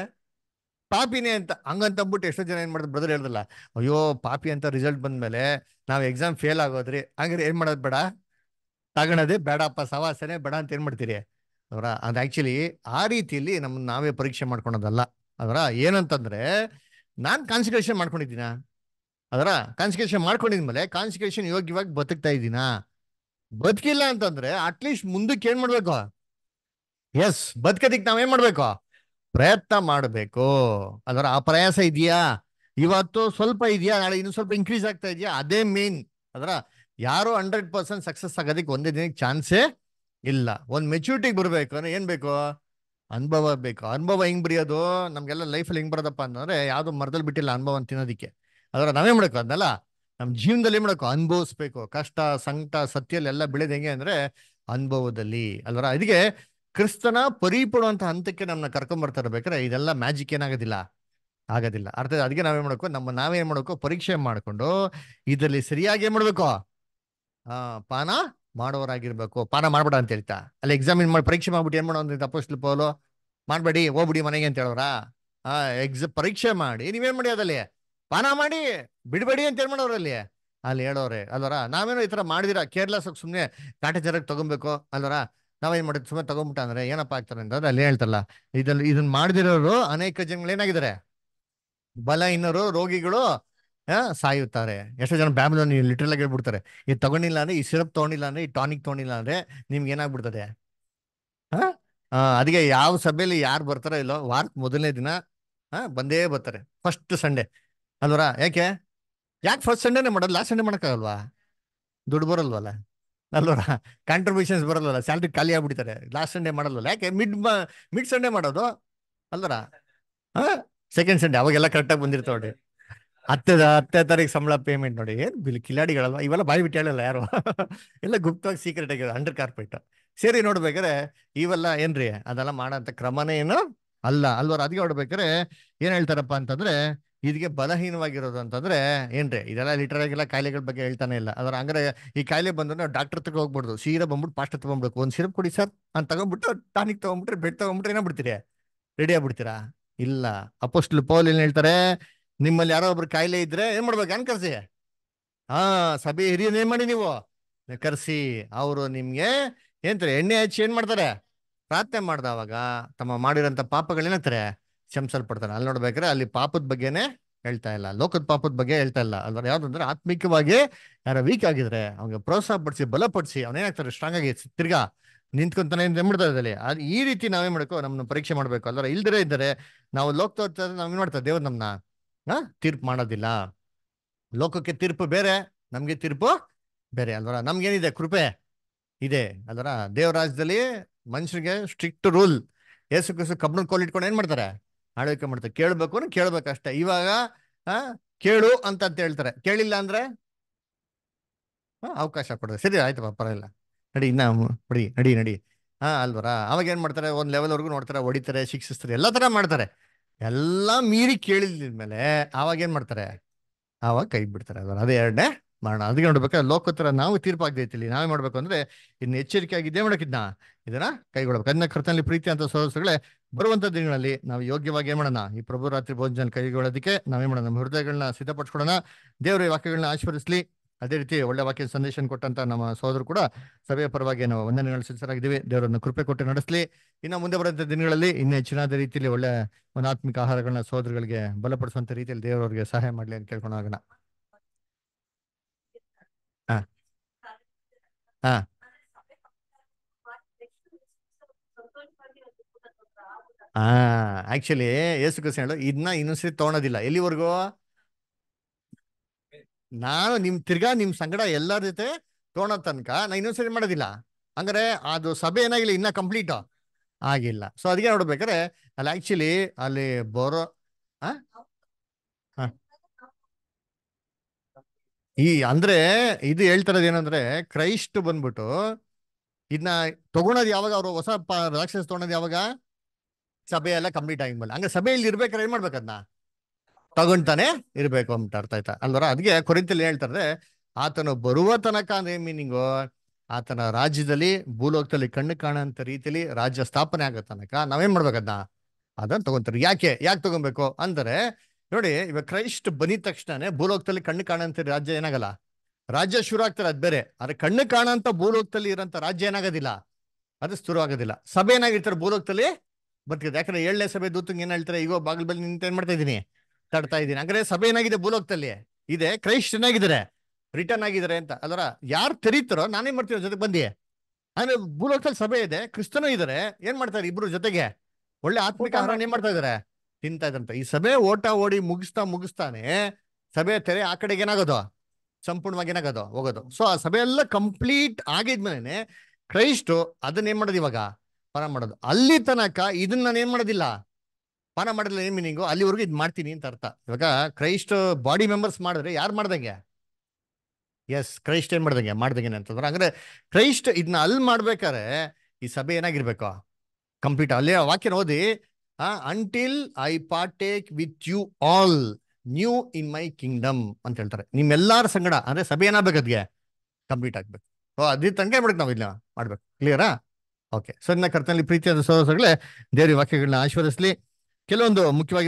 S3: ಪಾಪಿನೇ ಅಂತ ಹಂಗಂತ ಅಂದ್ಬಿಟ್ಟು ಎಷ್ಟೋ ಜನ ಏನ್ ಮಾಡಿದ್ರು ಬ್ರದರ್ ಹೇಳ್ದಲ್ಲ ಅಯ್ಯೋ ಪಾಪಿ ಅಂತ ರಿಸಲ್ಟ್ ಬಂದ್ಮೇಲೆ ನಾವು ಎಕ್ಸಾಮ್ ಫೇಲ್ ಆಗೋದ್ರಿ ಹಂಗಾರೆ ಏನ್ ಮಾಡೋದ್ ಬೇಡ ತಗೋಣದೇ ಬೇಡಪ್ಪ ಸವಾಸನೆ ಬೇಡ ಅಂತ ಏನ್ ಮಾಡ್ತೀರಿ ಅದರ ಅದು ಆ್ಯಕ್ಚುಲಿ ಆ ರೀತಿಯಲ್ಲಿ ನಮ್ಮ ನಾವೇ ಪರೀಕ್ಷೆ ಮಾಡ್ಕೊಳೋದಲ್ಲ ಅದರ ಏನಂತಂದ್ರೆ ನಾನು ಕಾನ್ಸಿಕ್ರೇಷನ್ ಮಾಡ್ಕೊಂಡಿದ್ದೀನ ಅದರ ಕಾನ್ಸಂಟ್ರೇಷನ್ ಮಾಡ್ಕೊಂಡಿದ್ಮೇಲೆ ಕಾನ್ಸಿಕ್ರೇಷನ್ ಯೋಗ್ಯವಾಗಿ ಬದುಕ್ತಾ ಇದ್ದೀನ ಬದುಕಿಲ್ಲ ಅಂತಂದ್ರೆ ಅಟ್ಲೀಸ್ಟ್ ಮುಂದಕ್ಕೆ ಏನ್ ಮಾಡ್ಬೇಕು ಎಸ್ ಬದುಕದಿಕ್ ನಾವೇನ್ ಮಾಡ್ಬೇಕು ಪ್ರಯತ್ನ ಮಾಡಬೇಕು ಅದರ ಆ ಪ್ರಯಾಸ ಇದೆಯಾ ಇವತ್ತು ಸ್ವಲ್ಪ ಇದೆಯಾ ನಾಳೆ ಇನ್ನು ಸ್ವಲ್ಪ ಇನ್ಕ್ರೀಸ್ ಆಗ್ತಾ ಇದೆಯಾ ಅದೇ ಮೇನ್ ಅದರ ಯಾರು ಹಂಡ್ರೆಡ್ ಪರ್ಸೆಂಟ್ ಸಕ್ಸಸ್ ಆಗೋದಕ್ಕೆ ಒಂದೇ ದಿನಕ್ಕೆ ಚಾನ್ಸೇ ಇಲ್ಲ ಒಂದು ಮೆಚ್ಯೂರಿಟಿಗೆ ಬರಬೇಕು ಅಂದ್ರೆ ಏನು ಬೇಕು ಅನುಭವ ಬೇಕು ಅನುಭವ ಹೆಂಗ್ ಬರೆಯೋದು ನಮಗೆಲ್ಲ ಲೈಫಲ್ಲಿ ಹೆಂಗ್ ಬರೋದಪ್ಪ ಅಂತಂದ್ರೆ ಯಾವುದು ಮರದಲ್ಲಿ ಬಿಟ್ಟಿಲ್ಲ ಅನುಭವ ತಿನ್ನೋದಕ್ಕೆ ಅದರ ನಾವೇ ಮಾಡಬೇಕು ಅದನ್ನೆಲ್ಲ ನಮ್ಮ ಜೀವನದಲ್ಲಿ ಏನ್ ಮಾಡಬೇಕು ಅನುಭವಿಸ್ಬೇಕು ಕಷ್ಟ ಸಂಕಟ ಸತ್ಯಲ್ಲಿ ಎಲ್ಲ ಬೆಳೆದ್ ಹೆಂಗೆ ಅಂದ್ರೆ ಅನುಭವದಲ್ಲಿ ಅಲ್ವರ ಇದಕ್ಕೆ ಕ್ರಿಸ್ತನ ಪರಿಪಡುವಂಥ ಹಂತಕ್ಕೆ ನಮ್ಮನ್ನ ಬರ್ತಾ ಇರಬೇಕಾದ್ರೆ ಇದೆಲ್ಲ ಮ್ಯಾಜಿಕ್ ಏನಾಗೋದಿಲ್ಲ ಆಗೋದಿಲ್ಲ ಅರ್ಥ ಅದಕ್ಕೆ ನಾವೇನ್ ಮಾಡಬೇಕು ನಮ್ಮ ನಾವೇನ್ ಮಾಡಬೇಕು ಪರೀಕ್ಷೆ ಮಾಡಿಕೊಂಡು ಇದರಲ್ಲಿ ಸರಿಯಾಗಿ ಏನ್ ಮಾಡ್ಬೇಕು ಆ ಪಾನ ಮಾಡೋರಾಗಿರ್ಬೇಕು ಪಾನ ಮಾಡ್ಬೇಡ ಅಂತ ಹೇಳ್ತಾ ಅಲ್ಲಿ ಎಕ್ಸಾಮಿನ್ ಮಾಡಿ ಪರೀಕ್ಷೆ ಮಾಡ್ಬಿಟ್ಟು ಏನ್ ಮಾಡೋ ಅಂತ ಅಪೋಸ್ಟ್ಲ್ ಪೋಲು ಮಾಡ್ಬೇಡಿ ಹೋಗ್ಬಿಡಿ ಮನೆಗೆ ಅಂತ ಹೇಳೋರಾ ಆ ಪರೀಕ್ಷೆ ಮಾಡಿ ನೀವೇನ್ ಮಾಡಿ ಅದಲ್ಲಿ ಪಾನ ಮಾಡಿ ಬಿಡ್ಬೇಡಿ ಅಂತ ಏನ್ ಅಲ್ಲಿ ಅಲ್ಲಿ ಹೇಳೋರೆ ಅಲ್ವರ ನಾವೇನೋ ಈ ತರ ಮಾಡಿದಿರ ಕೇರಳ ಸುಮ್ನೆ ಸುಮ್ಮನೆ ಕಾಟಾಚಾರಕ್ಕೆ ತಗೊಬೇಕು ಅಲ್ವರ ನಾವೇನ್ ಮಾಡಿದ್ ಸುಮ್ಮನೆ ತಗೊಂಬಿಟ್ಟ ಅಂದ್ರೆ ಏನಪ್ಪ ಆಗ್ತಾರೆ ಅಂತಂದ್ರೆ ಅಲ್ಲಿ ಹೇಳ್ತಲ್ಲ ಇದನ್ನ ಇದನ್ನ ಮಾಡಿದಿರೋರು ಅನೇಕ ಜನಗಳು ಏನಾಗಿದ್ದಾರೆ ಬಲಹೀನರು ರೋಗಿಗಳು ಸಾಯುತ್ತಾರೆ ಎಷ್ಟೋ ಜನ ಬ್ಯಾಮ್ಲೋನ್ ಲಿಟ್ರಲ್ ಆಗಿ ಹೇಳ್ಬಿಡ್ತಾರೆ ಇದು ತಗೊಂಡಿಲ್ಲ ಅಂದ್ರೆ ಈ ಸಿರಪ್ ತಗೊಂಡಿಲ್ಲ ಅಂದ್ರೆ ಈ ಟಾನಿಕ್ ತಗೊಂಡಿಲ್ಲ ಅಂದ್ರೆ ನಿಮ್ಗೆ ಏನಾಗ್ಬಿಡ್ತದೆ ಹಾ ಅದಕ್ಕೆ ಯಾವ ಸಭೆಯಲ್ಲಿ ಯಾರು ಬರ್ತಾರೋ ಇಲ್ಲೋ ವಾರಕ್ಕೆ ಮೊದಲನೇ ದಿನ ಬಂದೇ ಬರ್ತಾರೆ ಫಸ್ಟ್ ಸಂಡೇ ಅಲ್ವರಾ ಯಾಕೆ ಯಾಕೆ ಫಸ್ಟ್ ಸಂಡೇನೆ ಮಾಡೋದು ಲಾಸ್ಟ್ ಸಂಡೇ ಮಾಡೋಕ್ಕಾಗಲ್ವಾ ದುಡ್ಡು ಬರಲ್ವಲ್ಲ ಅಲ್ವರ ಕಾಂಟ್ರಿಬ್ಯೂಷನ್ಸ್ ಬರಲ್ವಲ್ಲ ಸ್ಯಾಲ್ರಿ ಖಾಲಿ ಆಗ್ಬಿಡ್ತಾರೆ ಲಾಸ್ಟ್ ಸಂಡೇ ಮಾಡಲ್ವಲ್ಲ ಯಾಕೆ ಮಿಡ್ ಮಿಡ್ ಸಂಡೇ ಮಾಡೋದು ಅಲ್ವರಾ ಹಾ ಸೆಕೆಂಡ್ ಸಂಡೇ ಅವಾಗೆಲ್ಲ ಕರೆಕ್ಟಾಗಿ ಬಂದಿರ್ತಾವೆ ಹತ್ತೇದ ಹತ್ತೇ ತಾರೀಕು ಸಂಬಳ ಪೇಮೆಂಟ್ ನೋಡಿ ಏನ್ ಬಿಲ್ ಕಿಲಾಡಿಗಳಲ್ವಾ ಇವೆಲ್ಲ ಬಾಯಿ ಬಿಟ್ಟು ಹೇಳಲ್ಲ ಯಾರು ಎಲ್ಲ ಗುಪ್ತವಾಗಿ ಸೀಕ್ರೆಟ್ ಆಗಿದೆ ಅಂಡರ್ ಕಾರ್ಪೆಟ್ ಸೇರಿ ನೋಡ್ಬೇಕಾರೆ ಇವೆಲ್ಲ ಏನ್ರಿ ಅದೆಲ್ಲ ಮಾಡೋಂಥ ಕ್ರಮನೇ ಏನು ಅಲ್ಲ ಅಲ್ವಾರ ಅದಕ್ಕೆ ಹೊಡ್ಬೇಕಾರೆ ಏನ್ ಹೇಳ್ತಾರಪ್ಪ ಅಂತಂದ್ರೆ ಇದಕ್ಕೆ ಬಲಹೀನವಾಗಿರೋದು ಅಂತಂದ್ರೆ ಏನ್ರಿ ಇದೆಲ್ಲ ಲಿಟರ್ ಆಗಿಲ್ಲ ಕಾಯಿಲೆಗಳ ಬಗ್ಗೆ ಹೇಳ್ತಾನೆ ಇಲ್ಲ ಅದರ ಹಂಗ್ರೆ ಈ ಕಾಯಿಲೆ ಬಂದ್ರೆ ನಾವು ಡಾಕ್ಟರ್ ತಗ ಹೋಗ್ಬಿಡ್ದು ಸೀರೆ ಬಂದ್ಬಿಟ್ಟು ಪಾಸ್ಟ್ ತಗೊಂಡ್ಬಿಡ್ಬೇಕು ಒಂದು ಸಿರಪ್ ಕೊಡಿ ಸರ್ ಅಂತ ತಗೊಂಡ್ಬಿಟ್ಟು ಟಾನಿಕ್ ತಗೊಂಡ್ಬಿಟ್ರೆ ಬೆಡ್ ತಗೊಂಡ್ಬಿಟ್ರೆ ಏನೋ ಬಿಡ್ತೀರಿ ರೆಡಿ ಆಗ್ಬಿಡ್ತೀರಾ ಇಲ್ಲ ಅಪೋಸ್ಟ್ ಪೌಲ್ ಏನ್ ಹೇಳ್ತಾರೆ ನಿಮ್ಮಲ್ಲಿ ಯಾರೋ ಒಬ್ರು ಕಾಯಿಲೆ ಇದ್ರೆ ಏನ್ ಮಾಡ್ಬೇಕು ಏನ್ ಕರ್ಸಿ ಹಾ ಸಭೆ ಹಿರಿಯ ಏನ್ ಮಾಡಿ ನೀವು ಕರ್ಸಿ ಅವರು ನಿಮ್ಗೆ ಏನ್ತಾರೆ ಎಣ್ಣೆ ಹಚ್ಚಿ ಏನ್ ಮಾಡ್ತಾರೆ ಪ್ರಾರ್ಥನೆ ಮಾಡ್ದವಾಗ ತಮ್ಮ ಮಾಡಿರೋಂಥ ಪಾಪಗಳೇನಾಗ್ತಾರೆ ಪಡ್ತಾರೆ ಅಲ್ಲಿ ನೋಡ್ಬೇಕಾದ್ರೆ ಅಲ್ಲಿ ಪಾಪದ ಬಗ್ಗೆನೇ ಹೇಳ್ತಾ ಇಲ್ಲ ಲೋಕದ ಪಾಪದ ಬಗ್ಗೆ ಹೇಳ್ತಾ ಇಲ್ಲ ಅಲ್ವಾ ಯಾವ್ದಂದ್ರೆ ಆತ್ಮಿಕವಾಗಿ ಯಾರ ವೀಕ್ ಆಗಿದ್ರೆ ಅವ್ನಿಗೆ ಪ್ರೋತ್ಸಾಹ ಪಡಿಸಿ ಬಲಪಡಿಸಿ ಅವನೇನಾಗ್ತಾರೆ ಸ್ಟ್ರಾಂಗ್ ಆಗಿ ತಿರ್ಗಾ ನಿಂತ್ಕೊಂತಾನೆ ಅದ್ ಈ ರೀತಿ ನಾವೇನ್ ಮಾಡಬೇಕು ನಮ್ಮನ್ನ ಪರೀಕ್ಷೆ ಮಾಡ್ಬೇಕು ಅಲ್ವಾ ಇಲ್ದರೆ ಇದ್ದಾರೆ ನಾವು ಲೋಕದ ಏನ್ ಮಾಡ್ತಾರೆ ದೇವ್ರು ನಮ್ಮನ್ನ ತೀರ್ಪು ಮಾಡೋದಿಲ್ಲ ಲೋಕಕ್ಕೆ ತೀರ್ಪು ಬೇರೆ ನಮಗೆ ತೀರ್ಪು ಬೇರೆ ಅಲ್ವರ ನಮ್ಗೇನಿದೆ ಕೃಪೆ ಇದೆ ಅಲ್ವರ ದೇವರಾಜ್ಯದಲ್ಲಿ ಮನುಷ್ಯರಿಗೆ ಸ್ಟ್ರಿಕ್ಟ್ ರೂಲ್ ಏಸು ಕಸು ಕಬ್ಬನ ಕೋಲ್ ಇಟ್ಕೊಂಡು ಏನ್ ಮಾಡ್ತಾರೆ ಆಳ್ವಿಕೆ ಮಾಡ್ತಾರೆ ಕೇಳ್ಬೇಕು ಅಂದ್ರೆ ಇವಾಗ ಇವಾಗ ಕೇಳು ಅಂತ ಅಂತ ಹೇಳ್ತಾರೆ ಕೇಳಿಲ್ಲ ಅಂದ್ರೆ ಅವಕಾಶ ಕೊಡ್ತಾರೆ ಸರಿ ಆಯ್ತಪ್ಪ ಪರವಾಗಿಲ್ಲ ನಡಿ ಇನ್ನ ನಡಿ ನಡಿ ನಡಿ ಹಾ ಅಲ್ವರ ಅವಾಗ ಏನ್ ಮಾಡ್ತಾರೆ ಒಂದ್ ಲೆವೆಲ್ವರೆಗೂ ನೋಡ್ತಾರೆ ಹೊಡಿತಾರೆ ಶಿಕ್ಷಿಸ್ತಾರೆ ಎಲ್ಲ ತರ ಮಾಡ್ತಾರೆ ಎಲ್ಲ ಮೀರಿ ಮೇಲೆ ಆವಾಗ ಏನ್ ಮಾಡ್ತಾರೆ ಆವಾಗ ಕೈ ಬಿಡ್ತಾರೆ ಅದನ್ನ ಅದೇ ಎರಡನೇ ಮಾಡೋಣ ಅದಕ್ಕೆ ನೋಡ್ಬೇಕಾದ್ರೆ ಲೋಕೋತ್ತರ ನಾವು ತೀರ್ಪಾಗ್ದೈತಿ ಇಲ್ಲಿ ನಾವೇ ಮಾಡ್ಬೇಕು ಅಂದ್ರೆ ಇನ್ನು ಎಚ್ಚರಿಕೆ ಆಗಿದ್ದೇ ಮಾಡಕ್ಕಿದ್ನ ಇದನ್ನ ಕೈಗೊಳ್ಬೇಕು ಅದನ್ನ ಕರ್ತನಲ್ಲಿ ಪ್ರೀತಿ ಅಂತ ಸಹೋದರಗಳೇ ಬರುವಂತ ದಿನಗಳಲ್ಲಿ ನಾವು ಯೋಗ್ಯವಾಗಿ ಏನ್ ಮಾಡೋಣ ಈ ಪ್ರಭು ರಾತ್ರಿ ಭೋಜನ ಕೈಗೊಳ್ಳೋದಕ್ಕೆ ನಾವೇ ಮಾಡೋಣ ನಮ್ಮ ಹೃದಯಗಳನ್ನ ಸಿದ್ಧಪಡಿಸ್ಕೊಡೋಣ ದೇವರ ವಾಕ್ಯಗಳನ್ನ ಆಶ್ವರಿಸಲಿ ಅದೇ ರೀತಿ ಒಳ್ಳೆ ವಾಕ್ಯ ಸಂದೇಶ ಕೊಟ್ಟಂತ ನಮ್ಮ ಸಹೋದರು ಕೂಡ ಸಭೆಯ ಪರವಾಗಿ ನಾವು ವಂದನೆಗಳು ಸಿದ್ಧರಾಗಿದ್ದೀವಿ ದೇವರನ್ನು ಕೃಪೆ ಕೊಟ್ಟು ನಡೆಸಲಿ ಇನ್ನು ಮುಂದೆ ಬರುವಂತ ದಿನಗಳಲ್ಲಿ ಇನ್ನೂ ಹೆಚ್ಚಿನಾದ ರೀತಿಯಲ್ಲಿ ಒಳ್ಳೆ ಒಂದಾತ್ಮಿಕ ಆಹಾರಗಳನ್ನ ಸೋದ್ರಗಳಿಗೆ ಬಲಪಡಿಸುವಂತ ರೀತಿಯಲ್ಲಿ ದೇವರವರಿಗೆ ಸಹಾಯ ಮಾಡಲಿ ಅಂತ ಕೇಳ್ಕೊಂಡು ಹಾ ಹಾ ಹಾ ಆಕ್ಚುಲಿ ಏಸು ಕೃಷ್ಣ ಹೇಳು ಇದನ್ನ ಇನ್ನೊಂದ್ಸರಿ ತಗೊಳೋದಿಲ್ಲ ಎಲ್ಲಿವರೆಗೂ ನಾನು ನಿಮ್ ತಿರ್ಗಾ ನಿಮ್ ಸಂಗಡ ಎಲ್ಲಾರ ಜೊತೆ ತೋಣ ತನಕ ನಾ ಇನ್ನೊಂದ್ಸರಿ ಮಾಡೋದಿಲ್ಲ ಅಂದ್ರೆ ಅದು ಸಭೆ ಏನಾಗಿಲ್ಲ ಇನ್ನ ಕಂಪ್ಲೀಟ್ ಆಗಿಲ್ಲ ಸೊ ಅದಕ್ಕೆ ನೋಡ್ಬೇಕಾದ್ರೆ ಅಲ್ಲಿ ಆಕ್ಚುಲಿ ಅಲ್ಲಿ ಬರೋ ಈ ಅಂದ್ರೆ ಇದು ಹೇಳ್ತಾರದ ಏನಂದ್ರೆ ಕ್ರೈಸ್ಟ್ ಬಂದ್ಬಿಟ್ಟು ಇದನ್ನ ತಗೊಳೋದು ಯಾವಾಗ ಅವರು ಹೊಸ ರಾಕ್ಷಸ ತಗೊಳೋದು ಯಾವಾಗ ಸಭೆ ಎಲ್ಲ ಕಂಪ್ಲೀಟ್ ಆಗಿದ್ಮೇಲೆ ಹಂಗ ಸಭೆಯಲ್ಲಿ ಇರ್ಬೇಕಾದ್ರೆ ಏನ್ ಮಾಡ್ಬೇಕದ್ನ ತಗೊಂಡ್ತಾನೆ ಇರ್ಬೇಕು ಅಂತ ಅರ್ಥ ಆಯ್ತಾ ಅಲ್ವರ ಅದ್ಗೆ ಕೊರಿಂತಲ್ಲಿ ಹೇಳ್ತಾರೆ ಆತನು ಬರುವ ತನಕ ಅಂದ್ರೆ ಮೀನಿಂಗು ಆತನ ರಾಜ್ಯದಲ್ಲಿ ಭೂಲೋಕದಲ್ಲಿ ಕಣ್ಣು ಕಾಣುವಂತ ರೀತಿಯಲ್ಲಿ ರಾಜ್ಯ ಸ್ಥಾಪನೆ ಆಗೋ ತನಕ ನಾವೇನ್ ಮಾಡ್ಬೇಕದ್ನ ಅದನ್ನ ತಗೊಂತಾರೆ ಯಾಕೆ ಯಾಕೆ ತಗೊಬೇಕು ಅಂದ್ರೆ ನೋಡಿ ಇವಾಗ ಕ್ರೈಸ್ಟ್ ಬನಿದ ತಕ್ಷಣನೇ ಭೂಲೋಕದಲ್ಲಿ ಕಣ್ಣು ಕಾಣುವಂತ ರಾಜ್ಯ ಏನಾಗಲ್ಲ ರಾಜ್ಯ ಶುರು ಆಗ್ತಾರೆ ಅದ್ ಬೇರೆ ಆದ್ರೆ ಕಣ್ಣು ಕಾಣಂತ ಭೂಲೋಕದಲ್ಲಿ ಇರೋಂತ ರಾಜ್ಯ ಏನಾಗೋದಿಲ್ಲ ಅದು ಶುರು ಆಗೋದಿಲ್ಲ ಸಭೆ ಏನಾಗಿರ್ತಾರೆ ಭೂಲೋಕದಲ್ಲಿ ಬರ್ತಿದ್ದೆ ಯಾಕಂದ್ರೆ ಏಳನೇ ಸಭೆ ದೂತಂಗ್ ಏನ್ ಹೇಳ್ತಾರೆ ಈಗ ಬಾಗಿಲ್ ಬಲ್ಲಿ ನಿಂತ ಏನ್ ಮಾಡ್ತಾ ಇದ್ದೀನಿ ತಡ್ತಾ ಇದ್ದೀನಿ ಅಂದ್ರೆ ಸಭೆ ಏನಾಗಿದೆ ಭೂಲೋಕದಲ್ಲಿ ಇದೆ ಕ್ರೈಸ್ಟ್ ಏನಾಗಿದ್ದಾರೆ ರಿಟರ್ನ್ ಆಗಿದ್ದಾರೆ ಅಂತ ಅದರ ಯಾರು ತೆರೀತಾರೋ ನಾನೇ ಮಾಡ್ತೀನಿ ಜೊತೆಗೆ ಬಂದಿ ಅಂದ್ರೆ ಭೂಲೋಕದಲ್ಲಿ ಸಭೆ ಇದೆ ಕ್ರಿಸ್ತನೂ ಇದಾರೆ ಏನ್ ಮಾಡ್ತಾರೆ ಇಬ್ರು ಜೊತೆಗೆ ಒಳ್ಳೆ ಆತ್ಮಿಕ ಆಹಾರ ಏನ್ ಮಾಡ್ತಾ ಇದಾರೆ ತಿಂತಾ ಇದ್ರಂತ ಈ ಸಭೆ ಓಟ ಓಡಿ ಮುಗಿಸ್ತಾ ಮುಗಿಸ್ತಾನೆ ಸಭೆ ತೆರೆ ಆ ಕಡೆಗೆ ಏನಾಗೋದು ಸಂಪೂರ್ಣವಾಗಿ ಏನಾಗೋದು ಹೋಗೋದು ಸೊ ಆ ಸಭೆ ಎಲ್ಲ ಕಂಪ್ಲೀಟ್ ಆಗಿದ್ಮೇಲೆ ಕ್ರೈಸ್ಟು ಅದನ್ನ ಏನ್ ಮಾಡೋದು ಇವಾಗ ಪರ ಮಾಡೋದು ಅಲ್ಲಿ ತನಕ ಇದನ್ನ ನಾನು ಏನ್ ಮಾಡೋದಿಲ್ಲ ಪಾನ ಮಾಡಿದ್ರೆ ಏನ್ ಮೀನಿಂಗು ಅಲ್ಲಿವರೆಗೂ ಇದು ಮಾಡ್ತೀನಿ ಅಂತ ಅರ್ಥ ಇವಾಗ ಕ್ರೈಸ್ಟ್ ಬಾಡಿ ಮೆಂಬರ್ಸ್ ಮಾಡಿದ್ರೆ ಯಾರು ಮಾಡ್ದಂಗೆ ಎಸ್ ಕ್ರೈಸ್ಟ್ ಏನ್ ಮಾಡ್ದಂಗೆ ಮಾಡ್ದಂಗೆ ಅಂತಂದ್ರೆ ಅಂದ್ರೆ ಕ್ರೈಸ್ಟ್ ಇದನ್ನ ಅಲ್ಲಿ ಮಾಡ್ಬೇಕಾದ್ರೆ ಈ ಸಭೆ ಏನಾಗಿರ್ಬೇಕು ಕಂಪ್ಲೀಟ್ ಅಲ್ಲೇ ವಾಕ್ಯ ಓದಿ until I partake with you all new in my kingdom ಅಂತ ಹೇಳ್ತಾರೆ ನಿಮ್ಮೆಲ್ಲರ ಸಂಗಡ ಅಂದ್ರೆ ಸಭೆ ಏನಾಗಬೇಕು ಅದ್ಗೆ ಕಂಪ್ಲೀಟ್ ಆಗ್ಬೇಕು ಓ ಅದ್ರ ತಂಗೇ ಮಾಡ್ಬೇಕು ನಾವು ಇದನ್ನ ಮಾಡ್ಬೇಕು ಕ್ಲಿಯರಾ ಓಕೆ ಸೊ ಇನ್ನ ಕರ್ತನಲ್ಲಿ ಪ್ರೀತಿಯಾದ ಸಹೋದರಗಳೇ ದೇವ್ರಿ ವಾಕ್ಯಗಳನ್ನ ಆಶೀರ್ವದಿಸಲಿ ಕೆಲವೊಂದು ಮುಖ್ಯವಾಗಿ